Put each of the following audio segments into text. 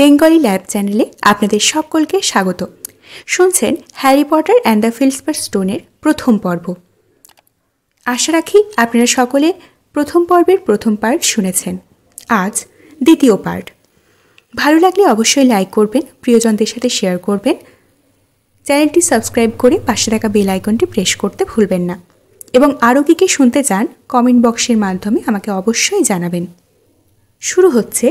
Bengali lab চ্যানেলে আপনাদের সকলকে স্বাগত শুনছেন Harry Potter and the philosopher's স্টোনের প্রথম পর্ব আশা রাখি আপনারা সকলে প্রথম পর্বের প্রথম পার্ট শুনেছেন আজ দ্বিতীয় পার্ট ভালো লাগলে অবশ্যই লাইক করবেন প্রিয়জনদের সাথে শেয়ার করবেন চ্যানেলটি সাবস্ক্রাইব করে পাশে থাকা বেল আইকনটি প্রেস করতে ভুলবেন না এবং আরও কী কী শুনতে চান কমেন্ট বক্সের মাধ্যমে আমাকে অবশ্যই জানাবেন শুরু হচ্ছে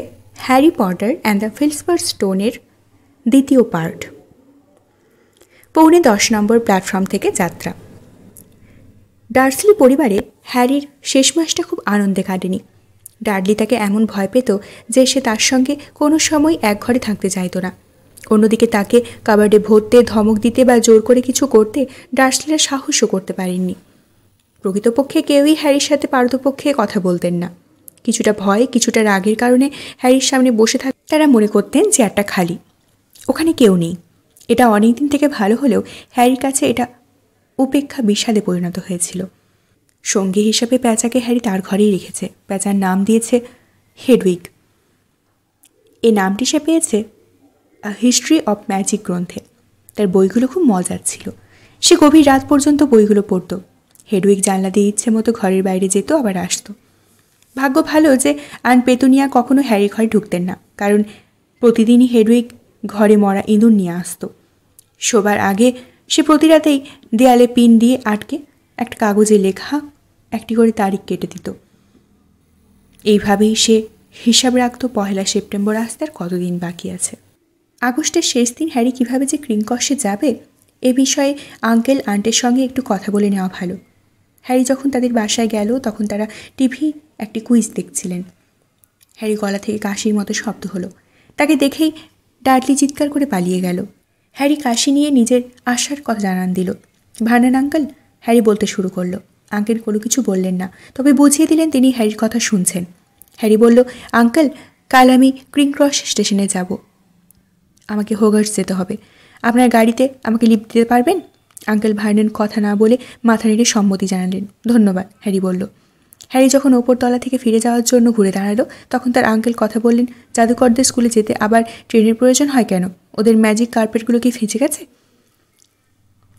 Harry Potter and the philosopher's স্টোনের দ্বিতীয় পার্ট পৌনে দশ নম্বর প্ল্যাটফর্ম থেকে যাত্রা ডার্সলি পরিবারে হ্যারির শেষ মাসটা খুব আনন্দে কাটেনি ডার্লি তাকে এমন ভয় পেত যে সে তার সঙ্গে কোনো সময় এক ঘরে থাকতে চাইত না অন্যদিকে তাকে কাবার্ডে ভরতে ধমক দিতে বা জোর করে কিছু করতে ডার্সলিরা সাহসও করতে পারেননি প্রকৃতপক্ষে কেউই হ্যারির সাথে পারদপক্ষে কথা বলতেন না কিছুটা ভয় কিছুটা রাগের কারণে হ্যারির সামনে বসে থাক তারা মনে করতেন চেয়ারটা খালি ওখানে কেউ নেই এটা অনেক দিন থেকে ভালো হলেও হ্যারির কাছে এটা উপেক্ষা বিষাদে পরিণত হয়েছিল সঙ্গী হিসাবে প্যাঁচাকে হ্যারি তার ঘরেই রেখেছে প্যাঁচার নাম দিয়েছে হেডউইক এ নামটি সে পেয়েছে হিস্ট্রি অব ম্যাজিক গ্রন্থে তার বইগুলো খুব মজার ছিল সে গভীর রাত পর্যন্ত বইগুলো পড়ত হেডউইক জানলা দিয়ে ইচ্ছে মতো ঘরের বাইরে যেত আবার আসতো ভাগ্য ভালো যে আন পেতুনিয়া কখনো হ্যারি ঘরে ঢুকতেন না কারণ প্রতিদিনই হেডুইক ঘরে মরা ইঁদুর নিয়ে আসতো শোবার আগে সে প্রতি রাতেই দেয়ালে পিন দিয়ে আটকে একটা কাগজে লেখা একটি করে তারিখ কেটে দিত এইভাবেই সে হিসাব রাখত পহেলা সেপ্টেম্বর আসতে আর কতদিন বাকি আছে আগস্টের শেষ দিন হ্যারি কীভাবে যে ক্রিংকসে যাবে এ বিষয়ে আঙ্কেল আন্টের সঙ্গে একটু কথা বলে নেওয়া ভালো হ্যারি যখন তাদের বাসায় গেল তখন তারা টিভি একটি কুইজ দেখছিলেন হ্যারি গলা থেকে কাশির মতো শব্দ হলো তাকে দেখেই ডার্লি চিৎকার করে পালিয়ে গেল হ্যারি কাশি নিয়ে নিজের আশার কথা জানান দিল ভানান আঙ্কেল হ্যারি বলতে শুরু করলো আঙ্কেল কোনো কিছু বললেন না তবে বুঝিয়ে দিলেন তিনি হ্যারির কথা শুনছেন হ্যারি বলল আঙ্কেল কাল আমি ক্রিংক্রস স্টেশনে যাব আমাকে হোগার্স যেতে হবে আপনার গাড়িতে আমাকে লিফট দিতে পারবেন আঙ্কেল ভার্নেন কথা না বলে মাথা নেড়ে সম্মতি জানালেন ধন্যবাদ হ্যারি বলল হ্যারি যখন ওপরতলা থেকে ফিরে যাওয়ার জন্য ঘুরে দাঁড়ালো তখন তার আঙ্কেল কথা বললেন জাদুকরদের স্কুলে যেতে আবার ট্রেনের প্রয়োজন হয় কেন ওদের ম্যাজিক কার্পেটগুলো কি ফেঁচে গেছে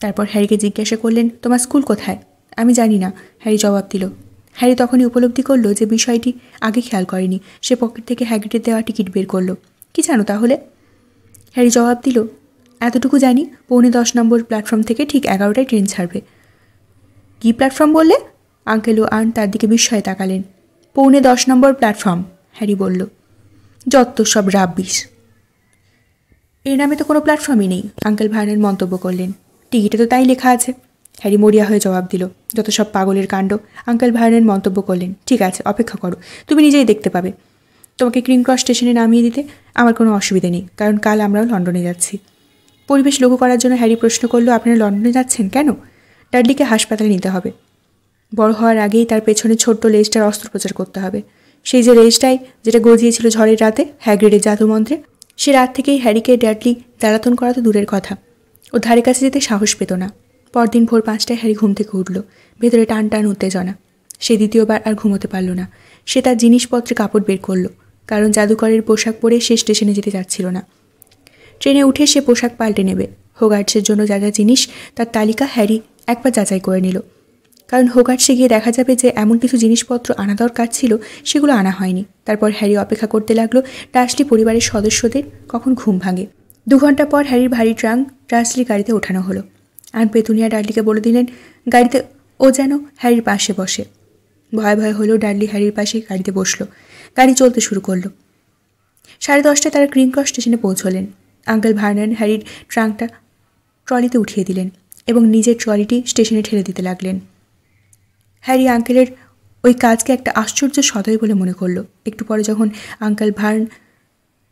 তারপর হ্যারিকে জিজ্ঞাসা করলেন তোমার স্কুল কোথায় আমি জানি না হ্যারি জবাব দিল হ্যারি তখনই উপলব্ধি করলো যে বিষয়টি আগে খেয়াল করেনি সে পকেট থেকে হ্যাগিটের দেওয়া টিকিট বের করলো কি জানো তাহলে হ্যারি জবাব দিল এতটুকু জানি পৌনে দশ নম্বর প্ল্যাটফর্ম থেকে ঠিক এগারোটায় ট্রেন ছাড়বে কি প্ল্যাটফর্ম বললে আঙ্কেল ও আন তার দিকে বিস্ময়ে তাকালেন পৌনে দশ নম্বর প্ল্যাটফর্ম হ্যারি বলল যত সব রাব্বিশ এর নামে তো কোনো প্ল্যাটফর্মই নেই আঙ্কেল ভায়ানের মন্তব্য করলেন টিকিটে তো তাই লেখা আছে হ্যারি মরিয়া হয়ে জবাব দিল যত সব পাগলের কাণ্ড আঙ্কেল ভায়ানের মন্তব্য করলেন ঠিক আছে অপেক্ষা করো তুমি নিজেই দেখতে পাবে তোমাকে ক্রিং ক্রস স্টেশনে নামিয়ে দিতে আমার কোনো অসুবিধে নেই কারণ কাল আমরাও লন্ডনে যাচ্ছি পরিবেশ লঘু করার জন্য হ্যারি প্রশ্ন করল আপনারা লন্ডনে যাচ্ছেন কেন ডার্লিকে হাসপাতালে নিতে হবে বড় হওয়ার আগেই তার পেছনে ছোট্ট লেজটার অস্ত্রোপচার করতে হবে সেই যে লেজটাই যেটা গজিয়েছিল ঝড়ের রাতে হ্যাগ্রেডের জাদুমন্ত্রে সে রাত থেকেই হ্যারিকে ড্যাডলি জ্বালাতন করা তো দূরের কথা ও ধারে কাছে যেতে সাহস পেত না পরদিন ভোর পাঁচটায় হ্যারি ঘুম থেকে উঠল ভেতরে টান টান উত্তেজনা সে দ্বিতীয়বার আর ঘুমোতে পারল না সে তার জিনিসপত্রে কাপড় বের করলো কারণ জাদুকরের পোশাক পরে সে স্টেশনে যেতে যাচ্ছিল না ট্রেনে উঠে সে পোশাক পাল্টে নেবে হোগার্টসের জন্য যা যা জিনিস তার তালিকা হ্যারি একবার যাচাই করে নিল কারণ হোগার্টসে গিয়ে দেখা যাবে যে এমন কিছু জিনিসপত্র আনা দরকার ছিল সেগুলো আনা হয়নি তারপর হ্যারি অপেক্ষা করতে লাগলো ট্রাসলি পরিবারের সদস্যদের কখন ঘুম ভাঙে দু ঘন্টা পর হ্যারির ভারী ট্রাং ডাসলি গাড়িতে ওঠানো হলো আর পেতুনিয়া ডার্লিকে বলে দিলেন গাড়িতে ও যেন হ্যারির পাশে বসে ভয় ভয় হলেও ডার্লি হ্যারির পাশে গাড়িতে বসলো গাড়ি চলতে শুরু করলো সাড়ে দশটায় তারা ক্রিংক্রস স্টেশনে পৌঁছলেন আঙ্কেল ভার্নান হ্যারির ট্রাঙ্কটা ট্রলিতে উঠিয়ে দিলেন এবং নিজের ট্রলিটি স্টেশনে ঠেলে দিতে লাগলেন হ্যারি আঙ্কেলের ওই কাজকে একটা আশ্চর্য সদয় বলে মনে করল একটু পরে যখন আঙ্কেল ভার্ন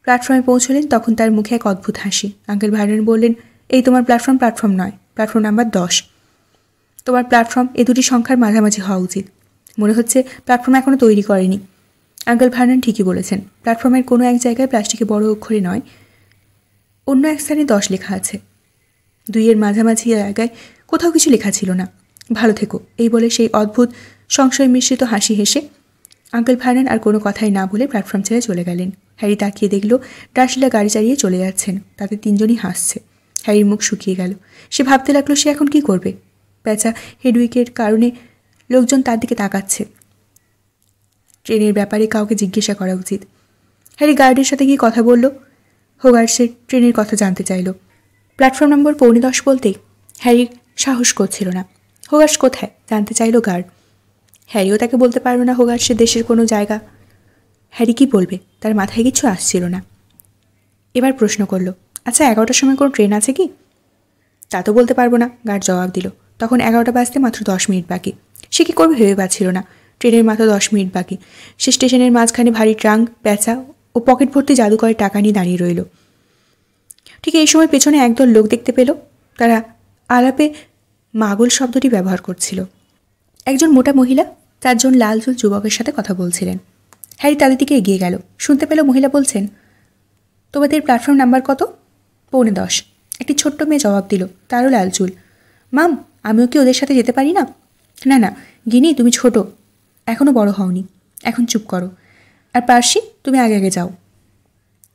প্ল্যাটফর্মে পৌঁছলেন তখন তার মুখে এক অদ্ভুত হাসি আঙ্কেল ভার্নান বললেন এই তোমার প্ল্যাটফর্ম প্ল্যাটফর্ম নয় প্ল্যাটফর্ম নাম্বার দশ তোমার প্ল্যাটফর্ম এ দুটি সংখ্যার মাঝামাঝি হওয়া উচিত মনে হচ্ছে প্ল্যাটফর্ম এখনও তৈরি করেনি আঙ্কেল ভার্নান ঠিকই বলেছেন প্ল্যাটফর্মের কোনো এক জায়গায় প্লাস্টিকে বড় অক্ষরে নয় অন্য এক স্থানে দশ লেখা আছে দুইয়ের মাঝামাঝি জায়গায় কোথাও কিছু লেখা ছিল না ভালো থেকো এই বলে সেই অদ্ভুত সংশয় মিশ্রিত হাসি হেসে আঙ্কেল ভার্নান আর কোনো কথাই না বলে প্ল্যাটফর্ম ছেড়ে চলে গেলেন হ্যারি তাকিয়ে দেখল রাশিলা গাড়ি চালিয়ে চলে যাচ্ছেন তাতে তিনজনই হাসছে হ্যারির মুখ শুকিয়ে গেল সে ভাবতে লাগলো সে এখন কি করবে প্যাঁচা হেডউইকের কারণে লোকজন তার দিকে তাকাচ্ছে ট্রেনের ব্যাপারে কাউকে জিজ্ঞাসা করা উচিত হ্যারি গার্ডের সাথে গিয়ে কথা বললো হোগার্সের ট্রেনের কথা জানতে চাইল প্ল্যাটফর্ম নম্বর পৌনে দশ বলতেই হ্যারির সাহস করছিল না হোগার্স কোথায় জানতে চাইল গার্ড হ্যারিও তাকে বলতে পারল না হোগার্সের দেশের কোনো জায়গা হ্যারি কি বলবে তার মাথায় কিছু আসছিল না এবার প্রশ্ন করল আচ্ছা এগারোটার সময় কোনো ট্রেন আছে কি তা তো বলতে পারবো না গার্ড জবাব দিল তখন এগারোটা বাজতে মাত্র দশ মিনিট বাকি সে কী করবে ভেবে পাচ্ছিল না ট্রেনের মাত্র দশ মিনিট বাকি সে স্টেশনের মাঝখানে ভারী ট্রাঙ্ক প্যাঁচা ও পকেট ভর্তি জাদুকরের টাকা নিয়ে দাঁড়িয়ে রইল ঠিক এই সময় পেছনে একদল লোক দেখতে পেল তারা আলাপে মাগল শব্দটি ব্যবহার করছিল একজন মোটা মহিলা চারজন লাল চুল যুবকের সাথে কথা বলছিলেন হ্যারি তাদের দিকে এগিয়ে গেল শুনতে পেল মহিলা বলছেন তোমাদের প্ল্যাটফর্ম নাম্বার কত পৌনে দশ একটি ছোট্ট মেয়ে জবাব দিল তারও লাল চুল মাম আমিও কি ওদের সাথে যেতে পারি না না না গিনি তুমি ছোট এখনও বড় হওনি এখন চুপ করো আর পার্সি তুমি আগে আগে যাও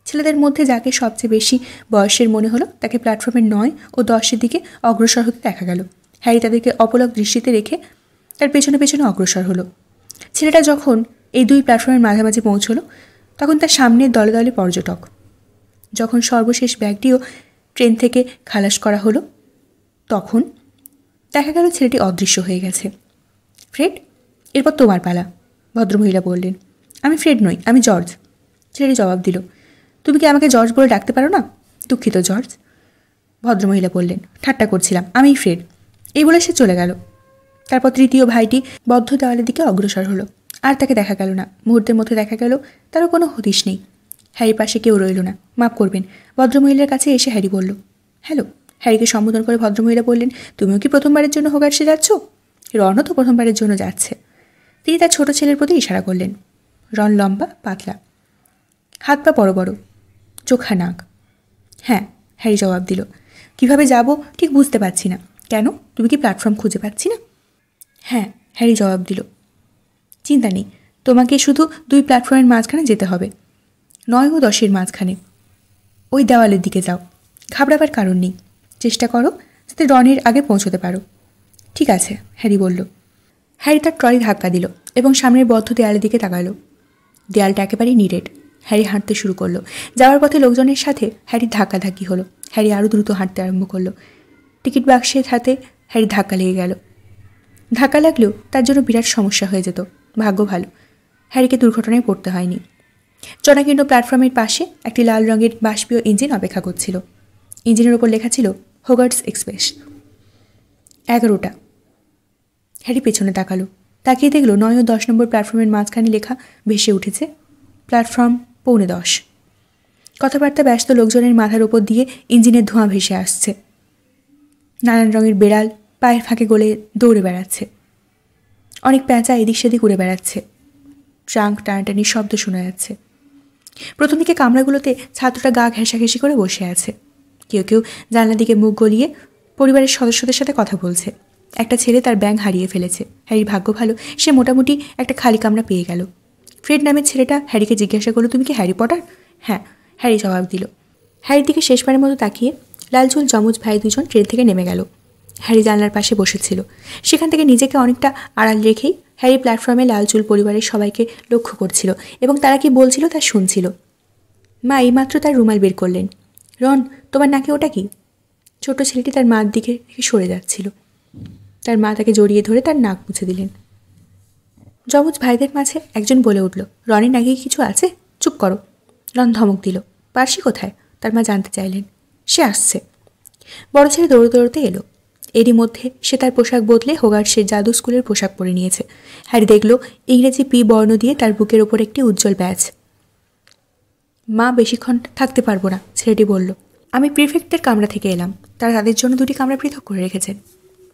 ছেলেদের মধ্যে যাকে সবচেয়ে বেশি বয়সের মনে হলো তাকে প্ল্যাটফর্মের নয় ও দশের দিকে অগ্রসর হতে দেখা গেল হ্যারি তাদেরকে অপলক দৃষ্টিতে রেখে তার পেছনে পেছনে অগ্রসর হলো ছেলেটা যখন এই দুই প্ল্যাটফর্মের মাঝামাঝি পৌঁছলো তখন তার সামনে দলে দলে পর্যটক যখন সর্বশেষ ব্যাগটিও ট্রেন থেকে খালাস করা হলো তখন দেখা গেল ছেলেটি অদৃশ্য হয়ে গেছে ফ্রেড এরপর তোমার পালা ভদ্রমহিলা বললেন আমি ফ্রেড নই আমি জর্জ ছেলেটি জবাব দিল তুমি কি আমাকে জর্জ বলে ডাকতে পারো না দুঃখিত জর্জ ভদ্রমহিলা বললেন ঠাট্টা করছিলাম আমি ফ্রেড এই বলে সে চলে গেল তারপর তৃতীয় ভাইটি বদ্ধ দেওয়ালের দিকে অগ্রসর হলো আর তাকে দেখা গেল না মুহূর্তের মধ্যে দেখা গেল তারও কোনো হদিশ নেই হ্যারি পাশে কেউ রইল না মাফ করবেন ভদ্রমহিলার কাছে এসে হ্যারি বলল হ্যালো হ্যারিকে সম্বোধন করে ভদ্রমহিলা বললেন তুমিও কি প্রথমবারের জন্য হোগার্সে যাচ্ছ রনও তো প্রথমবারের জন্য যাচ্ছে তিনি তার ছোট ছেলের প্রতি ইশারা করলেন রন লম্বা পাতলা হাত পা বড় বড় চোখা নাক হ্যাঁ হ্যারি জবাব দিল কিভাবে যাব ঠিক বুঝতে পারছি না কেন তুমি কি প্ল্যাটফর্ম খুঁজে পাচ্ছি না হ্যাঁ হ্যারি জবাব দিল চিন্তা নেই তোমাকে শুধু দুই প্ল্যাটফর্মের মাঝখানে যেতে হবে নয় ও দশের মাঝখানে ওই দেওয়ালের দিকে যাও ঘাবড়াবার কারণ নেই চেষ্টা করো যাতে রনের আগে পৌঁছতে পারো ঠিক আছে হ্যারি বলল হ্যারি তার ট্রলি ধাক্কা দিল এবং সামনের বদ্ধ দেয়ালের দিকে তাকালো দেয়ালটা একেবারেই নিরেট হ্যারি হাঁটতে শুরু করলো যাওয়ার পথে লোকজনের সাথে হ্যারি ধাক্কাধাক্কি হলো হ্যারি আরও দ্রুত হাঁটতে আরম্ভ করলো টিকিট বাক্সের হাতে হ্যারি ধাক্কা লেগে গেল ধাক্কা লাগলেও তার জন্য বিরাট সমস্যা হয়ে যেত ভাগ্য ভালো হ্যারিকে দুর্ঘটনায় পড়তে হয়নি চনাকীর্ণ প্ল্যাটফর্মের পাশে একটি লাল রঙের বাষ্পীয় ইঞ্জিন অপেক্ষা করছিল ইঞ্জিনের ওপর লেখা ছিল হোগার্টস এক্সপ্রেস এগারোটা হ্যারি পেছনে তাকালো তাকিয়ে দেখল নয় ও দশ নম্বর প্ল্যাটফর্মের মাঝখানে লেখা ভেসে উঠেছে প্ল্যাটফর্ম পৌনে দশ কথাবার্তা ব্যস্ত লোকজনের মাথার ওপর দিয়ে ইঞ্জিনের ধোঁয়া ভেসে আসছে নানান রঙের বেড়াল পায়ের ফাঁকে গলে দৌড়ে বেড়াচ্ছে অনেক প্যাঁচা এদিক সেদিক উড়ে বেড়াচ্ছে ট্রাঙ্ক টানাটানি শব্দ শোনা যাচ্ছে প্রথম দিকে কামরাগুলোতে ছাত্রটা গা ঘেঁষাঘেঁষি করে বসে আছে কেউ কেউ জানলা দিকে মুখ গলিয়ে পরিবারের সদস্যদের সাথে কথা বলছে একটা ছেলে তার ব্যাং হারিয়ে ফেলেছে হ্যারির ভাগ্য ভালো সে মোটামুটি একটা খালি কামরা পেয়ে গেল ফ্রেড নামের ছেলেটা হ্যারিকে জিজ্ঞাসা করলো তুমি কি হ্যারি পটার হ্যাঁ হ্যারি জবাব দিল হ্যারির দিকে শেষবারের মতো তাকিয়ে লালচুল জমজ ভাই দুজন ট্রেন থেকে নেমে গেল হ্যারি জানলার পাশে বসেছিল সেখান থেকে নিজেকে অনেকটা আড়াল রেখেই হ্যারি প্ল্যাটফর্মে লালচুল পরিবারের সবাইকে লক্ষ্য করছিল এবং তারা কি বলছিল তা শুনছিল মা এইমাত্র তার রুমাল বের করলেন রন তোমার নাকি ওটা কি ছোট ছেলেটি তার মার দিকে সরে যাচ্ছিল তার মা তাকে জড়িয়ে ধরে তার নাক মুছে দিলেন যমজ ভাইদের মাঝে একজন বলে উঠল রনির নাকি কিছু আছে চুপ করো রন ধমক দিল পার্সি কোথায় তার মা জানতে চাইলেন সে আসছে বড় ছেলে দৌড়ো দৌড়তে এলো এরই মধ্যে সে তার পোশাক বদলে হোগার সে জাদু স্কুলের পোশাক পরে নিয়েছে হ্যারি দেখল ইংরেজি পি বর্ণ দিয়ে তার বুকের ওপর একটি উজ্জ্বল ব্যাচ মা বেশিক্ষণ থাকতে পারবো না ছেলেটি বলল আমি প্রিফেক্টের কামরা থেকে এলাম তারা তাদের জন্য দুটি কামরা পৃথক করে রেখেছেন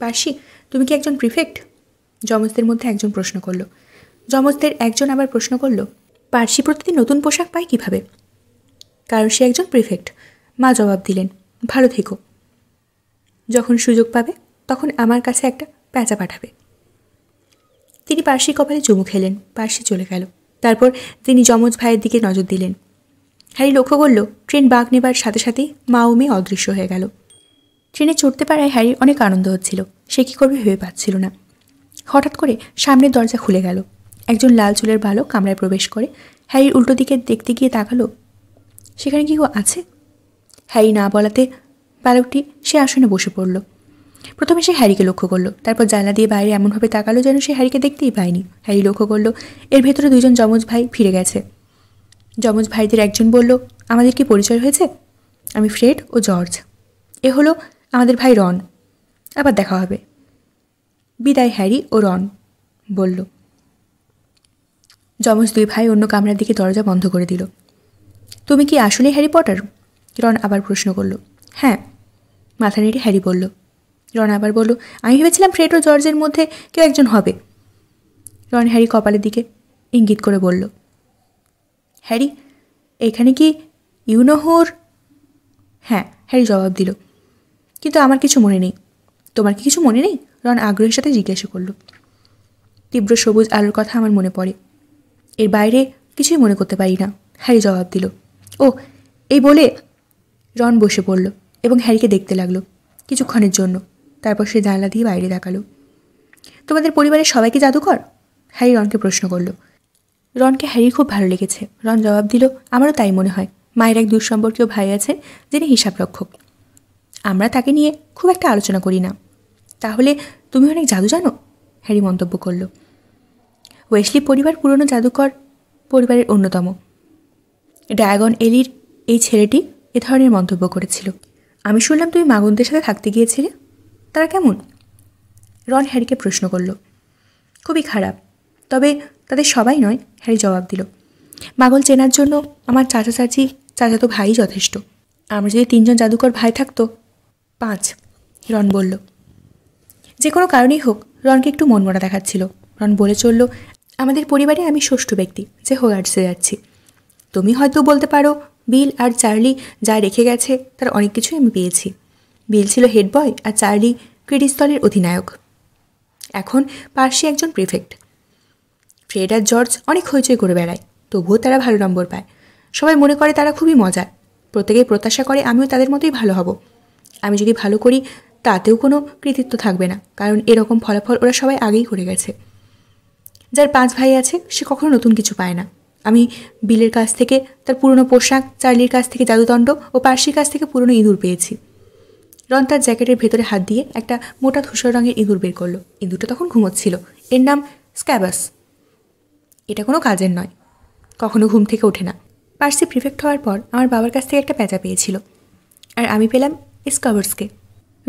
পারসি তুমি কি একজন প্রিফেক্ট যমজদের মধ্যে একজন প্রশ্ন করলো যমজদের একজন আবার প্রশ্ন করলো পার্সি প্রতিদিন নতুন পোশাক পায় কিভাবে কারণ সে একজন প্রিফেক্ট মা জবাব দিলেন ভালো থেকো যখন সুযোগ পাবে তখন আমার কাছে একটা প্যাঁচা পাঠাবে তিনি পার্সি কপালে চুমু খেলেন পার্সি চলে গেল তারপর তিনি যমজ ভাইয়ের দিকে নজর দিলেন হ্যারি লক্ষ্য করল ট্রেন বাঘ নেবার সাথে সাথেই মা ও মেয়ে অদৃশ্য হয়ে গেল ট্রেনে চড়তে পারায় হ্যারির অনেক আনন্দ হচ্ছিল সে কী করবে ভেবে পাচ্ছিল না হঠাৎ করে সামনের দরজা খুলে গেল একজন লাল চুলের বালক কামরায় প্রবেশ করে হ্যারির উল্টো দিকে দেখতে গিয়ে তাকালো সেখানে কি আছে হ্যারি না বলাতে বালকটি সে আসনে বসে পড়ল প্রথমে সে হ্যারিকে লক্ষ্য করলো তারপর জানলা দিয়ে বাইরে এমনভাবে তাকালো যেন সে হ্যারিকে দেখতেই পায়নি হ্যারি লক্ষ্য করলো এর ভেতরে দুজন যমজ ভাই ফিরে গেছে যমজ ভাইদের একজন বলল আমাদের কি পরিচয় হয়েছে আমি ফ্রেড ও জর্জ এ হলো আমাদের ভাই রন আবার দেখা হবে বিদায় হ্যারি ও রন বলল যমজ দুই ভাই অন্য কামরার দিকে দরজা বন্ধ করে দিল তুমি কি আসলে হ্যারি পটার রন আবার প্রশ্ন করল হ্যাঁ মাথা নেড়ে হ্যারি বলল রন আবার বলল আমি ভেবেছিলাম ফ্রেড ও জর্জের মধ্যে কেউ একজন হবে রন হ্যারি কপালের দিকে ইঙ্গিত করে বলল হ্যারি এখানে কি ইউনোহর হ্যাঁ হ্যারি জবাব দিল কিন্তু আমার কিছু মনে নেই তোমার কি কিছু মনে নেই রন আগ্রহের সাথে জিজ্ঞাসা করল তীব্র সবুজ আলোর কথা আমার মনে পড়ে এর বাইরে কিছুই মনে করতে পারি না হ্যারি জবাব দিল ও এই বলে রন বসে পড়ল এবং হ্যারিকে দেখতে লাগলো কিছুক্ষণের জন্য তারপর সে জানলা দিয়ে বাইরে দেখালো তোমাদের পরিবারের সবাইকে জাদুকর হ্যারি রনকে প্রশ্ন করল রনকে হ্যারি খুব ভালো লেগেছে রন জবাব দিল আমারও তাই মনে হয় মায়ের এক সম্পর্কীয় ভাই আছে যিনি হিসাবরক্ষক আমরা তাকে নিয়ে খুব একটা আলোচনা করি না তাহলে তুমি অনেক জাদু জানো হ্যারি মন্তব্য করল ওয়েসলি পরিবার পুরনো জাদুকর পরিবারের অন্যতম ডায়াগন এলির এই ছেলেটি এ ধরনের মন্তব্য করেছিল আমি শুনলাম তুমি মাগুনদের সাথে থাকতে গিয়েছিলে তারা কেমন রন হ্যারিকে প্রশ্ন করল খুবই খারাপ তবে তাদের সবাই নয় হ্যারি জবাব দিল মাগল চেনার জন্য আমার চাচা চাচি চাচাতো ভাই যথেষ্ট আমরা যদি তিনজন জাদুকর ভাই থাকতো পাঁচ রন বলল যে কোনো কারণেই হোক রনকে একটু মনমরা দেখাচ্ছিল রন বলে চলল আমাদের পরিবারে আমি ষষ্ঠ ব্যক্তি যে আর্টসে যাচ্ছি তুমি হয়তো বলতে পারো বিল আর চার্লি যা রেখে গেছে তার অনেক কিছুই আমি পেয়েছি বিল ছিল হেড বয় আর চার্লি ক্রেডিস্তলের অধিনায়ক এখন পার্সি একজন প্রিফেক্ট ফ্রেড আর জর্জ অনেক হইচই করে বেড়ায় তবুও তারা ভালো নম্বর পায় সবাই মনে করে তারা খুবই মজার প্রত্যেকেই প্রত্যাশা করে আমিও তাদের মতোই ভালো হব আমি যদি ভালো করি তাতেও কোনো কৃতিত্ব থাকবে না কারণ এরকম ফলাফল ওরা সবাই আগেই করে গেছে যার পাঁচ ভাই আছে সে কখনো নতুন কিছু পায় না আমি বিলের কাছ থেকে তার পুরনো পোশাক চার্লির কাছ থেকে জাদুদণ্ড ও পার্সির কাছ থেকে পুরনো ইঁদুর পেয়েছি রন তার জ্যাকেটের ভেতরে হাত দিয়ে একটা মোটা ধূসর রঙের ইঁদুর বের করলো ইঁদুরটা তখন ঘুমোচ্ছিল এর নাম স্ক্যাবাস এটা কোনো কাজের নয় কখনো ঘুম থেকে ওঠে না পার্সি প্রিফেক্ট হওয়ার পর আমার বাবার কাছ থেকে একটা প্যাঁচা পেয়েছিল আর আমি পেলাম স্কাবার্সকে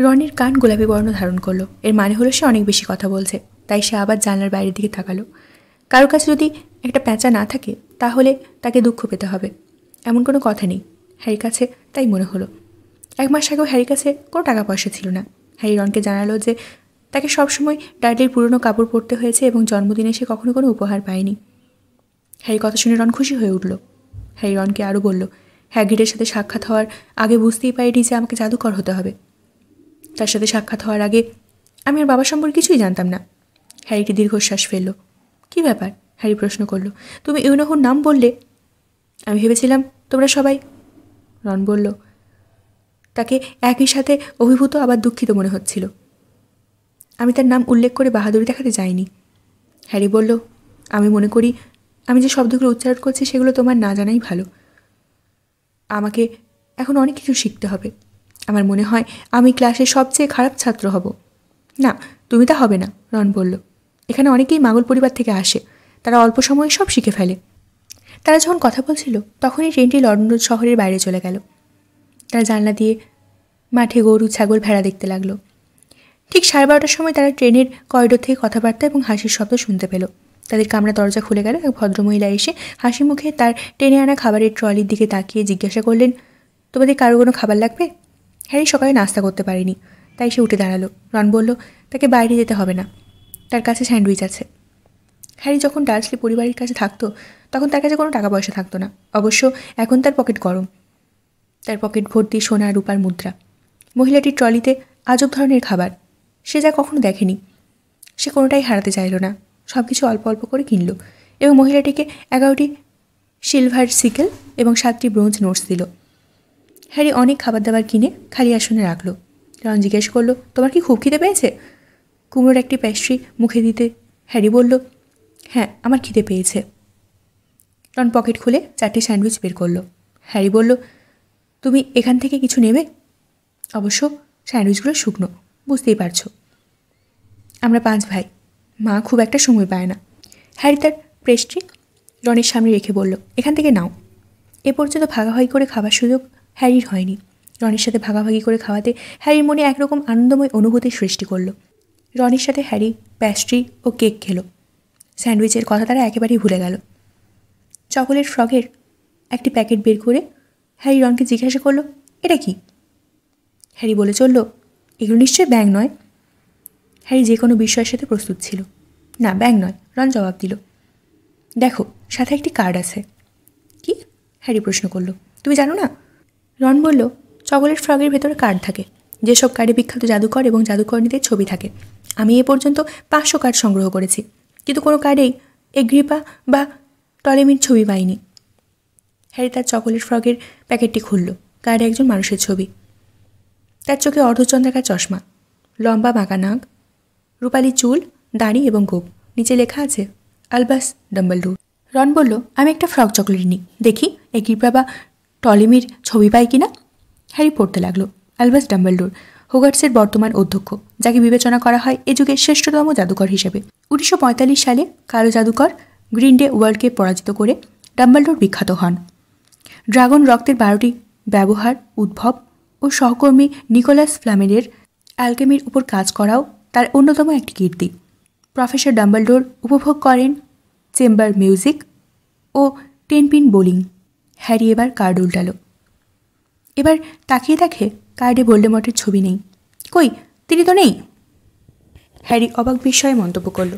রনির কান গোলাপি বর্ণ ধারণ করলো এর মানে হলো সে অনেক বেশি কথা বলছে তাই সে আবার জানলার বাইরের দিকে তাকালো কারোর কাছে যদি একটা প্যাঁচা না থাকে তাহলে তাকে দুঃখ পেতে হবে এমন কোনো কথা নেই হ্যারির কাছে তাই মনে হলো এক মাস আগেও হ্যারির কাছে কোনো টাকা পয়সা ছিল না হ্যারি রনকে জানালো যে তাকে সবসময় ডাডির পুরনো কাপড় পরতে হয়েছে এবং জন্মদিনে সে কখনো কোনো উপহার পায়নি হ্যারি কথা শুনে রন খুশি হয়ে উঠল হ্যারি রনকে আরও বলল হ্যাগ্রিডের সাথে সাক্ষাৎ হওয়ার আগে বুঝতেই পারিনি যে আমাকে জাদুকর হতে হবে তার সাথে সাক্ষাৎ হওয়ার আগে আমি আর বাবা সম্পর্কে কিছুই জানতাম না হ্যারিটি দীর্ঘশ্বাস ফেলল কি ব্যাপার হ্যারি প্রশ্ন করলো তুমি ইউনোহোর নাম বললে আমি ভেবেছিলাম তোমরা সবাই রন বলল তাকে একই সাথে অভিভূত আবার দুঃখিত মনে হচ্ছিল আমি তার নাম উল্লেখ করে বাহাদুরি দেখাতে যাইনি হ্যারি বলল আমি মনে করি আমি যে শব্দগুলো উচ্চারণ করছি সেগুলো তোমার না জানাই ভালো আমাকে এখন অনেক কিছু শিখতে হবে আমার মনে হয় আমি ক্লাসে সবচেয়ে খারাপ ছাত্র হব না তুমি তা হবে না রন বলল এখানে অনেকেই মাগল পরিবার থেকে আসে তারা অল্প সময়ে সব শিখে ফেলে তারা যখন কথা বলছিল তখনই ট্রেনটি লন্ডন শহরের বাইরে চলে গেল তারা জানলা দিয়ে মাঠে গরু ছাগল ভেড়া দেখতে লাগলো ঠিক সাড়ে বারোটার সময় তারা ট্রেনের করিডোর থেকে কথাবার্তা এবং হাসির শব্দ শুনতে পেলো তাদের কামরা দরজা খুলে গেল এক ভদ্রমহিলা এসে হাসি মুখে তার টেনে আনা খাবারের ট্রলির দিকে তাকিয়ে জিজ্ঞাসা করলেন তোমাদের কারো কোনো খাবার লাগবে হ্যারি সকালে নাস্তা করতে পারেনি তাই সে উঠে দাঁড়ালো রন বলল তাকে বাইরে যেতে হবে না তার কাছে স্যান্ডউইচ আছে হ্যারি যখন ডার্সলি পরিবারের কাছে থাকতো তখন তার কাছে কোনো টাকা পয়সা থাকতো না অবশ্য এখন তার পকেট গরম তার পকেট ভর্তি সোনা রূপার মুদ্রা মহিলাটির ট্রলিতে আজব ধরনের খাবার সে যা কখনো দেখেনি সে কোনোটাই হারাতে চাইল না সব কিছু অল্প অল্প করে কিনল এবং মহিলাটিকে এগারোটি সিলভার সিকেল এবং সাতটি ব্রোঞ্জ নোটস দিল হ্যারি অনেক খাবার দাবার কিনে খালি আসনে রাখলো রন জিজ্ঞেস করলো তোমার কি খুব খিদে পেয়েছে কুমড়োর একটি প্যাস্ট্রি মুখে দিতে হ্যারি বলল হ্যাঁ আমার খিদে পেয়েছে রন পকেট খুলে চারটি স্যান্ডউইচ বের করলো হ্যারি বলল তুমি এখান থেকে কিছু নেবে অবশ্য স্যান্ডউইচগুলো শুকনো বুঝতেই পারছো আমরা পাঁচ ভাই মা খুব একটা সময় পায় না হ্যারি তার পেস্ট্রি রনের সামনে রেখে বলল এখান থেকে নাও এ পর্যন্ত ভাগাভাগি করে খাবার সুযোগ হ্যারির হয়নি রনের সাথে ভাগাভাগি করে খাওয়াতে হ্যারির মনে একরকম আনন্দময় অনুভূতি সৃষ্টি করলো রনির সাথে হ্যারি প্যাস্ট্রি ও কেক খেলো স্যান্ডউইচের কথা তারা একেবারেই ভুলে গেল চকোলেট ফ্রগের একটি প্যাকেট বের করে হ্যারি রনকে জিজ্ঞাসা করলো এটা কি হ্যারি বলে চলল এগুলো নিশ্চয়ই ব্যাং নয় হ্যারি যে কোনো বিষয়ের সাথে প্রস্তুত ছিল না ব্যাং নয় রন জবাব দিল দেখো সাথে একটি কার্ড আছে কি হ্যারি প্রশ্ন করল তুমি জানো না রন বলল চকোলেট ফ্রগের ভেতরে কার্ড থাকে যেসব কার্ডে বিখ্যাত জাদুকর এবং জাদুকর্ণীদের ছবি থাকে আমি এ পর্যন্ত পাঁচশো কার্ড সংগ্রহ করেছি কিন্তু কোনো কার্ডেই এগ্রিপা বা টলেমির ছবি পাইনি হ্যারি তার চকোলেট ফ্রগের প্যাকেটটি খুলল কার্ডে একজন মানুষের ছবি তার চোখে অর্ধচন্দ্রাকার চশমা লম্বা বাঁকা নাক রূপালি চুল দাড়ি এবং গোপ নিচে লেখা আছে আলবাস ডাম্বল রন বলল আমি একটা ফ্রক চকলেট নিই দেখি একির বাবা টলিমির ছবি পাই কিনা হ্যারি পড়তে লাগলো আলবাস ডাম্বল হোগার্টসের বর্তমান অধ্যক্ষ যাকে বিবেচনা করা হয় এ যুগের শ্রেষ্ঠতম জাদুকর হিসেবে উনিশশো সালে কালো জাদুকর গ্রিন ডে ওয়ার্ল্ডকে পরাজিত করে ডাম্বালডোর বিখ্যাত হন ড্রাগন রক্তের বারোটি ব্যবহার উদ্ভব ও সহকর্মী নিকোলাস ফ্লামেরের অ্যালকেমির উপর কাজ করাও তার অন্যতম একটি কীর্তি প্রফেসর ডাম্বলডোর উপভোগ করেন চেম্বার মিউজিক ও টেনপিন বোলিং হ্যারি এবার কার্ড উল্টালো এবার তাকিয়ে দেখে কার্ডে ভোল্ডেমটের ছবি নেই কই তিনি তো নেই হ্যারি অবাক বিস্ময়ে মন্তব্য করল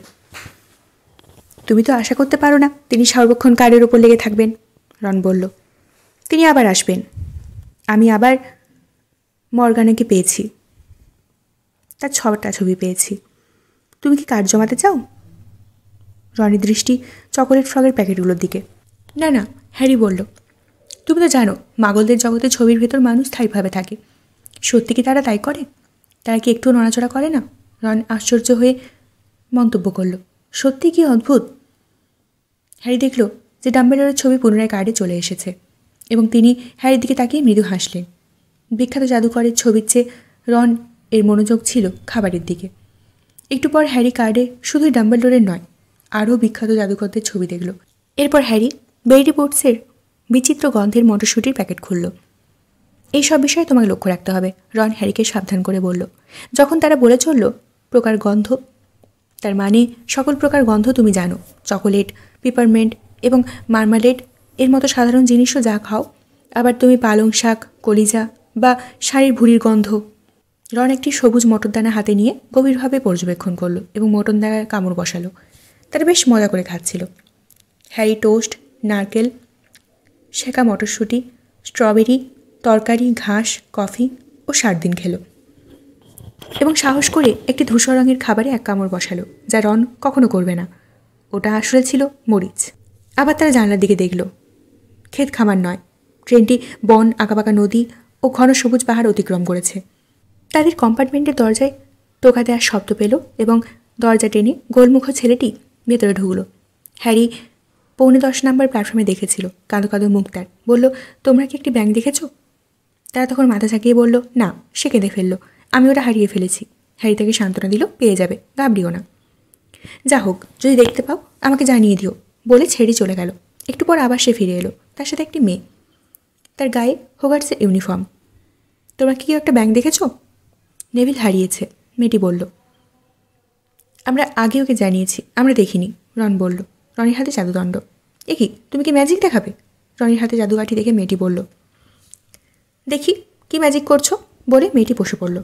তুমি তো আশা করতে পারো না তিনি সর্বক্ষণ কার্ডের ওপর লেগে থাকবেন রন বলল তিনি আবার আসবেন আমি আবার মর্গানাকে পেয়েছি তার ছটা ছবি পেয়েছি তুমি কি কার জমাতে চাও রনির দৃষ্টি চকোলেট ফ্রগের প্যাকেটগুলোর দিকে না না হ্যারি বলল তুমি তো জানো মাগলদের জগতে ছবির ভেতর মানুষ স্থায়ীভাবে থাকে সত্যি কি তারা তাই করে তারা কি একটু নড়াচড়া করে না রন আশ্চর্য হয়ে মন্তব্য করল সত্যি কি অদ্ভুত হ্যারি দেখল যে ডাম্বেলের ছবি পুনরায় কার্ডে চলে এসেছে এবং তিনি হ্যারির দিকে তাকিয়ে মৃদু হাসলেন বিখ্যাত জাদুকরের ছবির চেয়ে রন এর মনোযোগ ছিল খাবারের দিকে একটু পর হ্যারি কার্ডে শুধু ডাম্বলডোরের নয় আরও বিখ্যাত জাদুঘরদের ছবি দেখল এরপর হ্যারি বেরি বোর্ডসের বিচিত্র গন্ধের মটরশুটির প্যাকেট খুলল এই সব বিষয়ে তোমাকে লক্ষ্য রাখতে হবে রন হ্যারিকে সাবধান করে বলল যখন তারা বলে চলল প্রকার গন্ধ তার মানে সকল প্রকার গন্ধ তুমি জানো চকোলেট পিপারমেন্ট এবং মার্মালেট এর মতো সাধারণ জিনিসও যা খাও আবার তুমি পালং শাক কলিজা বা শাড়ির ভুড়ির গন্ধ রন একটি সবুজ মটরদানা হাতে নিয়ে গভীরভাবে পর্যবেক্ষণ করলো এবং মটরদানার কামড় বসালো তারা বেশ মজা করে খাচ্ছিল হ্যারি টোস্ট নারকেল শেখা মটরশুঁটি স্ট্রবেরি তরকারি ঘাস কফি ও সাত দিন খেলো এবং সাহস করে একটি ধূসর রঙের খাবারে এক কামড় বসালো যা রন কখনো করবে না ওটা আসলে ছিল মরিচ আবার তারা জানলার দিকে দেখল ক্ষেত খামার নয় ট্রেনটি বন আঁকাবাঁকা নদী ও ঘন সবুজ পাহাড় অতিক্রম করেছে তাদের কম্পার্টমেন্টের দরজায় টোকা দেওয়ার শব্দ পেল এবং দরজা টেনে গোলমুখ ছেলেটি ভেতরে ঢুকলো হ্যারি পৌনে দশ নাম্বার প্ল্যাটফর্মে দেখেছিল কাঁদো কাঁদো মুখ তার বলল তোমরা কি একটি ব্যাংক দেখেছ তারা তখন মাথা ঝাঁকিয়ে বলল না সে কেঁদে ফেললো আমি ওটা হারিয়ে ফেলেছি হ্যারি তাকে সান্ত্বনা দিল পেয়ে যাবে গাবড়িও না যা হোক যদি দেখতে পাও আমাকে জানিয়ে দিও বলে ছেড়ে চলে গেল একটু পর আবার সে ফিরে এলো তার সাথে একটি মেয়ে তার গায়ে হোগার্সের ইউনিফর্ম তোমরা কি একটা ব্যাংক দেখেছো নেভিল হারিয়েছে মেয়েটি বলল আমরা আগে ওকে জানিয়েছি আমরা দেখিনি রন বলল রনির হাতে জাদুদণ্ড এ কি তুমি কি ম্যাজিক দেখাবে রনির হাতে জাদুকাঠি দেখে মেয়েটি বলল দেখি কি ম্যাজিক করছো বলে মেয়েটি বসে পড়ল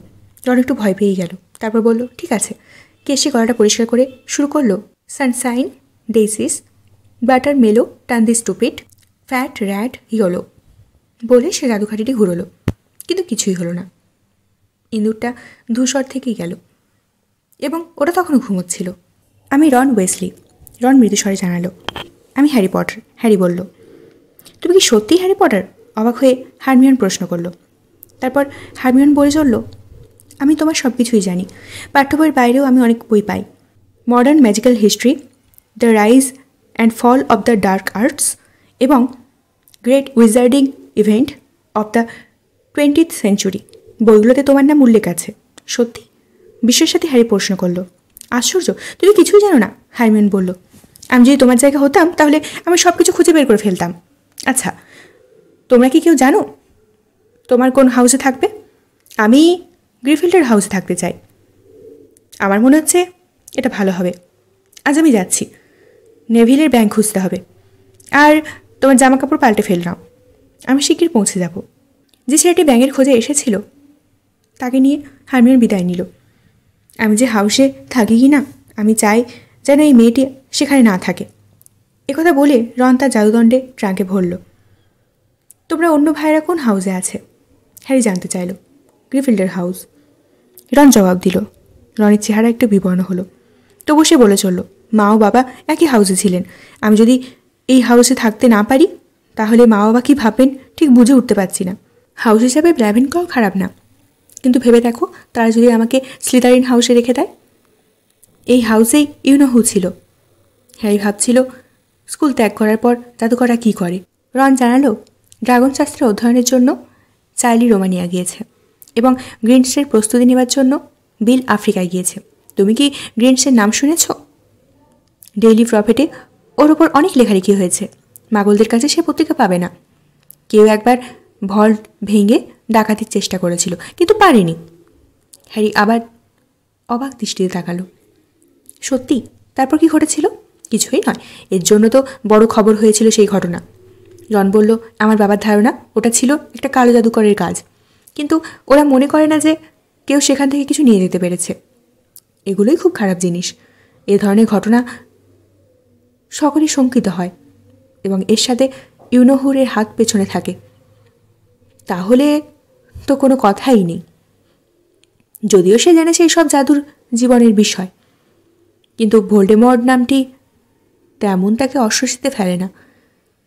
রন একটু ভয় পেয়ে গেল তারপর বলল ঠিক আছে কেসে গলাটা পরিষ্কার করে শুরু করলো sunshine ডেসিস butter mellow turn the stupid fat rat yellow বলে সে জাদুঘাটিটি ঘুরলো কিন্তু কিছুই হলো না ইঁদুরটা ধূসর থেকেই গেল এবং ওটা তখনও ঘুমোচ্ছিল আমি রন ওয়েসলি রন মৃদুস্বরে জানালো আমি হ্যারি পটার হ্যারি বলল তুমি কি সত্যিই হ্যারি পটার অবাক হয়ে হারমিয়ন প্রশ্ন করলো তারপর হারমিয়ন বলে চলল আমি তোমার সব কিছুই জানি পাঠ্য বইয়ের বাইরেও আমি অনেক বই পাই modern magical history the rise and fall of the dark arts এবং great wizarding event of the twentieth century বইগুলোতে তোমার নাম উল্লেখ আছে সত্যি বিশ্বের সাথে হ্যারি প্রশ্ন করলো আশ্চর্য তুমি কিছুই জানো না হারমিয়ন বলল আমি যদি তোমার জায়গা হতাম তাহলে আমি সব কিছু খুঁজে বের করে ফেলতাম আচ্ছা তোমরা কি কেউ জানো তোমার কোন হাউসে থাকবে আমি গ্রিফিল্ডের হাউসে থাকতে চাই আমার মনে হচ্ছে এটা ভালো হবে আজ আমি যাচ্ছি নেভিলের ব্যাংক খুঁজতে হবে আর তোমার জামা কাপড় পাল্টে ফেললাম আমি শিগগির পৌঁছে যাব যে ছেলেটি ব্যাঙের খোঁজে এসেছিল তাকে নিয়ে হারমিয়ন বিদায় নিল আমি যে হাউসে থাকি কি না আমি চাই যেন এই মেয়েটি সেখানে না থাকে একথা বলে রন তার জাদুদণ্ডে ট্রাঙ্কে ভরল তোমরা অন্য ভাইয়েরা কোন হাউসে আছে হ্যারি জানতে চাইল গ্রিফিল্ডের হাউস রন জবাব দিল রনের চেহারা একটু বিবর্ণ হলো তবু সে বলে চলল মা ও বাবা একই হাউসে ছিলেন আমি যদি এই হাউসে থাকতে না পারি তাহলে মা বাবা কী ভাবেন ঠিক বুঝে উঠতে পারছি না হাউস হিসাবে কল খারাপ না কিন্তু ভেবে দেখো তারা যদি আমাকে স্লিদারিন হাউসে রেখে দেয় এই হাউসেই ইউনোহু ছিল হ্যারি ভাবছিল স্কুল ত্যাগ করার পর জাদুকররা কী করে রন জানালো ড্রাগন শাস্ত্রে অধ্যয়নের জন্য চাইলি রোমানিয়া গিয়েছে এবং গ্রিনসের প্রস্তুতি নেবার জন্য বিল আফ্রিকায় গিয়েছে তুমি কি গ্রিনসের নাম শুনেছ ডেইলি প্রফিটে ওর ওপর অনেক লেখালেখি হয়েছে মাগলদের কাছে সে পত্রিকা পাবে না কেউ একবার ভল্ট ভেঙে ডাকাতির চেষ্টা করেছিল কিন্তু পারেনি হ্যারি আবার অবাক দৃষ্টিতে তাকালো সত্যি তারপর কি ঘটেছিল কিছুই নয় এর জন্য তো বড় খবর হয়েছিল সেই ঘটনা জন বলল আমার বাবার ধারণা ওটা ছিল একটা কালো জাদুকরের কাজ কিন্তু ওরা মনে করে না যে কেউ সেখান থেকে কিছু নিয়ে যেতে পেরেছে এগুলোই খুব খারাপ জিনিস এ ধরনের ঘটনা সকলেই শঙ্কিত হয় এবং এর সাথে ইউনোহুরের হাত পেছনে থাকে তাহলে তো কোনো কথাই নেই যদিও সে জানে সেই সব জাদুর জীবনের বিষয় কিন্তু ভোল্ডেমর্ড নামটি তেমন তাকে অস্বস্তিতে ফেলে না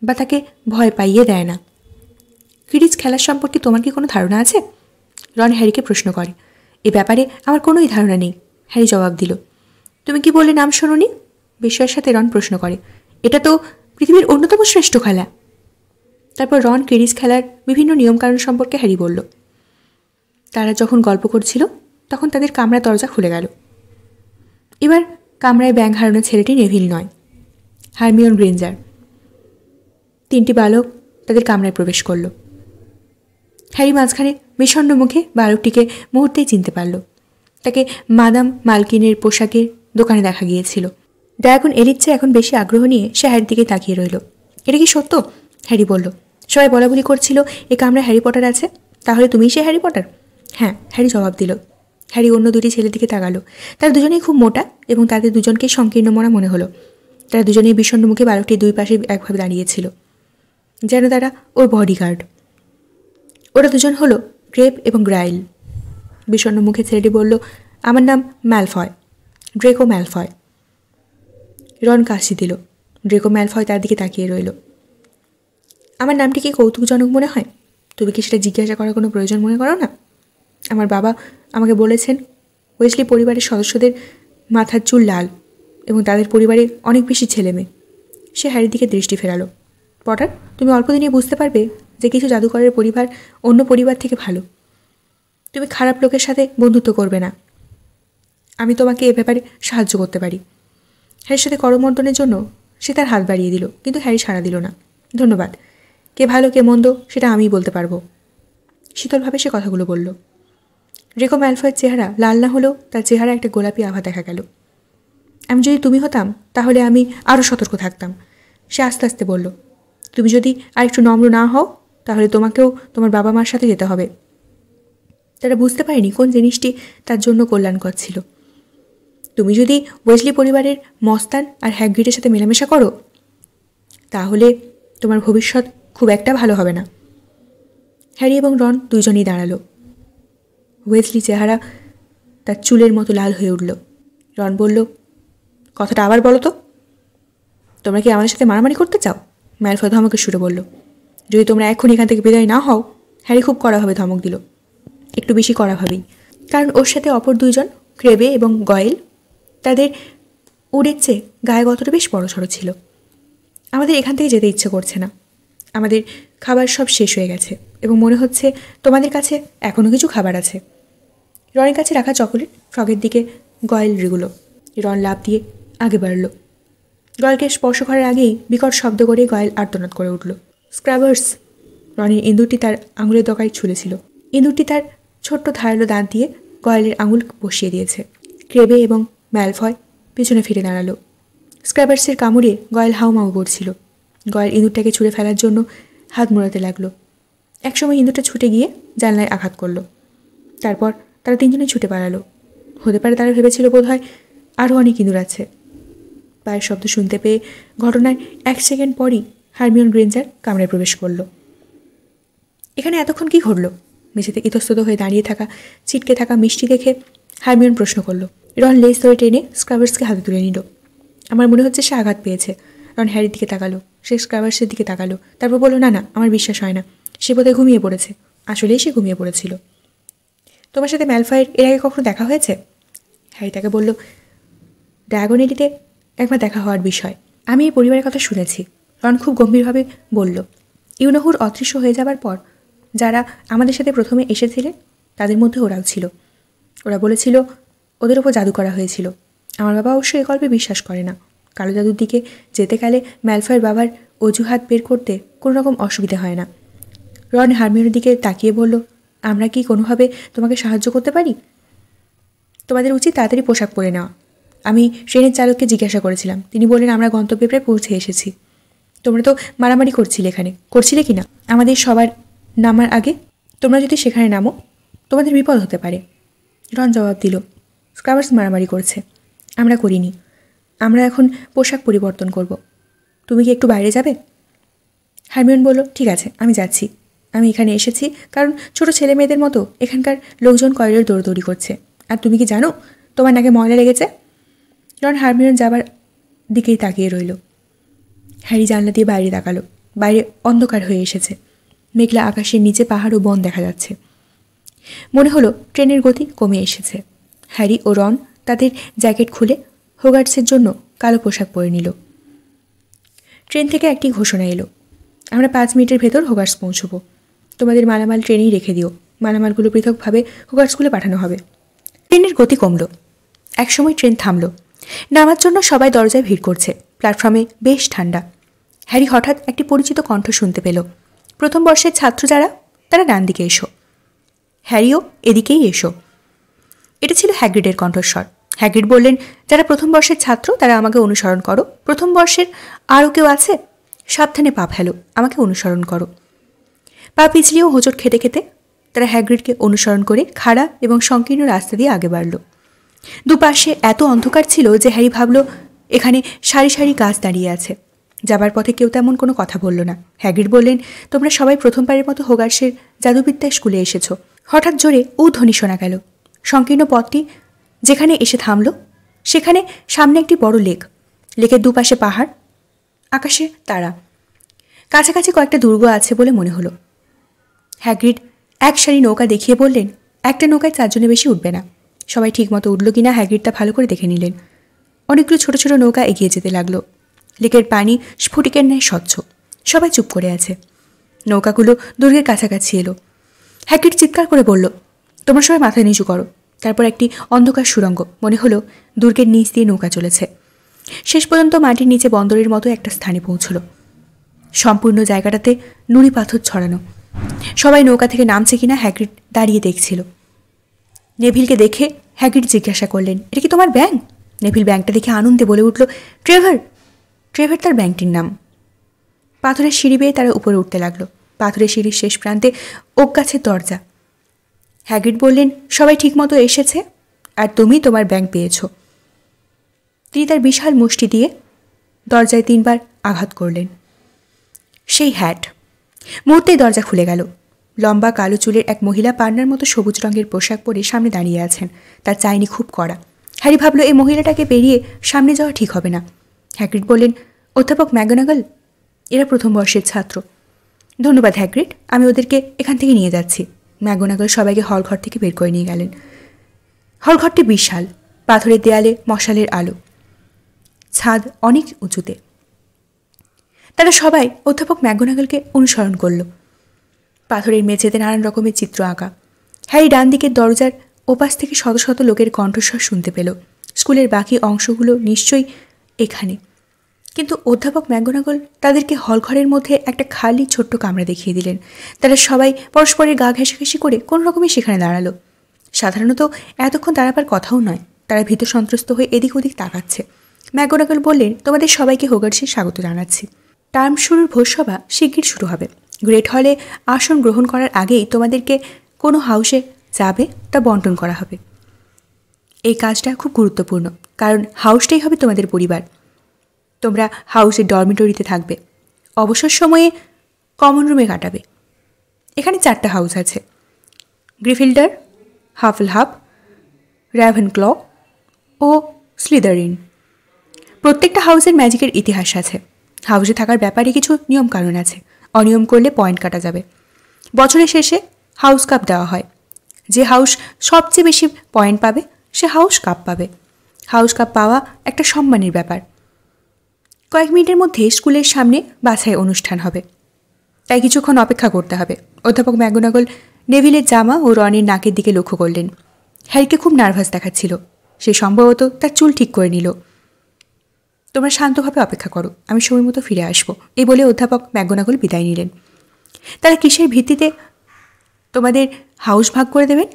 বা তাকে ভয় পাইয়ে দেয় না ক্রিডিজ খেলার সম্পর্কে তোমার কি কোনো ধারণা আছে রন হ্যারিকে প্রশ্ন করে এ ব্যাপারে আমার কোনোই ধারণা নেই হ্যারি জবাব দিল তুমি কি বললে নাম শোনি বিস্ময়ের সাথে রন প্রশ্ন করে এটা তো পৃথিবীর অন্যতম শ্রেষ্ঠ খেলা তারপর রন ক্রিডিজ খেলার বিভিন্ন নিয়মকানুন সম্পর্কে হ্যারি বলল তারা যখন গল্প করছিল তখন তাদের কামরা দরজা খুলে গেল এবার কামরায় ব্যাং হারানো ছেলেটি নেভিল নয় হারমিয়ন গ্রেঞ্জার তিনটি বালক তাদের কামরায় প্রবেশ করল হ্যারি মাঝখানে বিষণ্ন মুখে বালকটিকে মুহূর্তেই চিনতে পারল তাকে মাদাম মালকিনের পোশাকের দোকানে দেখা গিয়েছিল এর এলিচ্ছে এখন বেশি আগ্রহ নিয়ে সে হ্যারির দিকে তাকিয়ে রইল এটা কি সত্য হ্যারি বলল সবাই বলাবলি করছিল এ কামরা হ্যারি পটার আছে তাহলে তুমিই সে হ্যারি পটার হ্যাঁ হ্যারি জবাব দিল হ্যারি অন্য দুটি ছেলের দিকে তাকালো তারা দুজনেই খুব মোটা এবং তাদের দুজনকে সংকীর্ণ মরা মনে হলো তারা দুজনেই বিষণ্ণ মুখে বারোটি দুই পাশে একভাবে দাঁড়িয়েছিল যেন তারা ওর বডিগার্ড ওরা দুজন হলো গ্রেপ এবং গ্রাইল বিষণ্ণ মুখে ছেলেটি বলল আমার নাম ম্যালফয় ড্রেকো ম্যালফয় রন কাশি দিল ড্রেকো ম্যালফয় তার দিকে তাকিয়ে রইল আমার নামটি কি কৌতুকজনক মনে হয় তুমি কি সেটা জিজ্ঞাসা করার কোনো প্রয়োজন মনে করো না আমার বাবা আমাকে বলেছেন ওয়েসলি পরিবারের সদস্যদের মাথার চুল লাল এবং তাদের পরিবারে অনেক বেশি ছেলেমেয়ে সে হ্যারির দিকে দৃষ্টি ফেরালো পটার তুমি অল্প দিনে বুঝতে পারবে যে কিছু জাদুকরের পরিবার অন্য পরিবার থেকে ভালো তুমি খারাপ লোকের সাথে বন্ধুত্ব করবে না আমি তোমাকে এ ব্যাপারে সাহায্য করতে পারি হ্যারির সাথে করমর্দনের জন্য সে তার হাত বাড়িয়ে দিল কিন্তু হ্যারি সাড়া দিল না ধন্যবাদ কে ভালো কে মন্দ সেটা আমি বলতে পারবো শীতলভাবে সে কথাগুলো বলল রেকম ম্যালফয়ের চেহারা লাল না হলেও তার চেহারা একটা গোলাপি আভা দেখা গেল আমি যদি তুমি হতাম তাহলে আমি আরও সতর্ক থাকতাম সে আস্তে আস্তে বলল তুমি যদি আর একটু নম্র না হও তাহলে তোমাকেও তোমার বাবা মার সাথে যেতে হবে তারা বুঝতে পারেনি কোন জিনিসটি তার জন্য কল্যাণকর ছিল তুমি যদি ওয়েজলি পরিবারের মস্তান আর হ্যাগ্রিডের সাথে মেলামেশা করো তাহলে তোমার ভবিষ্যৎ খুব একটা ভালো হবে না হ্যারি এবং রন দুজনই দাঁড়ালো ওয়েসলি চেহারা তার চুলের মতো লাল হয়ে উঠল রন বলল কথাটা আবার বলো তো তোমরা কি আমাদের সাথে মারামারি করতে চাও ম্যালফয় ধমকে সুরে বলল যদি তোমরা এখন এখান থেকে বিদায় না হও হ্যারি খুব কড়াভাবে ধমক দিল একটু বেশি কড়াভাবেই কারণ ওর সাথে অপর দুইজন ক্রেবে এবং গয়েল তাদের উড়ের চেয়ে গায়ে গতটা বেশ বড় সড়ো ছিল আমাদের এখান থেকে যেতে ইচ্ছে করছে না আমাদের খাবার সব শেষ হয়ে গেছে এবং মনে হচ্ছে তোমাদের কাছে এখনও কিছু খাবার আছে রনের কাছে রাখা চকোলেট ফ্রগের দিকে গয়েল রেগুলো রন লাভ দিয়ে আগে বাড়ল গয়েলকে স্পর্শ করার আগেই বিকট শব্দ করে গয়েল আর্তনাদ করে উঠল স্ক্রাবার্স রনের ইঁদুরটি তার আঙুলের দকায় ছুলেছিল ইঁদুরটি তার ছোট্ট ধারালো দাঁত দিয়ে গয়েলের আঙুল বসিয়ে দিয়েছে ক্রেবে এবং ম্যালফয় পিছনে ফিরে দাঁড়ালো স্ক্র্যাবার্সের কামড়ে গয়েল হাউমাউ করছিল গয়েল ইঁদুরটাকে ছুঁড়ে ফেলার জন্য হাত মোড়াতে লাগলো একসময় ইঁদুরটা ছুটে গিয়ে জানলায় আঘাত করলো তারপর তারা তিনজনে ছুটে পালালো হতে পারে তারা ভেবেছিল বোধ হয় আরও অনেক ইঁদুর আছে পায়ের শব্দ শুনতে পেয়ে ঘটনার এক সেকেন্ড পরই হারমিয়ন গ্রেঞ্জার কামরায় প্রবেশ করল এখানে এতক্ষণ কি ঘটল মেঝেতে ইতস্তত হয়ে দাঁড়িয়ে থাকা ছিটকে থাকা মিষ্টি দেখে হারমিয়ন প্রশ্ন করল রন লেস ধরে টেনে স্ক্রাবার্সকে হাতে তুলে নিল আমার মনে হচ্ছে সে আঘাত পেয়েছে রন হ্যারির দিকে তাকালো সে স্ক্রাবার্সের দিকে তাকালো তারপর বলল না না আমার বিশ্বাস হয় না সে বোধহয় ঘুমিয়ে পড়েছে আসলেই সে ঘুমিয়ে পড়েছিল তোমার সাথে ম্যালফায়ের এর আগে কখনো দেখা হয়েছে হ্যারি তাকে বলল ড্রাগনেডিতে একবার দেখা হওয়ার বিষয় আমি এই পরিবারের কথা শুনেছি রন খুব গম্ভীরভাবে বলল ইউনহুর অদৃশ্য হয়ে যাবার পর যারা আমাদের সাথে প্রথমে এসেছিলেন তাদের মধ্যে ওরাও ছিল ওরা বলেছিল ওদের ওপর জাদু করা হয়েছিল আমার বাবা অবশ্য এ গল্পে বিশ্বাস করে না কালো জাদুর দিকে যেতে গেলে ম্যালফয়ের বাবার অজুহাত বের করতে কোনো রকম অসুবিধে হয় না রন হারমিওনের দিকে তাকিয়ে বলল আমরা কি কোনোভাবে তোমাকে সাহায্য করতে পারি তোমাদের উচিত তাড়াতাড়ি পোশাক পরে নেওয়া আমি ট্রেনের চালককে জিজ্ঞাসা করেছিলাম তিনি বললেন আমরা গন্তব্যে প্রায় পৌঁছে এসেছি তোমরা তো মারামারি করছিলে এখানে করছিলে কি না আমাদের সবার নামার আগে তোমরা যদি সেখানে নামো তোমাদের বিপদ হতে পারে রন জবাব দিল স্ক্রাবার্স মারামারি করছে আমরা করিনি আমরা এখন পোশাক পরিবর্তন করব তুমি কি একটু বাইরে যাবে হারমিয়ন বলল ঠিক আছে আমি যাচ্ছি আমি এখানে এসেছি কারণ ছোট ছেলে মেয়েদের মতো এখানকার লোকজন কয়েলের দৌড়দৌড়ি করছে আর তুমি কি জানো তোমার নাকে ময়লা লেগেছে রন হারমিয়ন যাবার দিকেই তাকিয়ে রইল হ্যারি জানলা দিয়ে বাইরে তাকালো বাইরে অন্ধকার হয়ে এসেছে মেঘলা আকাশের নিচে পাহাড় ও বন দেখা যাচ্ছে মনে হলো ট্রেনের গতি কমে এসেছে হ্যারি ও রন তাদের জ্যাকেট খুলে হোগার্টসের জন্য কালো পোশাক পরে নিল ট্রেন থেকে একটি ঘোষণা এলো আমরা পাঁচ মিনিটের ভেতর হোগার্টস পৌঁছবো তোমাদের মালামাল ট্রেনেই রেখে দিও মালামালগুলো পৃথকভাবে স্কুলে পাঠানো হবে ট্রেনের গতি কমল একসময় ট্রেন থামল নামার জন্য সবাই দরজায় ভিড় করছে প্ল্যাটফর্মে বেশ ঠান্ডা হ্যারি হঠাৎ একটি পরিচিত কণ্ঠ শুনতে পেল প্রথম বর্ষের ছাত্র যারা তারা ডান দিকে এসো হ্যারিও এদিকেই এসো এটা ছিল হ্যাগ্রিডের কণ্ঠস্বর হ্যাগ্রিড বললেন যারা প্রথম বর্ষের ছাত্র তারা আমাকে অনুসরণ করো প্রথম বর্ষের আরও কেউ আছে সাবধানে পা ফেলো আমাকে অনুসরণ করো পা পিছলিয়েও হোঁচট খেতে খেতে তারা হ্যাগ্রিডকে অনুসরণ করে খাড়া এবং সংকীর্ণ রাস্তা দিয়ে আগে বাড়ল দুপাশে এত অন্ধকার ছিল যে হ্যারি ভাবল এখানে সারি সারি গাছ দাঁড়িয়ে আছে যাবার পথে কেউ তেমন কোনো কথা বলল না হ্যাগ্রিড বললেন তোমরা সবাই প্রথমবারের মতো হোগার্সের জাদুবিদ্যা স্কুলে এসেছ হঠাৎ জোরে উ ধ্বনি শোনা গেল সংকীর্ণ পথটি যেখানে এসে থামল সেখানে সামনে একটি বড় লেক লেকের দুপাশে পাহাড় আকাশে তারা কাছাকাছি কয়েকটা দুর্গ আছে বলে মনে হলো হ্যাগ্রিড এক সারি নৌকা দেখিয়ে বললেন একটা নৌকায় চারজনে বেশি উঠবে না সবাই ঠিকমতো উঠল কিনা হ্যাগ্রিড তা ভালো করে দেখে নিলেন অনেকগুলো ছোট ছোট নৌকা এগিয়ে যেতে লাগলো লেকের পানি স্ফটিকের ন্যায় স্বচ্ছ সবাই চুপ করে আছে নৌকাগুলো দুর্গের কাছাকাছি এলো হ্যাগ্রিড চিৎকার করে বলল তোমার সবাই মাথা নিচু করো তারপর একটি অন্ধকার সুরঙ্গ মনে হলো দুর্গের নিচ দিয়ে নৌকা চলেছে শেষ পর্যন্ত মাটির নিচে বন্দরের মতো একটা স্থানে পৌঁছল সম্পূর্ণ জায়গাটাতে নুড়ি পাথর ছড়ানো সবাই নৌকা থেকে নামছে কিনা হ্যাগ্রিড দাঁড়িয়ে দেখছিল নেভিলকে দেখে হ্যাগ্রিড জিজ্ঞাসা করলেন এটা কি তোমার ব্যাংক নেভিল ব্যাংকটা দেখে আনন্দে বলে উঠল ট্রেভার ট্রেভার তার ব্যাংকটির নাম পাথরের সিঁড়ি বেয়ে তারা উপরে উঠতে লাগলো পাথরের সিঁড়ির শেষ প্রান্তে ওক গাছের দরজা হ্যাগ্রিড বললেন সবাই ঠিকমতো এসেছে আর তুমি তোমার ব্যাংক পেয়েছ তিনি তার বিশাল মুষ্টি দিয়ে দরজায় তিনবার আঘাত করলেন সেই হ্যাট মুহূর্তে দরজা খুলে গেল লম্বা কালো চুলের এক মহিলা পান্নার মতো সবুজ রঙের পোশাক পরে সামনে দাঁড়িয়ে আছেন তার চাইনি খুব কড়া হ্যারি ভাবল এই মহিলাটাকে পেরিয়ে সামনে যাওয়া ঠিক হবে না হ্যাগ্রিড বললেন অধ্যাপক ম্যাগনাগল এরা প্রথম বর্ষের ছাত্র ধন্যবাদ হ্যাগ্রিড আমি ওদেরকে এখান থেকে নিয়ে যাচ্ছি ম্যাগনাগল সবাইকে হলঘর থেকে বের করে নিয়ে গেলেন হলঘরটি বিশাল পাথরের দেয়ালে মশালের আলো ছাদ অনেক উঁচুতে তারা সবাই অধ্যাপক ম্যাগোনাগলকে অনুসরণ করল পাথরের মেঝেতে নানান রকমের চিত্র আঁকা হ্যারি ডান দিকের দরজার ওপাশ থেকে শত শত লোকের কণ্ঠস্বর শুনতে পেল স্কুলের বাকি অংশগুলো নিশ্চয়ই এখানে কিন্তু অধ্যাপক ম্যাগোনাগল তাদেরকে হলঘরের মধ্যে একটা খালি ছোট্ট কামরা দেখিয়ে দিলেন তারা সবাই পরস্পরের গা ঘেঁষাঘেঁষি করে কোনো রকমই সেখানে দাঁড়ালো সাধারণত এতক্ষণ দাঁড়াবার কথাও নয় তারা ভীত সন্ত্রস্ত হয়ে এদিক ওদিক তাকাচ্ছে ম্যাগোনাগল বললেন তোমাদের সবাইকে হোগার্সি স্বাগত জানাচ্ছি টার্ম শুরুর ভোজসভা শিগগির শুরু হবে গ্রেট হলে আসন গ্রহণ করার আগেই তোমাদেরকে কোনো হাউসে যাবে তা বন্টন করা হবে এই কাজটা খুব গুরুত্বপূর্ণ কারণ হাউসটাই হবে তোমাদের পরিবার তোমরা হাউসে ডরমিটরিতে থাকবে অবসর সময়ে কমন রুমে কাটাবে এখানে চারটা হাউস আছে গ্রিফিল্ডার হাফল হাফ র্যাভেন ক্ল ও স্লিদারিন প্রত্যেকটা হাউসের ম্যাজিকের ইতিহাস আছে হাউসে থাকার ব্যাপারে কিছু নিয়মকানুন আছে অনিয়ম করলে পয়েন্ট কাটা যাবে বছরের শেষে হাউস কাপ দেওয়া হয় যে হাউস সবচেয়ে বেশি পয়েন্ট পাবে সে হাউস কাপ পাবে হাউস কাপ পাওয়া একটা সম্মানের ব্যাপার কয়েক মিনিটের মধ্যে স্কুলের সামনে বাছাই অনুষ্ঠান হবে তাই কিছুক্ষণ অপেক্ষা করতে হবে অধ্যাপক ম্যাগোনাগল নেভিলের জামা ও রনির নাকের দিকে লক্ষ্য করলেন হ্যারিকে খুব নার্ভাস দেখাচ্ছিল সে সম্ভবত তার চুল ঠিক করে নিল তোমরা শান্তভাবে অপেক্ষা করো আমি সময় মতো ফিরে আসবো এই বলে অধ্যাপক ম্যাগোনাগল বিদায় নিলেন তারা কিসের ভিত্তিতে তোমাদের হাউস ভাগ করে দেবেন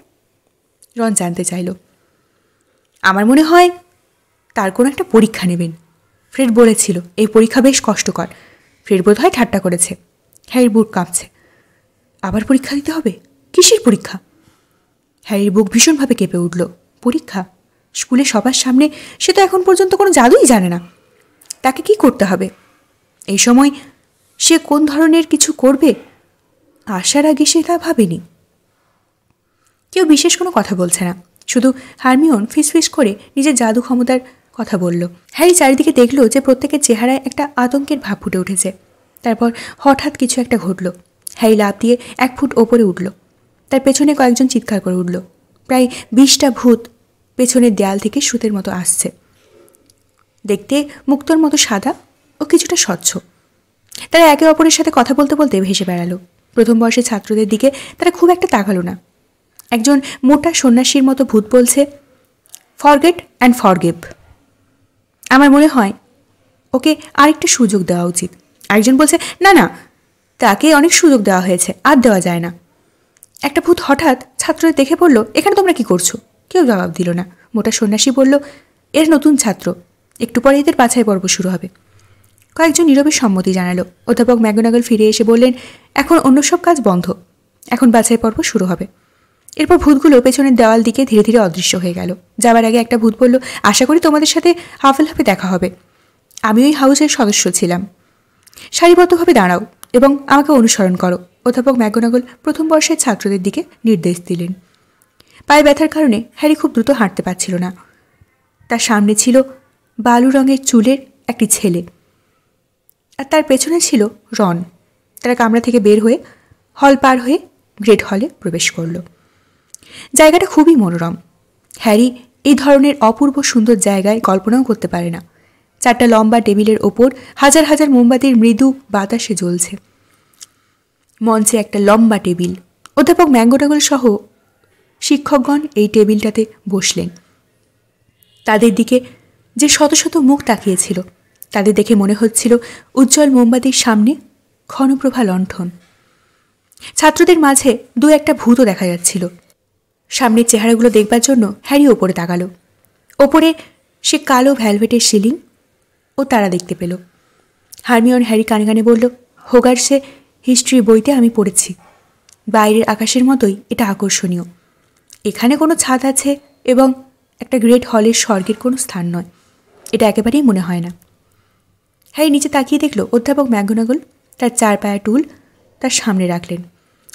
রন জানতে চাইল আমার মনে হয় তার কোনো একটা পরীক্ষা নেবেন ফ্রেড বলেছিল এই পরীক্ষা বেশ কষ্টকর ফ্রেড বোধ হয় ঠাট্টা করেছে হ্যারির বুক কাঁপছে আবার পরীক্ষা দিতে হবে কিসের পরীক্ষা হ্যারির বুক ভীষণভাবে কেঁপে উঠল পরীক্ষা স্কুলে সবার সামনে সে তো এখন পর্যন্ত কোনো জাদুই জানে না তাকে কি করতে হবে এই সময় সে কোন ধরনের কিছু করবে আসার আগে সে তা ভাবেনি কেউ বিশেষ কোনো কথা বলছে না শুধু হারমিওন ফিসফিস করে নিজের জাদু ক্ষমতার কথা বলল হ্যারি চারিদিকে দেখল যে প্রত্যেকের চেহারায় একটা আতঙ্কের ভাব ফুটে উঠেছে তারপর হঠাৎ কিছু একটা ঘটল হ্যারি লাভ দিয়ে এক ফুট ওপরে উঠল তার পেছনে কয়েকজন চিৎকার করে উঠল প্রায় বিশটা ভূত পেছনের দেয়াল থেকে সুতের মতো আসছে দেখতে মুক্তোর মতো সাদা ও কিছুটা স্বচ্ছ তারা একে অপরের সাথে কথা বলতে বলতে ভেসে বেড়ালো প্রথম বয়সের ছাত্রদের দিকে তারা খুব একটা তাকালো না একজন মোটা সন্ন্যাসীর মতো ভূত বলছে ফরগেট অ্যান্ড ফরগিভ আমার মনে হয় ওকে আরেকটা সুযোগ দেওয়া উচিত আরেকজন বলছে না না তাকে অনেক সুযোগ দেওয়া হয়েছে আর দেওয়া যায় না একটা ভূত হঠাৎ ছাত্রদের দেখে বলল এখানে তোমরা কি করছো কেউ জবাব দিল না মোটা সন্ন্যাসী বলল এর নতুন ছাত্র একটু পরে এদের বাছাই পর্ব শুরু হবে কয়েকজন নীরবে সম্মতি জানালো অধ্যাপক ম্যাগোনাগল ফিরে এসে বললেন এখন অন্য সব কাজ বন্ধ এখন বাছাই পর্ব শুরু হবে এরপর ভূতগুলো পেছনের দেওয়াল দিকে ধীরে ধীরে অদৃশ্য হয়ে গেল যাবার আগে একটা ভূত বলল আশা করি তোমাদের সাথে হাফেল হাফে দেখা হবে আমি ওই হাউসের সদস্য ছিলাম সারিবদ্ধভাবে দাঁড়াও এবং আমাকে অনুসরণ করো অধ্যাপক ম্যাগোনাগল প্রথম বর্ষের ছাত্রদের দিকে নির্দেশ দিলেন পায়ে ব্যথার কারণে হ্যারি খুব দ্রুত হাঁটতে পারছিল না তার সামনে ছিল বালু রঙের চুলের একটি ছেলে আর তার পেছনে ছিল রন তারা কামরা থেকে বের হয়ে হল পার হয়ে গ্রেট হলে প্রবেশ করল জায়গাটা খুবই মনোরম হ্যারি এই ধরনের অপূর্ব সুন্দর জায়গায় কল্পনাও করতে পারে না চারটা লম্বা টেবিলের ওপর হাজার হাজার মোমবাতির মৃদু বাতাসে জ্বলছে মঞ্চে একটা লম্বা টেবিল অধ্যাপক ম্যাঙ্গোটাগল সহ শিক্ষকগণ এই টেবিলটাতে বসলেন তাদের দিকে যে শত শত মুখ তাকিয়েছিল তাদের দেখে মনে হচ্ছিল উজ্জ্বল মোমবাতির সামনে ক্ষণপ্রভা লণ্ঠন ছাত্রদের মাঝে দু একটা ভূতও দেখা যাচ্ছিল সামনের চেহারাগুলো দেখবার জন্য হ্যারি ওপরে তাকালো ওপরে সে কালো ভ্যালভেটের সিলিং ও তারা দেখতে পেল হারমিয়ন হ্যারি কানে কানে বলল হোগার সে হিস্ট্রি বইতে আমি পড়েছি বাইরের আকাশের মতোই এটা আকর্ষণীয় এখানে কোনো ছাদ আছে এবং একটা গ্রেট হলের স্বর্গের কোনো স্থান নয় এটা একেবারেই মনে হয় না হ্যারি নিচে তাকিয়ে দেখল অধ্যাপক ম্যাগনাগল তার চার পায়া টুল তার সামনে রাখলেন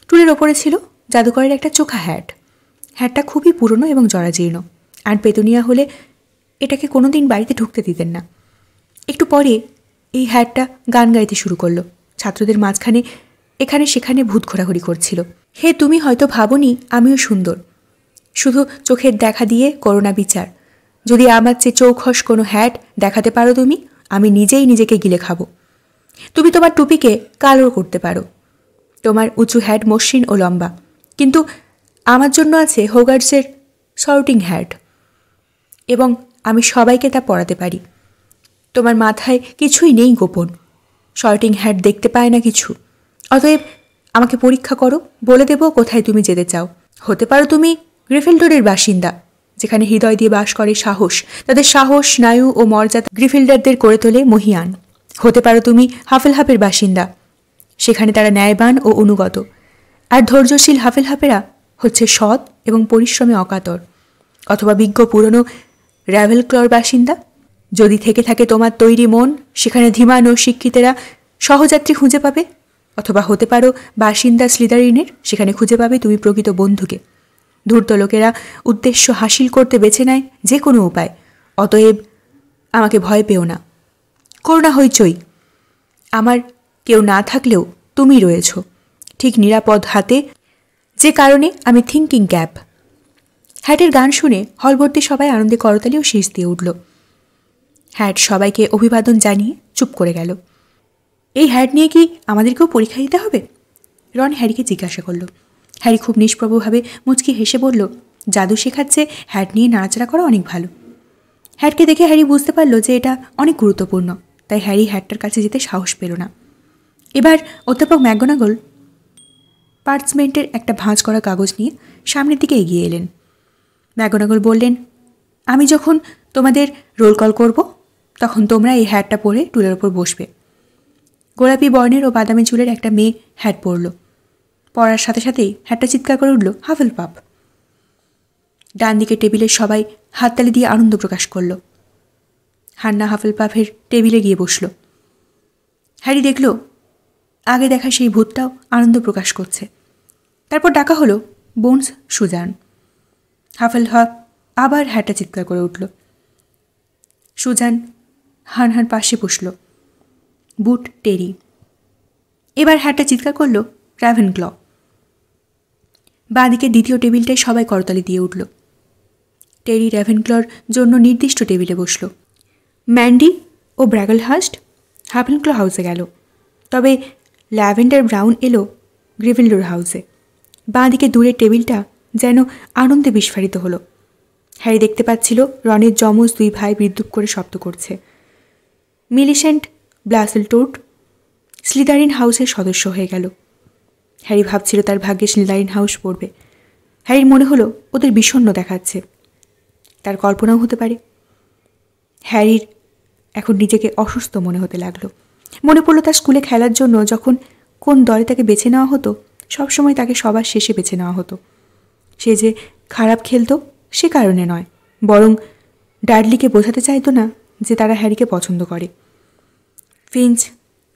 টুলের ওপরে ছিল জাদুকরের একটা চোখা হ্যাট হ্যাটটা খুবই পুরনো এবং জরাজীর্ণ আর পেতুনিয়া হলে এটাকে কোনো দিন বাড়িতে ঢুকতে দিতেন না একটু পরে এই হ্যাটটা গান গাইতে শুরু করলো ছাত্রদের মাঝখানে এখানে সেখানে ভূত ঘোরাঘুরি করছিল হে তুমি হয়তো ভাবনি আমিও সুন্দর শুধু চোখের দেখা দিয়ে করোনা বিচার যদি আমার চেয়ে চৌখস কোনো হ্যাট দেখাতে পারো তুমি আমি নিজেই নিজেকে গিলে খাবো তুমি তোমার টুপিকে কালো করতে পারো তোমার উঁচু হ্যাট মসৃণ ও লম্বা কিন্তু আমার জন্য আছে হোগার্সের সর্টিং হ্যাট এবং আমি সবাইকে তা পরাতে পারি তোমার মাথায় কিছুই নেই গোপন শর্টিং হ্যাট দেখতে পায় না কিছু অতএব আমাকে পরীক্ষা করো বলে দেবো কোথায় তুমি যেতে চাও হতে পারো তুমি গ্রিফেলডোরের বাসিন্দা যেখানে হৃদয় দিয়ে বাস করে সাহস তাদের সাহস স্নায়ু ও মর্যাদা গ্রিফিল্ডারদের করে তোলে মহিয়ান হতে পারো তুমি হাফেলহাফের বাসিন্দা সেখানে তারা ন্যায়বান ও অনুগত আর ধৈর্যশীল হাফেলহাফেরা হচ্ছে সৎ এবং পরিশ্রমে অকাতর অথবা বিজ্ঞ পুরনো র্যাভেলক্লর বাসিন্দা যদি থেকে থাকে তোমার তৈরি মন সেখানে ধীমান ও শিক্ষিতেরা সহযাত্রী খুঁজে পাবে অথবা হতে পারো বাসিন্দা স্লিদারিনের সেখানে খুঁজে পাবে তুমি প্রকৃত বন্ধুকে ধূর্ত লোকেরা উদ্দেশ্য হাসিল করতে বেছে নেয় যে কোনো উপায় অতএব আমাকে ভয় পেও না করোনা হইচই আমার কেউ না থাকলেও তুমি রয়েছ ঠিক নিরাপদ হাতে যে কারণে আমি থিঙ্কিং ক্যাপ হ্যাটের গান শুনে হলভর্তি সবাই আনন্দে করতালিও শীষ দিয়ে উঠল হ্যাট সবাইকে অভিবাদন জানিয়ে চুপ করে গেল এই হ্যাট নিয়ে কি আমাদেরকেও পরীক্ষা দিতে হবে রন হ্যারিকে জিজ্ঞাসা করলো হ্যারি খুব নিষ্প্রভভাবে মুচকি হেসে বলল জাদু শেখাচ্ছে হ্যাট নিয়ে নাড়াচাড়া করা অনেক ভালো হ্যাটকে দেখে হ্যারি বুঝতে পারল যে এটা অনেক গুরুত্বপূর্ণ তাই হ্যারি হ্যাটটার কাছে যেতে সাহস পেল না এবার অধ্যাপক ম্যাগনাগল পার্টসমেন্টের একটা ভাঁজ করা কাগজ নিয়ে সামনের দিকে এগিয়ে এলেন ম্যাগনাগল বললেন আমি যখন তোমাদের রোল কল করব তখন তোমরা এই হ্যাটটা পরে টুলের ওপর বসবে গোলাপি বর্ণের ও বাদামি চুলের একটা মেয়ে হ্যাট পরলো পড়ার সাথে সাথেই হ্যাটটা চিৎকার করে উঠল হাফেল পাপ ডান দিকে টেবিলে সবাই হাততালি দিয়ে আনন্দ প্রকাশ করল হান্না হাফেল পাফের টেবিলে গিয়ে বসল হ্যারি দেখল আগে দেখা সেই ভূতটাও আনন্দ প্রকাশ করছে তারপর ডাকা হলো বোনস সুজান হাফেল হাফ আবার হ্যাটটা চিৎকার করে উঠল সুজান হানহান পাশে বসল বুট টেরি এবার হ্যাটটা চিৎকার করল রাভেন ক্লক বাঁদিকে দ্বিতীয় টেবিলটায় সবাই করতালি দিয়ে উঠল টেরি র্যাভেনক্লর জন্য নির্দিষ্ট টেবিলে বসল ম্যান্ডি ও ব্র্যাগল হাস্ট হাফেনক্ল হাউসে গেল তবে ল্যাভেন্ডার ব্রাউন এলো গ্রিভেনলোর হাউসে বাঁদিকে দূরের টেবিলটা যেন আনন্দে বিস্ফারিত হলো হ্যারি দেখতে পাচ্ছিল রনের যমজ দুই ভাই বিদ্যুৎ করে শব্দ করছে মিলিসেন্ট ব্লাসেলটোট স্লিদারিন হাউসের সদস্য হয়ে গেল হ্যারি ভাবছিল তার ভাগ্যে লাইন হাউস পড়বে হ্যারির মনে হলো ওদের বিষণ্ন দেখাচ্ছে তার কল্পনাও হতে পারে হ্যারির এখন নিজেকে অসুস্থ মনে হতে লাগলো মনে পড়লো তার স্কুলে খেলার জন্য যখন কোন দলে তাকে বেছে নেওয়া হতো সবসময় তাকে সবার শেষে বেছে নেওয়া হতো সে যে খারাপ খেলতো সে কারণে নয় বরং ডার্লিকে বোঝাতে চাইতো না যে তারা হ্যারিকে পছন্দ করে ফিঞ্চ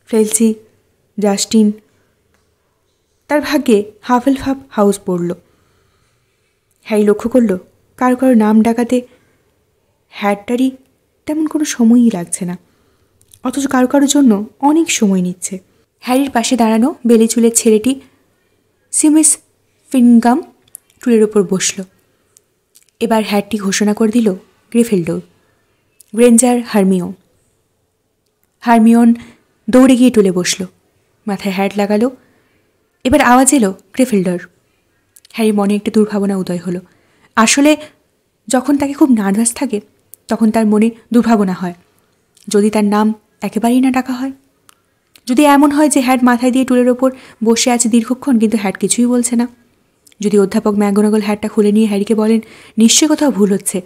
ফেলসি জাস্টিন তার ভাগ্যে হাফেল ফাফ হাউস পড়ল হ্যারি লক্ষ্য করল কারো কারো নাম ডাকাতে হ্যাডটারই তেমন কোনো সময়ই লাগছে না অথচ কারো কারোর জন্য অনেক সময় নিচ্ছে হ্যারির পাশে দাঁড়ানো বেলে চুলের ছেলেটি সিমিস ফিনগাম টুলের ওপর বসল এবার হ্যারটি ঘোষণা করে দিল গ্রেফেল্ডো গ্রেঞ্জার হারমিও হারমিওন দৌড়ে গিয়ে টুলে বসল মাথায় হ্যাট লাগালো এবার আওয়াজ এলো ক্রেফিল্ডার হ্যারি মনে একটি দুর্ভাবনা উদয় হলো আসলে যখন তাকে খুব নার্ভাস থাকে তখন তার মনে দুর্ভাবনা হয় যদি তার নাম একেবারেই না ডাকা হয় যদি এমন হয় যে হ্যাট মাথায় দিয়ে টুলের ওপর বসে আছে দীর্ঘক্ষণ কিন্তু হ্যাট কিছুই বলছে না যদি অধ্যাপক ম্যাগোনাগল হ্যাটটা খুলে নিয়ে হ্যারিকে বলেন নিশ্চয় কোথাও ভুল হচ্ছে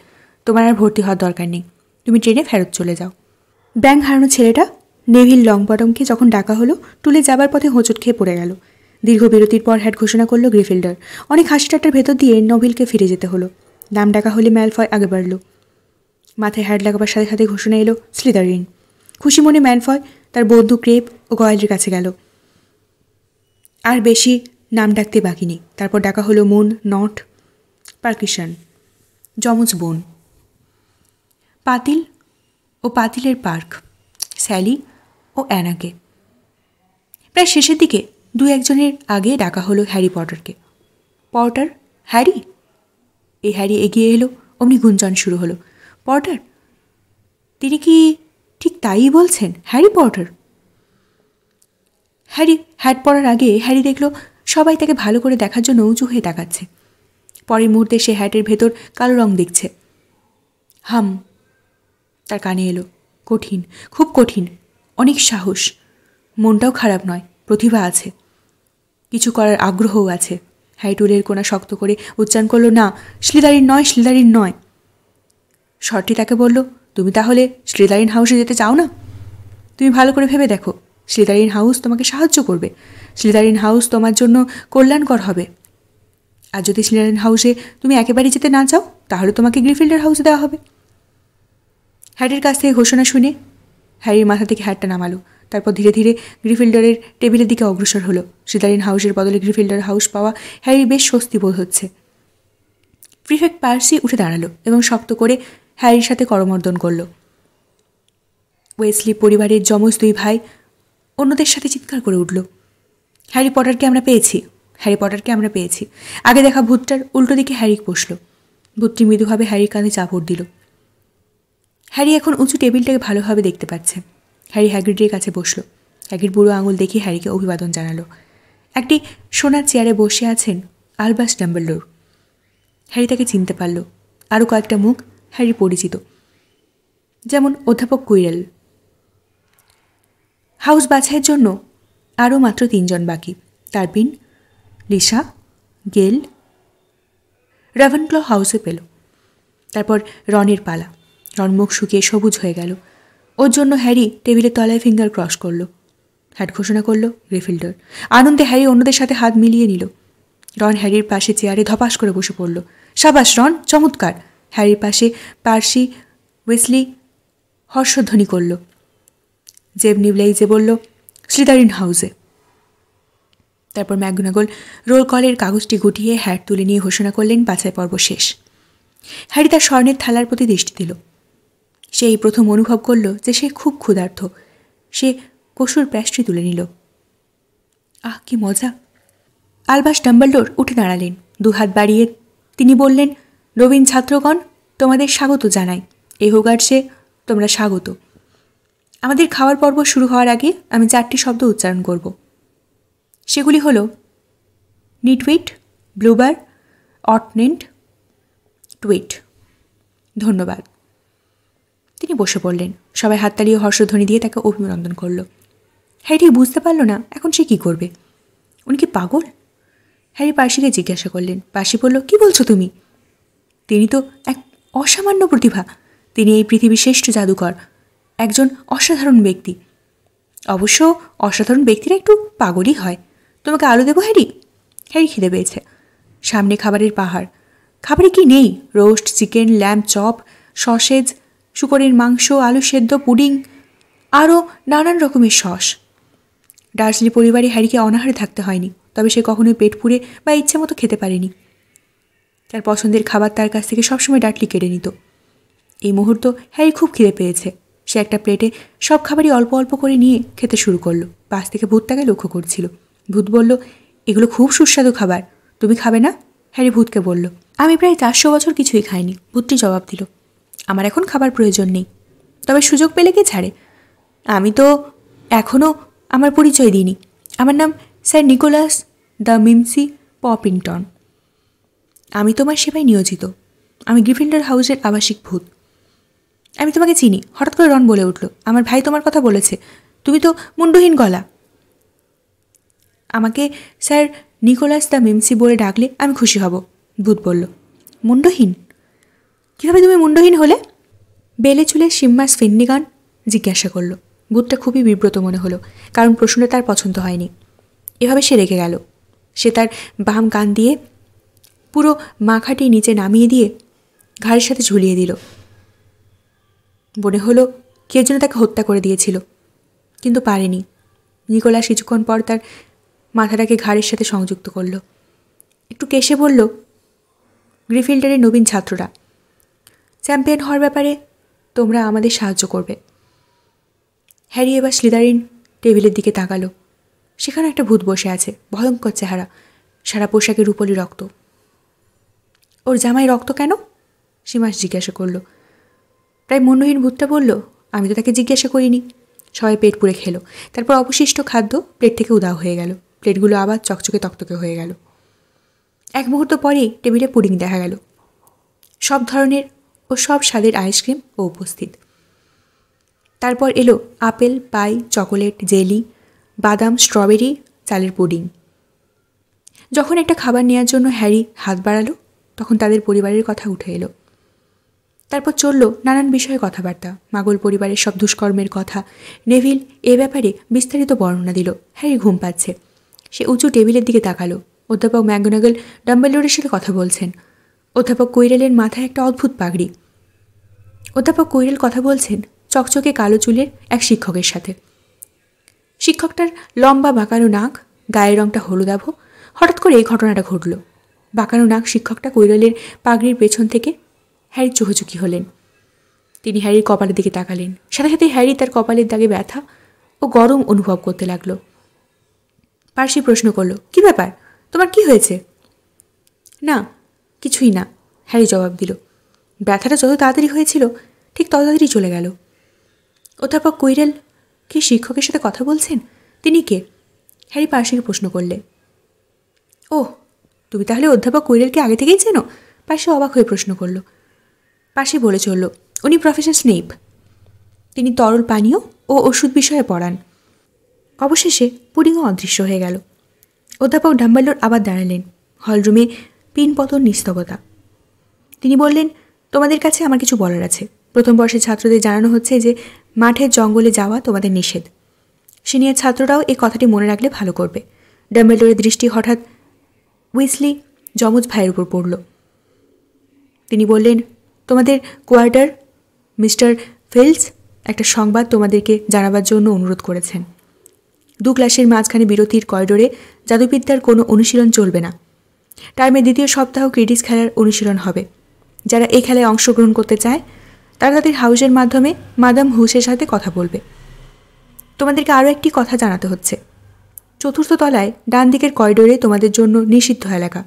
তোমার আর ভর্তি হওয়ার দরকার নেই তুমি ট্রেনে ফেরত চলে যাও ব্যাং হারানো ছেলেটা নেভিল লং বটমকে যখন ডাকা হলো টুলে যাবার পথে হোঁচট খেয়ে পড়ে গেল দীর্ঘ বিরতির পর হ্যাট ঘোষণা করল গ্রিফিল্ডার অনেক টাটার ভেতর দিয়ে নোভিলকে ফিরে যেতে হলো নাম ডাকা হলে ম্যালফয় আগে বাড়ল মাথায় হ্যাট লাগাবার সাথে সাথে ঘোষণা এলো স্লিদারিন খুশি মনে ম্যানফয় তার বন্ধু ক্রেপ ও গয়েলের কাছে গেল আর বেশি নাম ডাকতে বাকি নেই তারপর ডাকা হলো মুন নট পার্কিশন যমজ বোন পাতিল ও পাতিলের পার্ক স্যালি ও অ্যানাকে প্রায় শেষের দিকে দু একজনের আগে ডাকা হলো হ্যারি পটারকে পটার হ্যারি এই হ্যারি এগিয়ে এলো অমনি গুঞ্জন শুরু হলো পটার তিনি কি ঠিক তাই বলছেন হ্যারি পটার হ্যারি হ্যাট পরার আগে হ্যারি দেখল সবাই তাকে ভালো করে দেখার জন্য উঁচু হয়ে তাকাচ্ছে পরের মুহূর্তে সে হ্যাটের ভেতর কালো রং দেখছে হাম তার কানে এলো কঠিন খুব কঠিন অনেক সাহস মনটাও খারাপ নয় প্রতিভা আছে কিছু করার আগ্রহও আছে হাইটুরের কোনা শক্ত করে উচ্চারণ করলো না শ্লিদারিন নয় শ্লিদারিন নয় শর্টি তাকে বলল তুমি তাহলে শ্লিদারিন হাউসে যেতে চাও না তুমি ভালো করে ভেবে দেখো শ্লিদারিন হাউস তোমাকে সাহায্য করবে শ্লিদারিন হাউস তোমার জন্য কল্যাণকর হবে আর যদি শ্লিদারিন হাউসে তুমি একেবারেই যেতে না চাও তাহলে তোমাকে গ্রিফিল্ডার হাউসে দেওয়া হবে হ্যারির কাছ থেকে ঘোষণা শুনে হ্যারির মাথা থেকে হ্যাটটা নামালো তারপর ধীরে ধীরে গ্রিফিল্ডারের টেবিলের দিকে অগ্রসর হলো সিদারিন হাউসের বদলে গ্রিফিল্ডার হাউস পাওয়া হ্যারি বেশ স্বস্তি বোধ হচ্ছে প্রিফেক্ট পার্সি উঠে দাঁড়ালো এবং শক্ত করে হ্যারির সাথে করমর্দন করল ওয়েসলি পরিবারের যমজ দুই ভাই অন্যদের সাথে চিৎকার করে উঠল হ্যারি পটারকে আমরা পেয়েছি হ্যারি পটারকে আমরা পেয়েছি আগে দেখা ভূতটার উল্টো দিকে হ্যারি বসল ভূতটি মৃদুভাবে হ্যারির কাঁধে চাপড় দিল হ্যারি এখন উঁচু টেবিলটাকে ভালোভাবে দেখতে পাচ্ছে হ্যারি হ্যাগ্রিডের কাছে বসল হ্যাগির বুড়ো আঙুল দেখি হ্যারিকে অভিবাদন জানালো একটি সোনার চেয়ারে বসে আছেন আলবাস ডাম্বলোর হ্যারি তাকে চিনতে পারল আরও কয়েকটা মুখ হ্যারি পরিচিত যেমন অধ্যাপক কুইরেল হাউস বাছাইয়ের জন্য আরও মাত্র তিনজন বাকি তারপিন লিসা গেল রাভেনক্ল হাউসে পেল তারপর রনের পালা রন মুখ শুকিয়ে সবুজ হয়ে গেল ওর জন্য হ্যারি টেবিলের তলায় ফিঙ্গার ক্রস করলো হ্যাট ঘোষণা করলো গ্রিফিল্ডার আনন্দে হ্যারি অন্যদের সাথে হাত মিলিয়ে নিল রন হ্যারির পাশে চেয়ারে ধপাস করে বসে পড়ল সাবাস রন চমৎকার হ্যারির পাশে পার্সি ওয়েসলি হর্ষধ্বনি করল জেব নিবলাইজে বলল শ্রীদারিন হাউসে তারপর ম্যাগনাগল রোল কলের কাগজটি গুটিয়ে হ্যাট তুলে নিয়ে ঘোষণা করলেন বাছাই পর্ব শেষ হ্যারি তার স্বর্ণের থালার প্রতি দৃষ্টি দিল সে এই প্রথম অনুভব করল যে সে খুব ক্ষুধার্থ সে কসুর প্যাস্ট্রি তুলে নিল আহ কি মজা আলবাস ডাম্বলডোর উঠে দাঁড়ালেন দুহাত বাড়িয়ে তিনি বললেন নবীন ছাত্রগণ তোমাদের স্বাগত জানাই এ হোগার্সে তোমরা স্বাগত আমাদের খাওয়ার পর্ব শুরু হওয়ার আগে আমি চারটি শব্দ উচ্চারণ করব সেগুলি হল নিটুইট ব্লুবার অটনেন্ট টুইট ধন্যবাদ তিনি বসে পড়লেন সবাই হাততালি ও হর্ষধ্বনি দিয়ে তাকে অভিনন্দন করল হ্যারি বুঝতে পারল না এখন সে কি করবে উনি কি পাগল হ্যারি পার্সিকে জিজ্ঞাসা করলেন পার্সি বলল কি বলছো তুমি তিনি তো এক অসামান্য প্রতিভা তিনি এই পৃথিবীর শ্রেষ্ঠ জাদুকর একজন অসাধারণ ব্যক্তি অবশ্য অসাধারণ ব্যক্তিরা একটু পাগলই হয় তোমাকে আলো দেবো হ্যারি হ্যারি খিদে পেয়েছে সামনে খাবারের পাহাড় খাবারে কি নেই roast chicken lamb chop sausage শুকরের মাংস আলু সেদ্ধ পুডিং আরও নানান রকমের সস ডার্সলি পরিবারে হ্যারিকে অনাহারে থাকতে হয়নি তবে সে কখনোই পেট পুড়ে বা ইচ্ছে মতো খেতে পারেনি তার পছন্দের খাবার তার কাছ থেকে সবসময় ডাটলি কেড়ে নিত এই মুহূর্ত হ্যারি খুব খিদে পেয়েছে সে একটা প্লেটে সব খাবারই অল্প অল্প করে নিয়ে খেতে শুরু করলো পাশ থেকে ভূত তাকে লক্ষ্য করছিল ভূত বলল এগুলো খুব সুস্বাদু খাবার তুমি খাবে না হ্যারি ভূতকে বলল আমি প্রায় চারশো বছর কিছুই খাইনি ভূতটি জবাব দিল আমার এখন খাবার প্রয়োজন নেই তবে সুযোগ পেলে কে ছাড়ে আমি তো এখনও আমার পরিচয় দিইনি আমার নাম sir Nicholas the Mimsy Porpington আমি তোমার সেবায় নিয়োজিত আমি গ্রিফিন্ডার হাউসের আবাসিক ভূত আমি তোমাকে চিনি হঠাৎ করে রন বলে উঠল আমার ভাই তোমার কথা বলেছে তুমি তো মুন্ডহীন গলা আমাকে স্যার নিকোলাস দ্য মিমসি বলে ডাকলে আমি খুশি হব ভূত বলল মুন্ডহীন কীভাবে তুমি মুন্ডহীন হলে বেলে চুলে সিম্মার স্ফিন্নিগান জিজ্ঞাসা করল বুধটা খুবই বিব্রত মনে হলো কারণ প্রশ্নটা তার পছন্দ হয়নি এভাবে সে রেগে গেল সে তার বাম কান দিয়ে পুরো মাখাটি নিচে নামিয়ে দিয়ে ঘাড়ের সাথে ঝুলিয়ে দিল মনে হলো কে যেন তাকে হত্যা করে দিয়েছিল কিন্তু পারেনি নিকোলা কিছুক্ষণ পর তার মাথাটাকে ঘাড়ের সাথে সংযুক্ত করল একটু কেশে বলল গ্রিফিল্ডারের নবীন ছাত্ররা চ্যাম্পিয়ন হওয়ার ব্যাপারে তোমরা আমাদের সাহায্য করবে হ্যারি এবার স্লিদারিন টেবিলের দিকে তাকালো সেখানে একটা ভূত বসে আছে ভয়ঙ্কর চেহারা সারা পোশাকের রূপলি রক্ত ওর জামাই রক্ত কেন সীমাস জিজ্ঞাসা করলো প্রায় মনহীন ভূতটা বলল আমি তো তাকে জিজ্ঞাসা করিনি সবাই পেট পুড়ে খেলো তারপর অবশিষ্ট খাদ্য প্লেট থেকে উদাও হয়ে গেল প্লেটগুলো আবার চকচকে তকতকে হয়ে গেল এক মুহূর্ত পরেই টেবিলে পুডিং দেখা গেল সব ধরনের ও সব স্বাদের আইসক্রিম ও উপস্থিত তারপর এলো আপেল পাই চকোলেট জেলি বাদাম স্ট্রবেরি চালের পুডিং যখন একটা খাবার নেওয়ার জন্য হ্যারি হাত বাড়ালো তখন তাদের পরিবারের কথা উঠে এলো তারপর চলল নানান বিষয়ে কথাবার্তা মাগল পরিবারের সব দুষ্কর্মের কথা নেভিল এ ব্যাপারে বিস্তারিত বর্ণনা দিল হ্যারি ঘুম পাচ্ছে সে উঁচু টেবিলের দিকে তাকালো অধ্যাপক ম্যাগনাগল ডাম্বেলোরের সাথে কথা বলছেন অধ্যাপক কৈরেলের মাথায় একটা অদ্ভুত পাগড়ি অধ্যাপক কৈরেল কথা বলছেন চকচকে কালো চুলের এক শিক্ষকের সাথে শিক্ষকটার লম্বা বাঁকানো নাক গায়ের রঙটা হলুদাভ হঠাৎ করে এই ঘটনাটা ঘটল বাঁকানো নাক শিক্ষকটা কৈরালের পাগড়ির পেছন থেকে হ্যারি চোহচুকি হলেন তিনি হ্যারির কপালের দিকে তাকালেন সাথে সাথে হ্যারি তার কপালের দাগে ব্যথা ও গরম অনুভব করতে লাগল পার্সি প্রশ্ন করলো কি ব্যাপার তোমার কি হয়েছে না কিছুই না হ্যারি জবাব দিল ব্যথাটা যত তাড়াতাড়ি হয়েছিল ঠিক তত তাড়াতাড়ি চলে গেল অধ্যাপক কুইরেল কি শিক্ষকের সাথে কথা বলছেন তিনি কে হ্যারি পার্সিকে প্রশ্ন করলে ও তুমি তাহলে অধ্যাপক কৈরেলকে আগে থেকেই চেনো পার্সি অবাক হয়ে প্রশ্ন করলো পার্সি বলে চলল উনি প্রফেসর স্নেপ তিনি তরল পানীয় ও ওষুধ বিষয়ে পড়ান অবশেষে পুডিংও অদৃশ্য হয়ে গেল অধ্যাপক ডাম্বাল্লোর আবার দাঁড়ালেন হলরুমে পিনপতন নিস্তবতা তিনি বললেন তোমাদের কাছে আমার কিছু বলার আছে প্রথম বর্ষের ছাত্রদের জানানো হচ্ছে যে মাঠের জঙ্গলে যাওয়া তোমাদের নিষেধ সিনিয়র ছাত্ররাও এই কথাটি মনে রাখলে ভালো করবে ডাম্বেলডোরের দৃষ্টি হঠাৎ উইসলি যমজ ভাইয়ের উপর পড়ল তিনি বললেন তোমাদের কোয়ার্টার মিস্টার ফেলস একটা সংবাদ তোমাদেরকে জানাবার জন্য অনুরোধ করেছেন দু ক্লাসের মাঝখানে বিরতির করিডোরে জাদুবিদ্যার কোনো অনুশীলন চলবে না টাইমের দ্বিতীয় সপ্তাহ ক্রিডিস খেলার অনুশীলন হবে যারা এই খেলায় অংশগ্রহণ করতে চায় তারা তাদের হাউসের মাধ্যমে মাদাম হুসের সাথে কথা বলবে তোমাদেরকে আরও একটি কথা জানাতে হচ্ছে চতুর্থ তলায় ডান দিকের করিডোরে তোমাদের জন্য নিষিদ্ধ এলাকা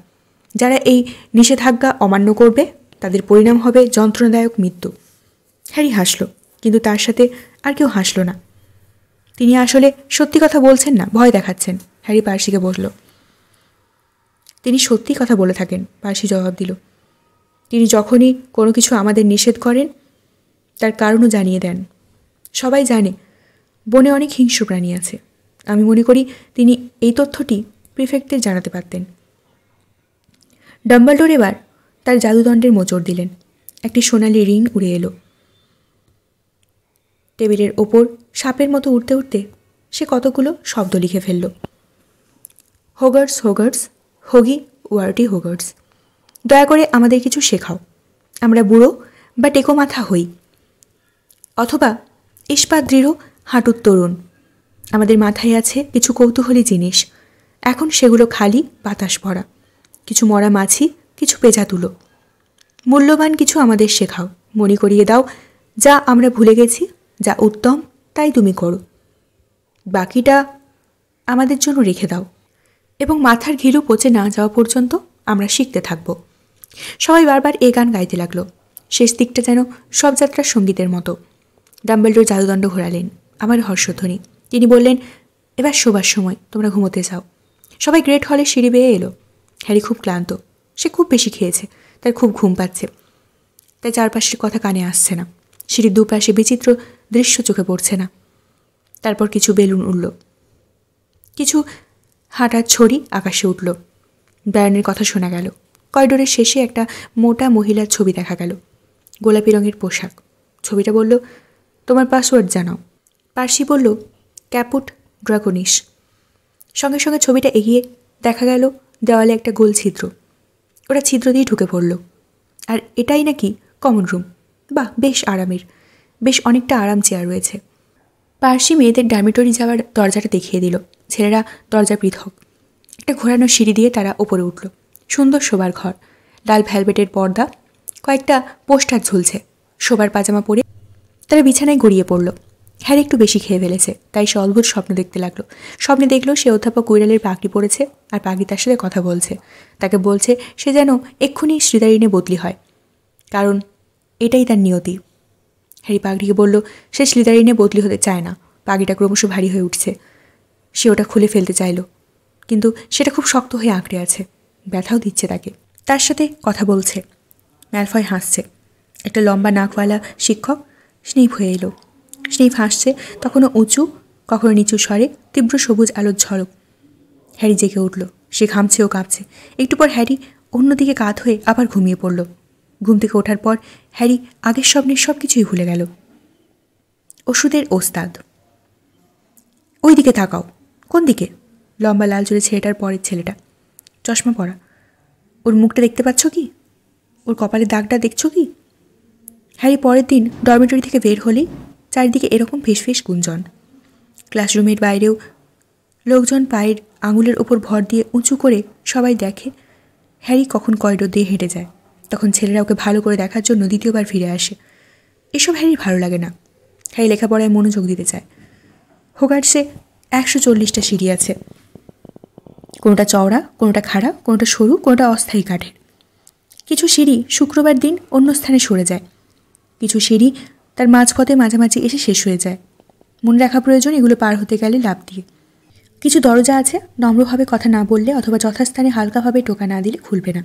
যারা এই নিষেধাজ্ঞা অমান্য করবে তাদের পরিণাম হবে যন্ত্রণাদায়ক মৃত্যু হ্যারি হাসল কিন্তু তার সাথে আর কেউ হাসল না তিনি আসলে সত্যি কথা বলছেন না ভয় দেখাচ্ছেন হ্যারি পার্সিকে বসল তিনি সত্যি কথা বলে থাকেন পার্সি জবাব দিল তিনি যখনই কোনো কিছু আমাদের নিষেধ করেন তার কারণও জানিয়ে দেন সবাই জানে বনে অনেক হিংস্র প্রাণী আছে আমি মনে করি তিনি এই তথ্যটি প্রিফেক্টদের জানাতে পারতেন ডাম্বালডোর এবার তার জাদুদণ্ডের মোচড় দিলেন একটি সোনালি রিং উড়ে এলো টেবিলের ওপর সাপের মতো উঠতে উঠতে সে কতগুলো শব্দ লিখে ফেলল হোগার্স হোগার্স হোগি ওয়ার্টি হোগার্স দয়া করে আমাদের কিছু শেখাও আমরা বুড়ো বা টেকো মাথা হই অথবা ইস্পাত দৃঢ় হাঁটুর তরুণ আমাদের মাথায় আছে কিছু কৌতূহলী জিনিস এখন সেগুলো খালি বাতাস ভরা কিছু মরা মাছি কিছু পেঁচা তুলো মূল্যবান কিছু আমাদের শেখাও মনে করিয়ে দাও যা আমরা ভুলে গেছি যা উত্তম তাই তুমি করো বাকিটা আমাদের জন্য রেখে দাও এবং মাথার ঘিলু পচে না যাওয়া পর্যন্ত আমরা শিখতে থাকব সবাই বারবার এ গান গাইতে লাগলো শেষ দিকটা যেন সব যাত্রার সঙ্গীতের মতো ডাম্বেলডোর জাদুদণ্ড ঘোরালেন আমার হর্ষধ্বনি তিনি বললেন এবার শোবার সময় তোমরা ঘুমোতে যাও সবাই গ্রেট হলে সিঁড়ি বেয়ে এলো হ্যারি খুব ক্লান্ত সে খুব বেশি খেয়েছে তার খুব ঘুম পাচ্ছে তাই চারপাশের কথা কানে আসছে না সিঁড়ির দুপাশে বিচিত্র দৃশ্য চোখে পড়ছে না তারপর কিছু বেলুন উড়ল কিছু হাঁটার ছড়ি আকাশে উঠল ব্যারনের কথা শোনা গেল করিডোরের শেষে একটা মোটা মহিলার ছবি দেখা গেল গোলাপি রঙের পোশাক ছবিটা বলল তোমার পাসওয়ার্ড জানাও পার্সি বলল ক্যাপুট ড্রাকনিস সঙ্গে সঙ্গে ছবিটা এগিয়ে দেখা গেল দেওয়ালে একটা গোল ছিদ্র ওরা ছিদ্র দিয়ে ঢুকে পড়ল আর এটাই নাকি কমন রুম বা বেশ আরামের বেশ অনেকটা আরাম চেয়ার রয়েছে পার্সি মেয়েদের ডর্মিটরি যাওয়ার দরজাটা দেখিয়ে দিল ছেলেরা দরজা পৃথক একটা ঘোরানো সিঁড়ি দিয়ে তারা ওপরে উঠল সুন্দর শোবার ঘর লাল ভ্যালভেটের পর্দা কয়েকটা পোস্টার ঝুলছে শোবার পাজামা পরে তারা বিছানায় গড়িয়ে পড়ল হ্যারি একটু বেশি খেয়ে ফেলেছে তাই সে অদ্ভুত স্বপ্ন দেখতে লাগলো স্বপ্নে দেখলো সে অধ্যাপক কুইরালের পাগড়ি পড়েছে আর পাগড়ি তার সাথে কথা বলছে তাকে বলছে সে যেন এক্ষুনি শ্রীদারিণে বদলি হয় কারণ এটাই তার নিয়তি হ্যারি পাগড়িকে বলল সে স্লিদারিনে বদলি হতে চায় না পাগড়িটা ক্রমশ ভারী হয়ে উঠছে সে ওটা খুলে ফেলতে চাইল কিন্তু সেটা খুব শক্ত হয়ে আঁকড়ে আছে ব্যথাও দিচ্ছে তাকে তার সাথে কথা বলছে ম্যালফয় হাসছে একটা লম্বা নাকওয়ালা শিক্ষক স্নেপ হয়ে এলো স্নেপ হাসছে তখনও উঁচু কখনো নিচু স্বরে তীব্র সবুজ আলোর ঝলক হ্যারি জেগে উঠল সে ঘামছে ও কাঁপছে একটু পর হ্যারি অন্যদিকে কাত হয়ে আবার ঘুমিয়ে পড়ল ঘুম থেকে ওঠার পর হ্যারি আগের স্বপ্নে সব কিছুই ভুলে গেল ওষুধের ওস্তাদ ওই দিকে তাকাও কোন দিকে লম্বা লাল চুলে ছেলেটার পরের ছেলেটা চশমা পরা ওর মুখটা দেখতে পাচ্ছ কি ওর কপালে দাগটা দেখছো কি হ্যারি পরের দিন ডরমেটরি থেকে বের হলেই চারিদিকে এরকম ফেসফেস গুঞ্জন ক্লাসরুমের বাইরেও লোকজন পায়ের আঙুলের ওপর ভর দিয়ে উঁচু করে সবাই দেখে হ্যারি কখন করিডোর দিয়ে হেঁটে যায় তখন ছেলেরা ওকে ভালো করে দেখার জন্য দ্বিতীয়বার ফিরে আসে এসব হ্যারির ভালো লাগে না হ্যারি লেখাপড়ায় মনোযোগ দিতে চায় হোগার্সে একশো চল্লিশটা সিঁড়ি আছে কোনোটা চওড়া কোনোটা খাড়া কোনোটা সরু কোনোটা অস্থায়ী কাঠের কিছু সিঁড়ি শুক্রবার দিন অন্য স্থানে সরে যায় কিছু সিঁড়ি তার মাঝপথে মাঝামাঝি এসে শেষ হয়ে যায় মনে রাখা প্রয়োজন এগুলো পার হতে গেলে লাভ দিয়ে কিছু দরজা আছে নম্রভাবে কথা না বললে অথবা যথাস্থানে হালকাভাবে টোকা না দিলে খুলবে না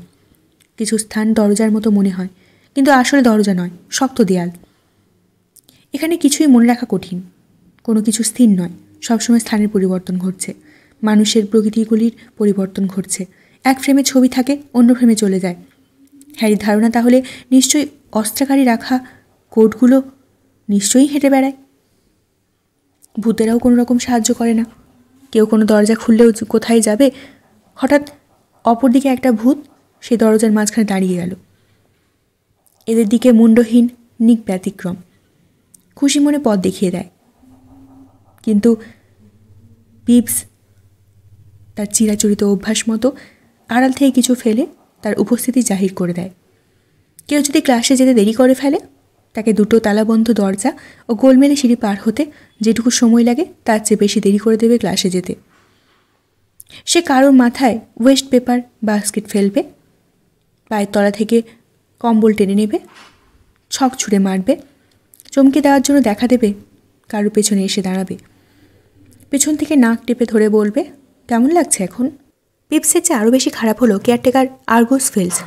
কিছু স্থান দরজার মতো মনে হয় কিন্তু আসলে দরজা নয় শক্ত দেয়াল এখানে কিছুই মনে রাখা কঠিন কোনো কিছু স্থির নয় সবসময় স্থানের পরিবর্তন ঘটছে মানুষের প্রকৃতিগুলির পরিবর্তন ঘটছে এক ফ্রেমে ছবি থাকে অন্য ফ্রেমে চলে যায় হ্যারির ধারণা তাহলে নিশ্চয়ই অস্ত্রাকারী রাখা কোটগুলো নিশ্চয়ই হেঁটে বেড়ায় ভূতেরাও কোনো রকম সাহায্য করে না কেউ কোনো দরজা খুললেও কোথায় যাবে হঠাৎ অপরদিকে একটা ভূত সে দরজার মাঝখানে দাঁড়িয়ে গেল এদের দিকে মুণ্ডহীন নিক ব্যতিক্রম খুশি মনে পথ দেখিয়ে দেয় কিন্তু পিপস তার চিরাচরিত অভ্যাস মতো আড়াল থেকে কিছু ফেলে তার উপস্থিতি জাহির করে দেয় কেউ যদি ক্লাসে যেতে দেরি করে ফেলে তাকে দুটো তালাবন্ধ দরজা ও গোলমেলে সিঁড়ি পার হতে যেটুকু সময় লাগে তার চেয়ে বেশি দেরি করে দেবে ক্লাসে যেতে সে কারোর মাথায় ওয়েস্ট পেপার বাস্কেট ফেলবে পায়ের তলা থেকে কম্বল টেনে নেবে ছক ছুঁড়ে মারবে চমকে দেওয়ার জন্য দেখা দেবে কারো পেছনে এসে দাঁড়াবে পেছন থেকে নাক টেপে ধরে বলবে কেমন লাগছে এখন পিপসের চেয়ে আরও বেশি খারাপ হলো কেয়ারটেকার আর্গোস ফিল্ডস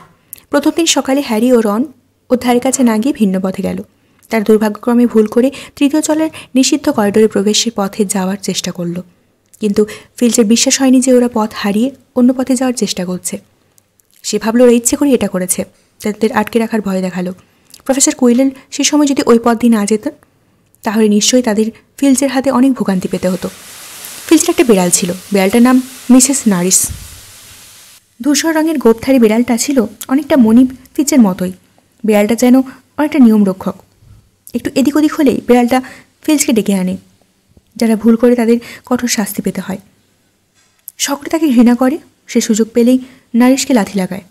প্রথম দিন সকালে হ্যারি ও রন ও ধারের কাছে না গিয়ে ভিন্ন পথে গেল তার দুর্ভাগ্যক্রমে ভুল করে তৃতীয় চলের নিষিদ্ধ করিডোরে প্রবেশের পথে যাওয়ার চেষ্টা করলো কিন্তু ফিল্ডসের বিশ্বাস হয়নি যে ওরা পথ হারিয়ে অন্য পথে যাওয়ার চেষ্টা করছে সে ভাবল ওরা ইচ্ছে করে এটা করেছে তাদের আটকে রাখার ভয় দেখালো প্রফেসর কুইলেন সে সময় যদি ওই পথ দিয়ে না যেত তাহলে নিশ্চয়ই তাদের ফিলসের হাতে অনেক ভোগান্তি পেতে হতো ফিলসের একটা বিড়াল ছিল বিড়ালটার নাম মিসেস নারিস ধূসর রঙের গোপথারি বিড়ালটা ছিল অনেকটা মনিব ফিচের মতোই বিড়ালটা যেন অনেকটা নিয়ম রক্ষক একটু এদিক ওদিক হলেই বিড়ালটা ফিলসকে ডেকে আনে যারা ভুল করে তাদের কঠোর শাস্তি পেতে হয় সকলে তাকে ঘৃণা করে সে সুযোগ পেলেই নারিশকে লাথি লাগায়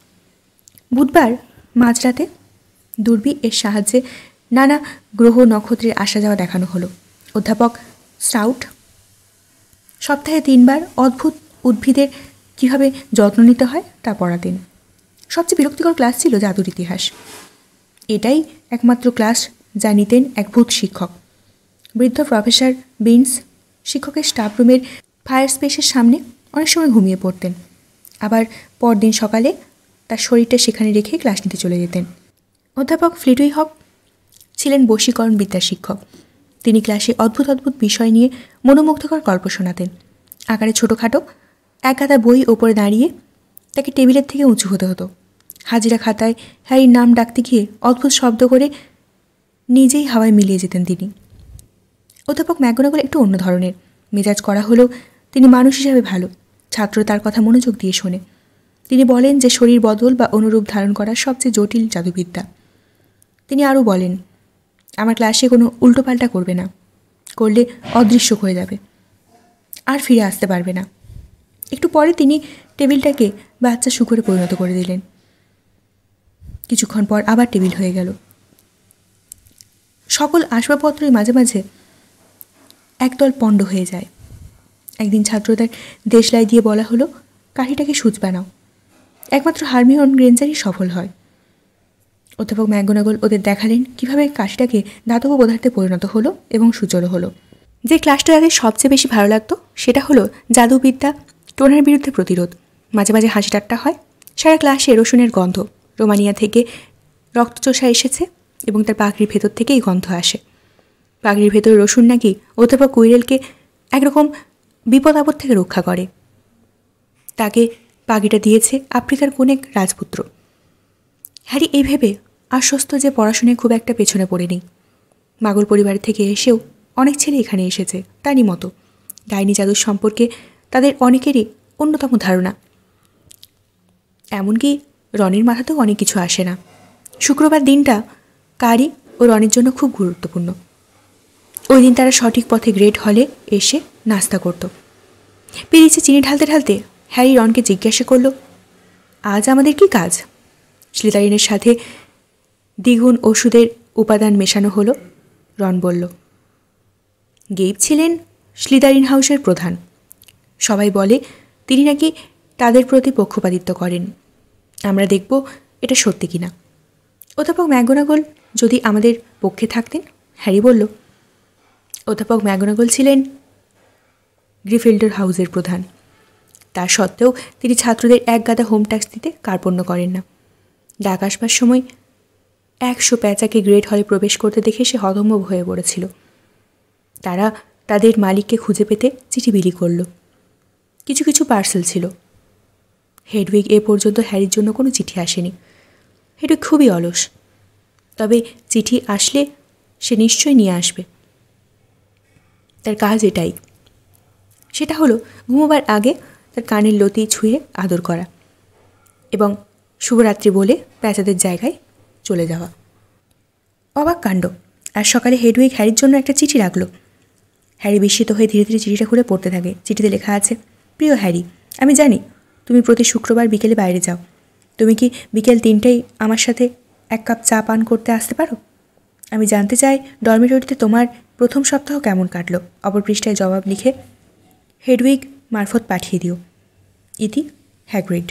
বুধবার মাঝরাতে দূরবীর এর সাহায্যে নানা গ্রহ নক্ষত্রের আসা যাওয়া দেখানো হলো অধ্যাপক স্টাউট সপ্তাহে তিনবার অদ্ভুত উদ্ভিদের কিভাবে যত্ন নিতে হয় তা পড়াতেন সবচেয়ে বিরক্তিকর ক্লাস ছিল জাদুর ইতিহাস এটাই একমাত্র ক্লাস যা নিতেন এক ভূত শিক্ষক বৃদ্ধ প্রফেসর বিনস শিক্ষকের স্টাফ রুমের ফায়ার স্পেসের সামনে অনেক সময় ঘুমিয়ে পড়তেন আবার পরদিন সকালে তার শরীরটা সেখানে রেখে ক্লাস নিতে চলে যেতেন অধ্যাপক ফ্লিটুই হক ছিলেন বশীকরণ বিদ্যার শিক্ষক তিনি ক্লাসে অদ্ভুত অদ্ভুত বিষয় নিয়ে মনোমুগ্ধকর গল্প শোনাতেন আকারে ছোটোখাটো এক আধা বই ওপরে দাঁড়িয়ে তাকে টেবিলের থেকে উঁচু হতে হতো হাজিরা খাতায় হ্যারির নাম ডাকতে গিয়ে অদ্ভুত শব্দ করে নিজেই হাওয়ায় মিলিয়ে যেতেন তিনি অধ্যাপক ম্যাগনাগল একটু অন্য ধরনের মেজাজ করা হলেও তিনি মানুষ হিসাবে ভালো ছাত্র তার কথা মনোযোগ দিয়ে শোনে তিনি বলেন যে শরীর বদল বা অনুরূপ ধারণ করা সবচেয়ে জটিল জাদুবিদ্যা তিনি আরও বলেন আমার ক্লাসে কোনো উল্টোপাল্টা করবে না করলে অদৃশ্য হয়ে যাবে আর ফিরে আসতে পারবে না একটু পরে তিনি টেবিলটাকে বাচ্চা শুকরে পরিণত করে দিলেন কিছুক্ষণ পর আবার টেবিল হয়ে গেল সকল আসবাবপত্রই মাঝে মাঝে একদল পণ্ড হয়ে যায় একদিন ছাত্রদের দেশলাই দিয়ে বলা হলো কাঠিটাকে সুচ বানাও একমাত্র হারমিওন গ্রেঞ্জারই সফল হয় অধ্যাপক ম্যাগোনাগল ওদের দেখালেন কিভাবে কাশিটাকে দাতব পদার্থে পরিণত হলো এবং সুচলো হলো যে ক্লাসটা তাদের সবচেয়ে বেশি ভালো লাগতো সেটা হলো জাদুবিদ্যা টোনার বিরুদ্ধে প্রতিরোধ মাঝে মাঝে হাসি ঠাট্টা হয় সারা ক্লাসে রসুনের গন্ধ রোমানিয়া থেকে রক্তচোষা এসেছে এবং তার পাখির ভেতর থেকেই গন্ধ আসে পাখির ভেতর রসুন নাকি অধ্যাপক কুইরেলকে একরকম বিপদ আপদ থেকে রক্ষা করে তাকে পাগিটা দিয়েছে আফ্রিকার কোন এক রাজপুত্র হ্যারি এই ভেবে আশ্বস্ত যে পড়াশুনে খুব একটা পেছনে পড়েনি মাগল পরিবার থেকে এসেও অনেক ছেলে এখানে এসেছে তারই মতো ডাইনি জাদুর সম্পর্কে তাদের অনেকেরই অন্যতম ধারণা এমনকি রনির মাথাতেও অনেক কিছু আসে না শুক্রবার দিনটা কারি ও রনির জন্য খুব গুরুত্বপূর্ণ ওই দিন তারা সঠিক পথে গ্রেট হলে এসে নাস্তা করত পেরিসে চিনি ঢালতে ঢালতে হ্যারি রনকে জিজ্ঞাসা করল আজ আমাদের কি কাজ স্লিতারিনের সাথে দ্বিগুণ ওষুধের উপাদান মেশানো হলো রন বলল গেব ছিলেন স্লিদারিন হাউসের প্রধান সবাই বলে তিনি নাকি তাদের প্রতি পক্ষপাতিত্ব করেন আমরা দেখব এটা সত্যি কিনা অধ্যাপক ম্যাগোনাগল যদি আমাদের পক্ষে থাকতেন হ্যারি বলল অধ্যাপক ম্যাগোনাগল ছিলেন গ্রিফিল্ডার হাউসের প্রধান তা সত্ত্বেও তিনি ছাত্রদের এক গাদা হোম ট্যাক্স দিতে কার্পণ্য করেন না ডাক আসবার সময় একশো প্যাঁচাকে গ্রেট হলে প্রবেশ করতে দেখে সে হতম্ব হয়ে পড়েছিল তারা তাদের মালিককে খুঁজে পেতে চিঠি বিলি করল কিছু কিছু পার্সেল ছিল হেডউইক এ পর্যন্ত হ্যারির জন্য কোনো চিঠি আসেনি হেডউইক খুবই অলস তবে চিঠি আসলে সে নিশ্চয়ই নিয়ে আসবে তার কাজ এটাই সেটা হলো ঘুমোবার আগে তার কানের লতি ছুঁয়ে আদর করা এবং শুভরাত্রি বলে প্যাচাদের জায়গায় চলে যাওয়া অবাক কাণ্ড আর সকালে হেডুইক হ্যারির জন্য একটা চিঠি রাখলো হ্যারি বিস্মিত হয়ে ধীরে ধীরে চিঠিটা খুলে পড়তে থাকে চিঠিতে লেখা আছে প্রিয় হ্যারি আমি জানি তুমি প্রতি শুক্রবার বিকেলে বাইরে যাও তুমি কি বিকেল তিনটেই আমার সাথে এক কাপ চা পান করতে আসতে পারো আমি জানতে চাই ডরমিটরিতে তোমার প্রথম সপ্তাহ কেমন কাটলো অপর পৃষ্ঠায় জবাব লিখে হেডউইক মারফত পাঠিয়ে দিও ইতি হ্যাগ্রিড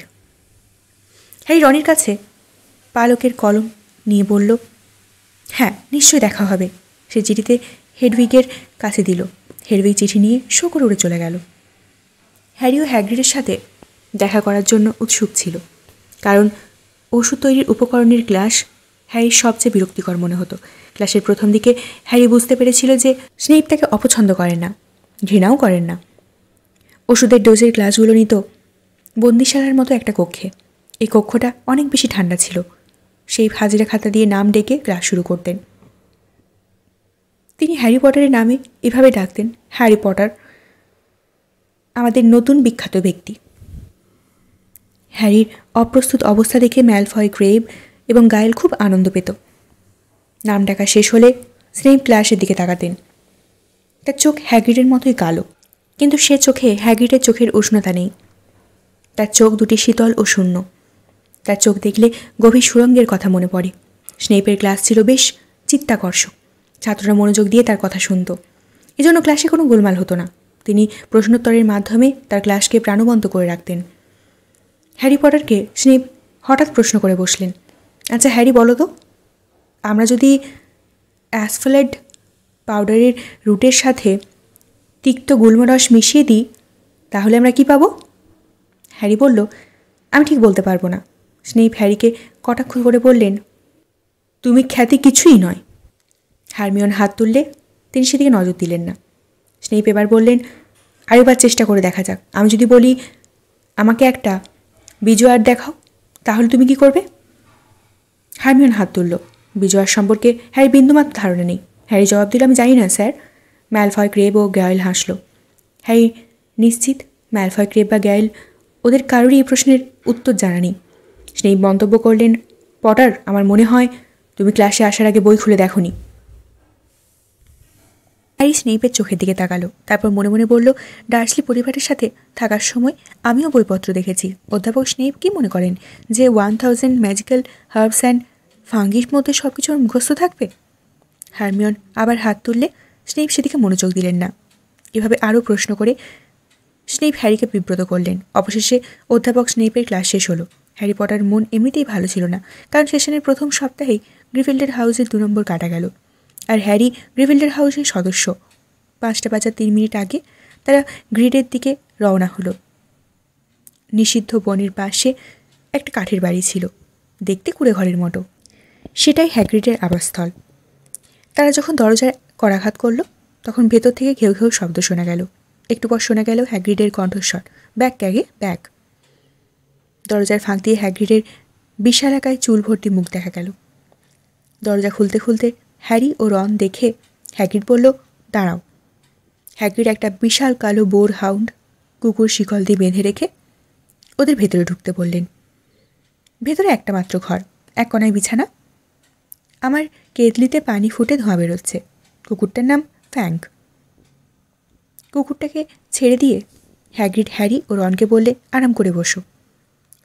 হ্যারি রনির কাছে পালকের কলম নিয়ে বলল হ্যাঁ নিশ্চয়ই দেখা হবে সে চিঠিতে হেডউইকের কাছে দিল হেডউইক চিঠি নিয়ে শকর উড়ে চলে গেল হ্যারি ও হ্যাগ্রিডের সাথে দেখা করার জন্য উৎসুক ছিল কারণ ওষুধ তৈরির উপকরণের গ্লাস হ্যারির সবচেয়ে বিরক্তিকর মনে হতো ক্লাসের প্রথম দিকে হ্যারি বুঝতে পেরেছিল যে স্নেপ তাকে অপছন্দ করেন না ঘৃণাও করেন না ওষুধের ডোজের গ্লাসগুলো নিত বন্দিশালার মতো একটা কক্ষে এই কক্ষটা অনেক বেশি ঠান্ডা ছিল সেই হাজিরা খাতা দিয়ে নাম ডেকে ক্লাস শুরু করতেন তিনি হ্যারি পটারের নামে এভাবে ডাকতেন হ্যারি পটার আমাদের নতুন বিখ্যাত ব্যক্তি হ্যারির অপ্রস্তুত অবস্থা দেখে ম্যালফয় গ্রেভ এবং গায়েল খুব আনন্দ পেত নাম ডাকা শেষ হলে স্নেপ ক্লাসের দিকে তাকাতেন তার চোখ হ্যাগিডের মতোই কালো কিন্তু সে চোখে হ্যাগিডের চোখের উষ্ণতা নেই তার চোখ দুটি শীতল ও শূন্য তার চোখ দেখলে গভীর সুরঙ্গের কথা মনে পড়ে স্নেপের ক্লাস ছিল বেশ চিত্তাকর্ষক ছাত্ররা মনোযোগ দিয়ে তার কথা শুনত এজন্য ক্লাসে কোনো গোলমাল হতো না তিনি প্রশ্নোত্তরের মাধ্যমে তার ক্লাসকে প্রাণবন্ত করে রাখতেন হ্যারি পটারকে স্নেপ হঠাৎ প্রশ্ন করে বসলেন আচ্ছা হ্যারি বলো তো আমরা যদি অ্যাসফলেড পাউডারের রুটের সাথে তিক্ত গুলমরস মিশিয়ে দিই তাহলে আমরা কি পাবো হ্যারি বলল আমি ঠিক বলতে পারবো না স্নেহ হ্যারিকে কটাক্ষ করে বললেন তুমি খ্যাতি কিছুই নয় হারমিয়ন হাত তুললে তিনি সেদিকে নজর দিলেন না স্নেহ এবার বললেন আরেকবার চেষ্টা করে দেখা যাক আমি যদি বলি আমাকে একটা বিজয়ার দেখাও তাহলে তুমি কি করবে হারমিয়ন হাত তুলল বিজয়ার সম্পর্কে হ্যারি বিন্দুমাত্র ধারণা নেই হ্যারি জবাব দিল আমি জানি না স্যার ম্যালফয় ক্রেব ও গ্যায়েল হাসল হ্যারি নিশ্চিত ম্যালফয় ক্রেব বা গ্যায়েল ওদের কারোরই এই প্রশ্নের উত্তর জানা নেই সেই মন্তব্য করলেন পটার আমার মনে হয় তুমি ক্লাসে আসার আগে বই খুলে দেখো নি অ্যারিস স্নেপের চোখের দিকে তাকালো তারপর মনে মনে বলল ডার্সলি পরিবারের সাথে থাকার সময় আমিও বইপত্র দেখেছি অধ্যাপক স্নেপ কি মনে করেন যে one thousand magical herbs and ফাঙ্গির মধ্যে সব কিছুর মুখস্থ থাকবে হারমিয়ন আবার হাত তুললে স্নেপ সেদিকে মনোযোগ দিলেন না এভাবে আরও প্রশ্ন করে স্নেপ হ্যারিকে বিব্রত করলেন অবশেষে অধ্যাপক স্নেপের ক্লাস শেষ হলো হ্যারি পটার মন এমনিতেই ভালো ছিল না কারণ সেশনের প্রথম সপ্তাহেই গ্রিফিল্ডের হাউসের দু নম্বর কাটা গেল আর হ্যারি গ্রিভিল্ডার হাউসের সদস্য পাঁচটা বাজার তিন মিনিট আগে তারা গ্রিডের দিকে রওনা হলো নিষিদ্ধ বনের পাশে একটা কাঠের বাড়ি ছিল দেখতে কুড়ে ঘরের মতো সেটাই হ্যাগ্রিডের আবাসস্থল তারা যখন দরজায় করাঘাত করল তখন ভেতর থেকে ঘেউ ঘেউ শব্দ শোনা গেল একটু পর শোনা গেল হ্যাগ্রিডের কণ্ঠস্বর ব্যাগ ক্যাগে ব্যাগ দরজার ফাঁক দিয়ে হ্যাগ্রিডের বিশালাকায় চুল ভর্তি মুখ দেখা গেল দরজা খুলতে খুলতে হ্যারি ও রন দেখে হ্যাগিড বলল দাঁড়াও হ্যাগিড একটা বিশাল কালো বোর হাউন্ড কুকুর শিকল দিয়ে বেঁধে রেখে ওদের ভেতরে ঢুকতে বললেন ভেতরে একটা মাত্র ঘর এক কনায় বিছানা আমার কেতলিতে পানি ফুটে ধোঁয়া বেরোচ্ছে কুকুরটার নাম ফ্যাঙ্ক কুকুরটাকে ছেড়ে দিয়ে হ্যাগ্রিড হ্যারি ও রনকে বললে আরাম করে বসো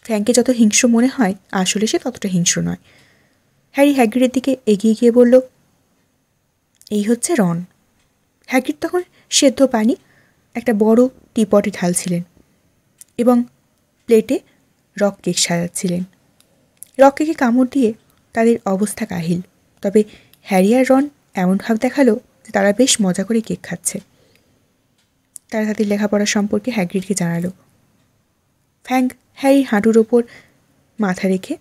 ফ্যাঙ্কে যত হিংস্র মনে হয় আসলে সে ততটা হিংস্র নয় হ্যারি হ্যাগ্রিডের দিকে এগিয়ে গিয়ে বলল এই হচ্ছে রন হ্যাগ্রিড তখন সেদ্ধ পানি একটা বড় টিপটে ঢালছিলেন এবং প্লেটে রক কেক সাজাচ্ছিলেন রক কেকে কামড় দিয়ে তাদের অবস্থা কাহিল তবে হ্যারি আর রন এমন ভাব দেখালো যে তারা বেশ মজা করে কেক খাচ্ছে তারা তাদের লেখাপড়া সম্পর্কে হ্যাগ্রিডকে জানালো ফ্যাঙ্ক হ্যারি হাঁটুর ওপর মাথা রেখে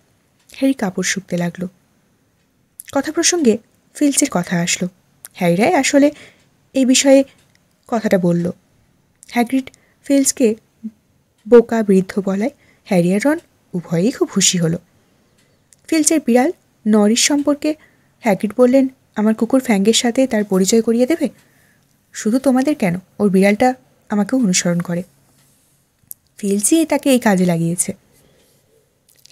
হ্যারি কাপড় শুকতে লাগলো কথা প্রসঙ্গে ফিলচের কথা আসলো হ্যারি রায় আসলে এই বিষয়ে কথাটা বলল হ্যাগ্রিড ফিলসকে বোকা বৃদ্ধ বলায় হ্যারিয়ার রন উভয়েই খুব খুশি হল ফিলসের বিড়াল নরিশ সম্পর্কে হ্যাগ্রিড বললেন আমার কুকুর ফ্যাঙ্গের সাথে তার পরিচয় করিয়ে দেবে শুধু তোমাদের কেন ওর বিড়ালটা আমাকেও অনুসরণ করে ফিলসই তাকে এই কাজে লাগিয়েছে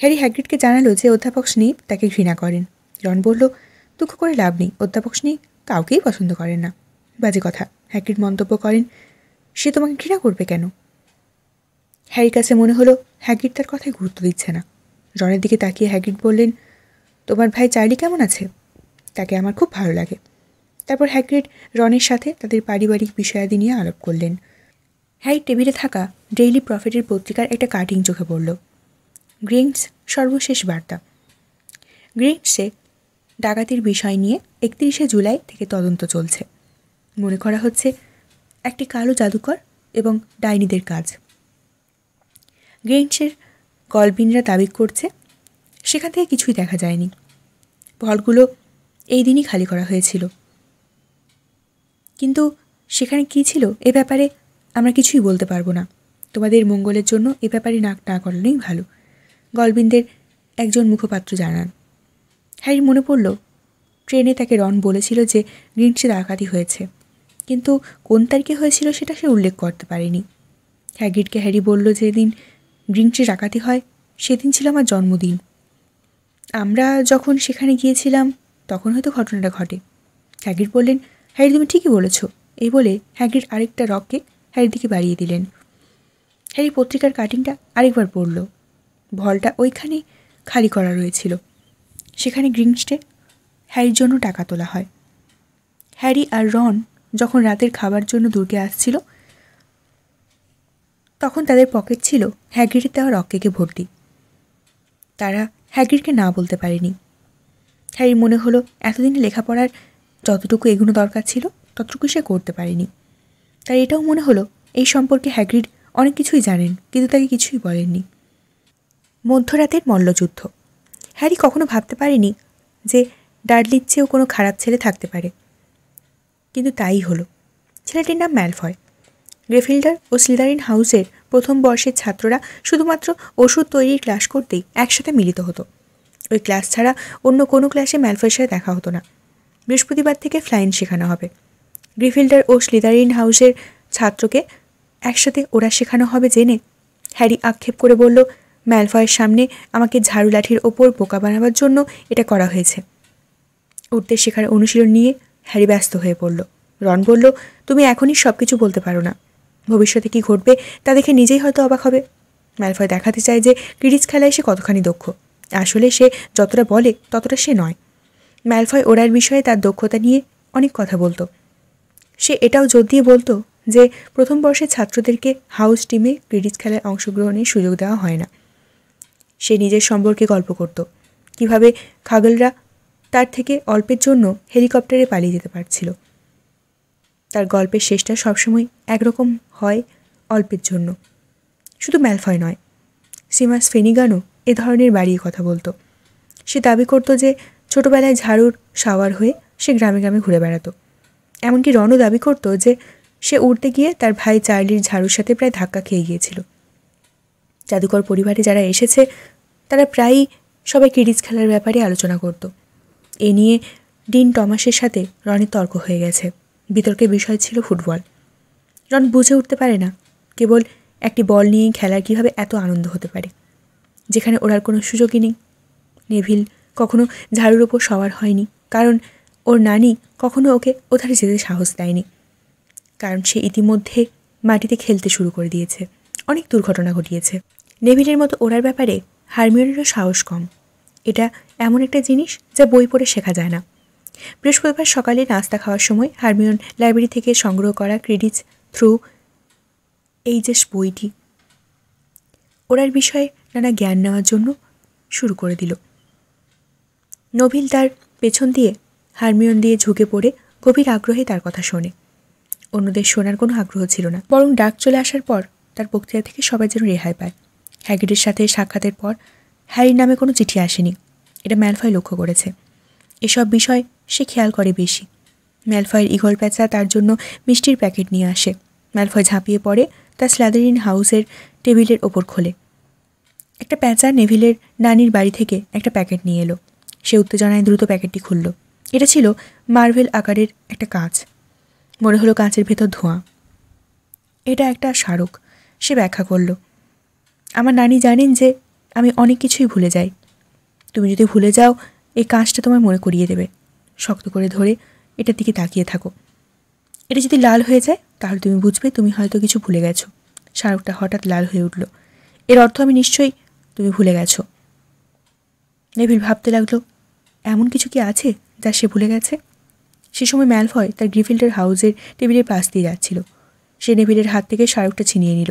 হ্যারি হ্যাগ্রিডকে জানালো যে অধ্যাপক স্নিপ তাকে ঘৃণা করেন রন বলল দুঃখ করে লাভ নেই অধ্যাপক স্নিপ কাউকেই পছন্দ করেন না বাজে কথা হ্যাগ্রিড মন্তব্য করেন সে তোমাকে ঘৃণা করবে কেন হ্যারির কাছে মনে হলো হ্যাগ্রিড তার কথায় গুরুত্ব দিচ্ছে না রনের দিকে তাকিয়ে হ্যাগ্রিড বললেন তোমার ভাই চার্লি কেমন আছে তাকে আমার খুব ভালো লাগে তারপর হ্যাগ্রিড রনের সাথে তাদের পারিবারিক বিষয়াদি নিয়ে আলাপ করলেন হ্যারি টেবিলে থাকা ডেইলি প্রফিটের পত্রিকার একটা কাটিং চোখে পড়ল গ্রিংস সর্বশেষ বার্তা গ্রিংসে ডাকাতির বিষয় নিয়ে একত্রিশে জুলাই থেকে তদন্ত চলছে মনে করা হচ্ছে একটি কালো জাদুকর এবং ডাইনিদের কাজ গ্রেঞ্চের গলবিনরা দাবি করছে সেখান থেকে কিছুই দেখা যায়নি ভলগুলো এই দিনই খালি করা হয়েছিল কিন্তু সেখানে কি ছিল এ ব্যাপারে আমরা কিছুই বলতে পারবো না তোমাদের মঙ্গলের জন্য এ ব্যাপারে নাক না করানোই ভালো গলবিনদের একজন মুখপাত্র জানান হ্যারি মনে পড়ল ট্রেনে তাকে রন বলেছিল যে গ্রিনসে ডাকাতি হয়েছে কিন্তু কোন তারিখে হয়েছিল সেটা সে উল্লেখ করতে পারেনি হ্যাগিডকে হ্যারি বলল যেদিন গ্রিনসে ডাকাতি হয় সেদিন ছিল আমার জন্মদিন আমরা যখন সেখানে গিয়েছিলাম তখন হয়তো ঘটনাটা ঘটে হ্যাগিড বললেন হ্যারি তুমি ঠিকই বলেছ এই বলে হ্যাগিড আরেকটা রককে হ্যারির দিকে বাড়িয়ে দিলেন হ্যারি পত্রিকার কাটিংটা আরেকবার পড়ল ভলটা ওইখানে খালি করা রয়েছিল সেখানে গ্রিনস্টে হ্যারির জন্য টাকা তোলা হয় হ্যারি আর রন যখন রাতের খাবার জন্য দুর্গে আসছিল তখন তাদের পকেট ছিল হ্যাগ্রিডের দেওয়া রক্কেকে ভর্তি তারা হ্যাগ্রিডকে না বলতে পারেনি হ্যারি মনে হলো এতদিন লেখাপড়ার যতটুকু এগুনো দরকার ছিল ততটুকু সে করতে পারেনি তাই এটাও মনে হলো এই সম্পর্কে হ্যাগ্রিড অনেক কিছুই জানেন কিন্তু তাকে কিছুই বলেননি মধ্যরাতের মল্লযুদ্ধ হ্যারি কখনো ভাবতে পারেনি যে ডার্লির চেয়েও কোনো খারাপ ছেলে থাকতে পারে কিন্তু তাই হলো ছেলেটির নাম ম্যালফয় গ্রেফিল্ডার ও স্লিদারিন হাউসের প্রথম বর্ষের ছাত্ররা শুধুমাত্র ওষুধ তৈরির ক্লাস করতেই একসাথে মিলিত হতো ওই ক্লাস ছাড়া অন্য কোনো ক্লাসে ম্যালফয়ের সাথে দেখা হতো না বৃহস্পতিবার থেকে ফ্লাইন শেখানো হবে গ্রিফিল্ডার ও স্লিদারিন হাউসের ছাত্রকে একসাথে ওরা শেখানো হবে জেনে হ্যারি আক্ষেপ করে বলল ম্যালফয়ের সামনে আমাকে ঝাড়ু লাঠির ওপর বোকা বানাবার জন্য এটা করা হয়েছে উঠতে শেখার অনুশীলন নিয়ে হ্যারি ব্যস্ত হয়ে পড়ল রন বলল তুমি এখনই সব কিছু বলতে পারো না ভবিষ্যতে কি ঘটবে তা দেখে নিজেই হয়তো অবাক হবে ম্যালফয় দেখাতে চায় যে ক্রিডিজ খেলায় সে কতখানি দক্ষ আসলে সে যতটা বলে ততটা সে নয় ম্যালফয় ওড়ার বিষয়ে তার দক্ষতা নিয়ে অনেক কথা বলতো সে এটাও জোর দিয়ে বলতো যে প্রথম বর্ষের ছাত্রদেরকে হাউস টিমে ক্রিডিজ খেলায় অংশগ্রহণের সুযোগ দেওয়া হয় না সে নিজের সম্পর্কে গল্প করত কিভাবে খাগলরা তার থেকে অল্পের জন্য হেলিকপ্টারে পালিয়ে যেতে পারছিল তার গল্পের শেষটা সবসময় একরকম হয় অল্পের জন্য শুধু ম্যালফয় নয় সিমাস ফেনিগানও এ ধরনের বাড়িয়ে কথা বলতো সে দাবি করতো যে ছোটোবেলায় ঝাড়ুর সাওয়ার হয়ে সে গ্রামে গ্রামে ঘুরে বেড়াতো এমনকি রনও দাবি করতো যে সে উড়তে গিয়ে তার ভাই চার্লির ঝাড়ুর সাথে প্রায় ধাক্কা খেয়ে গিয়েছিল জাদুকর পরিবারে যারা এসেছে তারা প্রায়ই সবাই কিডিজ খেলার ব্যাপারে আলোচনা করত এ নিয়ে ডিন টমাসের সাথে রনের তর্ক হয়ে গেছে বিতর্কের বিষয় ছিল ফুটবল রন বুঝে উঠতে পারে না কেবল একটি বল নিয়ে খেলার কীভাবে এত আনন্দ হতে পারে যেখানে ওরার কোনো সুযোগই নেই নেভিল কখনো ঝাড়ুর ওপর সওয়ার হয়নি কারণ ওর নানি কখনো ওকে ওধারে যেতে সাহস দেয়নি কারণ সে ইতিমধ্যে মাটিতে খেলতে শুরু করে দিয়েছে অনেক দুর্ঘটনা ঘটিয়েছে নেভিলের মতো ওড়ার ব্যাপারে হারমিওনেরও সাহস কম এটা এমন একটা জিনিস যা বই পড়ে শেখা যায় না বৃহস্পতিবার সকালে নাস্তা খাওয়ার সময় হারমিওন লাইব্রেরি থেকে সংগ্রহ করা ক্রেডিটস থ্রু এই যে বইটি ওড়ার বিষয়ে নানা জ্ঞান নেওয়ার জন্য শুরু করে দিল নভিল তার পেছন দিয়ে হারমিওন দিয়ে ঝুঁকে পড়ে গভীর আগ্রহে তার কথা শোনে অন্যদের শোনার কোনো আগ্রহ ছিল না বরং ডাক চলে আসার পর তার বক্তৃতা থেকে সবাই যেন রেহাই পায় হ্যাগেডের সাথে সাক্ষাতের পর হ্যারির নামে কোনো চিঠি আসেনি এটা ম্যালফয় লক্ষ্য করেছে এসব বিষয় সে খেয়াল করে বেশি ম্যালফয়ের ইগল প্যাঁচা তার জন্য মিষ্টির প্যাকেট নিয়ে আসে ম্যালফয় ঝাঁপিয়ে পড়ে তার স্ল্যাদারিন হাউসের টেবিলের ওপর খোলে একটা প্যাঁচা নেভিলের নানির বাড়ি থেকে একটা প্যাকেট নিয়ে এলো সে উত্তেজনায় দ্রুত প্যাকেটটি খুলল এটা ছিল মার্ভেল আকারের একটা কাঁচ মনে হলো কাঁচের ভেতর ধোঁয়া এটা একটা স্মারক সে ব্যাখ্যা করলো আমার নানি জানেন যে আমি অনেক কিছুই ভুলে যাই তুমি যদি ভুলে যাও এই কাঁচটা তোমায় মনে করিয়ে দেবে শক্ত করে ধরে এটার দিকে তাকিয়ে থাকো এটা যদি লাল হয়ে যায় তাহলে তুমি বুঝবে তুমি হয়তো কিছু ভুলে গেছো শাহরুখটা হঠাৎ লাল হয়ে উঠল এর অর্থ আমি নিশ্চয়ই তুমি ভুলে গেছো নেভিল ভাবতে লাগলো এমন কিছু কি আছে যা সে ভুলে গেছে সে সময় ম্যালফয় তার গ্রিফিল্ডের হাউজের টেবিলের পাশ দিয়ে যাচ্ছিল সে নেভিলের হাত থেকে শাহরুখটা ছিনিয়ে নিল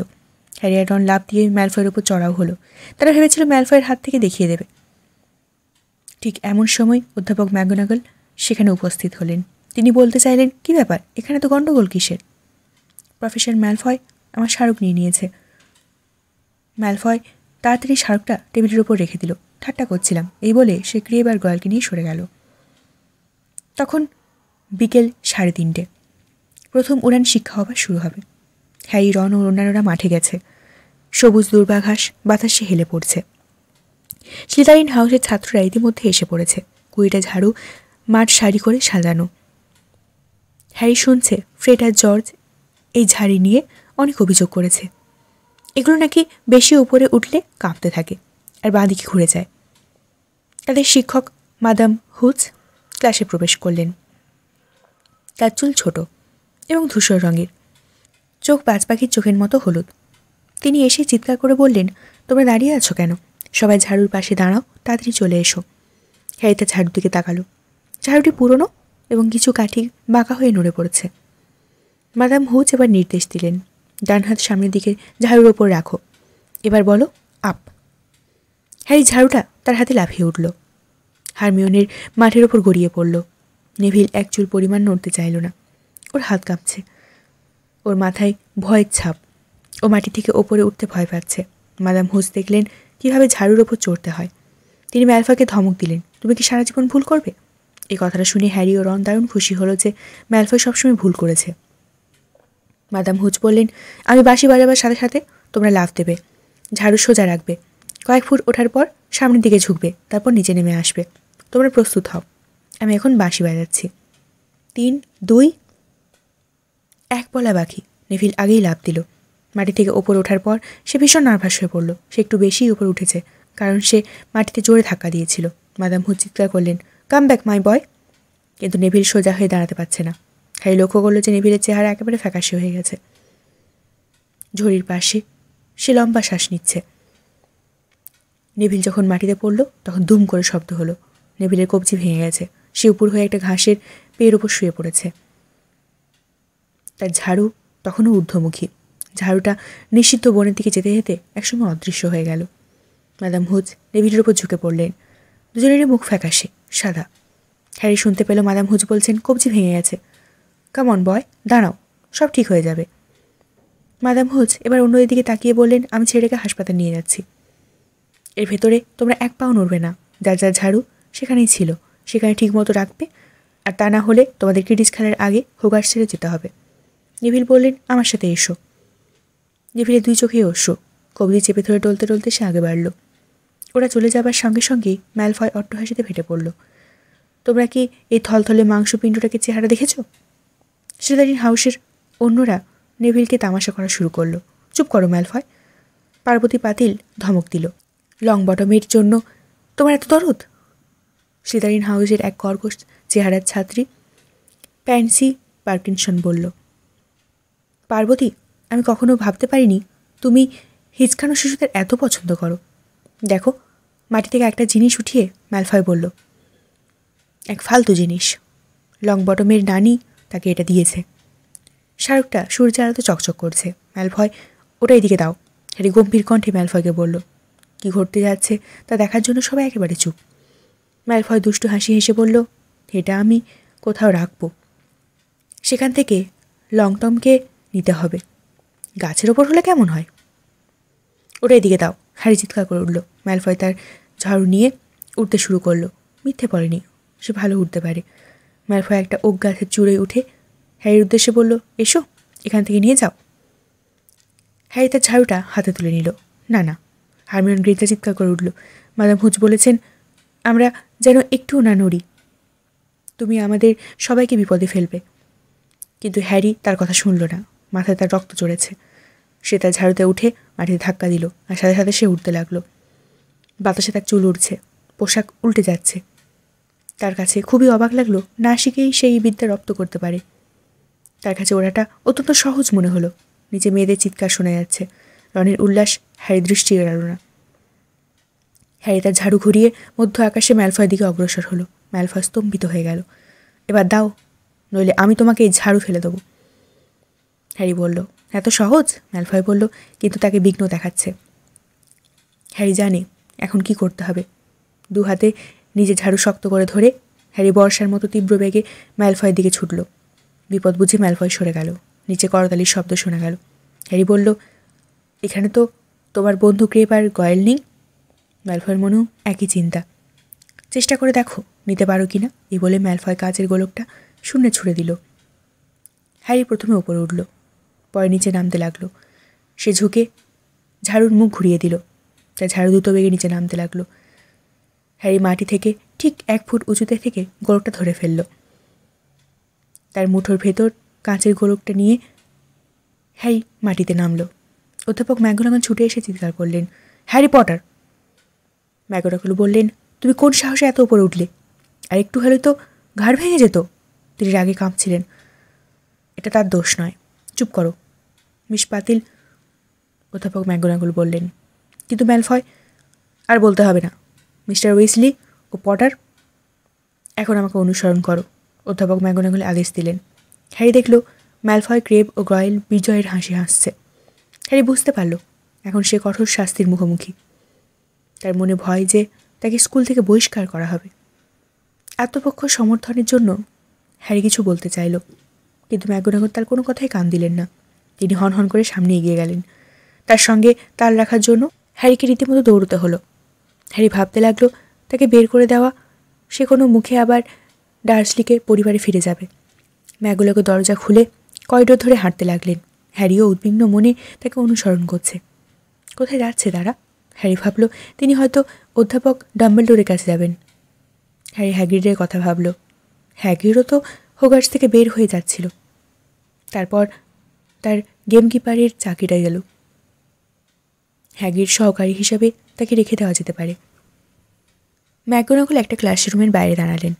হ্যারিয়ারন লাভ দিয়ে ম্যালফয়ের উপর চড়াও হলো তারা ভেবেছিল ম্যালফয়ের হাত থেকে দেখিয়ে দেবে ঠিক এমন সময় অধ্যাপক ম্যাগনাগল সেখানে উপস্থিত হলেন তিনি বলতে চাইলেন কি ব্যাপার এখানে তো গণ্ডগোল কিসের প্রফেসর ম্যালফয় আমার স্মারক নিয়ে নিয়েছে ম্যালফয় তাড়াতাড়ি স্মারকটা টেবিলের উপর রেখে দিল ঠাট্টা করছিলাম এই বলে সে ক্রিয়েবার গয়ালকে নিয়ে সরে গেল তখন বিকেল সাড়ে তিনটে প্রথম উড়ান শিক্ষা হবার শুরু হবে হ্যারি রন ও অন্যান্যরা মাঠে গেছে সবুজ দুর্বাঘাস বাতাসে হেলে পড়ছে শিলারিন হাউসের ছাত্ররা ইতিমধ্যে এসে পড়েছে কুড়িটা ঝাড়ু মাঠ শাড়ি করে সাজানো হ্যারি শুনছে ফ্রেড আর জর্জ এই ঝাড়ি নিয়ে অনেক অভিযোগ করেছে এগুলো নাকি বেশি উপরে উঠলে কাঁপতে থাকে আর বাঁদিকে ঘুরে যায় তাদের শিক্ষক মাদাম হুজ ক্লাসে প্রবেশ করলেন তার চুল ছোট এবং ধূসর রঙের চোখ বাজপাখির পাখির চোখের মতো হলুদ তিনি এসে চিৎকার করে বললেন তোমরা দাঁড়িয়ে আছো কেন সবাই ঝাড়ুর পাশে দাঁড়াও তাড়াতাড়ি চলে এসো হ্যারিতা ঝাড়ুর দিকে তাকালো ঝাড়ুটি পুরনো এবং কিছু কাঠি বাঁকা হয়ে নড়ে পড়েছে মাদাম হুজ এবার নির্দেশ দিলেন ডান হাত সামনের দিকে ঝাড়ুর ওপর রাখো এবার বলো আপ হ্যারি ঝাড়ুটা তার হাতে লাফিয়ে উঠল হারমিওনের মাঠের ওপর গড়িয়ে পড়ল নেভিল এক পরিমাণ নড়তে চাইল না ওর হাত কাঁপছে ওর মাথায় ভয়ের ছাপ ও মাটি থেকে ওপরে উঠতে ভয় পাচ্ছে মাদাম হুস দেখলেন কীভাবে ঝাড়ুর ওপর চড়তে হয় তিনি ম্যালফাকে ধমক দিলেন তুমি কি সারা জীবন ভুল করবে এই কথাটা শুনে হ্যারি ও রন দারুণ খুশি হলো যে ম্যালফা সবসময় ভুল করেছে মাদাম হুজ বললেন আমি বাসি বাজাবার সাথে সাথে তোমরা লাভ দেবে ঝাড়ু সোজা রাখবে কয়েক ফুট ওঠার পর সামনের দিকে ঝুঁকবে তারপর নিচে নেমে আসবে তোমরা প্রস্তুত হও আমি এখন বাঁশি বাজাচ্ছি তিন দুই এক পলা বাকি নেভিল আগেই লাভ দিল মাটি থেকে ওপরে ওঠার পর সে ভীষণ নার্ভাস হয়ে পড়ল সে একটু বেশিই উপরে উঠেছে কারণ সে মাটিতে জোরে ধাক্কা দিয়েছিল মাদাম হু চিৎকার করলেন কাম ব্যাক মাই বয় কিন্তু নেভিল সোজা হয়ে দাঁড়াতে পারছে না হ্যারি লক্ষ্য করলো যে নেভিলের চেহারা একেবারে ফ্যাকাশে হয়ে গেছে ঝড়ির পাশে সে লম্বা শ্বাস নিচ্ছে নেভিল যখন মাটিতে পড়ল তখন দুম করে শব্দ হলো নেভিলের কবজি ভেঙে গেছে সে উপর হয়ে একটা ঘাসের পেয়ের ওপর শুয়ে পড়েছে তার ঝাড়ু তখনও ঊর্ধ্বমুখী ঝাড়ুটা নিষিদ্ধ বনের দিকে যেতে যেতে একসময় অদৃশ্য হয়ে গেল ম্যাডাম হুজ ডেভিডের উপর ঝুঁকে পড়লেন দুজনেরই মুখ ফ্যাকাশে সাদা হ্যারি শুনতে পেল ম্যাডাম হুজ বলছেন কবজি ভেঙে গেছে কেমন বয় দাঁড়াও সব ঠিক হয়ে যাবে ম্যাডাম হুজ এবার অন্যদের দিকে তাকিয়ে বললেন আমি ছেড়েকে হাসপাতাল নিয়ে যাচ্ছি এর ভেতরে তোমরা এক পাও নড়বে না যার যার ঝাড়ু সেখানেই ছিল সেখানে ঠিকমতো রাখবে আর তা না হলে তোমাদের কিডিস খেলার আগে হোগার ছেড়ে যেতে হবে নিভিল বললেন আমার সাথে এসো ফিরে দুই চোখে অশ্রু কবলি চেপে ধরে টলতে টলতে সে আগে বাড়ল ওরা চলে যাবার সঙ্গে সঙ্গেই ম্যালফয় অট্টহাসিতে ফেটে পড়ল তোমরা কি এই থলথলে মাংসপিণ্ডটাকে চেহারা দেখেছ সেদারিন হাউসের অন্যরা নেভিলকে তামাশা করা শুরু করলো চুপ করো ম্যালফয় পার্বতী পাতিল ধমক দিল লং বটমের জন্য তোমার এত দরদ সীতারিন হাউসের এক কর্কশ চেহারার ছাত্রী প্যান্সি পার্কিনসন বলল পার্বতী আমি কখনো ভাবতে পারিনি তুমি হিচকানো শিশুদের এত পছন্দ করো দেখো মাটি থেকে একটা জিনিস উঠিয়ে ম্যালফয় বলল এক ফালতু জিনিস লং বটমের নানি তাকে এটা দিয়েছে শাহরুখটা সূর্যের আলোতে চকচক করছে ম্যালফয় ওটাই দিকে দাও হ্যারি গম্ভীর কণ্ঠে ম্যালফয়কে বলল কি ঘটতে যাচ্ছে তা দেখার জন্য সবাই একেবারে চুপ ম্যালফয় দুষ্টু হাসি হেসে বলল এটা আমি কোথাও রাখব সেখান থেকে লং টমকে নিতে হবে গাছের ওপর হলে কেমন হয় ওটা এদিকে দাও হ্যারি চিৎকার করে উঠল ম্যালফয় তার ঝাড়ু নিয়ে উঠতে শুরু করলো মিথ্যে পড়েনি সে ভালো উঠতে পারে ম্যালফয় একটা ওক গাছের চূড়ে উঠে হ্যারির উদ্দেশ্যে বলল এসো এখান থেকে নিয়ে যাও হ্যারি তার ঝাড়ুটা হাতে তুলে নিল না না হারমিয়ন গ্রিজা চিৎকার করে উঠল মাদাম হুজ বলেছেন আমরা যেন একটুও না নড়ি তুমি আমাদের সবাইকে বিপদে ফেলবে কিন্তু হ্যারি তার কথা শুনল না মাথায় তার রক্ত চড়েছে সে তার ঝাড়ুতে উঠে মাটিতে ধাক্কা দিল আর সাথে সাথে সে উঠতে লাগলো বাতাসে তার চুল উঠছে পোশাক উল্টে যাচ্ছে তার কাছে খুবই অবাক লাগলো না শিখেই সেই বিদ্যা রপ্ত করতে পারে তার কাছে ওরাটা অত্যন্ত সহজ মনে হলো নিচে মেয়েদের চিৎকার শোনা যাচ্ছে রনির উল্লাস হ্যারি দৃষ্টি এড়াল না হ্যারি তার ঝাড়ু ঘুরিয়ে মধ্য আকাশে ম্যালফয়ের দিকে অগ্রসর হলো ম্যালফয় স্তম্ভিত হয়ে গেল এবার দাও নইলে আমি তোমাকে এই ঝাড়ু ফেলে দেবো হ্যারি বলল এত সহজ ম্যালফয় বলল কিন্তু তাকে বিঘ্ন দেখাচ্ছে হ্যারি জানে এখন কি করতে হবে দু হাতে নিজে ঝাড়ু শক্ত করে ধরে হ্যারি বর্ষার মতো তীব্র বেগে ম্যালফয়ের দিকে ছুটল বিপদ বুঝে ম্যালফয় সরে গেল নিচে করতালির শব্দ শোনা গেল হ্যারি বলল এখানে তো তোমার বন্ধু গ্রেপ আর গয়েল নেই ম্যালফয়ের মনেও একই চিন্তা চেষ্টা করে দেখো নিতে পারো কি না এ বলে ম্যালফয় কাজের গোলকটা শূন্যে ছুড়ে দিল হ্যারি প্রথমে ওপরে উঠল পরে নিচে নামতে লাগলো সে ঝুঁকে ঝাড়ুর মুখ ঘুরিয়ে দিল তা ঝাড়ু দ্রুত বেগে নিচে নামতে লাগলো হ্যারি মাটি থেকে ঠিক এক ফুট উঁচুতে থেকে গোলকটা ধরে ফেলল তার মুঠোর ভেতর কাঁচের গোলকটা নিয়ে হ্যারি মাটিতে নামলো অধ্যাপক ম্যাগোরাগন ছুটে এসে চিৎকার করলেন হ্যারি পটার ম্যাগোরাগুলো বললেন তুমি কোন সাহসে এত উপরে উঠলে আর একটু হলে তো ঘাড় ভেঙে যেত তিনি রাগে কাঁপছিলেন এটা তার দোষ নয় চুপ করো মিস পাতিল অধ্যাপক ম্যাগোনাগুল বললেন কিন্তু ম্যালফয় আর বলতে হবে না মিস্টার উইসলি ও পটার এখন আমাকে অনুসরণ করো অধ্যাপক ম্যাগোনাগুল আদেশ দিলেন হ্যারি দেখল ম্যালফয় ক্রেব ও গ্রয়েল বিজয়ের হাসি হাসছে হ্যারি বুঝতে পারল এখন সে কঠোর শাস্তির মুখোমুখি তার মনে ভয় যে তাকে স্কুল থেকে বহিষ্কার করা হবে আত্মপক্ষ সমর্থনের জন্য হ্যারি কিছু বলতে চাইল কিন্তু ম্যাগোনাগর তার কোনো কথাই কান দিলেন না তিনি হনহন করে সামনে এগিয়ে গেলেন তার সঙ্গে তাল রাখার জন্য হ্যারিকে রীতিমতো দৌড়তে হলো হ্যারি ভাবতে লাগলো তাকে বের করে দেওয়া সে কোনো মুখে আবার ডার্সলিকে পরিবারে ফিরে যাবে ম্যাগুলাকে দরজা খুলে কয়ডো ধরে হাঁটতে লাগলেন হ্যারিও উদ্বিগ্ন মনে তাকে অনুসরণ করছে কোথায় যাচ্ছে তারা হ্যারি ভাবল তিনি হয়তো অধ্যাপক ডাম্বেলডোরের কাছে যাবেন হ্যারি হ্যাগ্রিডের কথা ভাবল হ্যাগ্রিডও তো হোগার্স থেকে বের হয়ে যাচ্ছিল তারপর তার গেমকিপারের চাকরিটা গেল হ্যাগির সহকারী হিসাবে তাকে রেখে দেওয়া যেতে পারে ম্যাকগোনাগল একটা ক্লাসরুমের বাইরে দাঁড়ালেন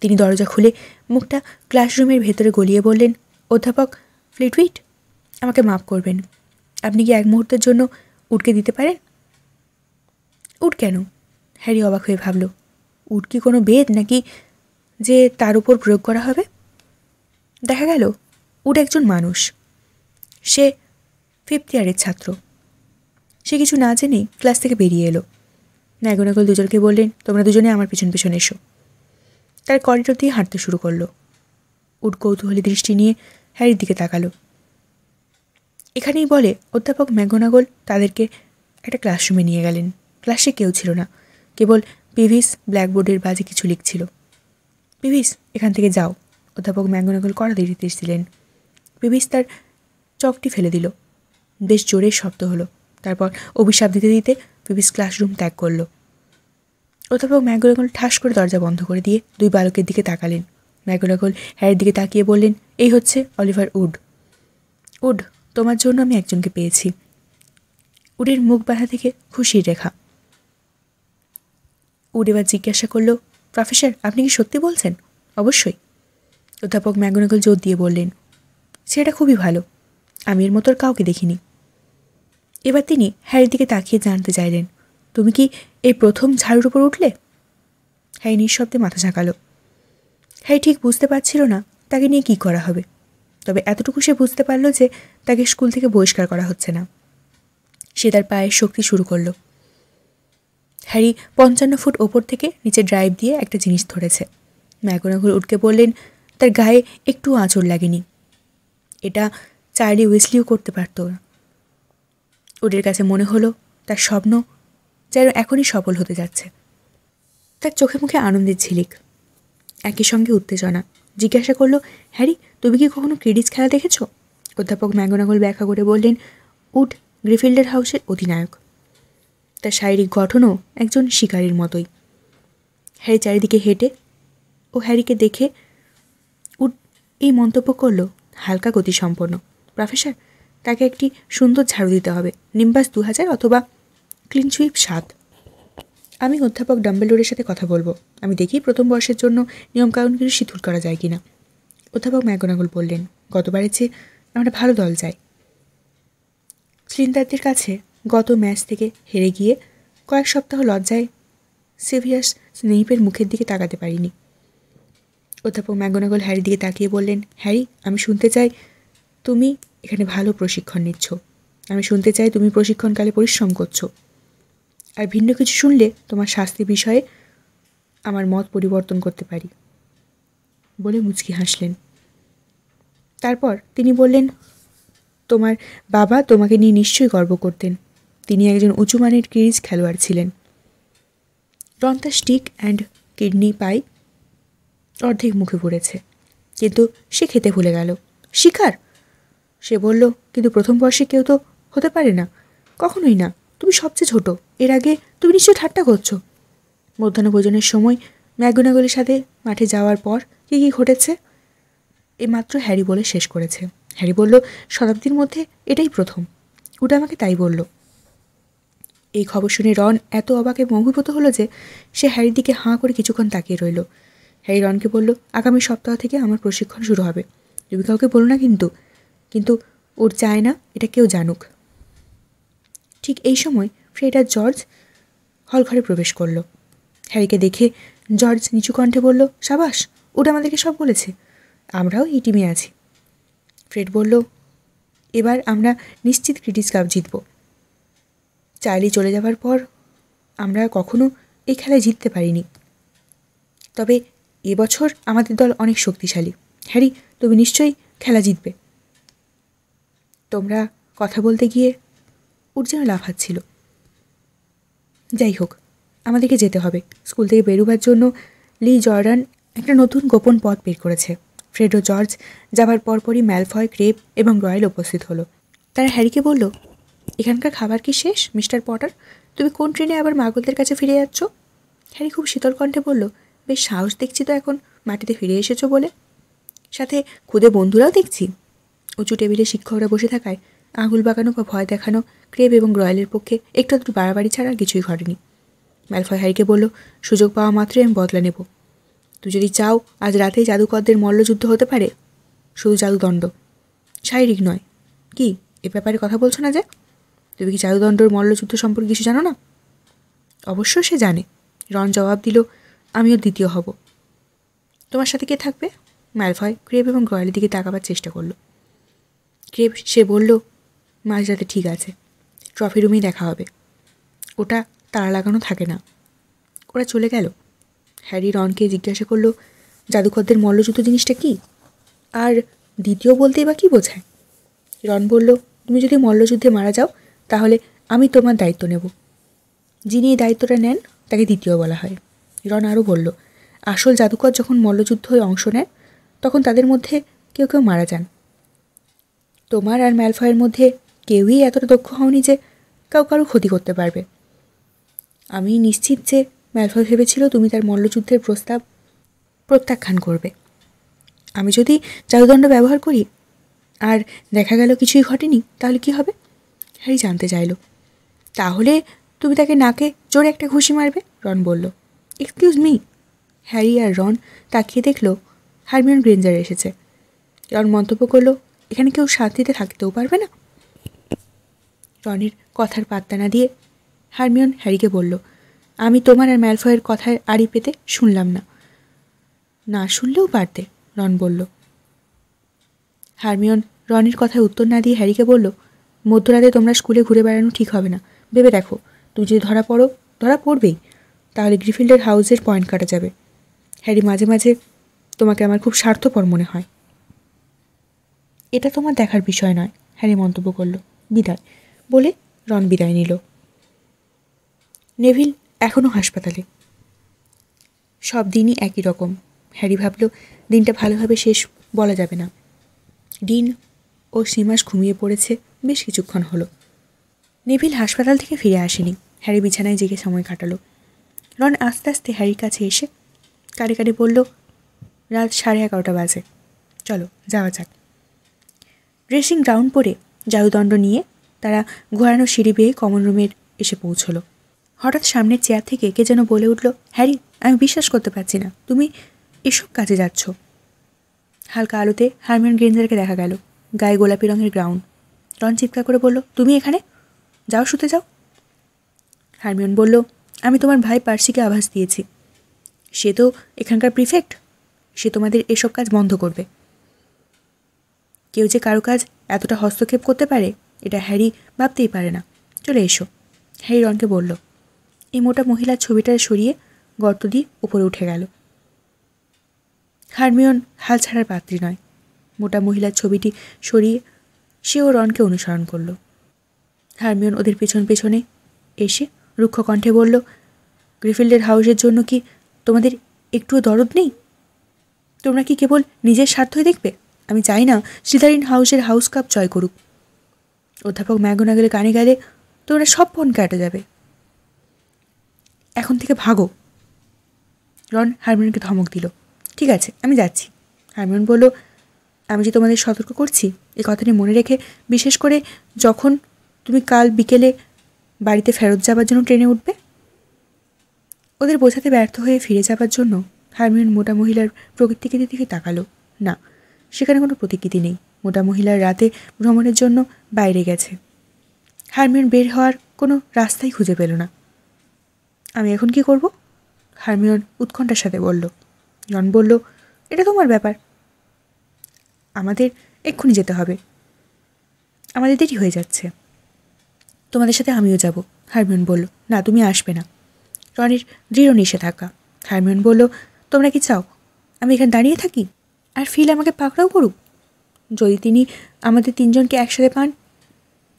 তিনি দরজা খুলে মুখটা ক্লাসরুমের ভেতরে গলিয়ে বললেন অধ্যাপক ফ্লিটুইট আমাকে মাফ করবেন আপনি কি এক মুহূর্তের জন্য উটকে দিতে পারেন উট কেন হ্যারি অবাক হয়ে ভাবল উট কি কোনো বেদ নাকি যে তার উপর প্রয়োগ করা হবে দেখা গেল উট একজন মানুষ সে ফিফথ ইয়ারের ছাত্র সে কিছু না জেনেই ক্লাস থেকে বেরিয়ে এলো ন্যাগনাগল দুজনকে বললেন তোমরা দুজনে আমার পিছন পিছনে এসো তার করিডোর দিয়ে হাঁটতে শুরু করলো উট কৌতূহলী দৃষ্টি নিয়ে হ্যারির দিকে তাকালো এখানেই বলে অধ্যাপক ম্যাগোনাগল তাদেরকে একটা ক্লাসরুমে নিয়ে গেলেন ক্লাসে কেউ ছিল না কেবল পিভিস ব্ল্যাকবোর্ডের বাজে কিছু লিখছিল পিভিস এখান থেকে যাও অধ্যাপক ম্যাগোনাগল কড়া নির্দেশ দিলেন পিভিস তার চকটি ফেলে দিল বেশ জোরে শব্দ হলো তারপর অভিশাপ দিতে দিতে পিপিস ক্লাসরুম ত্যাগ করল অধ্যাপক ম্যাগোরাগল ঠাস করে দরজা বন্ধ করে দিয়ে দুই বালকের দিকে তাকালেন ম্যাগোরাগল হ্যারের দিকে তাকিয়ে বললেন এই হচ্ছে অলিভার উড উড তোমার জন্য আমি একজনকে পেয়েছি উডের মুখ বাঁধা থেকে খুশির রেখা উড এবার জিজ্ঞাসা করল প্রফেসর আপনি কি সত্যি বলছেন অবশ্যই অধ্যাপক ম্যাগোনাগল জোর দিয়ে বললেন সেটা খুবই ভালো আমি এর মতো কাউকে দেখিনি এবার তিনি হ্যারির দিকে তাকিয়ে জানতে চাইলেন তুমি কি এই প্রথম ঝাড়ুর উপর উঠলে হ্যারি নিঃশব্দে মাথা ঝাঁকালো হ্যারি ঠিক বুঝতে পারছিল না তাকে নিয়ে কি করা হবে তবে এতটুকু সে বুঝতে পারল যে তাকে স্কুল থেকে বহিষ্কার করা হচ্ছে না সে তার পায়ের শক্তি শুরু করলো হ্যারি পঞ্চান্ন ফুট ওপর থেকে নিচে ড্রাইভ দিয়ে একটা জিনিস ধরেছে ম্যাগোনাঘুর উঠকে বললেন তার গায়ে একটু আঁচড় লাগেনি এটা চার্লি উইসলিও করতে পারত ওদের কাছে মনে হলো তার স্বপ্ন যেন এখনই সফল হতে যাচ্ছে তার চোখে মুখে আনন্দের ঝিলিক একই সঙ্গে উত্তেজনা জিজ্ঞাসা করলো হ্যারি তুমি কি কখনো ক্রিডিস খেলা দেখেছ অধ্যাপক ম্যাঙ্গনাগল ব্যাখ্যা করে বললেন উড গ্রিফিল্ডের হাউসের অধিনায়ক তার শারীরিক গঠনও একজন শিকারীর মতোই হ্যারি চারিদিকে হেঁটে ও হ্যারিকে দেখে উড এই মন্তব্য করলো হালকা গতিসম্পন্ন প্রফেসর তাকে একটি সুন্দর ঝাড়ু দিতে হবে নিম্বাস দু হাজার অথবা ক্লিনচুইপ সাত আমি অধ্যাপক ডাম্বেলোরের সাথে কথা বলবো আমি দেখি প্রথম বর্ষের জন্য নিয়মকানুনগুলি শিথিল করা যায় কিনা অধ্যাপক ম্যাগনাগল বললেন গতবারের চেয়ে আমরা ভালো দল যাই স্লিন্দারদের কাছে গত ম্যাচ থেকে হেরে গিয়ে কয়েক সপ্তাহ লজ্জায় সেভিয়াস স্নেহিপের মুখের দিকে তাকাতে পারিনি অধ্যাপক ম্যাগনাগল হ্যারির দিকে তাকিয়ে বললেন হ্যারি আমি শুনতে চাই তুমি এখানে ভালো প্রশিক্ষণ নিচ্ছ আমি শুনতে চাই তুমি প্রশিক্ষণকালে পরিশ্রম করছো আর ভিন্ন কিছু শুনলে তোমার শাস্তি বিষয়ে আমার মত পরিবর্তন করতে পারি বলে মুচকি হাসলেন তারপর তিনি বললেন তোমার বাবা তোমাকে নিয়ে নিশ্চয়ই গর্ব করতেন তিনি একজন উঁচুমানের ক্রিজ খেলোয়াড় ছিলেন রন্তা স্টিক অ্যান্ড কিডনি পাই অর্ধেক মুখে পড়েছে কিন্তু সে খেতে ভুলে গেল শিকার সে বলল কিন্তু প্রথম বয়সে কেউ তো হতে পারে না কখনোই না তুমি সবচেয়ে ছোট এর আগে তুমি নিশ্চয়ই ঠাট্টা করছো মধ্যাহ্ন ভোজনের সময় ম্যাগোনাগলের সাথে মাঠে যাওয়ার পর কী কী ঘটেছে মাত্র হ্যারি বলে শেষ করেছে হ্যারি বলল শতাব্দীর মধ্যে এটাই প্রথম ওটা আমাকে তাই বলল এই খবর শুনে রন এত অবাকে মঙ্গুভূত হলো যে সে হ্যারির দিকে হাঁ করে কিছুক্ষণ তাকিয়ে রইল হ্যারি রনকে বলল আগামী সপ্তাহ থেকে আমার প্রশিক্ষণ শুরু হবে তুমি কাউকে বলো না কিন্তু কিন্তু ওর চায় না এটা কেউ জানুক ঠিক এই সময় ফ্রেডার জর্জ হল ঘরে প্রবেশ করলো হ্যারিকে দেখে জর্জ নিচু কণ্ঠে বলল সাবাস ওটা আমাদেরকে সব বলেছে আমরাও এই টিমে আছি ফ্রেড বলল এবার আমরা নিশ্চিত ক্রিটিস কাপ জিতব চাইলি চলে যাবার পর আমরা কখনো এই খেলায় জিততে পারিনি তবে এবছর আমাদের দল অনেক শক্তিশালী হ্যারি তুমি নিশ্চয়ই খেলা জিতবে তোমরা কথা বলতে গিয়ে ওর যেন লাফাচ্ছিল যাই হোক আমাদেরকে যেতে হবে স্কুল থেকে বেরোবার জন্য লি জর্ডান একটা নতুন গোপন পথ বের করেছে ফ্রেডো জর্জ যাবার পরপরই ম্যালফয় ক্রেপ এবং রয়েল উপস্থিত হলো তারা হ্যারিকে বলল এখানকার খাবার কি শেষ মিস্টার পটার তুমি কোন ট্রেনে আবার মাগলদের কাছে ফিরে যাচ্ছ হ্যারি খুব শীতল কণ্ঠে বলল বেশ সাহস দেখছি তো এখন মাটিতে ফিরে এসেছো বলে সাথে খুদে বন্ধুরাও দেখছি উঁচু টেবিলে শিক্ষকরা বসে থাকায় আঙুল বাঁকানো বা ভয় দেখানো ক্রেব এবং রয়্যালের পক্ষে একটু একটু বাড়াবাড়ি ছাড়া কিছুই ঘটেনি ম্যালফয় হ্যারিকে বলল সুযোগ পাওয়া মাত্রই আমি বদলা নেব তুই যদি চাও আজ রাতে জাদুকরদের মল্লযুদ্ধ হতে পারে শুধু জাদুদণ্ড শারীরিক নয় কি এ ব্যাপারে কথা বলছো না যে তুমি কি জাদুদণ্ডর মল্লযুদ্ধ সম্পর্কে কিছু জানো না অবশ্য সে জানে রন জবাব দিল আমিও দ্বিতীয় হব তোমার সাথে কে থাকবে ম্যালফয় ক্রেব এবং রয়্যালের দিকে তাকাবার চেষ্টা করলো কে সে বলল মাঝরাতে ঠিক আছে ট্রফি রুমেই দেখা হবে ওটা তারা লাগানো থাকে না ওরা চলে গেল হ্যারি রনকে জিজ্ঞাসা করলো জাদুঘরদের মল্লযুদ্ধ জিনিসটা কি আর দ্বিতীয় বলতেই বা কী বোঝায় রন বলল তুমি যদি মল্লযুদ্ধে মারা যাও তাহলে আমি তোমার দায়িত্ব নেব যিনি এই দায়িত্বটা নেন তাকে দ্বিতীয় বলা হয় রন আরও বলল আসল জাদুকর যখন মল্লযুদ্ধ হয়ে অংশ নেয় তখন তাদের মধ্যে কেউ কেউ মারা যান তোমার আর ম্যালফয়ের মধ্যে কেউই এতটা দক্ষ হওনি যে কাউ কারো ক্ষতি করতে পারবে আমি নিশ্চিত যে ম্যালফয় ভেবেছিল তুমি তার মল্লযুদ্ধের প্রস্তাব প্রত্যাখ্যান করবে আমি যদি জাদুদণ্ড ব্যবহার করি আর দেখা গেল কিছুই ঘটেনি তাহলে কি হবে হ্যারি জানতে চাইল তাহলে তুমি তাকে নাকে জোরে একটা ঘুষি মারবে রন বলল এক্সকিউজ মি হ্যারি আর রন তাকিয়ে দেখল হারমিয়ন গ্রেঞ্জার এসেছে রন মন্তব্য করলো এখানে কেউ শান্তিতে থাকতেও পারবে না রনির কথার পাত্তা না দিয়ে হারমিয়ন হ্যারিকে বলল আমি তোমার আর ম্যালফয়ের কথায় আড়ি পেতে শুনলাম না না শুনলেও পারতে রন বলল হারমিয়ন রনির কথায় উত্তর না দিয়ে হ্যারিকে বলল মধ্যরাতে তোমরা স্কুলে ঘুরে বেড়ানো ঠিক হবে না ভেবে দেখো তুমি যদি ধরা পড়ো ধরা পড়বেই তাহলে গ্রিফিল্ডের হাউসের পয়েন্ট কাটা যাবে হ্যারি মাঝে মাঝে তোমাকে আমার খুব স্বার্থপর মনে হয় এটা তোমার দেখার বিষয় নয় হ্যারি মন্তব্য করল বিদায় বলে রন বিদায় নিল নেভিল এখনও হাসপাতালে সব দিনই একই রকম হ্যারি ভাবল দিনটা ভালোভাবে শেষ বলা যাবে না ডিন ও সীমাস ঘুমিয়ে পড়েছে বেশ কিছুক্ষণ হলো নেভিল হাসপাতাল থেকে ফিরে আসেনি হ্যারি বিছানায় জেগে সময় কাটালো রন আস্তে আস্তে হ্যারির কাছে এসে কারে কারে বলল রাত সাড়ে এগারোটা বাজে চলো যাওয়া যাক ড্রেসিং গ্রাউন্ড পরে জাদুদণ্ড নিয়ে তারা ঘোরানো সিঁড়ি বেয়ে কমন রুমের এসে পৌঁছলো হঠাৎ সামনের চেয়ার থেকে কে যেন বলে উঠল হ্যারি আমি বিশ্বাস করতে পারছি না তুমি এসব কাজে যাচ্ছ হালকা আলোতে হারমিয়ন গ্রেঞ্জারকে দেখা গেল গায়ে গোলাপি রঙের গ্রাউন্ড রন চিৎকার করে বলল তুমি এখানে যাও শুতে যাও হারমিয়ন বলল আমি তোমার ভাই পার্সিকে আভাস দিয়েছি সে তো এখানকার প্রিফেক্ট সে তোমাদের এসব কাজ বন্ধ করবে কেউ যে কারো কাজ এতটা হস্তক্ষেপ করতে পারে এটা হ্যারি ভাবতেই পারে না চলে এসো হ্যারি রনকে বলল এই মোটা মহিলার ছবিটা সরিয়ে গর্ত দিয়ে উপরে উঠে গেল হারমিয়ন হাল ছাড়ার পাত্রী নয় মোটা মহিলার ছবিটি সরিয়ে সেও রনকে অনুসরণ করল হারমিয়ন ওদের পেছন পেছনে এসে রুক্ষ কণ্ঠে বলল গ্রিফিল্ডের হাউসের জন্য কি তোমাদের একটুও দরদ নেই তোমরা কি কেবল নিজের স্বার্থই দেখবে আমি চাই না সিধারিন হাউসের হাউস কাপ জয় করুক অধ্যাপক গেলে কানে গেলে তোমরা সব ফোন কাটা যাবে এখন থেকে ভাগো রন হারমোনিয়ামকে ধমক দিল ঠিক আছে আমি যাচ্ছি হারমিয়ন বলল আমি যে তোমাদের সতর্ক করছি এ কথাটি মনে রেখে বিশেষ করে যখন তুমি কাল বিকেলে বাড়িতে ফেরত যাবার জন্য ট্রেনে উঠবে ওদের বোঝাতে ব্যর্থ হয়ে ফিরে যাবার জন্য হারমিয়ন মোটা মহিলার প্রকৃতিকে দিকে তাকালো না সেখানে কোনো প্রতিকৃতি নেই মোটা মহিলার রাতে ভ্রমণের জন্য বাইরে গেছে হারমিয়ন বের হওয়ার কোনো রাস্তাই খুঁজে পেল না আমি এখন কি করব হারমিয়ন উৎকণ্ঠার সাথে বলল জন বলল এটা তোমার ব্যাপার আমাদের এক্ষুনি যেতে হবে আমাদের দেরি হয়ে যাচ্ছে তোমাদের সাথে আমিও যাব হারমিয়ন বলল না তুমি আসবে না রনির দৃঢ় নিষে থাকা হারমিয়ন বলল তোমরা কি চাও আমি এখানে দাঁড়িয়ে থাকি আর ফিল আমাকে পাকড়াও করুক যদি তিনি আমাদের তিনজনকে একসাথে পান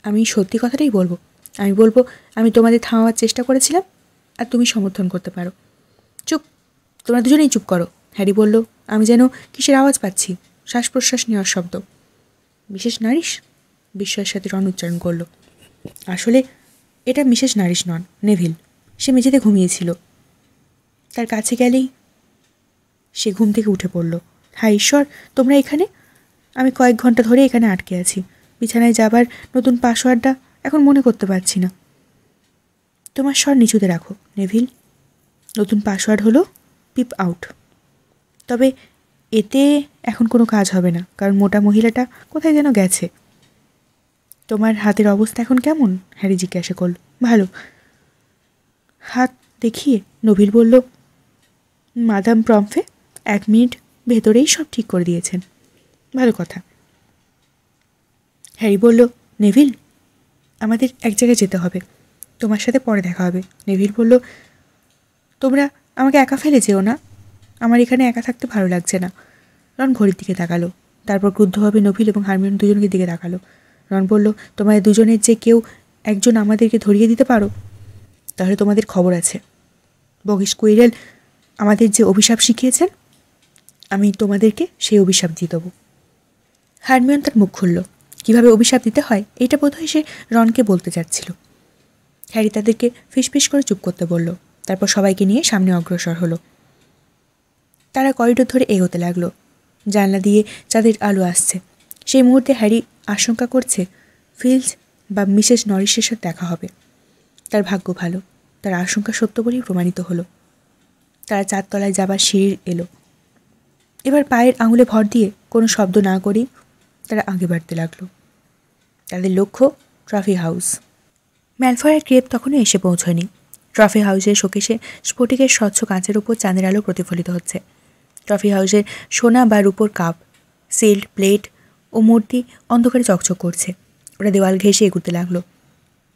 আমি সত্যি কথাটাই বলবো আমি বলবো আমি তোমাদের থামাবার চেষ্টা করেছিলাম আর তুমি সমর্থন করতে পারো চুপ তোমরা দুজনেই চুপ করো হ্যারি বলল আমি যেন কিসের আওয়াজ পাচ্ছি শ্বাস প্রশ্বাস নেওয়ার শব্দ বিশেষ নারিশ বিশ্বাসের সাথে রণ উচ্চারণ করল আসলে এটা মিসেস নারিশ নন নেভিল সে মেঝেতে ঘুমিয়েছিল তার কাছে গেলেই সে ঘুম থেকে উঠে পড়ল হাই ঈশ্বর তোমরা এখানে আমি কয়েক ঘন্টা ধরে এখানে আটকে আছি বিছানায় যাবার নতুন পাসওয়ার্ডটা এখন মনে করতে পারছি না তোমার স্বর নিচুতে রাখো নেভিল নতুন পাসওয়ার্ড হলো পিপ আউট তবে এতে এখন কোনো কাজ হবে না কারণ মোটা মহিলাটা কোথায় যেন গেছে তোমার হাতের অবস্থা এখন কেমন হ্যারি জিজ্ঞাসা করল ভালো হাত দেখিয়ে নভিল বলল মাদাম প্রম্ফে এক মিনিট ভেতরেই সব ঠিক করে দিয়েছেন ভালো কথা হ্যারি বলল নেভিল আমাদের এক জায়গায় যেতে হবে তোমার সাথে পরে দেখা হবে নেভিল বলল তোমরা আমাকে একা ফেলে যেও না আমার এখানে একা থাকতে ভালো লাগছে না রন ঘড়ির দিকে তাকালো তারপর ক্রুদ্ধভাবে নভিল এবং হারমিয়ন দুজনকে দিকে তাকালো রন বলল তোমাদের দুজনের যে কেউ একজন আমাদেরকে ধরিয়ে দিতে পারো তাহলে তোমাদের খবর আছে বগিশ কুইরেল আমাদের যে অভিশাপ শিখিয়েছেন আমি তোমাদেরকে সেই অভিশাপ দিয়ে দেবো হারমিয়ন তার মুখ খুলল কীভাবে অভিশাপ দিতে হয় এটা বোধহয় সে রনকে বলতে চাচ্ছিল হ্যারি তাদেরকে ফিসফিস করে চুপ করতে বলল তারপর সবাইকে নিয়ে সামনে অগ্রসর হলো তারা করিডোর ধরে এগোতে লাগলো জানলা দিয়ে চাঁদের আলো আসছে সেই মুহূর্তে হ্যারি আশঙ্কা করছে ফিল্ডস বা মিসেস নরিশের সাথে দেখা হবে তার ভাগ্য ভালো তার আশঙ্কা সত্য বলেই প্রমাণিত হলো তারা চারতলায় যাবার সিঁড়ি এলো এবার পায়ের আঙুলে ভর দিয়ে কোনো শব্দ না করেই তারা আগে বাড়তে লাগলো তাদের লক্ষ্য ট্রফি হাউস ম্যালফয়ের ক্রেপ তখনও এসে পৌঁছয়নি ট্রফি হাউসের শোকেশে স্ফটিকের স্বচ্ছ কাঁচের উপর চাঁদের আলো প্রতিফলিত হচ্ছে ট্রফি হাউসের সোনা বা রূপোর কাপ সিল্ড প্লেট ও মূর্তি অন্ধকারে চকচক করছে ওরা দেওয়াল ঘেঁষে এগুতে লাগলো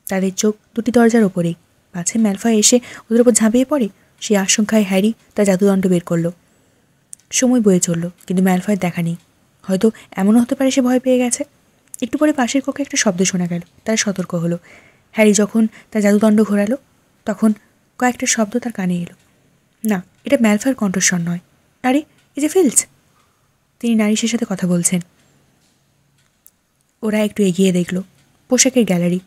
তাদের চোখ দুটি দরজার ওপরেই পাছে ম্যালফয় এসে ওদের ওপর ঝাঁপিয়ে পড়ে সেই আশঙ্কায় হ্যারি তার জাদুদণ্ড বের করলো সময় বয়ে চলল কিন্তু ম্যালফয়ের দেখা নেই হয়তো এমনও হতে পারে সে ভয় পেয়ে গেছে একটু পরে পাশের কক্ষে একটা শব্দ শোনা গেল তার সতর্ক হলো হ্যারি যখন তার জাদুদণ্ড ঘোরালো তখন কয়েকটা শব্দ তার কানে এলো না এটা ম্যালফয়ের কণ্ঠস্বর নয় নারী এই যে ফিলস তিনি নারী সাথে কথা বলছেন ওরা একটু এগিয়ে দেখল পোশাকের গ্যালারি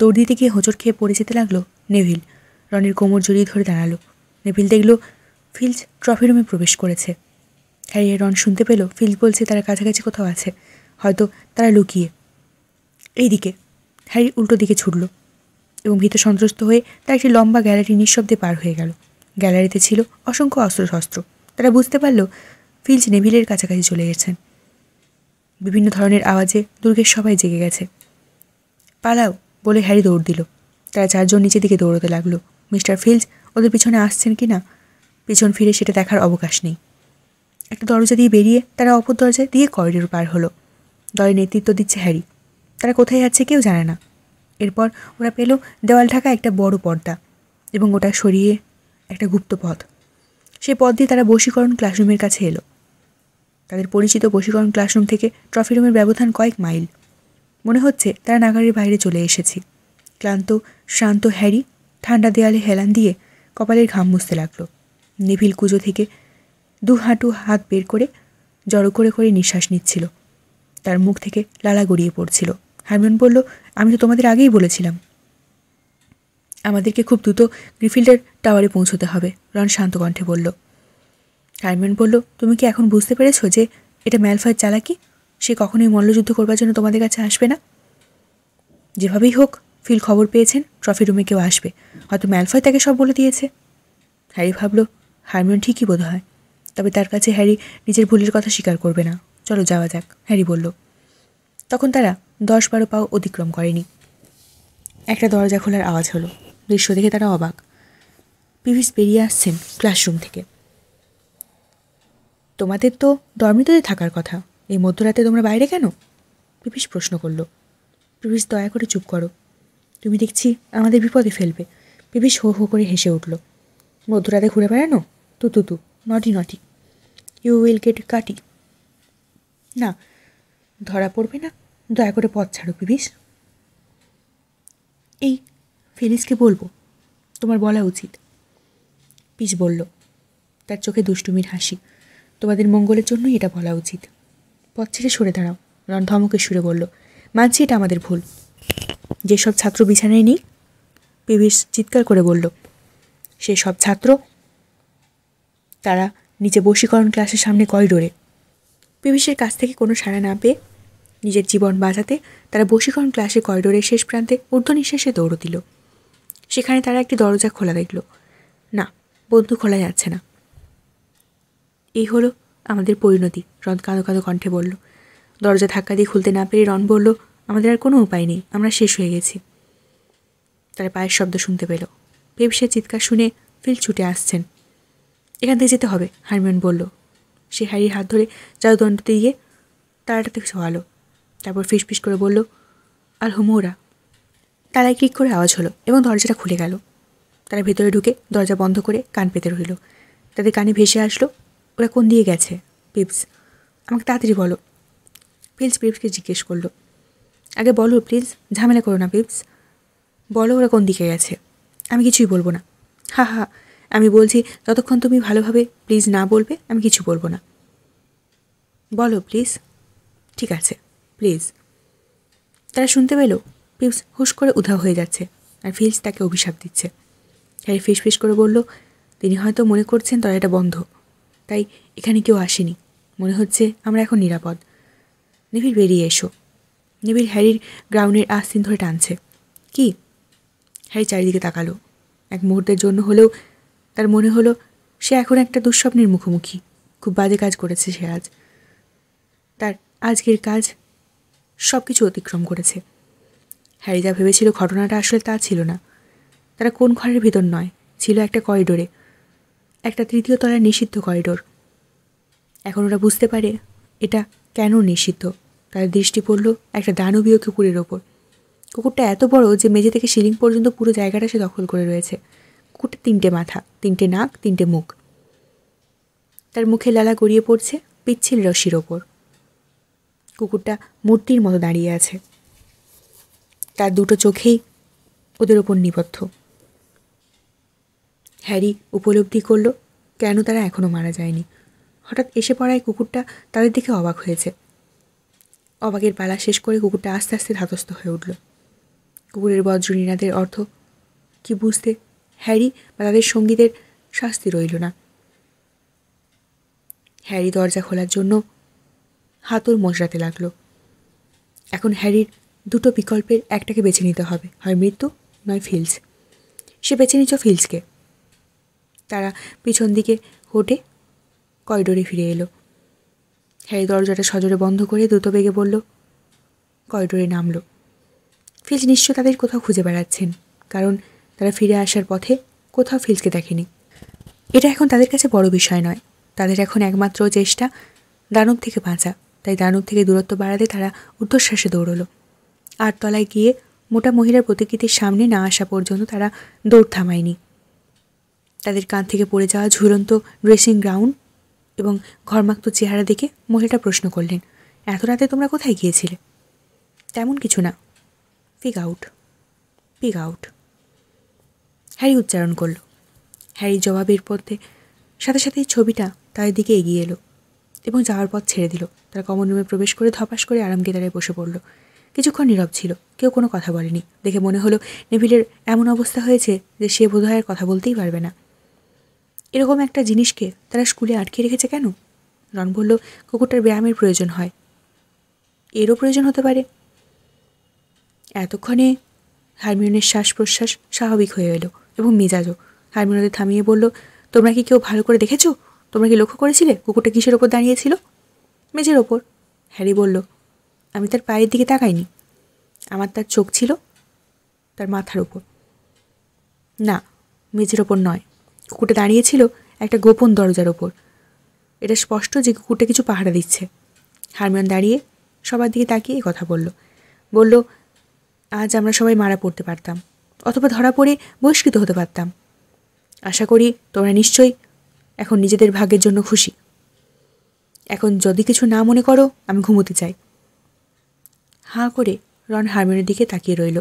দৌড় দিতে গিয়ে হোঁচট খেয়ে পড়ে যেতে লাগলো নেভিল রনির কোমর জড়িয়ে ধরে দাঁড়ালো নেভিল দেখলো ফিল্ড ট্রফি রুমে প্রবেশ করেছে হ্যারি রন শুনতে পেল ফিল্ড বলছে তারা কাছাকাছি কোথাও আছে হয়তো তারা লুকিয়ে এই দিকে হ্যারি উল্টো দিকে ছুটল এবং ভীত সন্ত্রস্ত হয়ে তার একটি লম্বা গ্যালারি নিঃশব্দে পার হয়ে গেল গ্যালারিতে ছিল অসংখ্য অস্ত্রশস্ত্র তারা বুঝতে পারল ফিল্ড নেভিলের কাছাকাছি চলে গেছেন বিভিন্ন ধরনের আওয়াজে দুর্গের সবাই জেগে গেছে পালাও বলে হ্যারি দৌড় দিল তারা চারজন নিচের দিকে দৌড়তে লাগলো মিস্টার ফিল্ডস ওদের পিছনে আসছেন কি না পিছন ফিরে সেটা দেখার অবকাশ নেই একটা দরজা দিয়ে বেরিয়ে তারা অপর দরজা দিয়ে করিডোর পার হলো দলে নেতৃত্ব দিচ্ছে হ্যারি তারা কোথায় যাচ্ছে কেউ জানে না এরপর ওরা পেল দেওয়াল ঢাকা একটা বড় পর্দা এবং ওটা সরিয়ে একটা গুপ্ত পথ সে পথ দিয়ে তারা বশীকরণ ক্লাসরুমের কাছে এলো তাদের পরিচিত বশীকরণ ক্লাসরুম থেকে ট্রফি রুমের ব্যবধান কয়েক মাইল মনে হচ্ছে তারা নাগারের বাইরে চলে এসেছি ক্লান্ত শ্রান্ত হ্যারি ঠান্ডা দেয়ালে হেলান দিয়ে কপালের ঘাম মুছতে লাগলো নেভিল কুজো থেকে দু হাঁটু হাত বের করে জড়ো করে করে নিঃশ্বাস নিচ্ছিল তার মুখ থেকে লালা গড়িয়ে পড়ছিল হারমিয়ন বলল আমি তো তোমাদের আগেই বলেছিলাম আমাদেরকে খুব দ্রুত গ্রিফিল্ডের টাওয়ারে পৌঁছতে হবে রন শান্ত কণ্ঠে বলল হারমিয়ন বলল তুমি কি এখন বুঝতে পেরেছো যে এটা ম্যালফয়ের চালাকি সে কখনোই মল্লযুদ্ধ করবার জন্য তোমাদের কাছে আসবে না যেভাবেই হোক ফিল খবর পেয়েছেন ট্রফি রুমে কেউ আসবে হয়তো ম্যালফয় তাকে সব বলে দিয়েছে হ্যারি ভাবল হারমিয়ন ঠিকই বোধ হয় তবে তার কাছে হ্যারি নিজের ভুলের কথা স্বীকার করবে না চলো যাওয়া যাক হ্যারি বলল তখন তারা দশ বারো পাও অতিক্রম করেনি একটা দরজা খোলার আওয়াজ হলো দৃশ্য দেখে তারা অবাক পিভিস বেরিয়ে আসছেন ক্লাসরুম থেকে তোমাদের তো দর্মিতদের থাকার কথা এই মধ্যরাতে তোমরা বাইরে কেন পিপিস প্রশ্ন করল পিভিস দয়া করে চুপ করো তুমি দেখছি আমাদের বিপদে ফেলবে পিপিস হো হো করে হেসে উঠল মধ্যরাতে ঘুরে বেড়ানো তু তু তু নটি নটি ইউ উইল গেট কাটি না ধরা পড়বে না দয়া করে পথ ছাড়ো পিবিস এই ফেলিসকে বলবো তোমার বলা উচিত পিস বলল তার চোখে দুষ্টুমির হাসি তোমাদের মঙ্গলের জন্যই এটা বলা উচিত পথ ছেড়ে সরে দাঁড়াও রণ ধমকে সুরে বলল মানছি এটা আমাদের ভুল যেসব ছাত্র বিছানায় নেই পিবিস চিৎকার করে বলল সেই সব ছাত্র তারা নিজে বশীকরণ ক্লাসের সামনে করিডোরে পিবিসের কাছ থেকে কোনো সাড়া না পেয়ে নিজের জীবন বাঁচাতে তারা বশীকরণ ক্লাসে করিডোরের শেষ প্রান্তে ঊর্ধ্বনিশ্বাসে দৌড় দিল সেখানে তারা একটি দরজা খোলা দেখল না বন্ধু খোলা যাচ্ছে না এই হলো আমাদের পরিণতি রন কাঁদো কাঁদো কণ্ঠে বলল দরজা ধাক্কা দিয়ে খুলতে না পেরে রন বলল আমাদের আর কোনো উপায় নেই আমরা শেষ হয়ে গেছি তারা পায়ের শব্দ শুনতে পেলো পেপসের চিৎকার শুনে ফিল ছুটে আসছেন এখান থেকে যেতে হবে হারমিয়ন বলল সে হ্যারির হাত ধরে জাদুদণ্ড দিয়ে তারাটাতে থেকে ছোয়ালো তারপর ফিসফিস করে বলল আর হুমোরা তারায় ক্লিক করে আওয়াজ হলো এবং দরজাটা খুলে গেল তারা ভেতরে ঢুকে দরজা বন্ধ করে কান পেতে রইল তাদের কানে ভেসে আসলো ওরা কোন দিয়ে গেছে পিপস আমাকে তাড়াতাড়ি বলো পিলস পিপসকে জিজ্ঞেস করলো আগে বলো প্লিজ ঝামেলা করো না পিপস বলো ওরা কোন দিকে গেছে আমি কিছুই বলবো না হা হা আমি বলছি যতক্ষণ তুমি ভালোভাবে প্লিজ না বলবে আমি কিছু বলবো না বলো প্লিজ ঠিক আছে প্লিজ তারা শুনতে পেল পিপস হুশ করে উধাও হয়ে যাচ্ছে আর ফিলস তাকে অভিশাপ দিচ্ছে হ্যারি ফিস ফিস করে বলল তিনি হয়তো মনে করছেন দরজাটা বন্ধ তাই এখানে কেউ আসেনি মনে হচ্ছে আমরা এখন নিরাপদ নিবিড় বেরিয়ে এসো নিবিড় হ্যারির গ্রাউন্ডের আস্তিন ধরে টানছে কি হ্যারি চারিদিকে তাকালো এক মুহূর্তের জন্য হলেও তার মনে হলো সে এখন একটা দুঃস্বপ্নের মুখোমুখি খুব বাজে কাজ করেছে সে আজ তার আজকের কাজ সব কিছু অতিক্রম করেছে হ্যারি যা ভেবেছিল ঘটনাটা আসলে তা ছিল না তারা কোন ঘরের ভিতর নয় ছিল একটা করিডোরে একটা তৃতীয় তলার নিষিদ্ধ করিডোর এখন ওরা বুঝতে পারে এটা কেন নিষিদ্ধ তার দৃষ্টি পড়ল একটা দানবীয় কুকুরের ওপর কুকুরটা এত বড় যে মেঝে থেকে সিলিং পর্যন্ত পুরো জায়গাটা সে দখল করে রয়েছে কুকুরটা তিনটে মাথা তিনটে নাক তিনটে মুখ তার মুখে লালা গড়িয়ে পড়ছে পিচ্ছিল রশির ওপর কুকুরটা মূর্তির মতো দাঁড়িয়ে আছে তার দুটো চোখেই ওদের ওপর নিবদ্ধ হ্যারি উপলব্ধি করল কেন তারা এখনও মারা যায়নি হঠাৎ এসে পড়ায় কুকুরটা তাদের দিকে অবাক হয়েছে অবাকের পালা শেষ করে কুকুরটা আস্তে আস্তে ধাতস্থ হয়ে উঠল কুকুরের বজ্রনীনাদের অর্থ কি বুঝতে হ্যারি বা তাদের সঙ্গীদের শাস্তি রইল না হ্যারি দরজা খোলার জন্য হাতুর মশরাতে লাগলো এখন হ্যারির দুটো বিকল্পের একটাকে বেছে নিতে হবে হয় মৃত্যু নয় ফিলস সে বেছে নিচ্ছ ফিলসকে তারা পিছন দিকে হোটে করিডোরে ফিরে এলো হ্যারি দরজাটা সজোরে বন্ধ করে দ্রুত বেগে বলল করিডোরে নামলো ফিলজ নিশ্চয় তাদের কোথাও খুঁজে বেড়াচ্ছেন কারণ তারা ফিরে আসার পথে কোথাও ফিলসকে দেখেনি এটা এখন তাদের কাছে বড় বিষয় নয় তাদের এখন একমাত্র চেষ্টা দানব থেকে বাঁচা তাই দানব থেকে দূরত্ব বাড়াতে তারা ঊর্ধ্বশ্বাসে দৌড়লো তলায় গিয়ে মোটা মহিলার প্রতিকৃতির সামনে না আসা পর্যন্ত তারা দৌড় থামায়নি তাদের কান থেকে পড়ে যাওয়া ঝুলন্ত ড্রেসিং গ্রাউন্ড এবং ঘরমাক্ত চেহারা দেখে মহিলাটা প্রশ্ন করলেন এত রাতে তোমরা কোথায় গিয়েছিলে তেমন কিছু না pig out pig out Harry উচ্চারণ করল হ্যারি জবাবের পথে সাথে সাথে ছবিটা তার দিকে এগিয়ে এলো এবং যাওয়ার পথ ছেড়ে দিল তারা কমন রুমে প্রবেশ করে ধপাস করে আরামকে আরামকেদারায় বসে পড়ল কিছুক্ষণ নীরব ছিল কেউ কোনো কথা বলেনি দেখে মনে হলো নেভিলের এমন অবস্থা হয়েছে যে সে বোধহয় আর কথা বলতেই পারবে না এরকম একটা জিনিসকে তারা স্কুলে আটকে রেখেছে কেন রন বলল কুকুরটার ব্যায়ামের প্রয়োজন হয় এরও প্রয়োজন হতে পারে এতক্ষণে হারমিয়নের শ্বাস প্রশ্বাস স্বাভাবিক হয়ে এলো এবং মেজাজও হারমিয়নদের থামিয়ে বলল তোমরা কি কেউ ভালো করে দেখেছো তোমরা কি লক্ষ্য করেছিলে কুকুরটা কিসের ওপর দাঁড়িয়েছিল মেঝের ওপর হ্যারি বলল আমি তার পায়ের দিকে তাকাইনি আমার তার চোখ ছিল তার মাথার ওপর না মেজের ওপর নয় কুকুরটা দাঁড়িয়েছিল একটা গোপন দরজার ওপর এটা স্পষ্ট যে কুকুরটা কিছু পাহারা দিচ্ছে হারমিয়ন দাঁড়িয়ে সবার দিকে তাকিয়ে কথা বলল বলল আজ আমরা সবাই মারা পড়তে পারতাম অথবা ধরা পড়ে বহিষ্কৃত হতে পারতাম আশা করি তোমরা নিশ্চয়ই এখন নিজেদের ভাগ্যের জন্য খুশি এখন যদি কিছু না মনে করো আমি ঘুমোতে চাই হাঁ করে রন হারমিনের দিকে তাকিয়ে রইল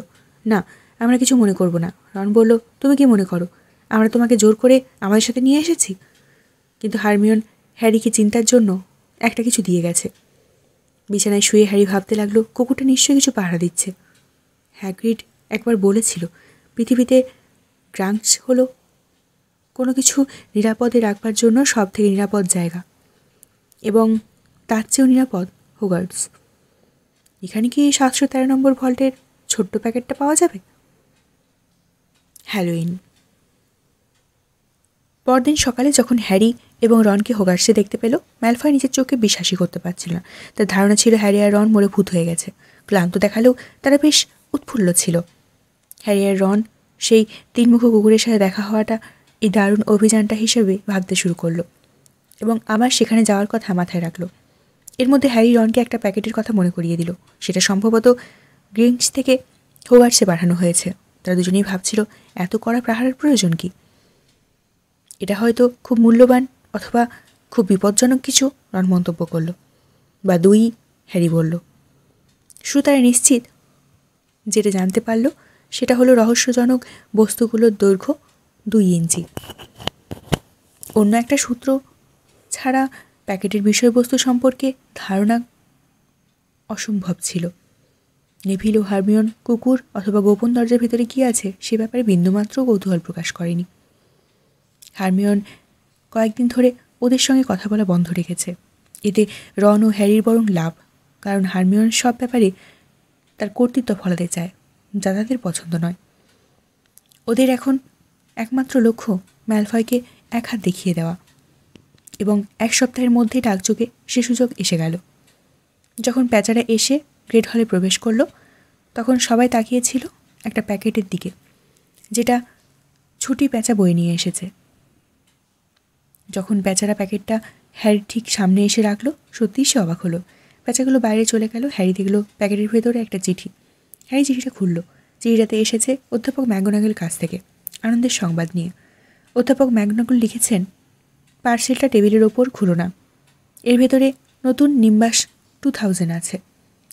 না আমরা কিছু মনে করব না রন বলল তুমি কি মনে করো আমরা তোমাকে জোর করে আমাদের সাথে নিয়ে এসেছি কিন্তু হারমিয়ন হ্যারিকে চিন্তার জন্য একটা কিছু দিয়ে গেছে বিছানায় শুয়ে হ্যারি ভাবতে লাগলো কুকুরটা নিশ্চয়ই কিছু পাহারা দিচ্ছে হ্যাগ্রিড একবার বলেছিল পৃথিবীতে ড্রাঙ্কস হলো কোনো কিছু নিরাপদে রাখবার জন্য সব থেকে নিরাপদ জায়গা এবং তার চেয়েও নিরাপদ হোগার্টস এখানে কি সাতশো তেরো নম্বর ভল্টের ছোট্ট প্যাকেটটা পাওয়া যাবে হ্যালোইন পরদিন সকালে যখন হ্যারি এবং রনকে হোগার্সে দেখতে পেল ম্যালফয় নিজের চোখে বিশ্বাসই করতে পারছিল না তার ধারণা ছিল হ্যারি আর রন মরে ভূত হয়ে গেছে ক্লান্ত দেখালেও তারা বেশ উৎফুল্ল ছিল হ্যারি আর রন সেই তিনমুখ কুকুরের সাথে দেখা হওয়াটা এই দারুণ অভিযানটা হিসেবে ভাবতে শুরু করলো এবং আবার সেখানে যাওয়ার কথা মাথায় রাখলো এর মধ্যে হ্যারি রনকে একটা প্যাকেটের কথা মনে করিয়ে দিল সেটা সম্ভবত গ্রিংস থেকে হোয়ার্সে পাঠানো হয়েছে তারা দুজনেই ভাবছিল এত কড়া প্রাহারের প্রয়োজন কি এটা হয়তো খুব মূল্যবান অথবা খুব বিপজ্জনক কিছু রন মন্তব্য করলো বা দুই হ্যারি বলল শ্রুতারা নিশ্চিত যেটা জানতে পারল সেটা হলো রহস্যজনক বস্তুগুলোর দৈর্ঘ্য দুই ইঞ্চি অন্য একটা সূত্র ছাড়া প্যাকেটের বিষয়বস্তু সম্পর্কে ধারণা অসম্ভব ছিল নেভিল ও হারমিয়ন কুকুর অথবা গোপন দরজার ভিতরে কী আছে সে ব্যাপারে বিন্দুমাত্র কৌতূহল প্রকাশ করেনি হারমিয়ন কয়েকদিন ধরে ওদের সঙ্গে কথা বলা বন্ধ রেখেছে এতে রন ও হ্যারির বরং লাভ কারণ হারমিয়ন সব ব্যাপারে তার কর্তৃত্ব ফলাতে চায় যা তাদের পছন্দ নয় ওদের এখন একমাত্র লক্ষ্য ম্যালফয়কে এক হাত দেখিয়ে দেওয়া এবং এক সপ্তাহের মধ্যে ডাকযোগে সে সুযোগ এসে গেল যখন প্যাচারা এসে গ্রেট হলে প্রবেশ করলো তখন সবাই তাকিয়েছিল একটা প্যাকেটের দিকে যেটা ছুটি প্যাঁচা বয়ে নিয়ে এসেছে যখন প্যাঁচারা প্যাকেটটা হ্যারির ঠিক সামনে এসে রাখলো সত্যিই সে অবাক হলো বাচ্চাগুলো বাইরে চলে গেল হ্যারি দেখলো প্যাকেটের ভেতরে একটা চিঠি হ্যারি চিঠিটা খুলল চিঠিটাতে এসেছে অধ্যাপক ম্যাগোনাগের কাছ থেকে আনন্দের সংবাদ নিয়ে অধ্যাপক ম্যাগনাগুল লিখেছেন পার্সেলটা টেবিলের ওপর খুলো না এর ভেতরে নতুন নিম্বাস টু থাউজেন্ড আছে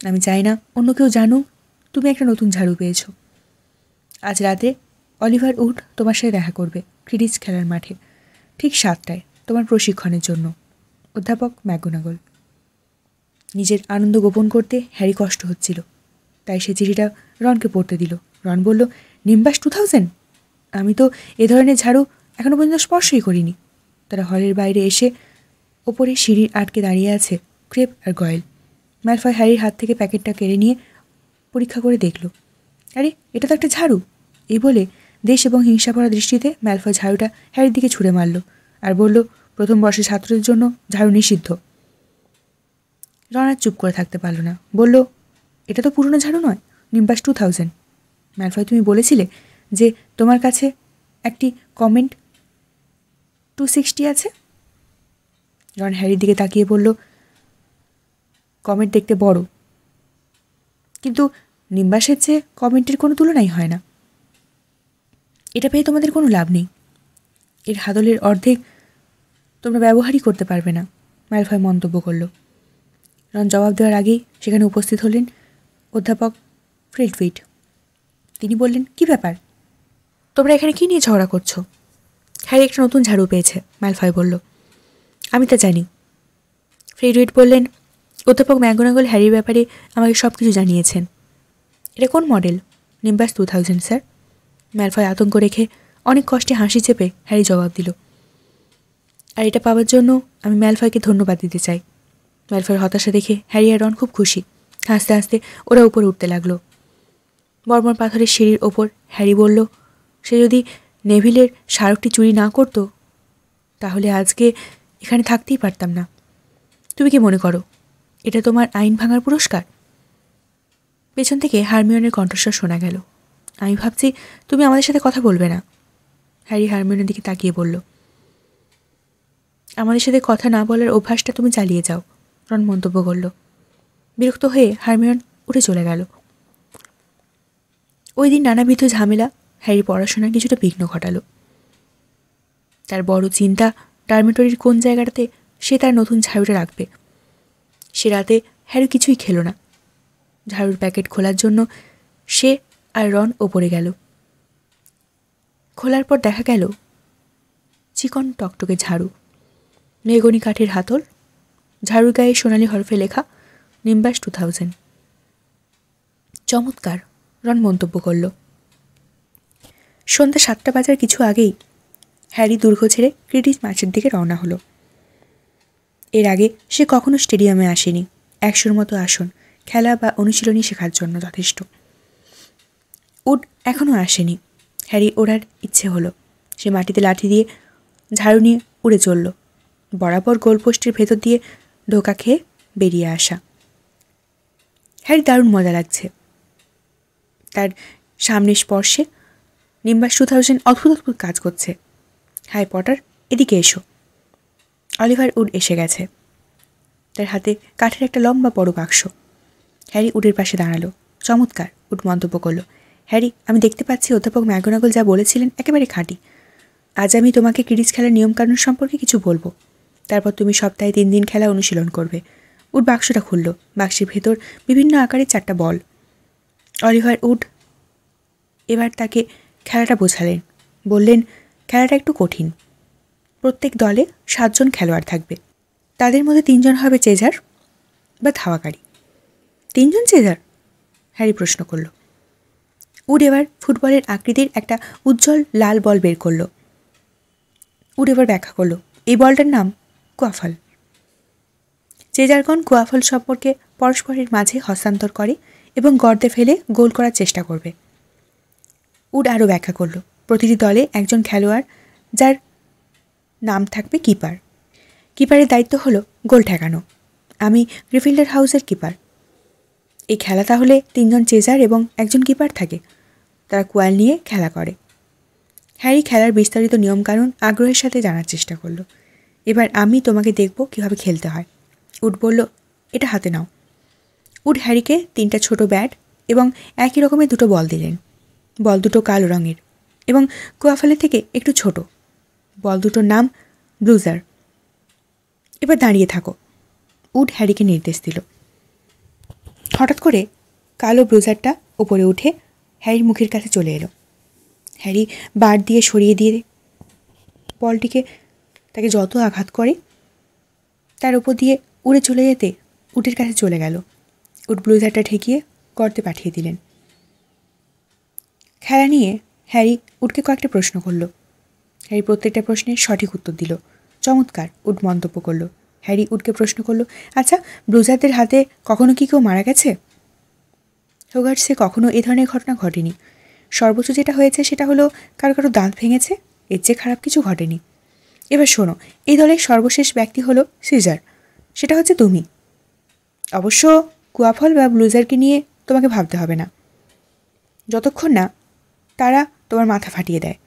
আমি চাই না অন্য কেউ জানু তুমি একটা নতুন ঝাড়ু পেয়েছ আজ রাতে অলিভার উড তোমার সাথে দেখা করবে ক্রিডিজ খেলার মাঠে ঠিক সাতটায় তোমার প্রশিক্ষণের জন্য অধ্যাপক ম্যাগোনাগল নিজের আনন্দ গোপন করতে হ্যারি কষ্ট হচ্ছিল তাই সে চিঠিটা রনকে পড়তে দিল রন বলল নিম্বাস টু থাউজেন্ড আমি তো এ ধরনের ঝাড়ু এখনও পর্যন্ত স্পর্শই করিনি তারা হলের বাইরে এসে ওপরে সিঁড়ির আটকে দাঁড়িয়ে আছে ক্রেপ আর গয়েল ম্যালফয় হ্যারির হাত থেকে প্যাকেটটা কেড়ে নিয়ে পরীক্ষা করে দেখল আরে এটা তো একটা ঝাড়ু এই বলে দেশ এবং হিংসা ভরা দৃষ্টিতে ম্যালফয় ঝাড়ুটা হ্যারির দিকে ছুঁড়ে মারল আর বলল প্রথম বর্ষের ছাত্রদের জন্য ঝাড়ু নিষিদ্ধ রনার চুপ করে থাকতে পারল না বলল এটা তো পুরনো ঝাড়ু নয় নিম্বাস টু থাউজেন্ড ম্যালফয় তুমি বলেছিলে যে তোমার কাছে একটি কমেন্ট টু সিক্সটি আছে রন হ্যারির দিকে তাকিয়ে বলল কমেন্ট দেখতে বড় কিন্তু নিম্বাসের চেয়ে কমেন্টের কোনো তুলনাই হয় না এটা পেয়ে তোমাদের কোনো লাভ নেই এর হাদলের অর্ধেক তোমরা ব্যবহারই করতে পারবে না ম্যালফয় মন্তব্য করলো কারণ জবাব দেওয়ার আগেই সেখানে উপস্থিত হলেন অধ্যাপক ফ্রিডফিট তিনি বললেন কি ব্যাপার তোমরা এখানে কি নিয়ে ঝগড়া করছো হ্যারি একটা নতুন ঝাড়ু পেয়েছে ম্যালফয় বলল আমি তা জানি ফ্রেডউইট বললেন অধ্যাপক ম্যাগোনাগল হ্যারির ব্যাপারে আমাকে সব কিছু জানিয়েছেন এটা কোন model Nimbus two thousand sir Malfoy আতঙ্ক রেখে অনেক কষ্টে হাসি চেপে হ্যারি জবাব দিল আর এটা পাওয়ার জন্য আমি ম্যালফয়কে ধন্যবাদ দিতে চাই ম্যালফয়ের হতাশা দেখে হ্যারি আর রন খুব খুশি আস্তে আস্তে ওরা উপরে উঠতে লাগলো বর্মন পাথরের সিঁড়ির ওপর হ্যারি বলল সে যদি নেভিলের স্মারকটি চুরি না করত তাহলে আজকে এখানে থাকতেই পারতাম না তুমি কি মনে করো এটা তোমার আইন ভাঙার পুরস্কার পেছন থেকে হারমিয়নের কণ্ঠস্বর শোনা গেল আমি ভাবছি তুমি আমাদের সাথে কথা বলবে না হ্যারি হারমিয়নের দিকে তাকিয়ে বলল আমাদের সাথে কথা না বলার অভ্যাসটা তুমি চালিয়ে যাও রন মন্তব্য করল বিরক্ত হয়ে হারমিয়ন উঠে চলে গেল ওই দিন নানাবিধ ঝামেলা হ্যারি পড়াশোনায় কিছুটা বিঘ্ন ঘটালো তার বড় চিন্তা ডার্মেটরির কোন জায়গাটাতে সে তার নতুন ঝাড়ুটা রাখবে সে রাতে হ্যারি কিছুই খেলো না ঝাড়ুর প্যাকেট খোলার জন্য সে আর রন ওপরে গেল খোলার পর দেখা গেল চিকন টকটকে ঝাড়ু মেগনি কাঠের হাতল ঝাড়ু গায়ে সোনালি হরফে লেখা নিম্বাস টু থাউজেন্ড চমৎকার রন মন্তব্য করল সন্ধ্যা সাতটা বাজার কিছু আগেই হ্যারি দুর্গ ছেড়ে ক্রিডিস ম্যাচের দিকে রওনা হলো এর আগে সে কখনো স্টেডিয়ামে আসেনি একশোর মতো আসন খেলা বা অনুশীলনী শেখার জন্য যথেষ্ট উড এখনও আসেনি হ্যারি ওড়ার ইচ্ছে হলো সে মাটিতে লাঠি দিয়ে ঝাড়ু নিয়ে উড়ে চলল বরাবর গোলপোস্টের ভেতর দিয়ে ঢোকা খেয়ে বেরিয়ে আসা হ্যারি দারুণ মজা লাগছে তার সামনে স্পর্শে নিম্বাস টু থাউজেন্ড অদ্ভুত অদ্ভুত কাজ করছে হাই পটার এদিকে এসো অলিভার উড এসে গেছে তার হাতে কাঠের একটা লম্বা বড় বাক্স হ্যারি উডের পাশে দাঁড়ালো চমৎকার উড মন্তব্য করলো হ্যারি আমি দেখতে পাচ্ছি অধ্যাপক ম্যাগোনাগল যা বলেছিলেন একেবারে খাঁটি আজ আমি তোমাকে ক্রিডিস খেলার নিয়মকানুন সম্পর্কে কিছু বলবো তারপর তুমি সপ্তাহে তিন দিন খেলা অনুশীলন করবে উড বাক্সটা খুলল বাক্সের ভেতর বিভিন্ন আকারের চারটা বল অলিভার উড এবার তাকে খেলাটা বোঝালেন বললেন খেলাটা একটু কঠিন প্রত্যেক দলে সাতজন খেলোয়াড় থাকবে তাদের মধ্যে তিনজন হবে চেজার বা ধাওয়াকারী তিনজন চেজার হ্যারি প্রশ্ন করল উড এবার ফুটবলের আকৃতির একটা উজ্জ্বল লাল বল বের করল উড এবার ব্যাখ্যা করলো এই বলটার নাম কুয়াফল যে যারগণ কুয়াফল সম্পর্কে পরস্পরের মাঝে হস্তান্তর করে এবং গর্দে ফেলে গোল করার চেষ্টা করবে উড আরও ব্যাখ্যা করল প্রতিটি দলে একজন খেলোয়াড় যার নাম থাকবে কিপার কিপারের দায়িত্ব হল গোল ঠেকানো আমি গ্রিফিল্ডার হাউসের কিপার এই খেলা তাহলে তিনজন চেজার এবং একজন কিপার থাকে তারা কোয়াল নিয়ে খেলা করে হ্যারি খেলার বিস্তারিত নিয়মকানুন আগ্রহের সাথে জানার চেষ্টা করলো এবার আমি তোমাকে দেখব কিভাবে খেলতে হয় উড বলল এটা হাতে নাও উড হ্যারিকে তিনটা ছোট ব্যাট এবং একই রকমের দুটো বল দিলেন বল দুটো কালো রঙের এবং কুয়াফালে থেকে একটু ছোট বল দুটোর নাম ব্লুজার এবার দাঁড়িয়ে থাকো উড হ্যারিকে নির্দেশ দিল হঠাৎ করে কালো ব্লুজারটা ওপরে উঠে হ্যারির মুখের কাছে চলে এলো হ্যারি বার দিয়ে সরিয়ে দিয়ে বলটিকে তাকে যত আঘাত করে তার উপর দিয়ে উড়ে চলে যেতে উটের কাছে চলে গেল উট ব্লুজারটা ঠেকিয়ে গর্তে পাঠিয়ে দিলেন খেলা নিয়ে হ্যারি উটকে কয়েকটা প্রশ্ন করল হ্যারি প্রত্যেকটা প্রশ্নের সঠিক উত্তর দিল চমৎকার উট মন্তব্য করল হ্যারি উটকে প্রশ্ন করল আচ্ছা ব্লুজারদের হাতে কখনো কি কেউ মারা গেছে সে কখনো এ ধরনের ঘটনা ঘটেনি সর্বোচ্চ যেটা হয়েছে সেটা হলো কারো কারো দাঁত ভেঙেছে এর চেয়ে খারাপ কিছু ঘটেনি এবার শোনো এই দলের সর্বশেষ ব্যক্তি হলো সিজার সেটা হচ্ছে তুমি অবশ্য কুয়াফল বা ব্লুজারকে নিয়ে তোমাকে ভাবতে হবে না যতক্ষণ না তারা তোমার মাথা ফাটিয়ে দেয়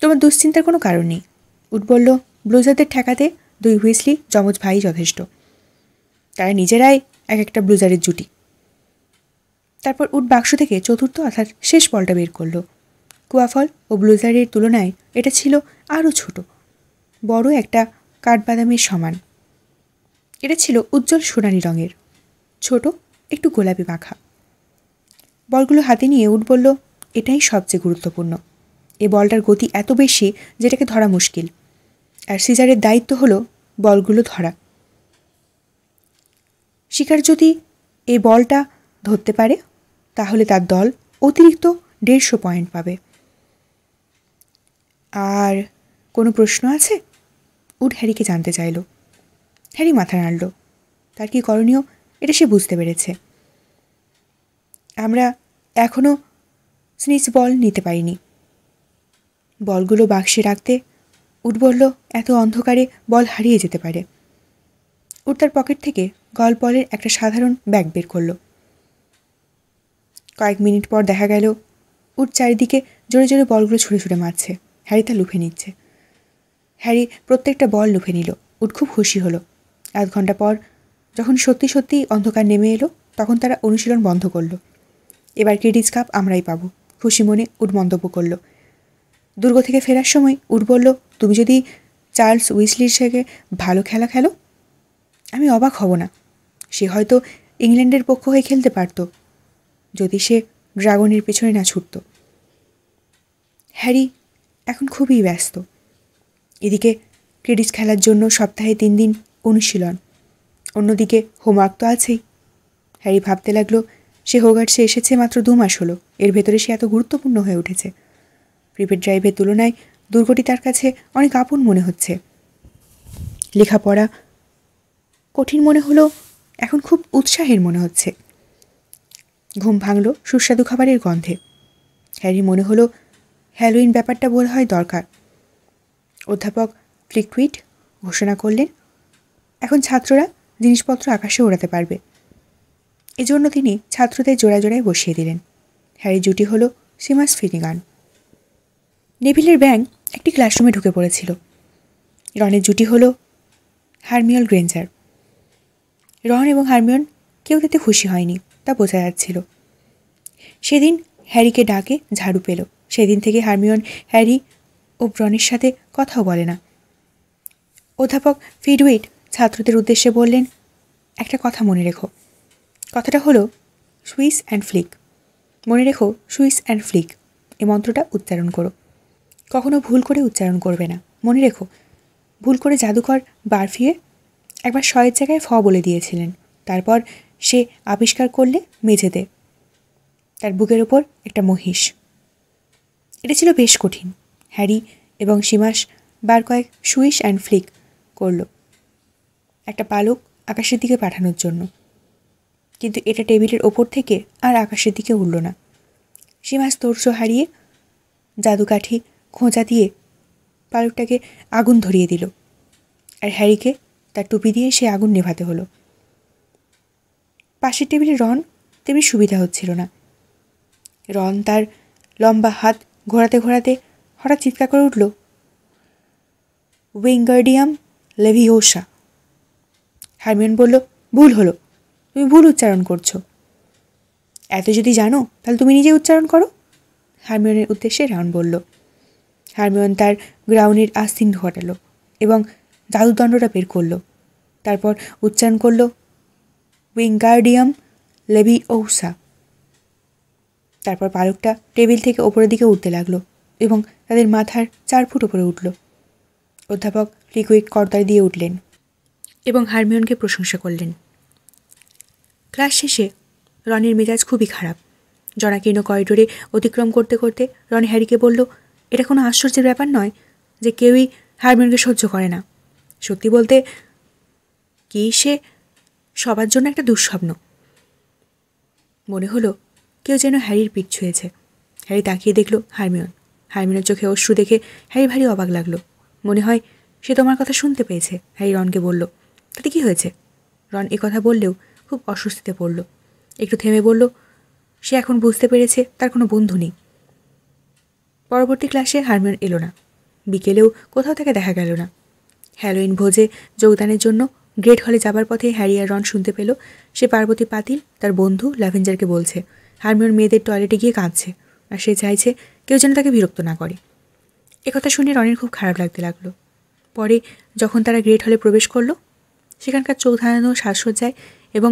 তোমার দুশ্চিন্তার কোনো কারণ নেই উট বলল ব্লুজারদের ঠেকাতে দুই হুইসলি যমজ ভাই যথেষ্ট তারা নিজেরাই এক একটা ব্লুজারের জুটি তারপর উট বাক্স থেকে চতুর্থ অর্থাৎ শেষ বলটা বের করলো কুয়াফল ও ব্লুজারের তুলনায় এটা ছিল আরও ছোট বড় একটা কাঠবাদামের সমান এটা ছিল উজ্জ্বল সোনালি রঙের ছোট একটু গোলাপি মাখা বলগুলো হাতে নিয়ে উঠ বলল এটাই সবচেয়ে গুরুত্বপূর্ণ এ বলটার গতি এত বেশি যেটাকে ধরা মুশকিল আর সিজারের দায়িত্ব হলো বলগুলো ধরা শিকার যদি এই বলটা ধরতে পারে তাহলে তার দল অতিরিক্ত দেড়শো পয়েন্ট পাবে আর কোনো প্রশ্ন আছে উড হ্যারিকে জানতে চাইল হ্যারি মাথা নাড়ল তার কি করণীয় এটা সে বুঝতে পেরেছে আমরা এখনও স্নিচ বল নিতে পারিনি বলগুলো বাক্সে রাখতে উট বলল এত অন্ধকারে বল হারিয়ে যেতে পারে উট তার পকেট থেকে গল বলের একটা সাধারণ ব্যাগ বের করল কয়েক মিনিট পর দেখা গেল উট চারিদিকে জোরে জোরে বলগুলো ছুঁড়ে ছুঁড়ে মারছে হ্যারি তা লুফে নিচ্ছে হ্যারি প্রত্যেকটা বল লুফে নিল উট খুব খুশি হলো আধ ঘন্টা পর যখন সত্যি সত্যি অন্ধকার নেমে এলো তখন তারা অনুশীলন বন্ধ করলো এবার ক্রিডিস কাপ আমরাই পাবো খুশি মনে উট মন্তব্য করলো দুর্গ থেকে ফেরার সময় উট বলল তুমি যদি চার্লস উইসলির সঙ্গে ভালো খেলা খেলো আমি অবাক হব না সে হয়তো ইংল্যান্ডের পক্ষ হয়ে খেলতে পারত যদি সে ড্রাগনের পেছনে না ছুটত হ্যারি এখন খুবই ব্যস্ত এদিকে ক্রেডিট খেলার জন্য সপ্তাহে তিন দিন অনুশীলন অন্যদিকে হোমওয়ার্ক তো আছেই হ্যারি ভাবতে লাগলো সে সে এসেছে মাত্র দু মাস হলো এর ভেতরে সে এত গুরুত্বপূর্ণ হয়ে উঠেছে প্রিপেড ড্রাইভের তুলনায় দুর্গটি তার কাছে অনেক আপন মনে হচ্ছে লেখাপড়া কঠিন মনে হলো এখন খুব উৎসাহের মনে হচ্ছে ঘুম ভাঙল সুস্বাদু খাবারের গন্ধে হ্যারি মনে হলো হ্যালোইন ব্যাপারটা বোধ হয় দরকার অধ্যাপক ফ্লিকুইট ঘোষণা করলেন এখন ছাত্ররা জিনিসপত্র আকাশে ওড়াতে পারবে এজন্য তিনি ছাত্রদের জোড়া জোড়ায় বসিয়ে দিলেন হ্যারি জুটি হলো সিমাস ফিনিগান নেভিলের ব্যাং একটি ক্লাসরুমে ঢুকে পড়েছিল রনের জুটি হল হারমিয়ন গ্রেঞ্জার রন এবং হারমিয়ন কেউ তাতে খুশি হয়নি তা বোঝা যাচ্ছিল সেদিন হ্যারিকে ডাকে ঝাড়ু পেল সেদিন থেকে হারমিওন হ্যারি ও ব্রনের সাথে কথাও বলে না অধ্যাপক ফিডউইট ছাত্রদের উদ্দেশ্যে বললেন একটা কথা মনে রেখো কথাটা হলো সুইস অ্যান্ড ফ্লিক মনে রেখো সুইস অ্যান্ড ফ্লিক এ মন্ত্রটা উচ্চারণ করো কখনো ভুল করে উচ্চারণ করবে না মনে রেখো ভুল করে জাদুকর বারফিয়ে একবার শয়ের জায়গায় ফ বলে দিয়েছিলেন তারপর সে আবিষ্কার করলে মেঝেতে তার বুকের ওপর একটা মহিষ এটা ছিল বেশ কঠিন হ্যারি এবং সীমাস বার কয়েক সুইস অ্যান্ড ফ্লিক করল একটা পালক আকাশের দিকে পাঠানোর জন্য কিন্তু এটা টেবিলের ওপর থেকে আর আকাশের দিকে উঠল না সীমাস তর্স হারিয়ে জাদুকাঠি খোঁজা দিয়ে পালকটাকে আগুন ধরিয়ে দিল আর হ্যারিকে তার টুপি দিয়ে সে আগুন নেভাতে হলো পাশের টেবিলে রন তেমনি সুবিধা হচ্ছিল না রন তার লম্বা হাত ঘোরাতে ঘোরাতে হঠাৎ চিৎকার করে উঠল উইঙ্গার্ডিয়াম লেভিওসা হারমিয়ন বলল ভুল হলো তুমি ভুল উচ্চারণ করছো এত যদি জানো তাহলে তুমি নিজে উচ্চারণ করো হারমিয়নের উদ্দেশ্যে রাউন বলল হারমিয়ন তার গ্রাউনের আস্তিন ঘটালো এবং জাদুদণ্ডটা বের করলো তারপর উচ্চারণ করল উইঙ্গার্ডিয়াম লেভি ওসা তারপর পালকটা টেবিল থেকে ওপরের দিকে উঠতে লাগলো এবং তাদের মাথার চার ফুট উপরে উঠল অধ্যাপক লিকুইড কর্তায় দিয়ে উঠলেন এবং হারমিয়নকে প্রশংসা করলেন ক্লাস শেষে রনির মেজাজ খুবই খারাপ জনাকীর্ণ করিডোরে অতিক্রম করতে করতে রন হ্যারিকে বলল এটা কোনো আশ্চর্যের ব্যাপার নয় যে কেউই হারমিয়নকে সহ্য করে না সত্যি বলতে কী সে সবার জন্য একটা দুঃস্বপ্ন মনে হলো কেউ যেন হ্যারির পিঠ ছুঁয়েছে হ্যারি তাকিয়ে দেখল হারমিয়ন হারমিয়নের চোখে অশ্রু দেখে হ্যারি ভারী অবাক লাগলো মনে হয় সে তোমার কথা শুনতে পেয়েছে হ্যারি রনকে বলল তাতে কি হয়েছে রন এ কথা বললেও খুব অস্বস্তিতে পড়ল একটু থেমে বলল সে এখন বুঝতে পেরেছে তার কোনো বন্ধু নেই পরবর্তী ক্লাসে হারমিয়ন এলো না বিকেলেও কোথাও তাকে দেখা গেল না হ্যালোইন ভোজে যোগদানের জন্য গ্রেট হলে যাবার পথে হ্যারি আর রন শুনতে পেল সে পার্বতী পাতিল তার বন্ধু ল্যাভেঞ্জারকে বলছে হারমিওর মেয়েদের টয়লেটে গিয়ে কাঁদছে আর সে চাইছে কেউ যেন তাকে বিরক্ত না করে একথা শুনে রনির খুব খারাপ লাগতে লাগলো পরে যখন তারা গ্রেট হলে প্রবেশ করলো সেখানকার চোখ ধারানো সাজসজ্জায় এবং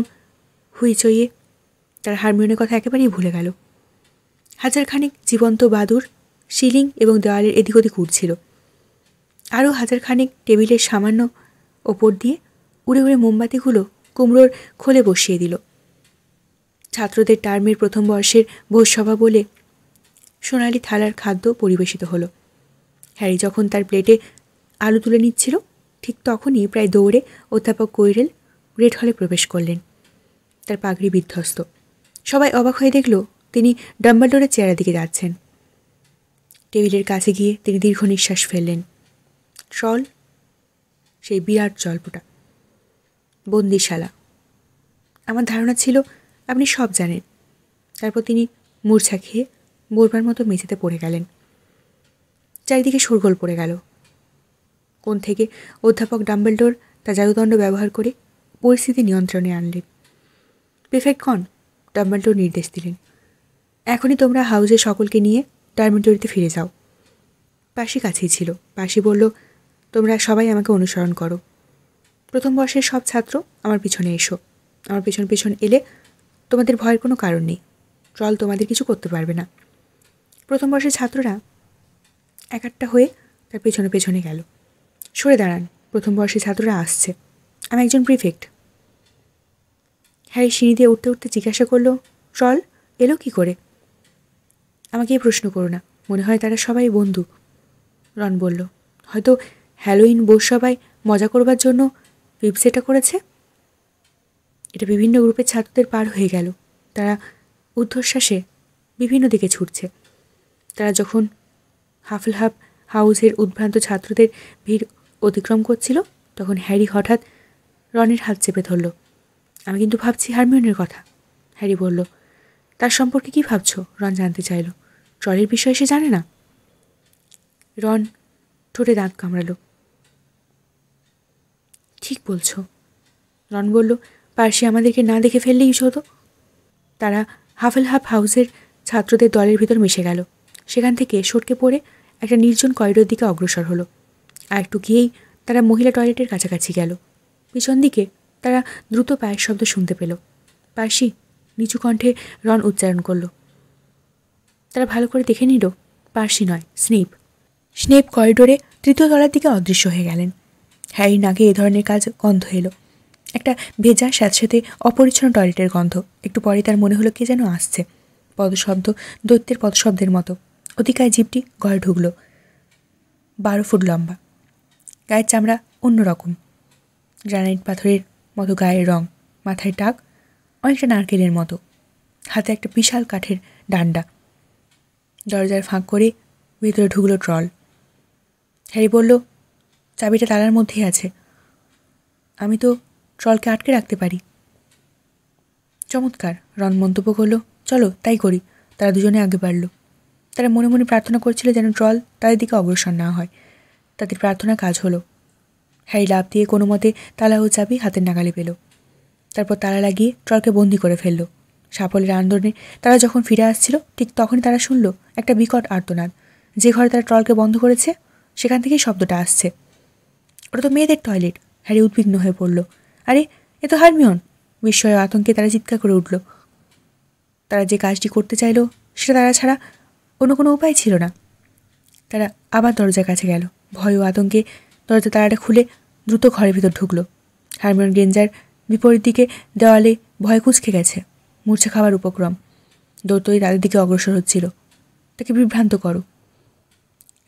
হুইচইয়ে তার হারমিওনের কথা একেবারেই ভুলে গেল হাজারখানিক জীবন্ত বাদুর সিলিং এবং দেওয়ালের এদিক ওদিক উঠছিল আরও হাজারখানিক টেবিলের সামান্য ওপর দিয়ে উড়ে উড়ে মোমবাতিগুলো কুমড়োর খোলে বসিয়ে দিল ছাত্রদের টার্মের প্রথম বর্ষের ভোজসভা বলে সোনালি থালার খাদ্য পরিবেশিত হলো হ্যারি যখন তার প্লেটে আলু তুলে নিচ্ছিল ঠিক তখনই প্রায় দৌড়ে অধ্যাপক কৈরেল গ্রেট হলে প্রবেশ করলেন তার পাগড়ি বিধ্বস্ত সবাই অবাক হয়ে দেখল তিনি ডাম্বাডোরের চেয়ারের দিকে যাচ্ছেন টেবিলের কাছে গিয়ে তিনি দীর্ঘ নিঃশ্বাস ফেললেন ট্রল সেই বিরাট জল্পটা বন্দিশালা আমার ধারণা ছিল আপনি সব জানেন তারপর তিনি মূর্ছা খেয়ে মরবার মতো মেঝেতে পড়ে গেলেন চারিদিকে সরগোল পড়ে গেল কোন থেকে অধ্যাপক ডাম্বেলডোর তা জাদুদণ্ড ব্যবহার করে পরিস্থিতি নিয়ন্ত্রণে আনলেন কন ডাম্বেলডোর নির্দেশ দিলেন এখনই তোমরা হাউসে সকলকে নিয়ে ডার্মেটরিতে ফিরে যাও পাশি কাছেই ছিল পাশি বলল তোমরা সবাই আমাকে অনুসরণ করো প্রথম বর্ষের সব ছাত্র আমার পিছনে এসো আমার পেছন পেছন এলে তোমাদের ভয়ের কোনো কারণ নেই ট্রল তোমাদের কিছু করতে পারবে না প্রথম বর্ষের ছাত্ররা এক একটা হয়ে তার পেছনে পেছনে গেল সরে দাঁড়ান প্রথম বর্ষের ছাত্ররা আসছে আমি একজন প্রিফেক্ট হ্যারি সিঁড়ি দিয়ে উঠতে উঠতে জিজ্ঞাসা করলো ট্রল এলো কি করে আমাকে এই প্রশ্ন করো না মনে হয় তারা সবাই বন্ধু রন বলল হয়তো হ্যালোইন বোস সবাই মজা করবার জন্য পিপসেটা করেছে এটা বিভিন্ন গ্রুপের ছাত্রদের পার হয়ে গেল তারা উদ্ধশ্বাসে বিভিন্ন দিকে ছুটছে তারা যখন হাফল হাফ হাউসের উদ্ভ্রান্ত ছাত্রদের ভিড় অতিক্রম করছিল তখন হ্যারি হঠাৎ রনের হাত চেপে ধরল আমি কিন্তু ভাবছি হারমিওনের কথা হ্যারি বলল তার সম্পর্কে কি ভাবছ রন জানতে চাইল ট্রলের বিষয়ে সে জানে না রন ঠোঁটে দাঁত কামড়ালো ঠিক বলছ রন বলল পার্সি আমাদেরকে না দেখে ফেললেই ইস হতো তারা হাফেল হাফ হাউসের ছাত্রদের দলের ভিতর মিশে গেল সেখান থেকে সটকে পড়ে একটা নির্জন করিডোর দিকে অগ্রসর হলো আর একটু গিয়েই তারা মহিলা টয়লেটের কাছাকাছি গেল পিছন দিকে তারা দ্রুত পায়ের শব্দ শুনতে পেল পার্সি নিচু কণ্ঠে রন উচ্চারণ করল তারা ভালো করে দেখে নিল পার্সি নয় স্নেপ স্নেপ করিডোরে তৃতীয় তলার দিকে অদৃশ্য হয়ে গেলেন হ্যারির নাকে এ ধরনের কাজ গন্ধ এলো একটা ভেজা স্যাঁতস্যাঁতে অপরিচ্ছন্ন টয়লেটের গন্ধ একটু পরে তার মনে হলো কে যেন আসছে পদশব্দ দৈত্যের পদশব্দের মতো অতিকায় জীবটি ঘরে ঢুকল বারো ফুট লম্বা গায়ের চামড়া অন্যরকম গ্রানাইট পাথরের মতো গায়ের রং মাথায় টাক অনেকটা নারকেলের মতো হাতে একটা বিশাল কাঠের ডান্ডা দরজার ফাঁক করে ভেতরে ঢুকলো ট্রল হ্যারি বলল চাবিটা তালার মধ্যেই আছে আমি তো ট্রলকে আটকে রাখতে পারি চমৎকার রন মন্তব্য করলো চলো তাই করি তারা দুজনে আগে বাড়ল তারা মনে মনে প্রার্থনা করছিল যেন ট্রল তাদের দিকে অগ্রসর না হয় তাদের প্রার্থনা কাজ হলো হ্যারি লাভ দিয়ে কোনো মতে তালা ও চাবি হাতের নাগালে পেল তারপর তালা লাগিয়ে ট্রলকে বন্দি করে ফেললো সাফল্যের আন্দোলনে তারা যখন ফিরে আসছিল ঠিক তখনই তারা শুনল একটা বিকট আর্তনাদ যে ঘরে তারা ট্রলকে বন্ধ করেছে সেখান থেকেই শব্দটা আসছে ওটা তো মেয়েদের টয়লেট হ্যারি উদ্বিগ্ন হয়ে পড়ল আরে এ তো হারমিয়ন বিস্ময় আতঙ্কে তারা চিৎকার করে উঠল তারা যে কাজটি করতে চাইল সেটা তারা ছাড়া অন্য কোনো উপায় ছিল না তারা আবার দরজার কাছে গেল ভয় ও আতঙ্কে দরজা তারাটা খুলে দ্রুত ঘরের ভিতর ঢুকলো হারমিয়ন গেঞ্জার বিপরীত দিকে দেওয়ালে ভয় কুচকে গেছে মূর্ছে খাওয়ার উপক্রম দৌতই তাদের দিকে অগ্রসর হচ্ছিল তাকে বিভ্রান্ত করো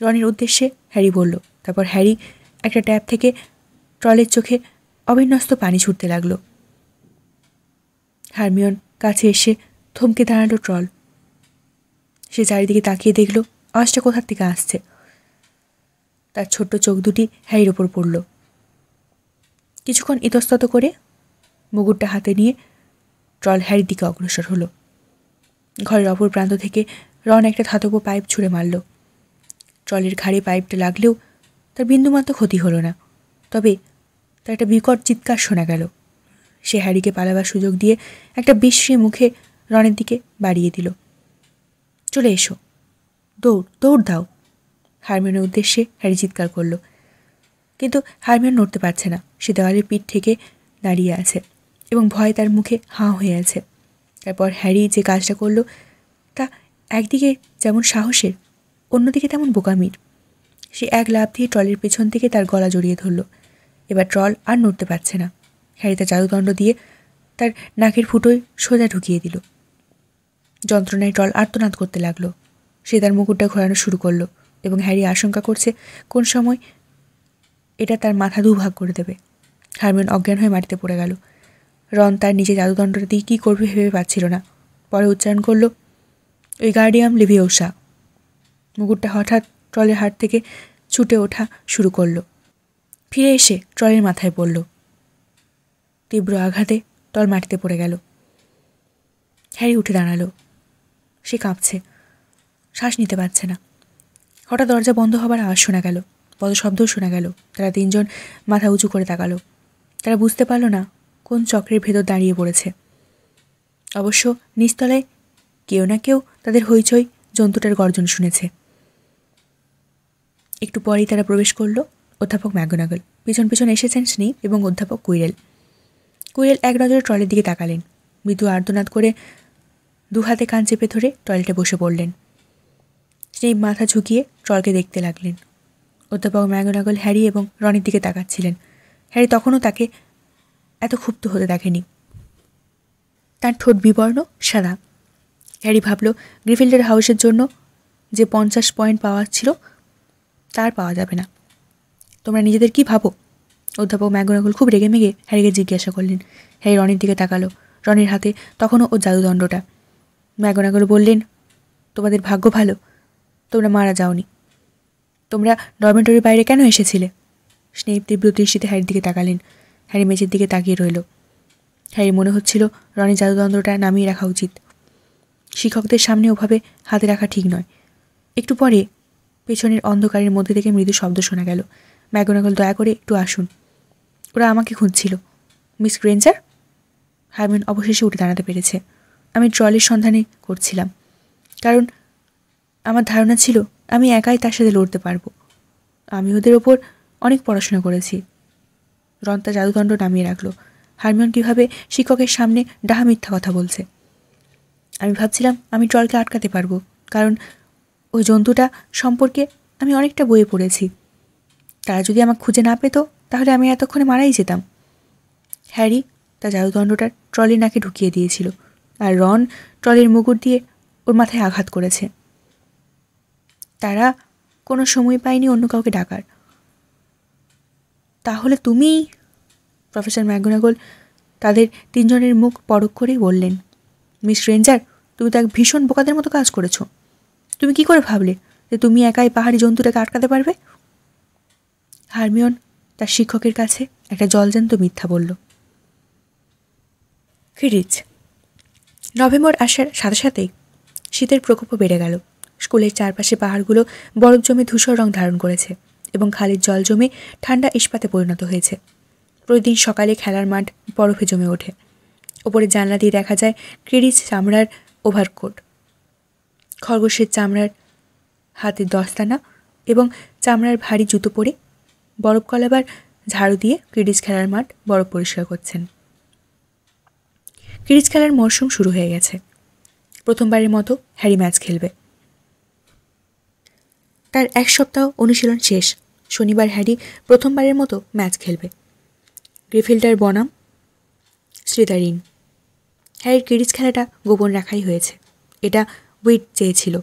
রনির উদ্দেশ্যে হ্যারি বলল তারপর হ্যারি একটা ট্যাব থেকে ট্রলের চোখে অবিন্যস্ত পানি ছুটতে লাগলো হারমিয়ন কাছে এসে থমকে দাঁড়ালো ট্রল সে চারিদিকে তাকিয়ে দেখল আওয়াজটা কোথার থেকে আসছে তার ছোট্ট চোখ দুটি হ্যারির ওপর পড়ল কিছুক্ষণ ইতস্তত করে মুগুরটা হাতে নিয়ে ট্রল হ্যারির দিকে অগ্রসর হলো ঘরের অপর প্রান্ত থেকে রন একটা ধাতব পাইপ ছুঁড়ে মারল ট্রলের ঘাড়ে পাইপটা লাগলেও তার বিন্দুমাত্র ক্ষতি হলো না তবে তার একটা বিকট চিৎকার শোনা গেল সে হ্যারিকে পালাবার সুযোগ দিয়ে একটা বিশ্রী মুখে রনের দিকে বাড়িয়ে দিল চলে এসো দৌড় দৌড় দাও হারমিয়নের উদ্দেশ্যে হ্যারি চিৎকার করলো কিন্তু হারমিয়ন নড়তে পারছে না সে দেওয়ালের পিঠ থেকে দাঁড়িয়ে আছে এবং ভয় তার মুখে হাঁ হয়ে আছে তারপর হ্যারি যে কাজটা করলো তা একদিকে যেমন সাহসের অন্যদিকে তেমন বোকামির সে এক লাভ দিয়ে ট্রলের পেছন থেকে তার গলা জড়িয়ে ধরলো এবার ট্রল আর নড়তে পারছে না হ্যারি তার জাদুদণ্ড দিয়ে তার নাকের ফুটোয় সোজা ঢুকিয়ে দিল যন্ত্রণায় ট্রল আর্তনাদ করতে লাগলো সে তার মুকুটটা ঘোরানো শুরু করলো এবং হ্যারি আশঙ্কা করছে কোন সময় এটা তার মাথা দুভাগ করে দেবে হারমিয়ন অজ্ঞান হয়ে মাটিতে পড়ে গেল রন তার নিজে জাদুদণ্ডটা দিয়ে কী করবে ভেবে পাচ্ছিল না পরে উচ্চারণ করল ওই গার্ডিয়াম লিভিওসা মুকুটটা হঠাৎ ট্রলের হাট থেকে ছুটে ওঠা শুরু করলো ফিরে এসে ট্রলের মাথায় পড়ল তীব্র আঘাতে টল মাটিতে পড়ে গেল হ্যারি উঠে দাঁড়ালো সে কাঁপছে শ্বাস নিতে পারছে না হঠাৎ দরজা বন্ধ হবার আওয়াজ শোনা গেল পদশব্দও শোনা গেল তারা তিনজন মাথা উঁচু করে তাকালো তারা বুঝতে পারল না কোন চক্রের ভেতর দাঁড়িয়ে পড়েছে অবশ্য নিস্তলায় কেউ না কেউ তাদের হইচই জন্তুটার গর্জন শুনেছে একটু পরেই তারা প্রবেশ করলো অধ্যাপক ম্যাগোনাগল পিছন পিছন এসেছেন স্নি এবং অধ্যাপক কুইরেল কুইরেল এক নজরে ট্রলের দিকে তাকালেন মৃদু আর্দনাদ করে দু হাতে কান চেপে ধরে টয়লেটে বসে পড়লেন স্নি মাথা ঝুঁকিয়ে ট্রলকে দেখতে লাগলেন অধ্যাপক ম্যাগোনাগল হ্যারি এবং রনির দিকে তাকাচ্ছিলেন হ্যারি তখনও তাকে এত ক্ষুব্ধ হতে দেখেনি তার ঠোঁট বিবর্ণ সাদা হ্যারি ভাবল গ্রিফিল্ডের হাউসের জন্য যে পঞ্চাশ পয়েন্ট পাওয়া ছিল তার পাওয়া যাবে না তোমরা নিজেদের কি ভাবো অধ্যাপক ম্যাগোনাগুল খুব রেগে মেগে হ্যারিকে জিজ্ঞাসা করলেন হ্যারি রনির দিকে তাকালো রনির হাতে তখনও ও জাদুদণ্ডটা ম্যাগোনাগুল বললেন তোমাদের ভাগ্য ভালো তোমরা মারা যাওনি তোমরা ডরমেটরির বাইরে কেন এসেছিলে স্নেহ তীব্র দৃষ্টিতে হ্যারির দিকে তাকালেন হ্যারি মেঝের দিকে তাকিয়ে রইল হ্যারি মনে হচ্ছিল রনির জাদুদণ্ডটা নামিয়ে রাখা উচিত শিক্ষকদের সামনে ওভাবে হাতে রাখা ঠিক নয় একটু পরে পেছনের অন্ধকারের মধ্যে থেকে মৃদু শব্দ শোনা গেল ম্যাগোনাগল দয়া করে একটু আসুন ওরা আমাকে খুঁজছিল মিস গ্রেঞ্জার হারমিন অবশেষে উঠে দাঁড়াতে পেরেছে আমি ট্রলের সন্ধানে করছিলাম কারণ আমার ধারণা ছিল আমি একাই তার সাথে লড়তে পারবো আমি ওদের ওপর অনেক পড়াশোনা করেছি রন্তা জাদুদণ্ড নামিয়ে রাখলো হারমিয়ন কীভাবে শিক্ষকের সামনে ডাহা মিথ্যা কথা বলছে আমি ভাবছিলাম আমি ট্রলকে আটকাতে পারবো কারণ ওই জন্তুটা সম্পর্কে আমি অনেকটা বইয়ে পড়েছি তারা যদি আমাকে খুঁজে না পেত তাহলে আমি এতক্ষণে মারাই যেতাম হ্যারি তার জাদুদণ্ডটা ট্রলি নাকে ঢুকিয়ে দিয়েছিল আর রন ট্রলির মুগুর দিয়ে ওর মাথায় আঘাত করেছে তারা কোনো সময় পায়নি অন্য কাউকে ডাকার তাহলে তুমি প্রফেসর ম্যাগোনাগোল তাদের তিনজনের মুখ পরক করেই বললেন মিস রেঞ্জার তুমি তো এক ভীষণ বোকাদের মতো কাজ করেছো তুমি কি করে ভাবলে যে তুমি একাই পাহাড়ি জন্তুটাকে আটকাতে পারবে হারমিয়ন তার শিক্ষকের কাছে একটা জলজান্ত মিথ্যা বলল খিরিচ নভেম্বর আসার সাথে সাথেই শীতের প্রকোপও বেড়ে গেল স্কুলের চারপাশে পাহাড়গুলো বরফ জমে ধূসর রং ধারণ করেছে এবং খালের জল জমে ঠান্ডা ইস্পাতে পরিণত হয়েছে প্রতিদিন সকালে খেলার মাঠ বরফে জমে ওঠে ওপরে জানলা দিয়ে দেখা যায় ক্রিডিচ চামড়ার ওভারকোট খরগোশের চামড়ার হাতে দস্তানা এবং চামড়ার ভারী জুতো পরে বরফ কলাবার ঝাড়ু দিয়ে ক্রিডিস খেলার মাঠ বরফ পরিষ্কার করছেন ক্রিডিস খেলার মরশুম শুরু হয়ে গেছে প্রথমবারের মতো হ্যারি ম্যাচ খেলবে তার এক সপ্তাহ অনুশীলন শেষ শনিবার হ্যারি প্রথমবারের মতো ম্যাচ খেলবে গ্রিফিল্ডার বনাম শ্রীতারিন হ্যারির ক্রিডিস খেলাটা গোপন রাখাই হয়েছে এটা উইট চেয়েছিল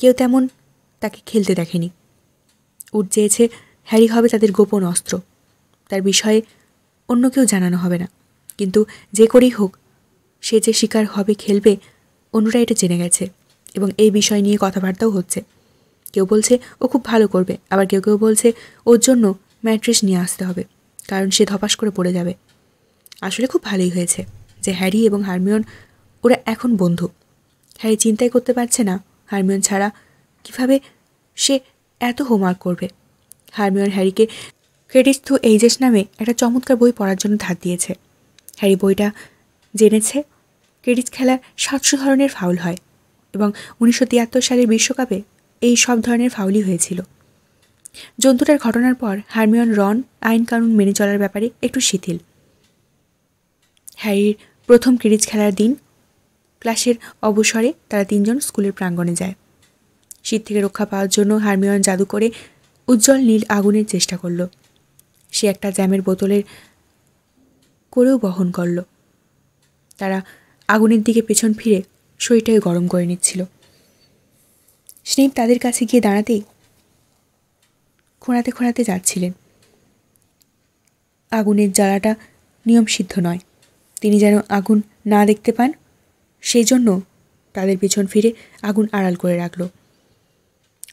কেউ তেমন তাকে খেলতে দেখেনি উট চেয়েছে হ্যারি হবে তাদের গোপন অস্ত্র তার বিষয়ে অন্য কেউ জানানো হবে না কিন্তু যে করেই হোক সে যে শিকার হবে খেলবে অন্যরা এটা জেনে গেছে এবং এই বিষয় নিয়ে কথাবার্তাও হচ্ছে কেউ বলছে ও খুব ভালো করবে আবার কেউ কেউ বলছে ওর জন্য ম্যাট্রেস নিয়ে আসতে হবে কারণ সে ধপাস করে পড়ে যাবে আসলে খুব ভালোই হয়েছে যে হ্যারি এবং হারমিয়ন ওরা এখন বন্ধু হ্যারি চিন্তাই করতে পারছে না হারমিয়ন ছাড়া কিভাবে সে এত হোমওয়ার্ক করবে হারমিওর হ্যারিকে ক্রেডিস থু এইজেস নামে একটা চমৎকার বই পড়ার জন্য ধার দিয়েছে হ্যারি বইটা জেনেছে ক্রেডিস খেলা সাতশো ধরনের ফাউল হয় এবং উনিশশো তিয়াত্তর সালের বিশ্বকাপে এই সব ধরনের ফাউলই হয়েছিল জন্তুটার ঘটনার পর হারমিওন রন আইন কানুন মেনে চলার ব্যাপারে একটু শিথিল হ্যারির প্রথম ক্রিজ খেলার দিন ক্লাসের অবসরে তারা তিনজন স্কুলের প্রাঙ্গণে যায় শীত থেকে রক্ষা পাওয়ার জন্য হারমিওন জাদু করে উজ্জ্বল নীল আগুনের চেষ্টা করল সে একটা জ্যামের বোতলের করেও বহন করল তারা আগুনের দিকে পেছন ফিরে শরীরটাকে গরম করে নিচ্ছিল স্নেপ তাদের কাছে গিয়ে দাঁড়াতেই খোঁড়াতে খোঁড়াতে যাচ্ছিলেন আগুনের জ্বালাটা নিয়ম সিদ্ধ নয় তিনি যেন আগুন না দেখতে পান সেই জন্য তাদের পিছন ফিরে আগুন আড়াল করে রাখল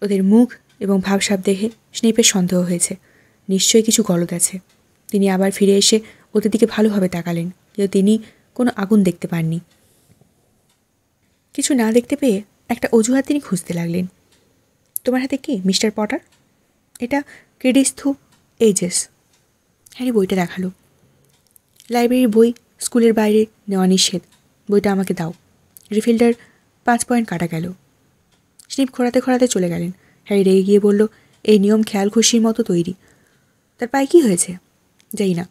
ওদের মুখ এবং ভাবসাব দেখে স্নেপের সন্দেহ হয়েছে নিশ্চয়ই কিছু গলদ আছে তিনি আবার ফিরে এসে ওদের দিকে ভালোভাবে তাকালেন কিন্তু তিনি কোনো আগুন দেখতে পাননি কিছু না দেখতে পেয়ে একটা অজুহাত তিনি খুঁজতে লাগলেন তোমার হাতে কি মিস্টার পটার এটা ক্রেডিস্থু এজেস হ্যারি বইটা দেখালো লাইব্রেরির বই স্কুলের বাইরে নেওয়া নিষেধ বইটা আমাকে দাও রিফিল্ডার পাঁচ পয়েন্ট কাটা গেল স্নিপ খোড়াতে খোড়াতে চলে গেলেন হ্যারি রেগে গিয়ে বলল এই নিয়ম খেয়াল খুশির মতো তৈরি তার পায়ে কি হয়েছে যাই না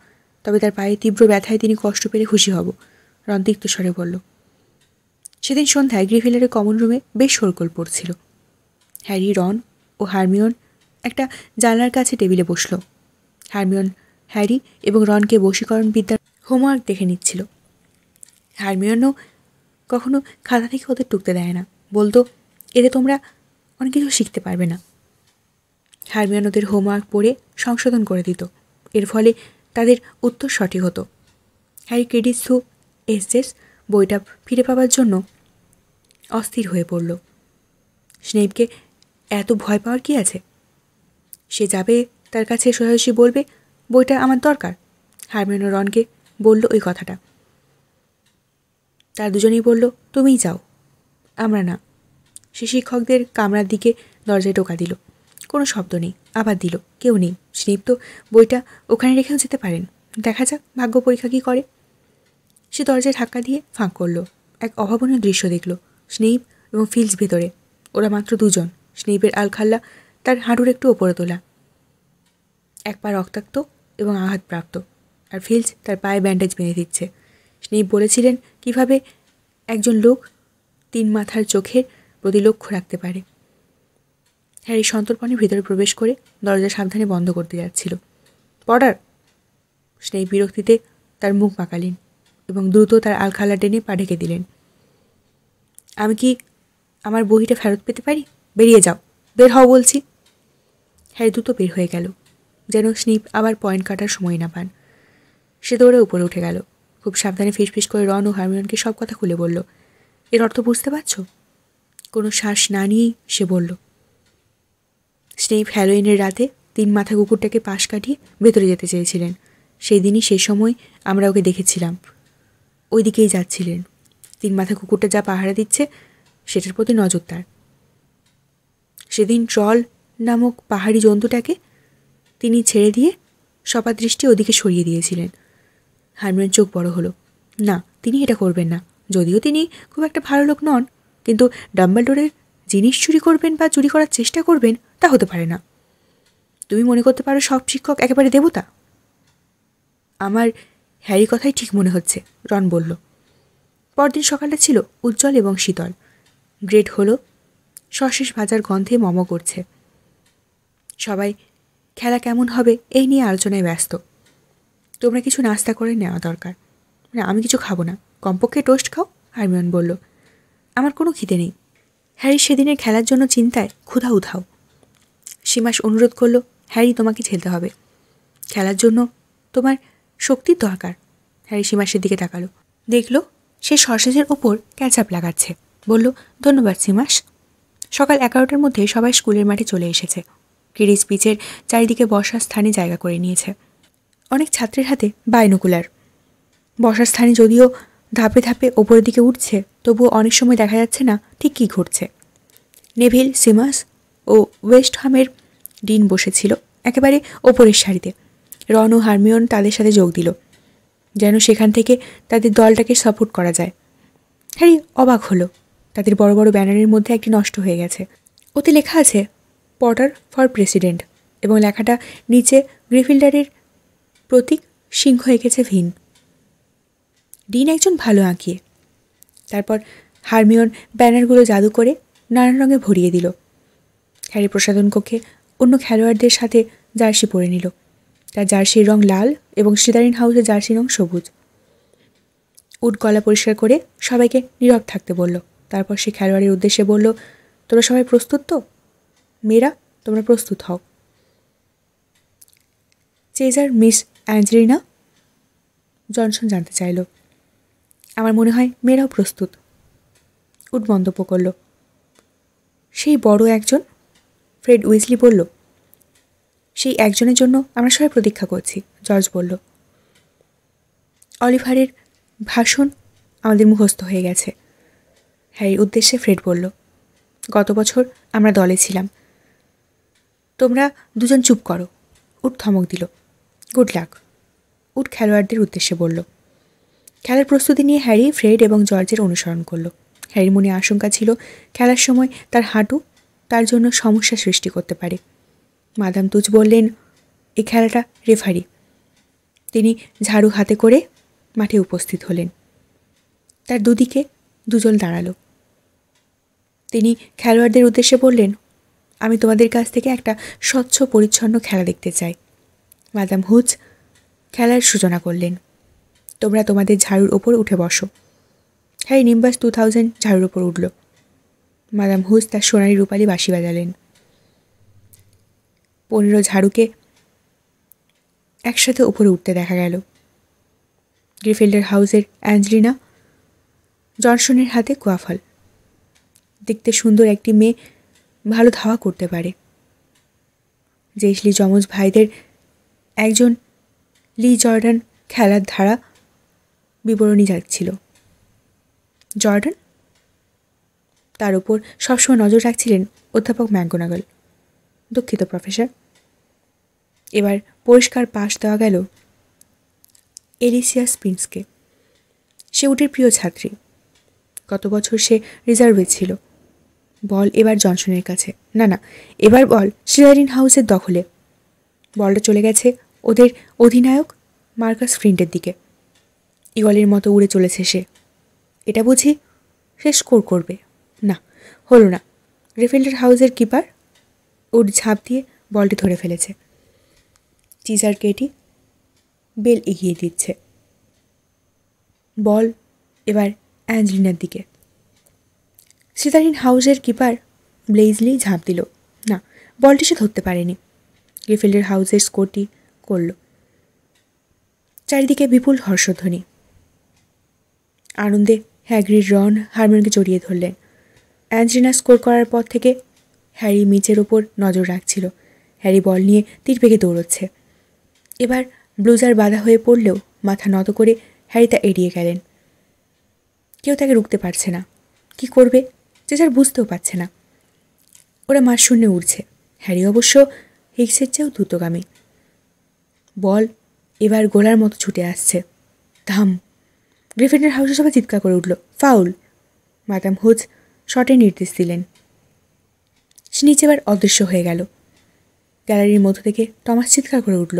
তবে তার পায়ে তীব্র ব্যথায় তিনি কষ্ট পেলে খুশি হব রন্তিক্ত স্বরে বলল সেদিন সন্ধ্যায় গ্রিফিলারের কমন রুমে বেশ সরকল পড়ছিল হ্যারি রন ও হারমিয়ন একটা জানলার কাছে টেবিলে বসল হারমিয়ন হ্যারি এবং রনকে বশীকরণ বিদ্যার হোমওয়ার্ক দেখে নিচ্ছিল হারমিয়নও কখনো খাতা থেকে ওদের টুকতে দেয় না বলতো এতে তোমরা অনেক কিছু শিখতে পারবে না হারমিয়ান ওদের হোমওয়ার্ক পড়ে সংশোধন করে দিত এর ফলে তাদের উত্তর সঠিক হতো হ্যারি ক্রেডিট থ্রু এস বইটা ফিরে পাবার জন্য অস্থির হয়ে পড়ল স্নেপকে এত ভয় পাওয়ার কি আছে সে যাবে তার কাছে সোজাসি বলবে বইটা আমার দরকার হারমিয়ানো রনকে বলল ওই কথাটা তার দুজনেই বলল তুমিই যাও আমরা না সে শিক্ষকদের কামরার দিকে দরজায় টোকা দিল কোনো শব্দ নেই আবার দিল কেউ নেই তো বইটা ওখানে রেখেও যেতে পারেন দেখা যাক ভাগ্য পরীক্ষা কি করে সে দরজায় ধাক্কা দিয়ে ফাঁক করল এক অভাবনীয় দৃশ্য দেখল স্নেহ এবং ফিল্ডস ভেতরে ওরা মাত্র দুজন স্নেহের আলখাল্লা তার হাঁটুর একটু ওপরে তোলা এক পা রক্তাক্ত এবং আঘাতপ্রাপ্ত আর ফিল্ডস তার পায়ে ব্যান্ডেজ বেঁধে দিচ্ছে স্নেহ বলেছিলেন কিভাবে একজন লোক তিন মাথার চোখের প্রতি লক্ষ্য রাখতে পারে হ্যারি সন্তর্পণে ভিতরে প্রবেশ করে দরজা সাবধানে বন্ধ করতে যাচ্ছিল পডার সেই বিরক্তিতে তার মুখ পাকালেন এবং দ্রুত তার আলখালা টেনে পা ঢেকে দিলেন আমি কি আমার বহিটা ফেরত পেতে পারি বেরিয়ে যাও বের হও বলছি হ্যারি দ্রুত বের হয়ে গেল যেন স্নিপ আবার পয়েন্ট কাটার সময় না পান সে দৌড়ে উপরে উঠে গেল খুব সাবধানে ফিসফিস করে রন ও হারমিয়নকে সব কথা খুলে বলল এর অর্থ বুঝতে পারছো কোনো শ্বাস না নিয়েই সে বলল স্নেপ হ্যালোইনের রাতে তিন মাথা কুকুরটাকে পাশ কাটিয়ে ভেতরে যেতে চেয়েছিলেন সেই দিনই সেই সময় আমরা ওকে দেখেছিলাম ওই দিকেই যাচ্ছিলেন তিন মাথা কুকুরটা যা পাহারা দিচ্ছে সেটার প্রতি নজর তার সেদিন ট্রল নামক পাহাড়ি জন্তুটাকে তিনি ছেড়ে দিয়ে দৃষ্টি ওদিকে সরিয়ে দিয়েছিলেন হারমেন চোখ বড় হলো না তিনি এটা করবেন না যদিও তিনি খুব একটা ভালো লোক নন কিন্তু ডাম্বালডোরের জিনিস চুরি করবেন বা চুরি করার চেষ্টা করবেন তা হতে পারে না তুমি মনে করতে পারো সব শিক্ষক একেবারে দেবতা আমার হ্যারি কথাই ঠিক মনে হচ্ছে রন বলল পরদিন সকালটা ছিল উজ্জ্বল এবং শীতল গ্রেট হলো সশেষ ভাজার গন্ধে মম করছে সবাই খেলা কেমন হবে এই নিয়ে আলোচনায় ব্যস্ত তোমরা কিছু নাস্তা করে নেওয়া দরকার মানে আমি কিছু খাবো না কমপক্ষে টোস্ট খাও হারমিয়ন বলল আমার কোনো খিদে নেই হ্যারি সেদিনের খেলার জন্য চিন্তায় ক্ষুধা উধাও সীমাস অনুরোধ করল হ্যারি তোমাকে খেলতে হবে খেলার জন্য তোমার শক্তির দরকার হ্যারি সীমাসের দিকে তাকালো দেখল সে সসেজের ওপর ক্যাচাপ লাগাচ্ছে বলল ধন্যবাদ সীমাস সকাল এগারোটার মধ্যে সবাই স্কুলের মাঠে চলে এসেছে ক্রিডিস পিচের চারিদিকে বসার স্থানে জায়গা করে নিয়েছে অনেক ছাত্রের হাতে বাইনোকুলার বসার স্থানে যদিও ধাপে ধাপে ওপরের দিকে উঠছে তবুও অনেক সময় দেখা যাচ্ছে না ঠিক কী ঘটছে নেভিল সিমাস ও ওয়েস্টহামের ডিন বসেছিল একেবারে ওপরের সারিতে রন ও হারমিয়ন তাদের সাথে যোগ দিল যেন সেখান থেকে তাদের দলটাকে সাপোর্ট করা যায় হ্যারি অবাক হলো তাদের বড় বড় ব্যানারের মধ্যে একটি নষ্ট হয়ে গেছে ওতে লেখা আছে পটার ফর প্রেসিডেন্ট এবং লেখাটা নিচে গ্রিফিল্ডারের প্রতীক সিংহ এঁকেছে ভিন ডিন একজন ভালো আঁকিয়ে তারপর হারমিওন ব্যানারগুলো জাদু করে নানান রঙে ভরিয়ে দিল হ্যারি প্রসাদন কক্ষে অন্য খেলোয়াড়দের সাথে জার্সি পরে নিল তার জার্সির রং লাল এবং সিদারিন হাউসের জার্সির রং সবুজ উট গলা পরিষ্কার করে সবাইকে নীরব থাকতে বলল তারপর সে খেলোয়াড়ের উদ্দেশ্যে বলল তোমরা সবাই প্রস্তুত তো মেয়েরা তোমরা প্রস্তুত হও চেজার মিস অ্যাঞ্জেলিনা জনসন জানতে চাইল আমার মনে হয় মেয়েরাও প্রস্তুত উট মন্তব্য করল সেই বড় একজন ফ্রেড উইসলি বলল সেই একজনের জন্য আমরা সবাই প্রতীক্ষা করছি জর্জ বলল অলিভারের ভাষণ আমাদের মুখস্থ হয়ে গেছে হ্যারির উদ্দেশ্যে ফ্রেড বলল গত বছর আমরা দলে ছিলাম তোমরা দুজন চুপ করো উট থমক দিল গুড লাক উট খেলোয়াড়দের উদ্দেশ্যে বলল খেলার প্রস্তুতি নিয়ে হ্যারি ফ্রেড এবং জর্জের অনুসরণ করল হ্যারির মনে আশঙ্কা ছিল খেলার সময় তার হাঁটু তার জন্য সমস্যা সৃষ্টি করতে পারে মাদাম তুজ বললেন এই খেলাটা রেফারি তিনি ঝাড়ু হাতে করে মাঠে উপস্থিত হলেন তার দুদিকে দুজন দাঁড়ালো তিনি খেলোয়াড়দের উদ্দেশ্যে বললেন আমি তোমাদের কাছ থেকে একটা স্বচ্ছ পরিচ্ছন্ন খেলা দেখতে চাই মাদাম হুজ খেলার সূচনা করলেন তোমরা তোমাদের ঝাড়ুর ওপর উঠে বসো হ্যাঁ নিম্বাস টু থাউজেন্ড ঝাড়ুর ওপর উঠল মাদাম হুস তার সোনালি রূপালি বাসি বাজালেন পনেরো ঝাড়ুকে একসাথে ওপরে উঠতে দেখা গেল গ্রিফিল্ডের হাউসের অ্যাঞ্জলিনা জনসনের হাতে কুয়াফল দেখতে সুন্দর একটি মেয়ে ভালো ধাওয়া করতে পারে জেসলি যমজ ভাইদের একজন লি জর্ডান খেলার ধারা বিবরণী যাচ্ছিল জর্ডান তার উপর সবসময় নজর রাখছিলেন অধ্যাপক ম্যাঙ্গোনাগল দুঃখিত প্রফেসর এবার পরিষ্কার পাশ দেওয়া গেল এলিসিয়া স্পিন্সকে সে উটের প্রিয় ছাত্রী গত বছর সে রিজার্ভে ছিল বল এবার জনসনের কাছে না না এবার বল শিলারিন হাউসের দখলে বলটা চলে গেছে ওদের অধিনায়ক মার্কাস ফ্রিন্টের দিকে ইগলের মতো উড়ে চলেছে সে এটা বুঝি সে স্কোর করবে না হলো না রেফেল্ডার হাউসের কিপার উড ঝাঁপ দিয়ে বলটি ধরে ফেলেছে চিজার কেটি বেল এগিয়ে দিচ্ছে বল এবার অ্যাঞ্জেলিনার দিকে সীতারিন হাউজের কিপার ব্লেইজলি ঝাঁপ দিল না বলটি সে ধরতে পারেনি রেফেল্ডার হাউসের স্কোরটি করল চারিদিকে বিপুল হর্ষধ্বনি আনন্দে হ্যাগ্রিড রন হারমোনকে জড়িয়ে ধরলেন অ্যাঞ্জেলিনা স্কোর করার পর থেকে হ্যারি মিচের ওপর নজর রাখছিল হ্যারি বল নিয়ে তীর বেগে দৌড়চ্ছে এবার ব্লুজার বাধা হয়ে পড়লেও মাথা নত করে হ্যারি তা এড়িয়ে গেলেন কেউ তাকে রুখতে পারছে না কি করবে যে যার বুঝতেও পারছে না ওরা মার শূন্যে উড়ছে হ্যারি অবশ্য হিক্সের চেয়েও দ্রুতগামী বল এবার গোলার মতো ছুটে আসছে ধাম গ্রিফিনের হাউসে সবাই চিৎকার করে উঠল ফাউল মাদাম হোজ শটে নির্দেশ দিলেন সে নিচে এবার অদৃশ্য হয়ে গেল গ্যালারির মধ্য থেকে টমাস চিৎকার করে উঠল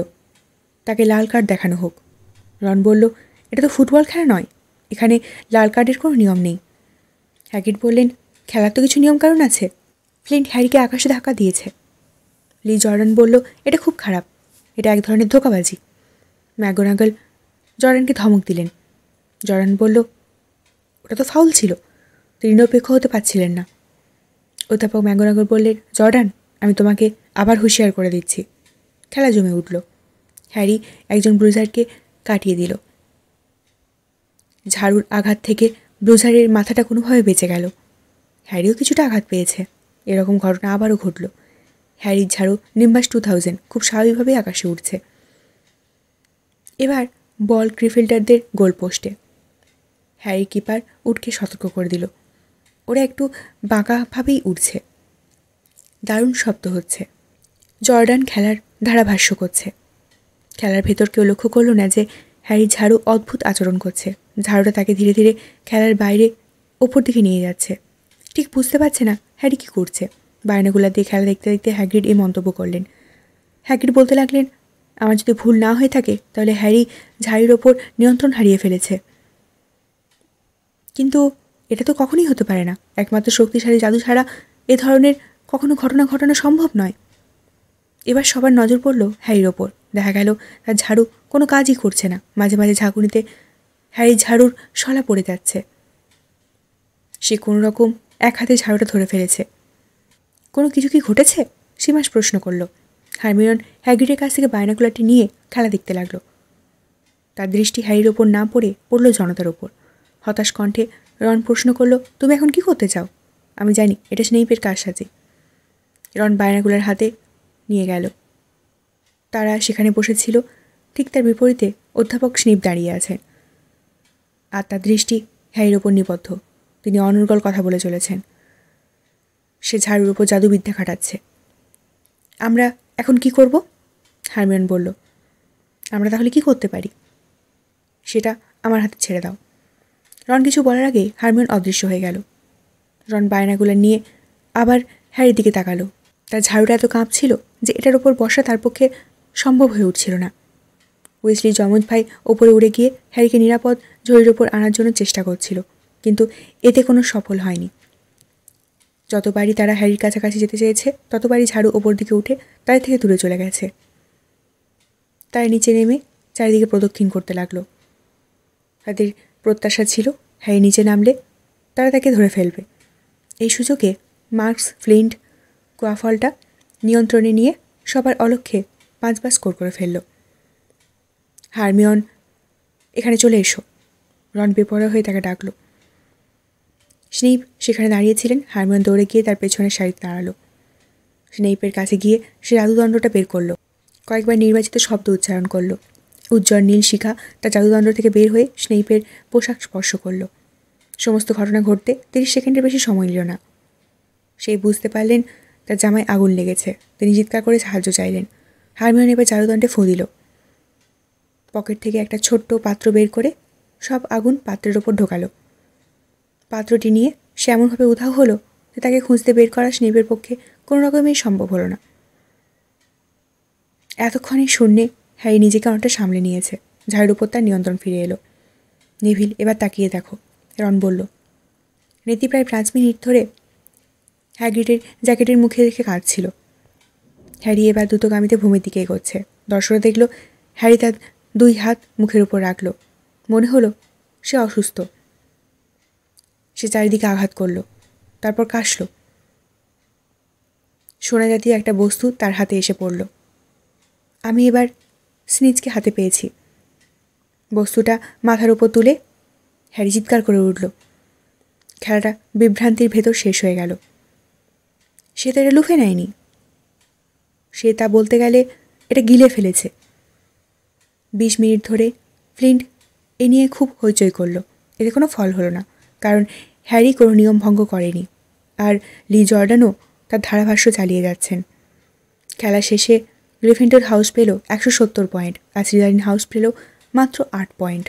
তাকে লাল কার্ড দেখানো হোক রন বলল এটা তো ফুটবল খেলা নয় এখানে লাল কার্ডের কোনো নিয়ম নেই হ্যাগিট বললেন খেলার তো কিছু নিয়মকানুন আছে ফ্লিন্ট হ্যারিকে আকাশে ধাক্কা দিয়েছে লি জর্ডান বলল এটা খুব খারাপ এটা এক ধরনের ধোকাবাজি ম্যাগোনাগল জর্ডানকে ধমক দিলেন জরান বলল ওটা তো ফাউল ছিল তিনি নিরপেক্ষ হতে পারছিলেন না অধ্যাপক ম্যাঙ্গনাগর বললেন জর্ডান আমি তোমাকে আবার হুঁশিয়ার করে দিচ্ছি খেলা জমে উঠল হ্যারি একজন ব্রুজারকে কাটিয়ে দিল ঝাড়ুর আঘাত থেকে ব্রুজারের মাথাটা কোনোভাবে বেঁচে গেল হ্যারিও কিছুটা আঘাত পেয়েছে এরকম ঘটনা আবারও ঘটল হ্যারির ঝাড়ু নিম্বাস টু থাউজেন্ড খুব স্বাভাবিকভাবেই আকাশে উঠছে এবার বল ক্রিফিল্ডারদের গোলপোস্টে হ্যারি কিপার উটকে সতর্ক করে দিল ওরা একটু বাঁকাভাবেই উঠছে দারুণ শব্দ হচ্ছে জর্ডান খেলার ধারাভাষ্য করছে খেলার ভেতর কেউ লক্ষ্য করল না যে হ্যারি ঝাড়ু অদ্ভুত আচরণ করছে ঝাড়ুটা তাকে ধীরে ধীরে খেলার বাইরে ওপর দিকে নিয়ে যাচ্ছে ঠিক বুঝতে পারছে না হ্যারি কী করছে বায়নাগুলা দিয়ে খেলা দেখতে দেখতে হ্যাগ্রিড এই মন্তব্য করলেন হ্যাগ্রিড বলতে লাগলেন আমার যদি ভুল না হয়ে থাকে তাহলে হ্যারি ঝাড়ির ওপর নিয়ন্ত্রণ হারিয়ে ফেলেছে কিন্তু এটা তো কখনোই হতে পারে না একমাত্র শক্তিশালী জাদু ছাড়া এ ধরনের কখনো ঘটনা ঘটানো সম্ভব নয় এবার সবার নজর পড়ল হ্যারির ওপর দেখা গেল তার ঝাড়ু কোনো কাজই করছে না মাঝে মাঝে ঝাঁকুনিতে হ্যারির ঝাড়ুর শলা পড়ে যাচ্ছে সে কোনো রকম এক হাতে ঝাড়ুটা ধরে ফেলেছে কোনো কিছু কি ঘটেছে সীমাস প্রশ্ন করল হারমিরন হ্যাগিডের কাছ থেকে বায়নাকুলাটি নিয়ে খেলা দেখতে লাগলো তার দৃষ্টি হ্যারির ওপর না পড়ে পড়ল জনতার ওপর হতাশ কণ্ঠে রন প্রশ্ন করলো তুমি এখন কি করতে চাও আমি জানি এটা স্নেহিপের কাজ সাজে রন বায়নাগুলার হাতে নিয়ে গেল তারা সেখানে বসেছিল ঠিক তার বিপরীতে অধ্যাপক স্নিপ দাঁড়িয়ে আছেন আর তার দৃষ্টি হ্যারির ওপর নিবদ্ধ তিনি অনর্গল কথা বলে চলেছেন সে ঝাড়ুর উপর জাদুবিদ্যা খাটাচ্ছে আমরা এখন কি করব হারমিয়ন বলল আমরা তাহলে কি করতে পারি সেটা আমার হাতে ছেড়ে দাও রন কিছু বলার আগে হারমিয়ন অদৃশ্য হয়ে গেল রন বায়নাগুলো নিয়ে আবার হ্যারির দিকে তাকালো তার ঝাড়ুটা এত কাঁপছিল যে এটার ওপর বসা তার পক্ষে সম্ভব হয়ে উঠছিল না উইসলি যমজ ভাই ওপরে উড়ে গিয়ে হ্যারিকে নিরাপদ ঝড়ির ওপর আনার জন্য চেষ্টা করছিল কিন্তু এতে কোনো সফল হয়নি যতবারই তারা হ্যারির কাছাকাছি যেতে চেয়েছে ততবারই ঝাড়ু ওপর দিকে উঠে তার থেকে দূরে চলে গেছে তার নিচে নেমে চারিদিকে প্রদক্ষিণ করতে লাগলো তাদের প্রত্যাশা ছিল হ্যারি নিচে নামলে তারা তাকে ধরে ফেলবে এই সুযোগে মার্কস ফ্লিন্ট কোয়াফলটা নিয়ন্ত্রণে নিয়ে সবার অলক্ষ্যে পাঁচবার স্কোর করে ফেলল হারমিয়ন এখানে চলে এসো রন বেপরোয়া হয়ে তাকে ডাকল স্নেপ সেখানে দাঁড়িয়েছিলেন হারমিয়ন দৌড়ে গিয়ে তার পেছনে শাড়ি দাঁড়ালো স্নেপের কাছে গিয়ে সে রাধুদণ্ডটা বের করলো কয়েকবার নির্বাচিত শব্দ উচ্চারণ করলো উজ্জ্বল নীল শিখা তার জাদুদণ্ড থেকে বের হয়ে স্নেইপের পোশাক স্পর্শ করল সমস্ত ঘটনা ঘটতে তিরিশ সেকেন্ডের বেশি সময় নিল না সেই বুঝতে পারলেন তার জামায় আগুন লেগেছে তিনি চিৎকার করে সাহায্য চাইলেন হারমিয়ন এবার জাদুদণ্ডে ফো দিল পকেট থেকে একটা ছোট্ট পাত্র বের করে সব আগুন পাত্রের ওপর ঢোকালো পাত্রটি নিয়ে সে এমনভাবে উধাও হলো যে তাকে খুঁজতে বের করা স্নেপের পক্ষে কোনো রকমই সম্ভব হলো না এতক্ষণে শূন্যে হ্যারি নিজেকে অনেকটা সামলে নিয়েছে ঝাড়ের উপর তার নিয়ন্ত্রণ ফিরে এলো নেভিল এবার তাকিয়ে দেখো রন বলল নেতি প্রায় পাঁচ মিনিট ধরে হ্যাগ্রিডের জ্যাকেটের মুখে রেখে কাঁদছিল হ্যারি এবার দ্রুতগামীতে ভূমির দিকে এগোচ্ছে দর্শক দেখল হ্যারি তার দুই হাত মুখের উপর রাখল মনে হলো সে অসুস্থ সে চারিদিকে আঘাত করল তারপর কাশল সোনা জাতীয় একটা বস্তু তার হাতে এসে পড়ল আমি এবার স্নিজকে হাতে পেয়েছি বস্তুটা মাথার উপর তুলে হ্যারি চিৎকার করে উঠল খেলাটা বিভ্রান্তির ভেতর শেষ হয়ে গেল সে তো এটা লুফে নেয়নি সে তা বলতে গেলে এটা গিলে ফেলেছে বিশ মিনিট ধরে ফ্লিন্ট এ নিয়ে খুব হইচই করল এতে কোনো ফল হলো না কারণ হ্যারি কোনো নিয়ম ভঙ্গ করেনি আর লি জর্ডানও তার ধারাভাষ্য চালিয়ে যাচ্ছেন খেলা শেষে গ্রিফিন্টন হাউস পেল একশো সত্তর পয়েন্ট আর সিজারিন হাউস পেল মাত্র আট পয়েন্ট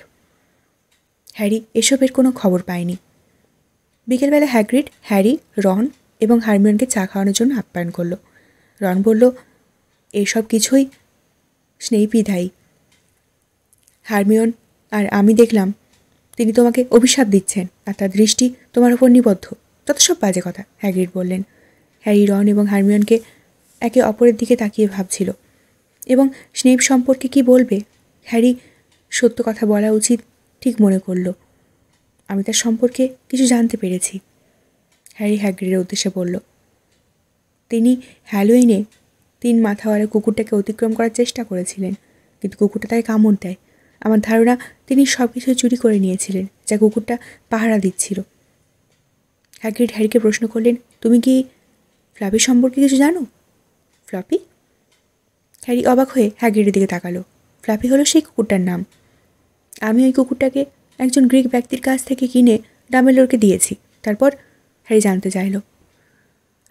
হ্যারি এসবের কোনো খবর পায়নি বিকেলবেলা হ্যাগ্রিড হ্যারি রন এবং হারমিয়নকে চা খাওয়ানোর জন্য আপ্যায়ন করলো রন বলল এসব কিছুই স্নেইপি ধাই হারমিয়ন আর আমি দেখলাম তিনি তোমাকে অভিশাপ দিচ্ছেন আর তার দৃষ্টি তোমার ওপর নিবদ্ধ তত সব বাজে কথা হ্যাগ্রিড বললেন হ্যারি রন এবং হারমিয়নকে একে অপরের দিকে তাকিয়ে ভাবছিল এবং স্নেপ সম্পর্কে কি বলবে হ্যারি সত্য কথা বলা উচিত ঠিক মনে করল আমি তার সম্পর্কে কিছু জানতে পেরেছি হ্যারি হ্যাগ্রিডের উদ্দেশ্যে বলল তিনি হ্যালোইনে তিন মাথাওয়ালা কুকুরটাকে অতিক্রম করার চেষ্টা করেছিলেন কিন্তু কুকুরটা তাকে কামড় দেয় আমার ধারণা তিনি সব কিছু চুরি করে নিয়েছিলেন যা কুকুরটা পাহারা দিচ্ছিল হ্যাগ্রিড হ্যারিকে প্রশ্ন করলেন তুমি কি ফ্লাপি সম্পর্কে কিছু জানো ফ্লাপি হ্যারি অবাক হয়ে হ্যাগেটের দিকে তাকালো ফ্লাফি হলো সেই কুকুরটার নাম আমি ওই কুকুরটাকে একজন গ্রিক ব্যক্তির কাছ থেকে কিনে ডামেলোরকে দিয়েছি তারপর হ্যারি জানতে চাইল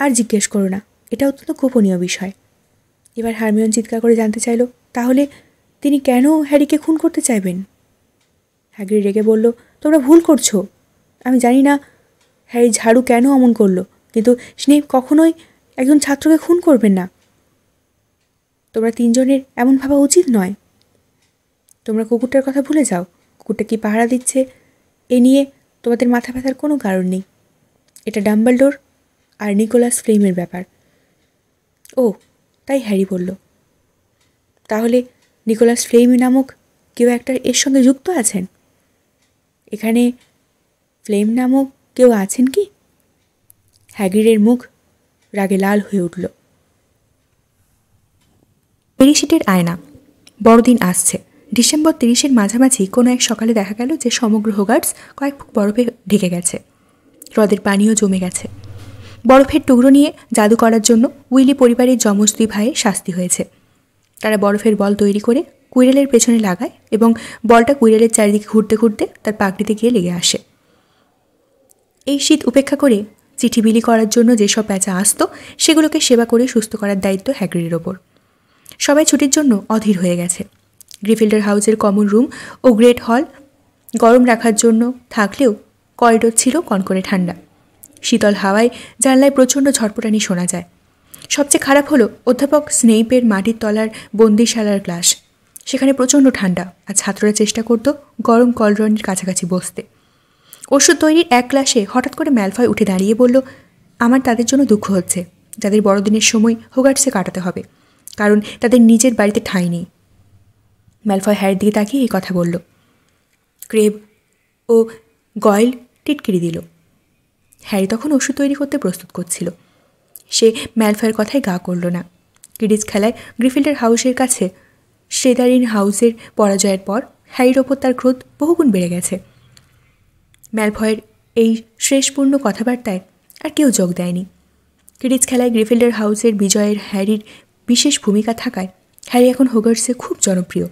আর জিজ্ঞেস করো না এটা অত্যন্ত গোপনীয় বিষয় এবার হারমিয়ন চিৎকার করে জানতে চাইল তাহলে তিনি কেন হ্যারিকে খুন করতে চাইবেন হ্যাগরি রেগে বলল তোমরা ভুল করছো আমি জানি না হ্যারি ঝাড়ু কেন অমন করলো কিন্তু স্নেহ কখনোই একজন ছাত্রকে খুন করবেন না তোমরা তিনজনের এমন ভাবা উচিত নয় তোমরা কুকুরটার কথা ভুলে যাও কুকুরটা কি পাহারা দিচ্ছে এ নিয়ে তোমাদের মাথা ব্যথার কোনো কারণ নেই এটা ডোর আর নিকোলাস ফ্লেমের ব্যাপার ও তাই হ্যারি বলল তাহলে নিকোলাস ফ্লেমি নামক কেউ একটা এর সঙ্গে যুক্ত আছেন এখানে ফ্লেম নামক কেউ আছেন কি হ্যাগিরের মুখ রাগে লাল হয়ে উঠল পেরিসিটের আয়না বড়দিন আসছে ডিসেম্বর তিরিশের মাঝামাঝি কোনো এক সকালে দেখা গেল যে সমগ্র হোগার্টস কয়েক ফুট বরফে ঢেকে গেছে হ্রদের পানিও জমে গেছে বরফের টুকরো নিয়ে জাদু করার জন্য উইলি পরিবারের যমজ দুই ভাইয়ে শাস্তি হয়েছে তারা বরফের বল তৈরি করে কুইরেলের পেছনে লাগায় এবং বলটা কুইরেলের চারিদিকে ঘুরতে ঘুরতে তার পাগড়িতে গিয়ে লেগে আসে এই শীত উপেক্ষা করে চিঠি বিলি করার জন্য যেসব প্যাঁচা আসত সেগুলোকে সেবা করে সুস্থ করার দায়িত্ব হ্যাগড়ির ওপর সবাই ছুটির জন্য অধীর হয়ে গেছে গ্রিফিল্ডার হাউসের কমন রুম ও গ্রেট হল গরম রাখার জন্য থাকলেও করিডোর ছিল কনকনে ঠান্ডা শীতল হাওয়ায় জানলায় প্রচণ্ড ঝটপটানি শোনা যায় সবচেয়ে খারাপ হলো অধ্যাপক স্নেইপের মাটির তলার বন্দিশালার গ্লাস সেখানে প্রচণ্ড ঠান্ডা আর ছাত্ররা চেষ্টা করত গরম কলরনের কাছাকাছি বসতে ওষুধ তৈরির এক ক্লাসে হঠাৎ করে ম্যালফয় উঠে দাঁড়িয়ে বলল আমার তাদের জন্য দুঃখ হচ্ছে যাদের বড়দিনের সময় হোগার্টসে কাটাতে হবে কারণ তাদের নিজের বাড়িতে ঠাঁই নেই ম্যালফয় হ্যার দিকে তাকিয়ে এই কথা বলল ক্রেব ও গয়েল টিটকিরি দিল হ্যারি তখন ওষুধ তৈরি করতে প্রস্তুত করছিল সে ম্যালফয়ের কথায় গা করল না কিডিজ খেলায় গ্রিফিল্ডের হাউসের কাছে শ্রেদারিন হাউসের পরাজয়ের পর হ্যারির ওপর তার ক্রোধ বহুগুণ বেড়ে গেছে ম্যালফয়ের এই শ্রেষপূর্ণ কথাবার্তায় আর কেউ যোগ দেয়নি ক্রিডিজ খেলায় গ্রিফিল্ডার হাউসের বিজয়ের হ্যারির বিশেষ ভূমিকা থাকায় হ্যারি এখন হোগার্সে খুব জনপ্রিয়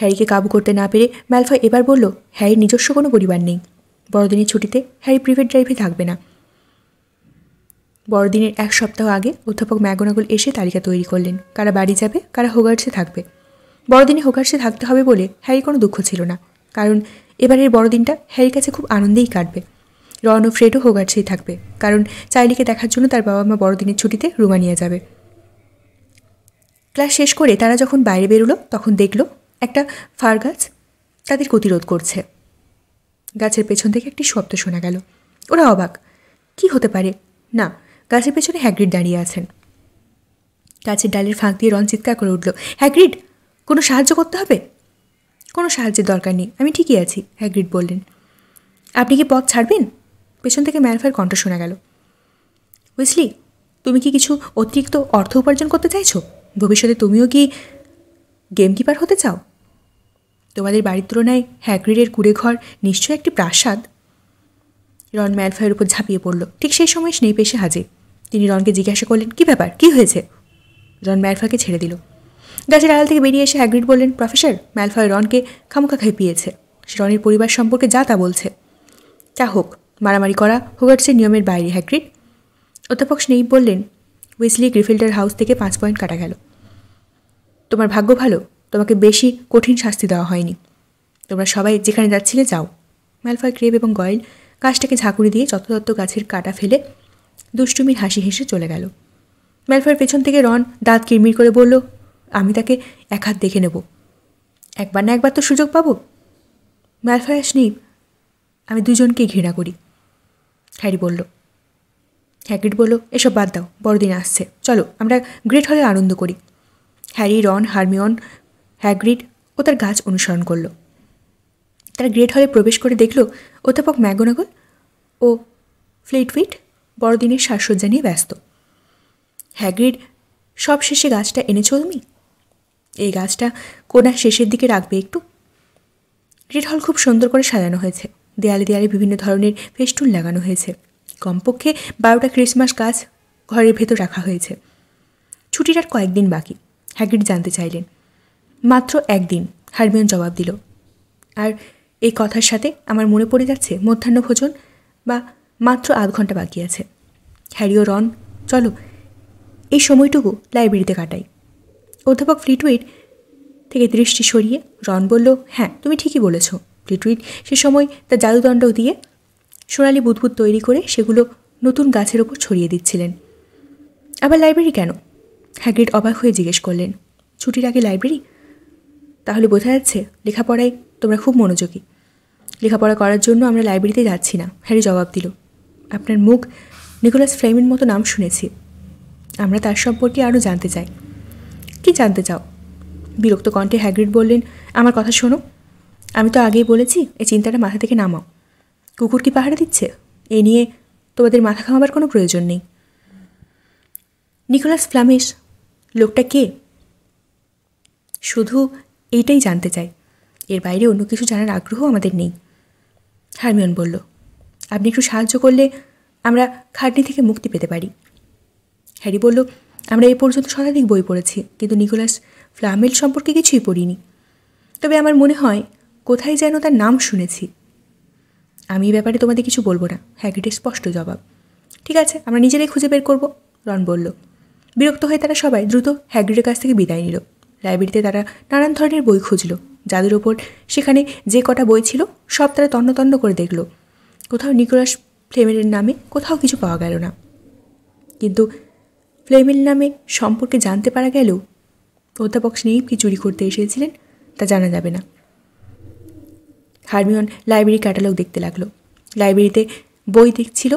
হ্যারিকে কাবু করতে না পেরে ম্যালফয় এবার বলল হ্যারির নিজস্ব কোনো পরিবার নেই বড়দিনের ছুটিতে হ্যারি প্রিভেট ড্রাইভে থাকবে না বড়দিনের এক সপ্তাহ আগে অধ্যাপক ম্যাগোনাগল এসে তালিকা তৈরি করলেন কারা বাড়ি যাবে কারা হোগার্সে থাকবে বড়দিনে হোগার্সে থাকতে হবে বলে হ্যারি কোনো দুঃখ ছিল না কারণ এবারের বড়দিনটা হ্যারির কাছে খুব আনন্দেই কাটবে রন ও ফ্রেডও হোগার্সেই থাকবে কারণ চাইলিকে দেখার জন্য তার বাবা মা বড়দিনের ছুটিতে রোমানিয়া যাবে ক্লাস শেষ করে তারা যখন বাইরে বেরোলো তখন দেখলো একটা ফার গাছ তাদের গতিরোধ করছে গাছের পেছন থেকে একটি শব্দ শোনা গেল ওরা অবাক কি হতে পারে না গাছের পেছনে হ্যাগ্রিড দাঁড়িয়ে আছেন গাছের ডালের ফাঁক দিয়ে রন চিৎকার করে উঠল হ্যাগ্রিড কোনো সাহায্য করতে হবে কোনো সাহায্যের দরকার নেই আমি ঠিকই আছি হ্যাগ্রিড বললেন আপনি কি পথ ছাড়বেন পেছন থেকে ম্যালফার কণ্ঠ শোনা গেল বুঝলি তুমি কি কিছু অতিরিক্ত অর্থ উপার্জন করতে চাইছো ভবিষ্যতে তুমিও কি গেম কিপার হতে চাও তোমাদের বাড়ির তুলনায় হ্যাগ্রিডের ঘর নিশ্চয়ই একটি প্রাসাদ রন ম্যালফয়ের উপর ঝাঁপিয়ে পড়ল ঠিক সেই সময় স্নেপ এসে হাজির তিনি রনকে জিজ্ঞাসা করলেন কি ব্যাপার কি হয়েছে রন ম্যাডফাকে ছেড়ে দিল গাছের আড়াল থেকে বেরিয়ে এসে হ্যাগ্রিড বললেন প্রফেসর ম্যালফয় রনকে খামোখা খাই পিয়েছে সে রনের পরিবার সম্পর্কে যা তা বলছে তা হোক মারামারি করা হোগার্টসের নিয়মের বাইরে হ্যাগ্রিড অধ্যাপক স্নেই বললেন উইসলি গ্রিফিল্ডের হাউস থেকে পাঁচ পয়েন্ট কাটা গেল তোমার ভাগ্য ভালো তোমাকে বেশি কঠিন শাস্তি দেওয়া হয়নি তোমরা সবাই যেখানে যাচ্ছিলে যাও ম্যালফার ক্রেব এবং গয়েল গাছটাকে ঝাঁকুড়ি দিয়ে যথাযথ গাছের কাটা ফেলে দুষ্টুমির হাসি হেসে চলে গেল ম্যালফার পেছন থেকে রন দাঁত কিরমির করে বলল আমি তাকে এক হাত দেখে নেব একবার না একবার তো সুযোগ পাবো ম্যালফার স্নিপ আমি দুজনকেই ঘৃণা করি হ্যারি বলল হ্যাগ্রিড বলল এসব বাদ দাও বড়দিন আসছে চলো আমরা গ্রেট হলে আনন্দ করি হ্যারি রন হারমিয়ন হ্যাগ্রিড ও তার গাছ অনুসরণ করল তার গ্রেট হলে প্রবেশ করে দেখল অধ্যাপক ম্যাগোনাগল ও ফ্লিটউইট বড়দিনের সাজসজ্জা নিয়ে ব্যস্ত হ্যাগ্রিড সব শেষে গাছটা এনে তুমি এই গাছটা কোনা শেষের দিকে রাখবে একটু গ্রেট হল খুব সুন্দর করে সাজানো হয়েছে দেয়ালে দেয়ালে বিভিন্ন ধরনের ফেস্টুন লাগানো হয়েছে কমপক্ষে বারোটা ক্রিসমাস গাছ ঘরের ভেতর রাখা হয়েছে ছুটির আর কয়েকদিন বাকি হ্যাগ্রিড জানতে চাইলেন মাত্র একদিন হারমিয়ন জবাব দিল আর এই কথার সাথে আমার মনে পড়ে যাচ্ছে মধ্যাহ্নভোজন বা মাত্র আধ ঘন্টা বাকি আছে হ্যারিও রন চলো এই সময়টুকু লাইব্রেরিতে কাটাই অধ্যাপক ফ্লিটুইট থেকে দৃষ্টি সরিয়ে রন বলল হ্যাঁ তুমি ঠিকই বলেছ ফ্লিটুইট সে সময় তার জাদুদণ্ড দিয়ে সোনালি বুদবুদ তৈরি করে সেগুলো নতুন গাছের ওপর ছড়িয়ে দিচ্ছিলেন আবার লাইব্রেরি কেন হ্যাগ্রিড অবাক হয়ে জিজ্ঞেস করলেন ছুটির আগে লাইব্রেরি তাহলে বোঝা যাচ্ছে লেখাপড়ায় তোমরা খুব মনোযোগী লেখাপড়া করার জন্য আমরা লাইব্রেরিতে যাচ্ছি না হ্যারি জবাব দিল আপনার মুখ নিকোলাস ফ্লেমিন মতো নাম শুনেছি আমরা তার সম্পর্কে আরও জানতে চাই কি জানতে চাও বিরক্ত কণ্ঠে হ্যাগ্রিড বললেন আমার কথা শোনো আমি তো আগেই বলেছি এই চিন্তাটা মাথা থেকে নামাও কুকুর কি পাহারা দিচ্ছে এ নিয়ে তোমাদের মাথা ঘামাবার কোনো প্রয়োজন নেই নিকোলাস ফ্লামেশ লোকটা কে শুধু এইটাই জানতে চাই এর বাইরে অন্য কিছু জানার আগ্রহ আমাদের নেই হারমিয়ন বলল আপনি একটু সাহায্য করলে আমরা খাটনি থেকে মুক্তি পেতে পারি হ্যারি বলল আমরা এ পর্যন্ত শতাধিক বই পড়েছি কিন্তু নিকোলাস ফ্লামেল সম্পর্কে কিছুই পড়িনি তবে আমার মনে হয় কোথায় যেন তার নাম শুনেছি আমি এই ব্যাপারে তোমাদের কিছু বলবো না হ্যাগ্রিডের স্পষ্ট জবাব ঠিক আছে আমরা নিজেরাই খুঁজে বের করব রন বলল বিরক্ত হয়ে তারা সবাই দ্রুত হ্যাগ্রিডের কাছ থেকে বিদায় নিল লাইব্রেরিতে তারা নানান ধরনের বই খুঁজল যাদের ওপর সেখানে যে কটা বই ছিল সব তারা তন্নতন্ন করে দেখল কোথাও নিকোলাস ফ্লেমেলের নামে কোথাও কিছু পাওয়া গেল না কিন্তু ফ্লেমেল নামে সম্পর্কে জানতে পারা গেলেও অধ্যাপক কি চুরি করতে এসেছিলেন তা জানা যাবে না হারমিয়ন লাইব্রেরি ক্যাটালগ দেখতে লাগলো লাইব্রেরিতে বই দেখছিল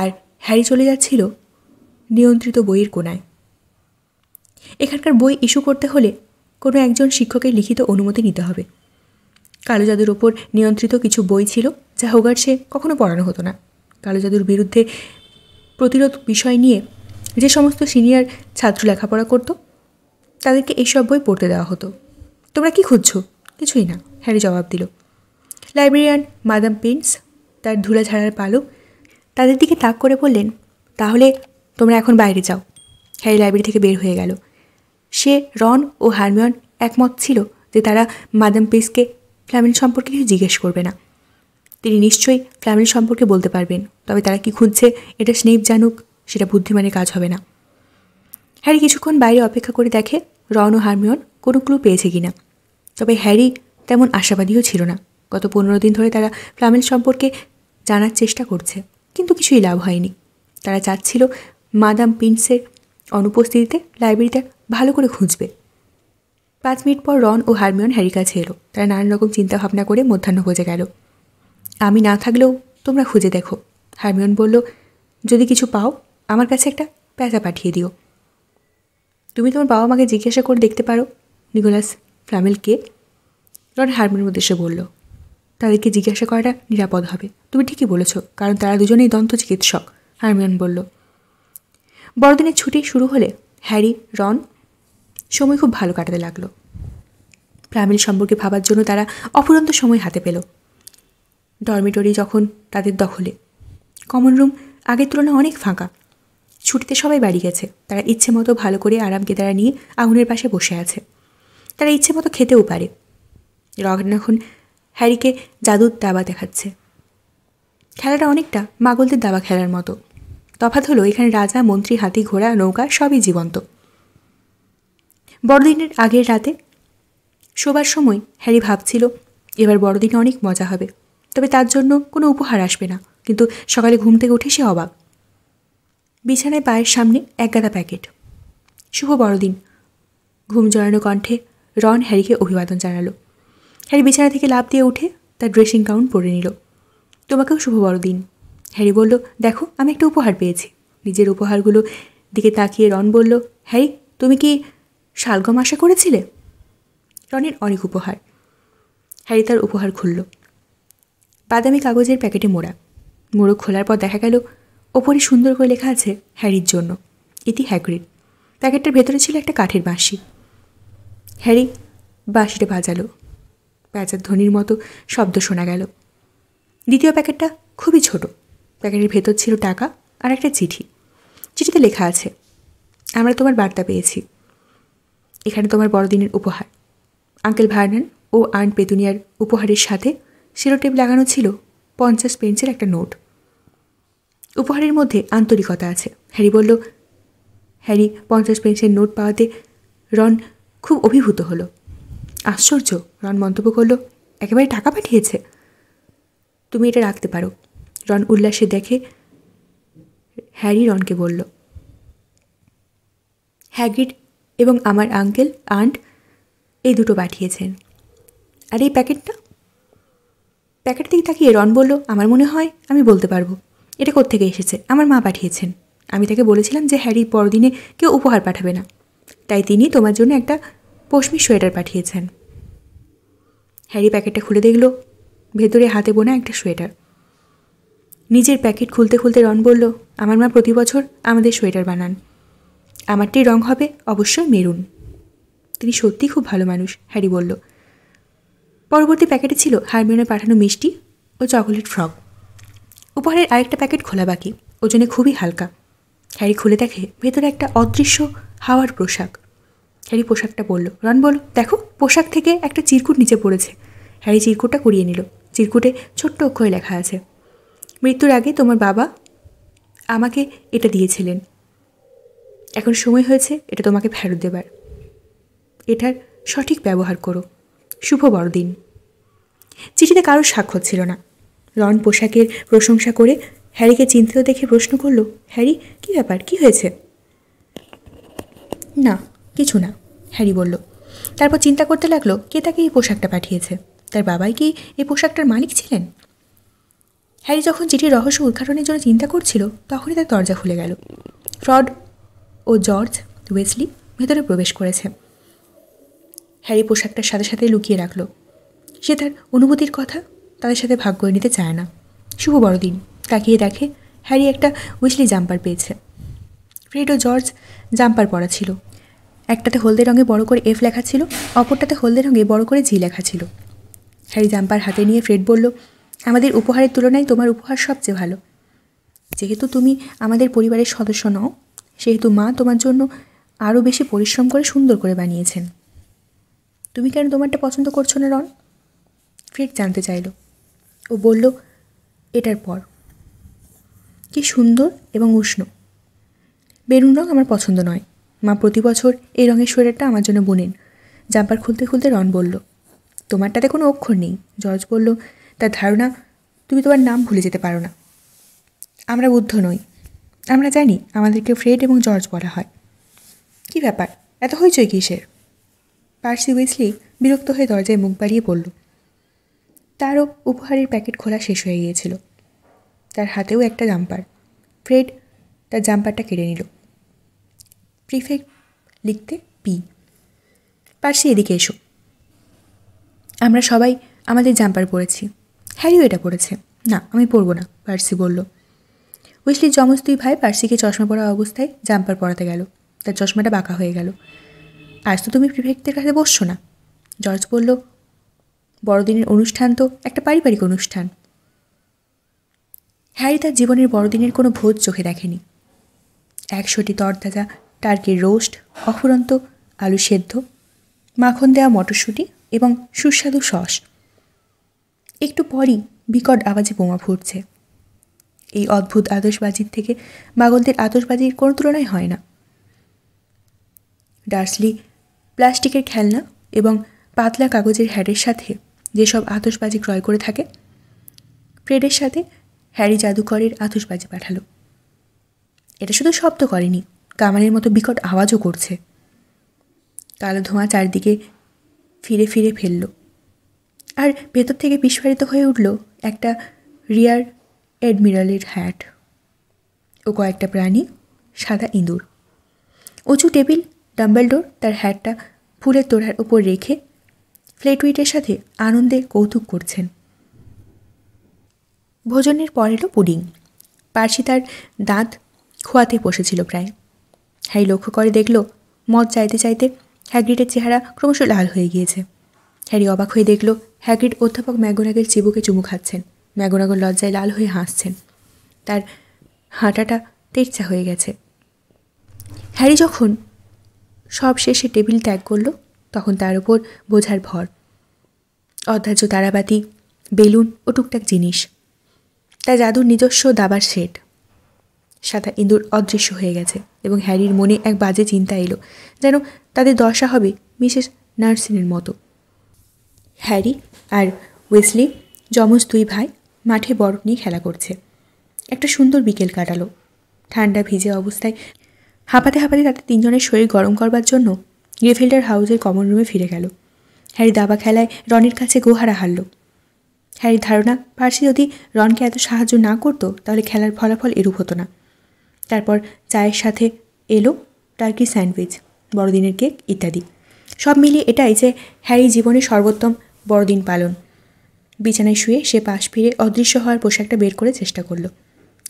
আর হ্যারি চলে যাচ্ছিল নিয়ন্ত্রিত বইয়ের কোনায় এখানকার বই ইস্যু করতে হলে কোনো একজন শিক্ষকের লিখিত অনুমতি নিতে হবে কালো জাদুর ওপর নিয়ন্ত্রিত কিছু বই ছিল যা সে কখনো পড়ানো হতো না কালো জাদুর বিরুদ্ধে প্রতিরোধ বিষয় নিয়ে যে সমস্ত সিনিয়র ছাত্র লেখাপড়া করত তাদেরকে এইসব বই পড়তে দেওয়া হতো তোমরা কি খুঁজছো কিছুই না হ্যারি জবাব দিল লাইব্রেরিয়ান মাদাম পিন্স তার ধুলা ঝাড়ার পালক তাদের দিকে তাক করে বললেন তাহলে তোমরা এখন বাইরে যাও হ্যারি লাইব্রেরি থেকে বের হয়ে গেল সে রন ও হারমিয়ন একমত ছিল যে তারা মাদাম পিসকে ফ্ল্যামিল সম্পর্কে কিছু জিজ্ঞেস করবে না তিনি নিশ্চয়ই ফ্ল্যামিল সম্পর্কে বলতে পারবেন তবে তারা কি খুঁজছে এটা স্নেপ জানুক সেটা বুদ্ধিমানের কাজ হবে না হ্যারি কিছুক্ষণ বাইরে অপেক্ষা করে দেখে রন ও হারমিয়ন কোনো ক্লু পেয়েছে কিনা তবে হ্যারি তেমন আশাবাদীও ছিল না গত পনেরো দিন ধরে তারা ফ্লামেল সম্পর্কে জানার চেষ্টা করছে কিন্তু কিছুই লাভ হয়নি তারা চাচ্ছিল মাদাম পিন্সের অনুপস্থিতিতে লাইব্রেরিটা ভালো করে খুঁজবে পাঁচ মিনিট পর রন ও হারমিয়ন হ্যারি কাছে এলো তারা নানান রকম চিন্তাভাবনা করে মধ্যাহ্ন খুঁজে গেল আমি না থাকলেও তোমরা খুঁজে দেখো হারমিয়ন বলল যদি কিছু পাও আমার কাছে একটা প্যাঁচা পাঠিয়ে দিও তুমি তোমার বাবা মাকে জিজ্ঞাসা করে দেখতে পারো নিকোলাস ফ্লামেল কে রন হারমিয়ন উদ্দেশ্যে বলল তাদেরকে জিজ্ঞাসা করাটা নিরাপদ হবে তুমি ঠিকই বলেছ কারণ তারা দুজনেই দন্ত চিকিৎসক হারমিয়ন বলল বড়দিনের ছুটি শুরু হলে হ্যারি রন সময় খুব ভালো কাটাতে লাগলো প্রামিল সম্পর্কে ভাবার জন্য তারা অফুরন্ত সময় হাতে পেল ডরমিটরি যখন তাদের দখলে কমন রুম আগের তুলনায় অনেক ফাঁকা ছুটিতে সবাই বাড়ি গেছে তারা ইচ্ছে মতো ভালো করে আরামকে তারা নিয়ে আগুনের পাশে বসে আছে তারা ইচ্ছে মতো খেতেও পারে রগন এখন হ্যারিকে জাদুর দাবা দেখাচ্ছে খেলাটা অনেকটা মাগলদের দাবা খেলার মতো তফাত হলো এখানে রাজা মন্ত্রী হাতি ঘোড়া নৌকা সবই জীবন্ত বড়দিনের আগের রাতে শোবার সময় হ্যারি ভাবছিল এবার বড়দিনে অনেক মজা হবে তবে তার জন্য কোনো উপহার আসবে না কিন্তু সকালে ঘুম থেকে উঠে সে অবাক বিছানায় পায়ের সামনে এক গাদা প্যাকেট শুভ বড়দিন ঘুম জড়ানো কণ্ঠে রন হ্যারিকে অভিবাদন জানালো হ্যারি বিছানা থেকে লাভ দিয়ে উঠে তার ড্রেসিং গাউন পরে নিল তোমাকেও শুভ বড়দিন হ্যারি বলল দেখো আমি একটা উপহার পেয়েছি নিজের উপহারগুলো দিকে তাকিয়ে রন বলল হ্যারি তুমি কি শালগম আশা করেছিলে রনের অনেক উপহার হ্যারি তার উপহার খুলল বাদামি কাগজের প্যাকেটে মোড়া মোড়ো খোলার পর দেখা গেল ওপরে সুন্দর করে লেখা আছে হ্যারির জন্য ইতি হ্যাগ্রিড প্যাকেটটার ভেতরে ছিল একটা কাঠের বাঁশি হ্যারি বাঁশিটা বাজালো প্যাঁচার ধ্বনির মতো শব্দ শোনা গেল দ্বিতীয় প্যাকেটটা খুবই ছোট প্যাকেটের ভেতর ছিল টাকা আর একটা চিঠি চিঠিতে লেখা আছে আমরা তোমার বার্তা পেয়েছি এখানে তোমার বড়দিনের উপহার আঙ্কেল ভার্নান ও আন্ট পেতুনিয়ার উপহারের সাথে শিরোটেপ লাগানো ছিল পঞ্চাশ পেন্সের একটা নোট উপহারের মধ্যে আন্তরিকতা আছে হ্যারি বলল হ্যারি পঞ্চাশ পেন্সের নোট পাওয়াতে রন খুব অভিভূত হলো আশ্চর্য রন মন্তব্য করল একেবারে টাকা পাঠিয়েছে তুমি এটা রাখতে পারো রন উল্লাসে দেখে হ্যারি রনকে বলল হ্যাগিড এবং আমার আঙ্কেল আন্ট এই দুটো পাঠিয়েছেন আর এই প্যাকেটটা প্যাকেট থেকে তাকিয়ে রন বলল আমার মনে হয় আমি বলতে পারবো এটা কোত্থেকে এসেছে আমার মা পাঠিয়েছেন আমি তাকে বলেছিলাম যে হ্যারি পরদিনে কেউ উপহার পাঠাবে না তাই তিনি তোমার জন্য একটা পশমি সোয়েটার পাঠিয়েছেন হ্যারি প্যাকেটটা খুলে দেখল ভেতরে হাতে বোনা একটা সোয়েটার নিজের প্যাকেট খুলতে খুলতে রন বলল আমার মা প্রতি বছর আমাদের সোয়েটার বানান আমারটি রং হবে অবশ্যই মেরুন তিনি সত্যি খুব ভালো মানুষ হ্যারি বলল পরবর্তী প্যাকেটে ছিল হারমিয়নে পাঠানো মিষ্টি ও চকোলেট ফ্রক উপহারের আরেকটা প্যাকেট খোলা বাকি ওজনে খুবই হালকা হ্যারি খুলে দেখে ভেতরে একটা অদৃশ্য হাওয়ার পোশাক হ্যারি পোশাকটা বলল রন বলল দেখো পোশাক থেকে একটা চিরকুট নিচে পড়েছে হ্যারি চিরকুটটা কুড়িয়ে নিল চিরকুটে ছোট্ট অক্ষরে লেখা আছে মৃত্যুর আগে তোমার বাবা আমাকে এটা দিয়েছিলেন এখন সময় হয়েছে এটা তোমাকে ফেরত দেবার এটার সঠিক ব্যবহার করো শুভ বড়দিন চিঠিতে কারো স্বাক্ষর ছিল না রন পোশাকের প্রশংসা করে হ্যারিকে চিন্তিত দেখে প্রশ্ন করল হ্যারি কি ব্যাপার কি হয়েছে না কিছু না হ্যারি বলল তারপর চিন্তা করতে লাগলো কে তাকে এই পোশাকটা পাঠিয়েছে তার বাবাই কি এই পোশাকটার মালিক ছিলেন হ্যারি যখন চিঠির রহস্য উদ্ঘাটনের জন্য চিন্তা করছিল তখনই তার দরজা খুলে গেল ফ্রড ও জর্জ ওয়েসলি ভেতরে প্রবেশ করেছে হ্যারি পোশাকটার সাথে সাথে লুকিয়ে রাখল সে তার অনুভূতির কথা তাদের সাথে ভাগ করে নিতে চায় না শুভ বড়দিন তাকিয়ে দেখে হ্যারি একটা উইসলি জাম্পার পেয়েছে ফ্রেড ও জর্জ জাম্পার পরা ছিল একটাতে হলদে রঙে বড় করে এফ লেখা ছিল অপরটাতে হলদে রঙে বড় করে জি লেখা ছিল হ্যারি জাম্পার হাতে নিয়ে ফ্রেড বলল আমাদের উপহারের তুলনায় তোমার উপহার সবচেয়ে ভালো যেহেতু তুমি আমাদের পরিবারের সদস্য নও সেহেতু মা তোমার জন্য আরও বেশি পরিশ্রম করে সুন্দর করে বানিয়েছেন তুমি কেন তোমারটা পছন্দ করছো না রন ফ্রেড জানতে চাইল ও বলল এটার পর কি সুন্দর এবং উষ্ণ বেরুন রং আমার পছন্দ নয় মা প্রতি বছর এই রঙের সোয়েটারটা আমার জন্য বোনেন জাম্পার খুলতে খুলতে রন বলল তোমারটাতে কোনো অক্ষর নেই জর্জ বলল তার ধারণা তুমি তোমার নাম ভুলে যেতে পারো না আমরা বুদ্ধ নই আমরা জানি আমাদেরকে ফ্রেড এবং জর্জ বলা হয় কি ব্যাপার এত হইচই কিসের পার্সি উইসলি বিরক্ত হয়ে দরজায় মুখ বাড়িয়ে বলল তারও উপহারের প্যাকেট খোলা শেষ হয়ে গিয়েছিল তার হাতেও একটা জাম্পার ফ্রেড তার জাম্পারটা কেড়ে নিল প্রিফেক্ট লিখতে পি পার্সি এদিকে এসো আমরা সবাই আমাদের জাম্পার পরেছি হ্যারিও এটা পরেছে না আমি পরবো না পার্সি বলল উইসলির যমস দুই ভাই পার্সিকে চশমা পরা অবস্থায় জাম্পার পরাতে গেল তার চশমাটা বাঁকা হয়ে গেল আজ তো তুমি প্রিভেক্টদের কাছে বসছো না জর্জ বলল বড়দিনের অনুষ্ঠান তো একটা পারিবারিক অনুষ্ঠান হ্যারি তার জীবনের বড়দিনের কোনো ভোজ চোখে দেখেনি একশোটি তরতাজা টার্কির রোস্ট অফুরন্ত আলু সেদ্ধ মাখন দেওয়া মটরশুঁটি এবং সুস্বাদু সস একটু পরই বিকট আওয়াজে বোমা ফুটছে এই অদ্ভুত আতসবাজির থেকে বাগলদের আতসবাজির কোনো তুলনাই হয় না ডার্সলি প্লাস্টিকের খেলনা এবং পাতলা কাগজের হ্যাডের সাথে যেসব আতসবাজি ক্রয় করে থাকে ফ্রেডের সাথে হ্যারি জাদুকরের আতসবাজি পাঠালো এটা শুধু শব্দ করেনি কামানের মতো বিকট আওয়াজও করছে কালো ধোঁয়া চারদিকে ফিরে ফিরে ফেলল আর ভেতর থেকে বিস্ফারিত হয়ে উঠল একটা রিয়ার অ্যাডমিরালের হ্যাট ও কয়েকটা প্রাণী সাদা ইঁদুর উঁচু টেবিল ডাম্বেলডোর তার হ্যাটটা ফুলের তোড়ার উপর রেখে ফ্লেটুইটের সাথে আনন্দে কৌতুক করছেন ভোজনের পর এলো পুডিং পার্সি তার দাঁত খোয়াতে বসেছিল প্রায় হ্যারি লক্ষ্য করে দেখল মদ চাইতে চাইতে হ্যাগ্রিডের চেহারা ক্রমশ লাল হয়ে গিয়েছে হ্যারি অবাক হয়ে দেখল হ্যাগ্রিড অধ্যাপক ম্যাগোনাগের চিবুকে চুমু খাচ্ছেন ম্যাগোনাগর লজ্জায় লাল হয়ে হাসছেন তার হাঁটাটা তেরচা হয়ে গেছে হ্যারি যখন সব শেষে টেবিল ত্যাগ করল তখন তার উপর বোঝার ভর অধার্য তারাবাতি বেলুন ও টুকটাক জিনিস তা জাদুর নিজস্ব দাবার সেট সাদা ইঁদুর অদৃশ্য হয়ে গেছে এবং হ্যারির মনে এক বাজে চিন্তা এলো যেন তাদের দশা হবে মিসেস নার্সিনের মতো হ্যারি আর ওয়েসলি যমজ দুই ভাই মাঠে বরফ নিয়ে খেলা করছে একটা সুন্দর বিকেল কাটালো ঠান্ডা ভিজে অবস্থায় হাঁপাতে হাঁপাতে তাদের তিনজনের শরীর গরম করবার জন্য গ্রেফিল্ডার হাউসের কমন রুমে ফিরে গেল হ্যারি দাবা খেলায় রনির কাছে গোহারা হারল হ্যারির ধারণা পার্সি যদি রনকে এত সাহায্য না করতো তাহলে খেলার ফলাফল এরূপ হতো না তারপর চায়ের সাথে এলো টার্কি স্যান্ডউইচ বড়দিনের কেক ইত্যাদি সব মিলিয়ে এটাই যে হ্যারি জীবনে সর্বোত্তম বড়দিন পালন বিছানায় শুয়ে সে পাশ ফিরে অদৃশ্য হওয়ার পোশাকটা বের করে চেষ্টা করলো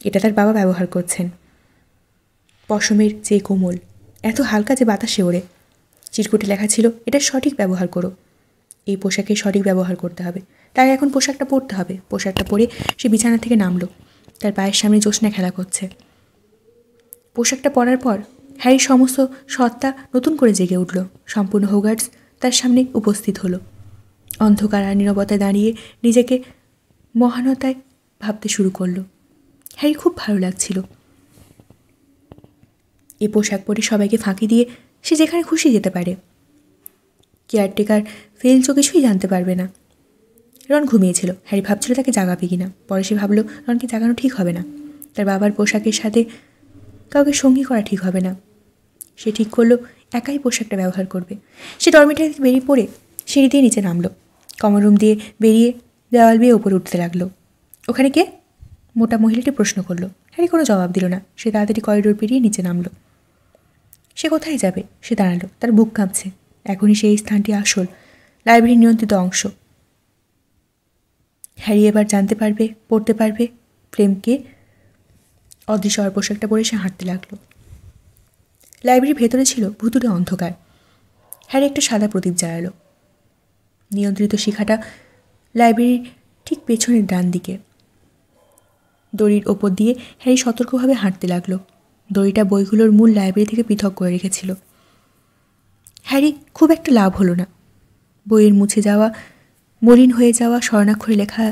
এটা তার বাবা ব্যবহার করছেন পশমের যে কোমল এত হালকা যে বাতাসে ওড়ে চিরকুটে লেখা ছিল এটা সঠিক ব্যবহার করো এই পোশাকে সঠিক ব্যবহার করতে হবে তাই এখন পোশাকটা পরতে হবে পোশাকটা পরে সে বিছানা থেকে নামলো তার পায়ের সামনে জোৎস্না খেলা করছে পোশাকটা পরার পর হ্যারির সমস্ত সত্তা নতুন করে জেগে উঠল সম্পূর্ণ হোগার্টস তার সামনে উপস্থিত হলো অন্ধকার আর নিরবতায় দাঁড়িয়ে নিজেকে মহানতায় ভাবতে শুরু করলো হ্যারি খুব ভালো লাগছিল এ পোশাক পরে সবাইকে ফাঁকি দিয়ে সে যেখানে খুশি যেতে পারে কেয়ারটেকার ফেল চো কিছুই জানতে পারবে না রন ঘুমিয়েছিল হ্যারি ভাবছিল তাকে জাগাবে কিনা পরে সে ভাবলো রনকে জাগানো ঠিক হবে না তার বাবার পোশাকের সাথে কাউকে সঙ্গী করা ঠিক হবে না সে ঠিক করলো একাই পোশাকটা ব্যবহার করবে সে ডরমিটারি থেকে বেরিয়ে পড়ে সিঁড়ি দিয়ে নিচে নামলো কমন রুম দিয়ে বেরিয়ে দেওয়াল বিয়ে ওপরে উঠতে লাগলো ওখানে কে মোটা মহিলাটি প্রশ্ন করলো হ্যারি কোনো জবাব দিল না সে তাড়াতাড়ি করিডোর পেরিয়ে নিচে নামলো সে কোথায় যাবে সে দাঁড়ালো তার বুক কাঁপছে এখনই সেই স্থানটি আসল লাইব্রেরির নিয়ন্ত্রিত অংশ হ্যারি এবার জানতে পারবে পড়তে পারবে প্রেমকে অদৃশ্য আর পোশাকটা পরে সে হাঁটতে লাগলো লাইব্রেরির ভেতরে ছিল ভুতুরে অন্ধকার হ্যারি একটা সাদা প্রদীপ জ্বালালো নিয়ন্ত্রিত শিখাটা লাইব্রেরির ঠিক পেছনের ডান দিকে দড়ির ওপর দিয়ে হ্যারি সতর্কভাবে হাঁটতে লাগলো দড়িটা বইগুলোর মূল লাইব্রেরি থেকে পৃথক করে রেখেছিল হ্যারি খুব একটা লাভ হলো না বইয়ের মুছে যাওয়া মলিন হয়ে যাওয়া স্বর্ণাক্ষরে লেখা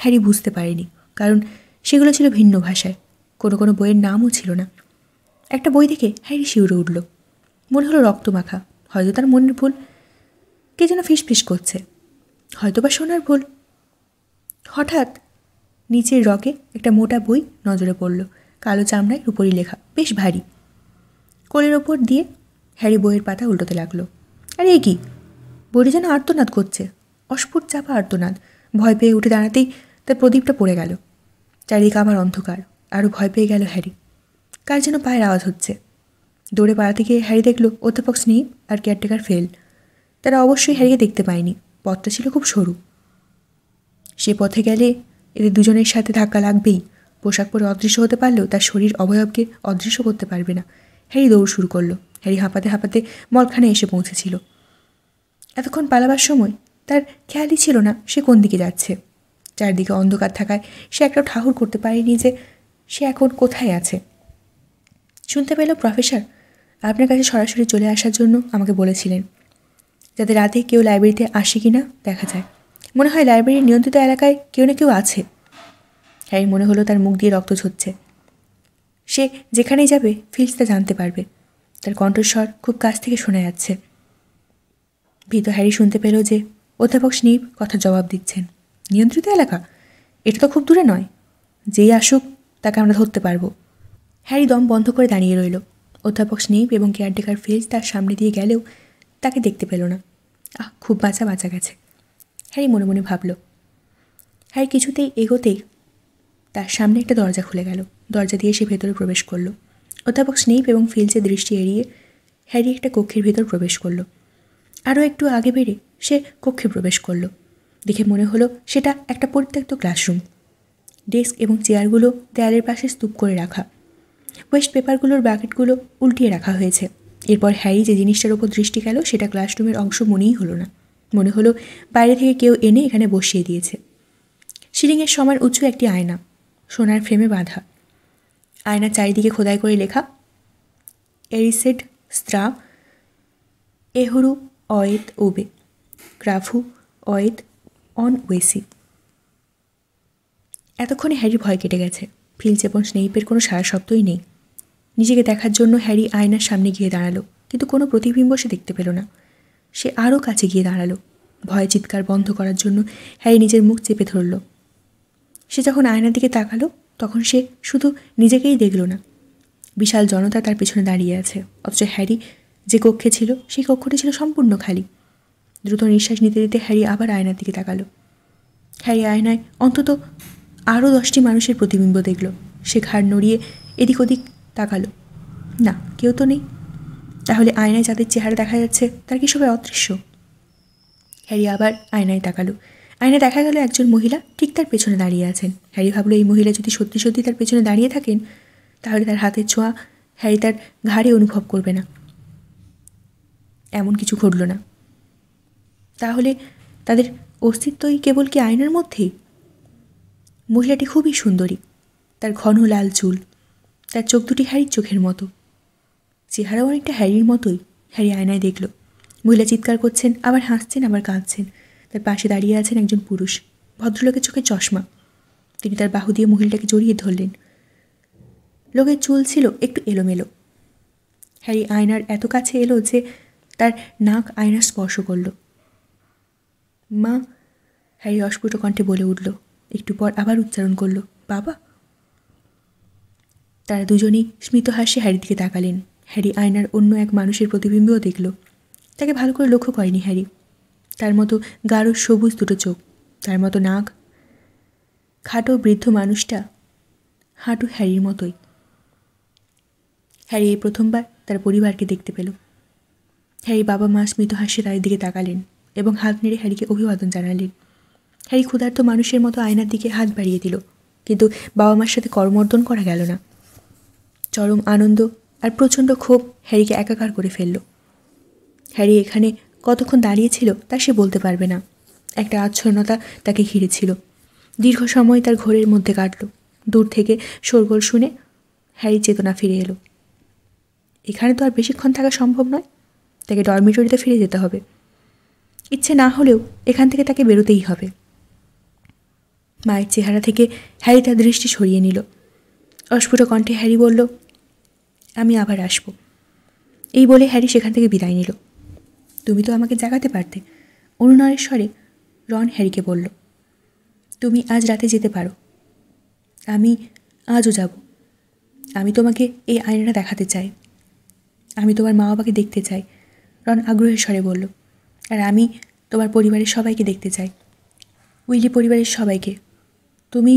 হ্যারি বুঝতে পারেনি কারণ সেগুলো ছিল ভিন্ন ভাষায় কোনো কোনো বইয়ের নামও ছিল না একটা বই দেখে হ্যারি শিউরে উঠল মনে হলো রক্ত মাখা হয়তো তার মনের ভুল কে যেন ফিস ফিস করছে হয়তো বা সোনার ভুল হঠাৎ নিচের রকে একটা মোটা বই নজরে পড়ল কালো চামড়ায় রুপোরি লেখা বেশ ভারী কোলের ওপর দিয়ে হ্যারি বইয়ের পাতা উল্টোতে লাগলো আরে এ কি বইটি যেন আর্তনাদ করছে অস্ফুট চাপা আর্তনাদ ভয় পেয়ে উঠে দাঁড়াতেই তার প্রদীপটা পড়ে গেল চারিদিকে আমার অন্ধকার আরও ভয় পেয়ে গেল হ্যারি কার যেন পায়ের আওয়াজ হচ্ছে দৌড়ে পাড়াতে গিয়ে হ্যারি দেখল অধ্যাপক স্নেপ আর কেয়ারটেকার ফেল তারা অবশ্যই হ্যারিকে দেখতে পায়নি পথটা ছিল খুব সরু সে পথে গেলে এদের দুজনের সাথে ধাক্কা লাগবেই পোশাক পরে অদৃশ্য হতে পারলেও তার শরীর অবয়বকে অদৃশ্য করতে পারবে না হ্যারি দৌড় শুরু করলো হ্যারি হাঁপাতে হাঁপাতে মলখানে এসে পৌঁছেছিল এতক্ষণ পালাবার সময় তার খেয়ালই ছিল না সে কোন দিকে যাচ্ছে চারদিকে অন্ধকার থাকায় সে একটা ঠাহুর করতে পারেনি যে সে এখন কোথায় আছে শুনতে পেল প্রফেসর আপনার কাছে সরাসরি চলে আসার জন্য আমাকে বলেছিলেন যাতে রাতে কেউ লাইব্রেরিতে আসে কি না দেখা যায় মনে হয় লাইব্রেরির নিয়ন্ত্রিত এলাকায় কেউ না কেউ আছে হ্যারি মনে হলো তার মুখ দিয়ে রক্ত ঝরছে সে যেখানেই যাবে ফিল্ডস তা জানতে পারবে তার কণ্ঠস্বর খুব কাছ থেকে শোনা যাচ্ছে ভীত হ্যারি শুনতে পেল যে অধ্যাপক স্নীপ কথা জবাব দিচ্ছেন নিয়ন্ত্রিত এলাকা এটা তো খুব দূরে নয় যেই আসুক তাকে আমরা ধরতে পারবো হ্যারি দম বন্ধ করে দাঁড়িয়ে রইল অধ্যাপক স্নেপ এবং কেয়ারটেকার ফিল্ড তার সামনে দিয়ে গেলেও তাকে দেখতে পেল না আহ খুব বাঁচা বাঁচা গেছে হ্যারি মনে মনে ভাবল হ্যারি কিছুতেই এগোতেই তার সামনে একটা দরজা খুলে গেল দরজা দিয়ে সে ভেতরে প্রবেশ করলো অধ্যাপক স্নেপ এবং ফিল্ডসের দৃষ্টি এড়িয়ে হ্যারি একটা কক্ষের ভেতর প্রবেশ করলো আরও একটু আগে বেড়ে সে কক্ষে প্রবেশ করলো দেখে মনে হলো সেটা একটা পরিত্যক্ত ক্লাসরুম ডেস্ক এবং চেয়ারগুলো দেয়ালের পাশে স্তূপ করে রাখা ওয়েস্ট পেপারগুলোর ব্যাকেটগুলো উল্টিয়ে রাখা হয়েছে এরপর হ্যারি যে জিনিসটার ওপর দৃষ্টি গেল সেটা ক্লাসরুমের অংশ মনেই হলো না মনে হলো বাইরে থেকে কেউ এনে এখানে বসিয়ে দিয়েছে সিলিংয়ের সমান উঁচু একটি আয়না সোনার ফ্রেমে বাঁধা আয়না চারিদিকে খোদাই করে লেখা এরিসেড স্ত্রা এহরু অয়েত ওবে গ্রাফু অয়েত অন ওয়েসি এতক্ষণে হ্যারি ভয় কেটে গেছে ফিল এবং স্নেহিপের কোনো সারা শব্দই নেই নিজেকে দেখার জন্য হ্যারি আয়নার সামনে গিয়ে দাঁড়ালো কিন্তু কোনো প্রতিবিম্ব সে দেখতে পেল না সে আরও কাছে গিয়ে দাঁড়ালো ভয়ে চিৎকার বন্ধ করার জন্য হ্যারি নিজের মুখ চেপে ধরল সে যখন আয়নার দিকে তাকালো তখন সে শুধু নিজেকেই দেখল না বিশাল জনতা তার পেছনে দাঁড়িয়ে আছে অথচ হ্যারি যে কক্ষে ছিল সেই কক্ষটি ছিল সম্পূর্ণ খালি দ্রুত নিঃশ্বাস নিতে নিতে হ্যারি আবার আয়নার দিকে তাকালো হ্যারি আয়নায় অন্তত আরও দশটি মানুষের প্রতিবিম্ব দেখল সে ঘাড় নড়িয়ে এদিক ওদিক তাকালো না কেউ তো নেই তাহলে আয়নায় যাদের চেহারা দেখা যাচ্ছে তার কি সবাই অদৃশ্য হ্যারি আবার আয়নায় তাকালো আয়নায় দেখা গেল একজন মহিলা ঠিক তার পেছনে দাঁড়িয়ে আছেন হ্যারি ভাবলো এই মহিলা যদি সত্যি সত্যি তার পেছনে দাঁড়িয়ে থাকেন তাহলে তার হাতের ছোঁয়া হ্যারি তার ঘাড়ে অনুভব করবে না এমন কিছু ঘটল না তাহলে তাদের অস্তিত্বই কেবল কি আয়নার মধ্যেই মহিলাটি খুবই সুন্দরী তার ঘন লাল চুল তার চোখ দুটি হ্যারির চোখের মতো চেহারাও অনেকটা হ্যারির মতোই হ্যারি আয়নায় দেখল মহিলা চিৎকার করছেন আবার হাসছেন আবার কাঁদছেন তার পাশে দাঁড়িয়ে আছেন একজন পুরুষ ভদ্রলোকের চোখে চশমা তিনি তার বাহু দিয়ে মহিলাটাকে জড়িয়ে ধরলেন লোকের চুল ছিল একটু এলোমেলো হ্যারি আয়নার এত কাছে এলো যে তার নাক আয়না স্পর্শ করল মা হ্যারি অস্ফুট কণ্ঠে বলে উঠল একটু পর আবার উচ্চারণ করল বাবা তারা দুজনেই স্মিত হাসি হ্যারির দিকে তাকালেন হ্যারি আয়নার অন্য এক মানুষের প্রতিবিম্বও দেখল তাকে ভালো করে লক্ষ্য করেনি হ্যারি তার মতো গাঢ় সবুজ দুটো চোখ তার মতো নাক খাটো বৃদ্ধ মানুষটা হাঁটু হ্যারির মতোই হ্যারি এই প্রথমবার তার পরিবারকে দেখতে পেল হ্যারি বাবা মা স্মিত হাসি তাদের দিকে তাকালেন এবং হাত নেড়ে হ্যারিকে অভিবাদন জানালেন হ্যারি ক্ষুধার্ত মানুষের মতো আয়নার দিকে হাত বাড়িয়ে দিল কিন্তু বাবা মার সাথে কর্মর্দন করা গেল না চরম আনন্দ আর প্রচণ্ড ক্ষোভ হ্যারিকে একাকার করে ফেলল হ্যারি এখানে কতক্ষণ দাঁড়িয়েছিল তা সে বলতে পারবে না একটা আচ্ছন্নতা তাকে ঘিরেছিল দীর্ঘ সময় তার ঘোরের মধ্যে কাটল দূর থেকে শোরগোল শুনে হ্যারি চেতনা ফিরে এলো এখানে তো আর বেশিক্ষণ থাকা সম্ভব নয় তাকে ডরমিটরিতে ফিরে যেতে হবে ইচ্ছে না হলেও এখান থেকে তাকে বেরোতেই হবে মায়ের চেহারা থেকে হ্যারি তার দৃষ্টি সরিয়ে নিল অস্ফুট কণ্ঠে হ্যারি বলল আমি আবার আসব এই বলে হ্যারি সেখান থেকে বিদায় নিল তুমি তো আমাকে জাগাতে পারতে অনুনয়ের স্বরে রন হ্যারিকে বলল তুমি আজ রাতে যেতে পারো আমি আজও যাব আমি তোমাকে এই আয়নাটা দেখাতে চাই আমি তোমার মা বাবাকে দেখতে চাই রন আগ্রহের স্বরে বলল আর আমি তোমার পরিবারের সবাইকে দেখতে চাই উইলি পরিবারের সবাইকে তুমি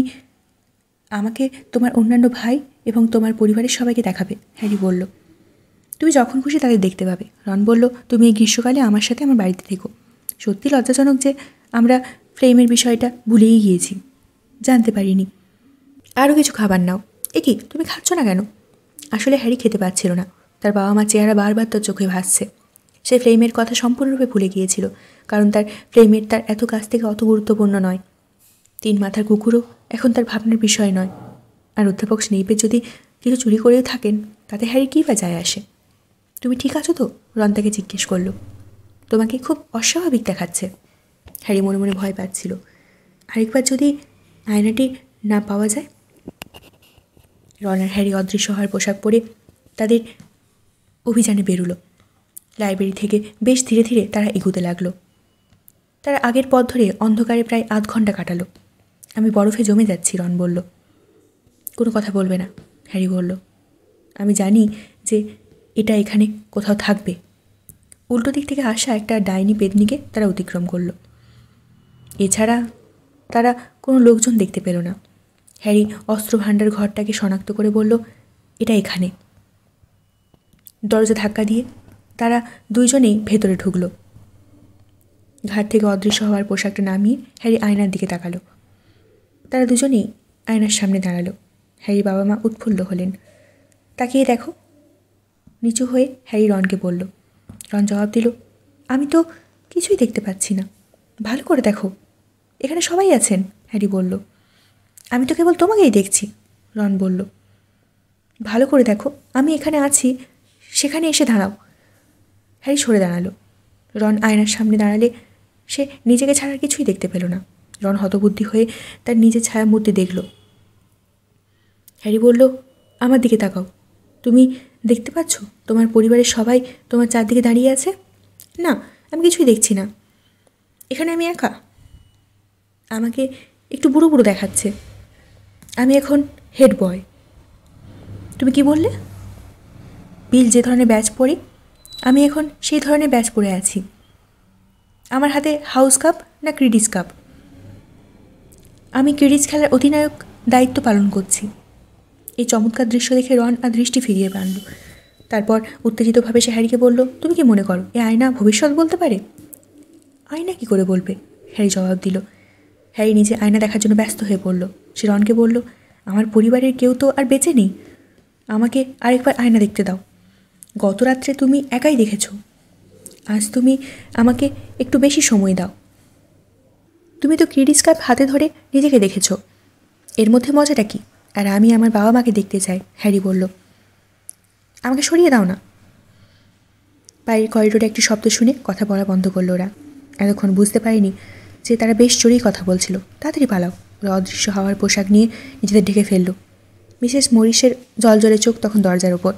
আমাকে তোমার অন্যান্য ভাই এবং তোমার পরিবারের সবাইকে দেখাবে হ্যারি বলল তুমি যখন খুশি তাদের দেখতে পাবে রন বলল তুমি এই গ্রীষ্মকালে আমার সাথে আমার বাড়িতে থেকো সত্যি লজ্জাজনক যে আমরা ফ্রেমের বিষয়টা ভুলেই গিয়েছি জানতে পারিনি আরও কিছু খাবার নাও এ কি তুমি খাচ্ছ না কেন আসলে হ্যারি খেতে পারছিল না তার বাবা মা চেহারা বারবার তার চোখে ভাসছে সে ফ্রেমের কথা সম্পূর্ণরূপে ভুলে গিয়েছিল কারণ তার ফ্লেমের তার এত কাছ থেকে অত গুরুত্বপূর্ণ নয় তিন মাথার কুকুরও এখন তার ভাবনার বিষয় নয় আর অধ্যাপক স্নেপের যদি কিছু চুরি করেও থাকেন তাতে হ্যারি কী বা যায় আসে তুমি ঠিক আছো তো রন তাকে জিজ্ঞেস করলো তোমাকে খুব অস্বাভাবিক দেখাচ্ছে হ্যারি মনে মনে ভয় পাচ্ছিল আরেকবার যদি আয়নাটি না পাওয়া যায় রন আর হ্যারি অদৃশ্য হওয়ার পোশাক পরে তাদের অভিযানে বেরুলো লাইব্রেরি থেকে বেশ ধীরে ধীরে তারা এগুতে লাগলো তারা আগের পথ ধরে অন্ধকারে প্রায় আধ ঘন্টা কাটালো আমি বরফে জমে যাচ্ছি রন বলল কোনো কথা বলবে না হ্যারি বলল আমি জানি যে এটা এখানে কোথাও থাকবে উল্টো দিক থেকে আসা একটা ডাইনি পেদনিকে তারা অতিক্রম করল এছাড়া তারা কোনো লোকজন দেখতে পেল না হ্যারি অস্ত্র ভাণ্ডার ঘরটাকে শনাক্ত করে বলল এটা এখানে দরজা ধাক্কা দিয়ে তারা দুইজনেই ভেতরে ঢুকল ঘাট থেকে অদৃশ্য হওয়ার পোশাকটা নামিয়ে হ্যারি আয়নার দিকে তাকালো তারা দুজনেই আয়নার সামনে দাঁড়ালো হ্যারি বাবা মা উৎফুল্ল হলেন তাকিয়ে দেখো নিচু হয়ে হ্যারি রনকে বলল রন জবাব দিল আমি তো কিছুই দেখতে পাচ্ছি না ভালো করে দেখো এখানে সবাই আছেন হ্যারি বলল আমি তো কেবল তোমাকেই দেখছি রন বলল ভালো করে দেখো আমি এখানে আছি সেখানে এসে দাঁড়াও হ্যারি সরে দাঁড়ালো রন আয়নার সামনে দাঁড়ালে সে নিজেকে ছাড়ার কিছুই দেখতে পেল না রন হতবুদ্ধি হয়ে তার নিজের ছায়া মূর্তি দেখল হ্যারি বলল আমার দিকে তাকাও তুমি দেখতে পাচ্ছ তোমার পরিবারের সবাই তোমার চারদিকে দাঁড়িয়ে আছে না আমি কিছুই দেখছি না এখানে আমি একা আমাকে একটু বুড়ো বুড়ো দেখাচ্ছে আমি এখন হেড বয় তুমি কি বললে বিল যে ধরনের ব্যাচ পড়ে আমি এখন সেই ধরনের ব্যাচ পরে আছি আমার হাতে হাউস কাপ না ক্রিডিস কাপ আমি ক্রিজ খেলার অধিনায়ক দায়িত্ব পালন করছি এই চমৎকার দৃশ্য দেখে রন আর দৃষ্টি ফিরিয়ে পানল তারপর উত্তেজিতভাবে সে হ্যারিকে বলল তুমি কি মনে করো এ আয়না ভবিষ্যৎ বলতে পারে আয়না কি করে বলবে হ্যারি জবাব দিল হ্যারি নিজে আয়না দেখার জন্য ব্যস্ত হয়ে পড়ল সে রনকে বলল আমার পরিবারের কেউ তো আর বেঁচে নেই আমাকে আরেকবার আয়না দেখতে দাও গত রাত্রে তুমি একাই দেখেছো আজ তুমি আমাকে একটু বেশি সময় দাও তুমি তো ক্রেডিট কার্ড হাতে ধরে নিজেকে দেখেছ এর মধ্যে মজাটা কি আর আমি আমার বাবা মাকে দেখতে চাই হ্যারি বলল আমাকে সরিয়ে দাও না বাইরের করিডোরে একটি শব্দ শুনে কথা বলা বন্ধ করল ওরা এতক্ষণ বুঝতে পারিনি যে তারা বেশ জোরেই কথা বলছিল তাড়াতাড়ি পালাও ওরা অদৃশ্য হওয়ার পোশাক নিয়ে নিজেদের ঢেকে ফেলল মিসেস মরিসের জলজলে চোখ তখন দরজার ওপর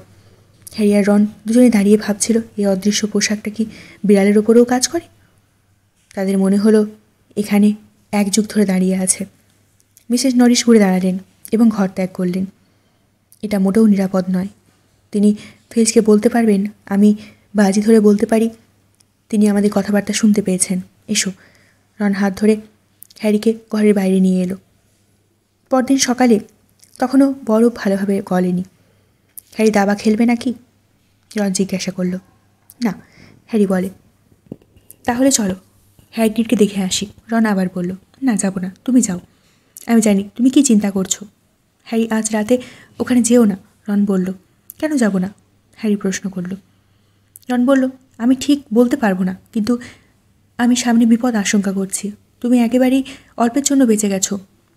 হ্যারি আর রন দুজনে দাঁড়িয়ে ভাবছিল এই অদৃশ্য পোশাকটা কি বিড়ালের ওপরেও কাজ করে তাদের মনে হলো এখানে এক যুগ ধরে দাঁড়িয়ে আছে মিসেস নরিশ ঘুরে দাঁড়ালেন এবং ঘর ত্যাগ করলেন এটা মোটেও নিরাপদ নয় তিনি ফেজকে বলতে পারবেন আমি বাজি ধরে বলতে পারি তিনি আমাদের কথাবার্তা শুনতে পেয়েছেন এসো রন হাত ধরে হ্যারিকে ঘরের বাইরে নিয়ে এলো পরদিন সকালে তখনও বরফ ভালোভাবে গলেনি হ্যারি দাবা খেলবে নাকি রন জিজ্ঞাসা করল না হ্যারি বলে তাহলে চলো হ্যাগনিটকে দেখে আসি রন আবার বলল না যাবো না তুমি যাও আমি জানি তুমি কি চিন্তা করছো হ্যারি আজ রাতে ওখানে যেও না রন বলল কেন যাব না হ্যারি প্রশ্ন করল রন বলল আমি ঠিক বলতে পারবো না কিন্তু আমি সামনে বিপদ আশঙ্কা করছি তুমি একেবারেই অল্পের জন্য বেঁচে গেছো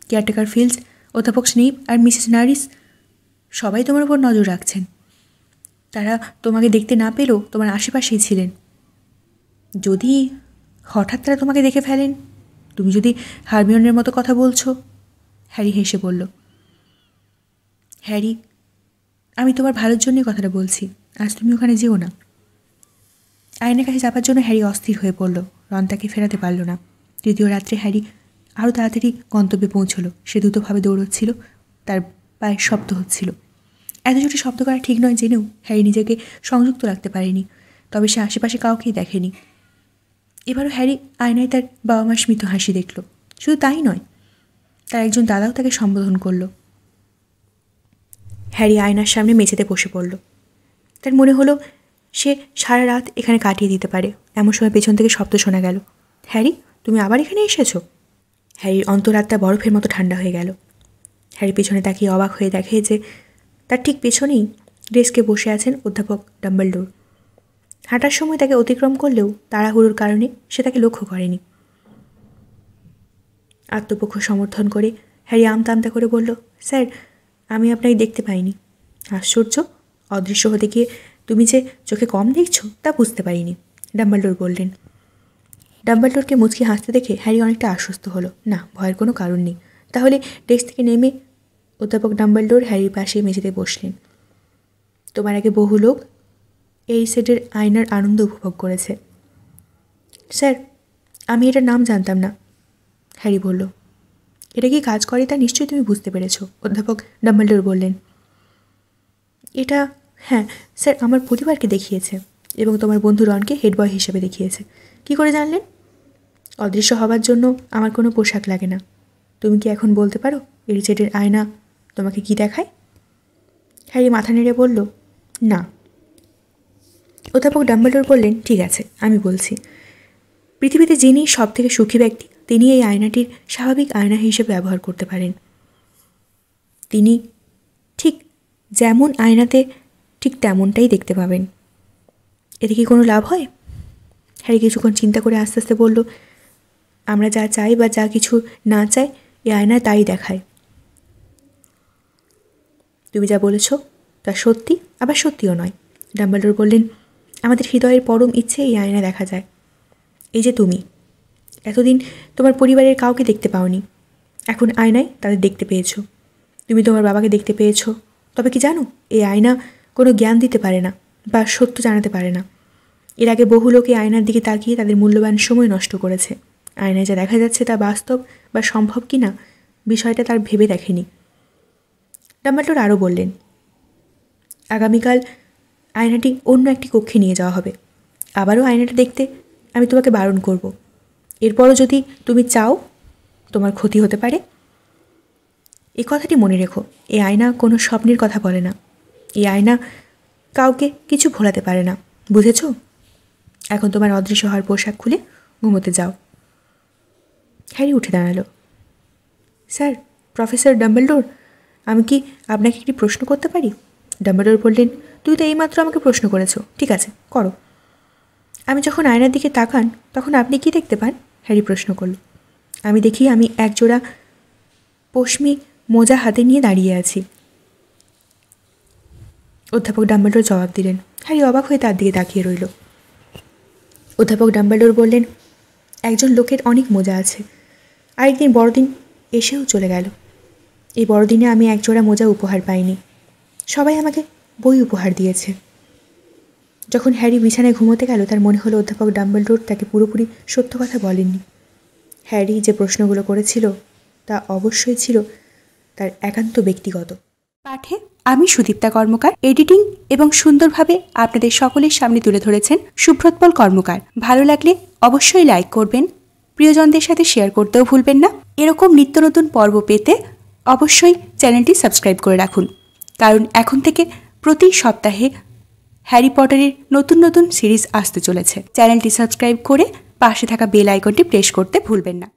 কেয়ারটেকার ফিল্ডস অধ্যাপক স্নেপ আর মিসেস নারিস সবাই তোমার উপর নজর রাখছেন তারা তোমাকে দেখতে না পেলেও তোমার আশেপাশেই ছিলেন যদি হঠাৎ তারা তোমাকে দেখে ফেলেন তুমি যদি হারমিয়নের মতো কথা বলছো হ্যারি হেসে বলল হ্যারি আমি তোমার ভালোর জন্যই কথাটা বলছি আজ তুমি ওখানে যেও না আয়নের কাছে যাবার জন্য হ্যারি অস্থির হয়ে পড়ল রন তাকে ফেরাতে পারল না তৃতীয় রাত্রে হ্যারি আরও তাড়াতাড়ি গন্তব্যে পৌঁছল সে দ্রুতভাবে দৌড়চ্ছিল তার পায়ের শব্দ হচ্ছিল এত ছোটো শব্দ করা ঠিক নয় জেনেও হ্যারি নিজেকে সংযুক্ত রাখতে পারেনি তবে সে আশেপাশে কাউকেই দেখেনি এবারও হ্যারি আয়নায় তার বাবা মা স্মিত হাসি দেখল শুধু তাই নয় তার একজন দাদাও তাকে সম্বোধন করল হ্যারি আয়নার সামনে মেঝেতে বসে পড়ল তার মনে হলো সে সারা রাত এখানে কাটিয়ে দিতে পারে এমন সময় পেছন থেকে শব্দ শোনা গেল হ্যারি তুমি আবার এখানে এসেছো হ্যারির অন্তরাত্মা বরফের মতো ঠান্ডা হয়ে গেল হ্যারি পেছনে তাকিয়ে অবাক হয়ে দেখে যে তার ঠিক পেছনেই ডেস্কে বসে আছেন অধ্যাপক ডাম্বলডোর হাঁটার সময় তাকে অতিক্রম করলেও তাড়াহুড়োর কারণে সে তাকে লক্ষ্য করেনি আত্মপক্ষ সমর্থন করে হ্যারি আমতামতা করে বলল স্যার আমি আপনাকে দেখতে পাইনি আশ্চর্য অদৃশ্য হতে গিয়ে তুমি যে চোখে কম দেখছো তা বুঝতে পারিনি ডাম্বালডোর বললেন ডাম্বালডোরকে মুচকি হাসতে দেখে হ্যারি অনেকটা আশ্বস্ত হলো না ভয়ের কোনো কারণ নেই তাহলে ডেস্ক থেকে নেমে অধ্যাপক ডাম্বালডোর হ্যারির পাশে মেঝেতে বসলেন তোমার আগে বহু লোক এই সেটের আয়নার আনন্দ উপভোগ করেছে স্যার আমি এটার নাম জানতাম না হ্যারি বলল এটা কি কাজ করে তা নিশ্চয়ই তুমি বুঝতে পেরেছ অধ্যাপক ডাম্বলডোর বললেন এটা হ্যাঁ স্যার আমার পরিবারকে দেখিয়েছে এবং তোমার বন্ধু রনকে হেডবয় হিসেবে দেখিয়েছে কি করে জানলেন অদৃশ্য হবার জন্য আমার কোনো পোশাক লাগে না তুমি কি এখন বলতে পারো এরিচেটের আয়না তোমাকে কি দেখায় হ্যারি মাথা নেড়ে বলল না অধ্যাপক ডাম্বলডোর বললেন ঠিক আছে আমি বলছি পৃথিবীতে যিনি সব থেকে সুখী ব্যক্তি তিনি এই আয়নাটির স্বাভাবিক আয়না হিসেবে ব্যবহার করতে পারেন তিনি ঠিক যেমন আয়নাতে ঠিক তেমনটাই দেখতে পাবেন এতে কি কোনো লাভ হয় হ্যারি কিছুক্ষণ চিন্তা করে আস্তে আস্তে বলল আমরা যা চাই বা যা কিছু না চাই এই আয়না তাই দেখায় তুমি যা বলেছ তা সত্যি আবার সত্যিও নয় ডাম্বালডোর বললেন আমাদের হৃদয়ের পরম ইচ্ছে এই আয়না দেখা যায় এই যে তুমি এতদিন তোমার পরিবারের কাউকে দেখতে পাওনি এখন আয়নায় তাদের দেখতে পেয়েছ তুমি তোমার বাবাকে দেখতে পেয়েছ তবে কি জানো এই আয়না কোনো জ্ঞান দিতে পারে না বা সত্য জানাতে পারে না এর আগে বহু লোকে আয়নার দিকে তাকিয়ে তাদের মূল্যবান সময় নষ্ট করেছে আয়নায় যা দেখা যাচ্ছে তা বাস্তব বা সম্ভব কি না বিষয়টা তার ভেবে দেখেনি ডাম্বাটোর আরও বললেন আগামীকাল আয়নাটি অন্য একটি কক্ষে নিয়ে যাওয়া হবে আবারও আয়নাটা দেখতে আমি তোমাকে বারণ করব। এরপরও যদি তুমি চাও তোমার ক্ষতি হতে পারে এ কথাটি মনে রেখো এই আয়না কোনো স্বপ্নের কথা বলে না এই আয়না কাউকে কিছু ভোলাতে পারে না বুঝেছ এখন তোমার অদৃশ্য হওয়ার পোশাক খুলে ঘুমোতে যাও হ্যারি উঠে দাঁড়ালো স্যার প্রফেসর ডাম্বলডোর আমি কি আপনাকে একটি প্রশ্ন করতে পারি ডাম্বলডোর বললেন তুই তো এইমাত্র আমাকে প্রশ্ন করেছো ঠিক আছে করো আমি যখন আয়নার দিকে তাকান তখন আপনি কি দেখতে পান হ্যারি প্রশ্ন করল আমি দেখি আমি একজোড়া পশ্মি মোজা হাতে নিয়ে দাঁড়িয়ে আছি অধ্যাপক ডাম্বাল্ডোর জবাব দিলেন হ্যারি অবাক হয়ে তার দিকে তাকিয়ে রইল অধ্যাপক ডাম্বাল্ডোর বললেন একজন লোকের অনেক মোজা আছে আরেকদিন বড়দিন এসেও চলে গেল এই বড়দিনে আমি একজোড়া মোজা উপহার পাইনি সবাই আমাকে বই উপহার দিয়েছে যখন হ্যারি বিছানায় ঘুমোতে গেল তার মনে হলো অধ্যাপক রোড তাকে পুরোপুরি সত্য কথা বলেননি হ্যারি যে প্রশ্নগুলো করেছিল তা অবশ্যই ছিল তার একান্ত ব্যক্তিগত পাঠে আমি সুদীপ্তা কর্মকার এডিটিং এবং সুন্দরভাবে আপনাদের সকলের সামনে তুলে ধরেছেন সুব্রতপল কর্মকার ভালো লাগলে অবশ্যই লাইক করবেন প্রিয়জনদের সাথে শেয়ার করতেও ভুলবেন না এরকম নিত্য নতুন পর্ব পেতে অবশ্যই চ্যানেলটি সাবস্ক্রাইব করে রাখুন কারণ এখন থেকে প্রতি সপ্তাহে হ্যারি পটারের নতুন নতুন সিরিজ আসতে চলেছে চ্যানেলটি সাবস্ক্রাইব করে পাশে থাকা বেল আইকনটি প্রেস করতে ভুলবেন না